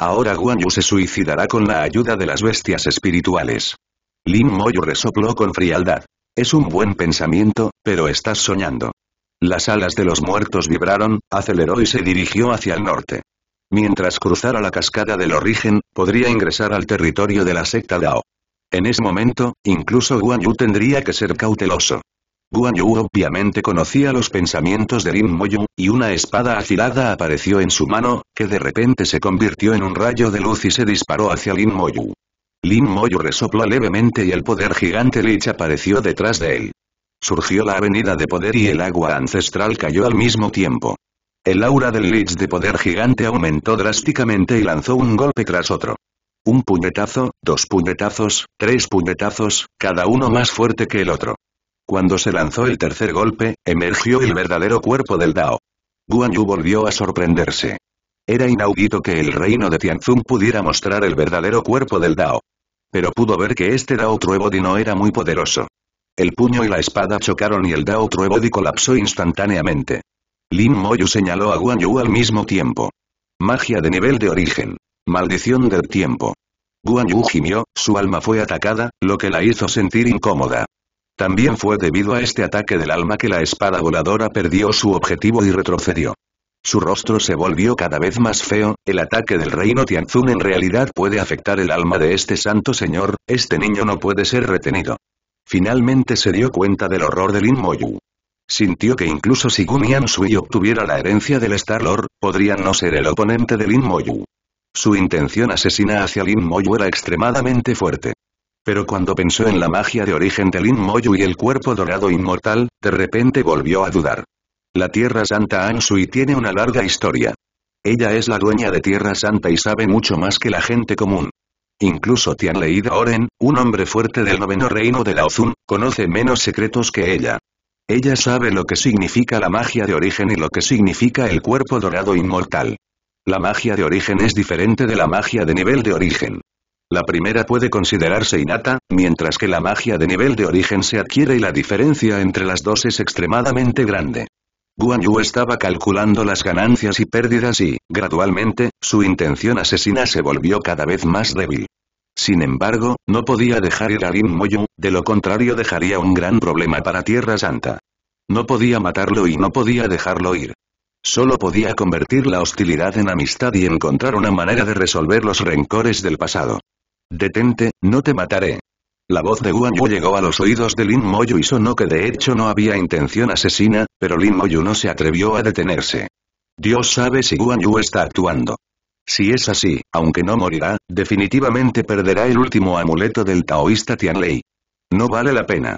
Ahora Guan se suicidará con la ayuda de las bestias espirituales. Lin Moyo resopló con frialdad. Es un buen pensamiento, pero estás soñando. Las alas de los muertos vibraron, aceleró y se dirigió hacia el norte. Mientras cruzara la cascada del origen, podría ingresar al territorio de la secta Dao. En ese momento, incluso Guan Yu tendría que ser cauteloso. Guan Yu obviamente conocía los pensamientos de Lin Moyu, y una espada afilada apareció en su mano, que de repente se convirtió en un rayo de luz y se disparó hacia Lin Moyu. Lin Moyu resopló levemente y el poder gigante Lich apareció detrás de él. Surgió la avenida de poder y el agua ancestral cayó al mismo tiempo. El aura del Lich de poder gigante aumentó drásticamente y lanzó un golpe tras otro. Un puñetazo, dos puñetazos, tres puñetazos, cada uno más fuerte que el otro. Cuando se lanzó el tercer golpe, emergió el verdadero cuerpo del Dao. Guan Yu volvió a sorprenderse. Era inaudito que el reino de Tianzun pudiera mostrar el verdadero cuerpo del Dao. Pero pudo ver que este Dao Truebodi no era muy poderoso. El puño y la espada chocaron y el Dao Truebodi colapsó instantáneamente. Lin Moyu señaló a Guan Yu al mismo tiempo. Magia de nivel de origen. Maldición del tiempo. Guan Yu gimió, su alma fue atacada, lo que la hizo sentir incómoda. También fue debido a este ataque del alma que la espada voladora perdió su objetivo y retrocedió. Su rostro se volvió cada vez más feo, el ataque del reino Tianzun en realidad puede afectar el alma de este santo señor, este niño no puede ser retenido. Finalmente se dio cuenta del horror de Lin Moyu. Sintió que incluso si Gumi Sui obtuviera la herencia del Star-Lord, podría no ser el oponente de Lin Moyu. Su intención asesina hacia Lin Moyu era extremadamente fuerte. Pero cuando pensó en la magia de origen de Lin Moyu y el cuerpo dorado inmortal, de repente volvió a dudar. La Tierra Santa Ansui tiene una larga historia. Ella es la dueña de Tierra Santa y sabe mucho más que la gente común. Incluso Tianlei Oren, un hombre fuerte del noveno reino de Laozun, conoce menos secretos que ella. Ella sabe lo que significa la magia de origen y lo que significa el cuerpo dorado inmortal. La magia de origen es diferente de la magia de nivel de origen. La primera puede considerarse innata, mientras que la magia de nivel de origen se adquiere y la diferencia entre las dos es extremadamente grande. Guan Yu estaba calculando las ganancias y pérdidas y, gradualmente, su intención asesina se volvió cada vez más débil. Sin embargo, no podía dejar ir a Lin Moyu, de lo contrario dejaría un gran problema para Tierra Santa. No podía matarlo y no podía dejarlo ir. Solo podía convertir la hostilidad en amistad y encontrar una manera de resolver los rencores del pasado. Detente, no te mataré. La voz de Guan Yu llegó a los oídos de Lin Moyu y sonó que de hecho no había intención asesina, pero Lin Moyu no se atrevió a detenerse. Dios sabe si Guan Yu está actuando. Si es así, aunque no morirá, definitivamente perderá el último amuleto del taoísta Tianlei. No vale la pena.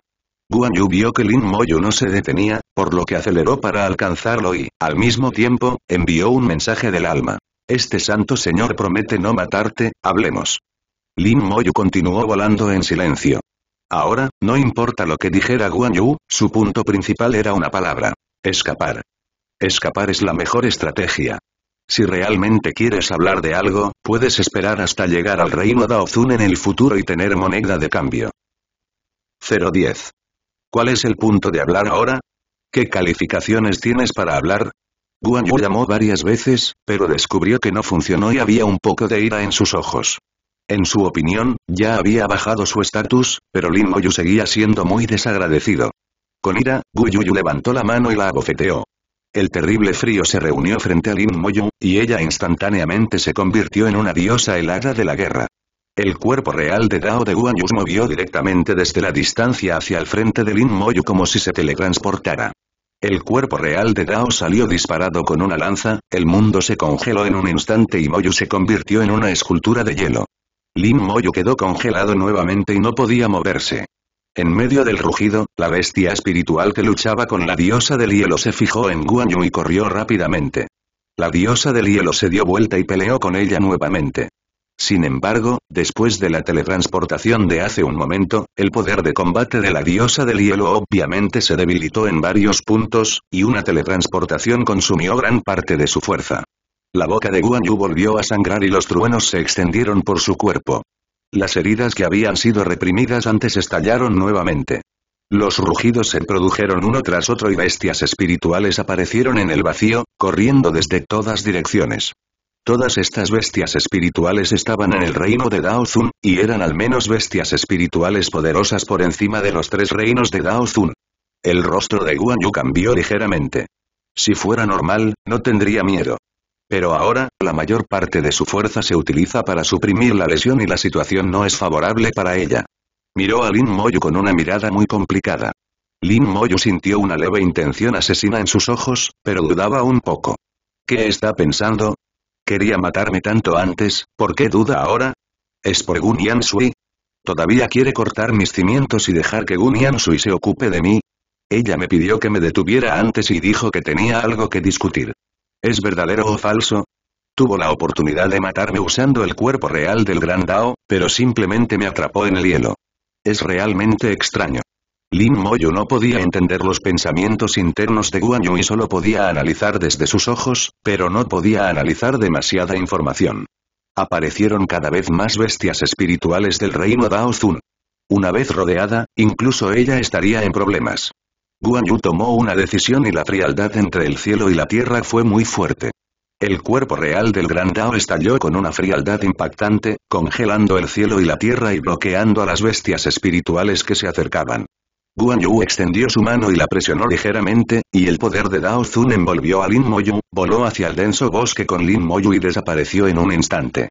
Guan Yu vio que Lin Moyu no se detenía, por lo que aceleró para alcanzarlo y, al mismo tiempo, envió un mensaje del alma. Este santo señor promete no matarte, hablemos. Lin Moyu continuó volando en silencio. Ahora, no importa lo que dijera Guan Yu, su punto principal era una palabra. Escapar. Escapar es la mejor estrategia. Si realmente quieres hablar de algo, puedes esperar hasta llegar al reino Daozun en el futuro y tener moneda de cambio. 010. ¿Cuál es el punto de hablar ahora? ¿Qué calificaciones tienes para hablar? Guan Yu llamó varias veces, pero descubrió que no funcionó y había un poco de ira en sus ojos. En su opinión, ya había bajado su estatus, pero Lin Moyu seguía siendo muy desagradecido. Con ira, Guyu levantó la mano y la abofeteó. El terrible frío se reunió frente a Lin Moyu, y ella instantáneamente se convirtió en una diosa helada de la guerra. El cuerpo real de Dao de se movió directamente desde la distancia hacia el frente de Lin Moyu como si se teletransportara. El cuerpo real de Dao salió disparado con una lanza, el mundo se congeló en un instante y Moyu se convirtió en una escultura de hielo. Lin Moyu quedó congelado nuevamente y no podía moverse. En medio del rugido, la bestia espiritual que luchaba con la diosa del hielo se fijó en Guanyu y corrió rápidamente. La diosa del hielo se dio vuelta y peleó con ella nuevamente. Sin embargo, después de la teletransportación de hace un momento, el poder de combate de la diosa del hielo obviamente se debilitó en varios puntos, y una teletransportación consumió gran parte de su fuerza. La boca de Guanyu volvió a sangrar y los truenos se extendieron por su cuerpo. Las heridas que habían sido reprimidas antes estallaron nuevamente. Los rugidos se produjeron uno tras otro y bestias espirituales aparecieron en el vacío, corriendo desde todas direcciones. Todas estas bestias espirituales estaban en el reino de Dao y eran al menos bestias espirituales poderosas por encima de los tres reinos de Dao El rostro de Guan Yu cambió ligeramente. Si fuera normal, no tendría miedo. Pero ahora, la mayor parte de su fuerza se utiliza para suprimir la lesión y la situación no es favorable para ella. Miró a Lin Moyu con una mirada muy complicada. Lin Moyu sintió una leve intención asesina en sus ojos, pero dudaba un poco. ¿Qué está pensando? Quería matarme tanto antes, ¿por qué duda ahora? ¿Es por Gun Yansui? ¿Todavía quiere cortar mis cimientos y dejar que Gun Yansui se ocupe de mí? Ella me pidió que me detuviera antes y dijo que tenía algo que discutir. ¿Es verdadero o falso? Tuvo la oportunidad de matarme usando el cuerpo real del gran Dao, pero simplemente me atrapó en el hielo. Es realmente extraño. Lin Moyo no podía entender los pensamientos internos de Guanyu y solo podía analizar desde sus ojos, pero no podía analizar demasiada información. Aparecieron cada vez más bestias espirituales del reino Dao Zun. Una vez rodeada, incluso ella estaría en problemas. Guan Yu tomó una decisión y la frialdad entre el cielo y la tierra fue muy fuerte. El cuerpo real del Gran Dao estalló con una frialdad impactante, congelando el cielo y la tierra y bloqueando a las bestias espirituales que se acercaban. Guan Yu extendió su mano y la presionó ligeramente, y el poder de Dao Zun envolvió a Lin Moyu, voló hacia el denso bosque con Lin Moyu y desapareció en un instante.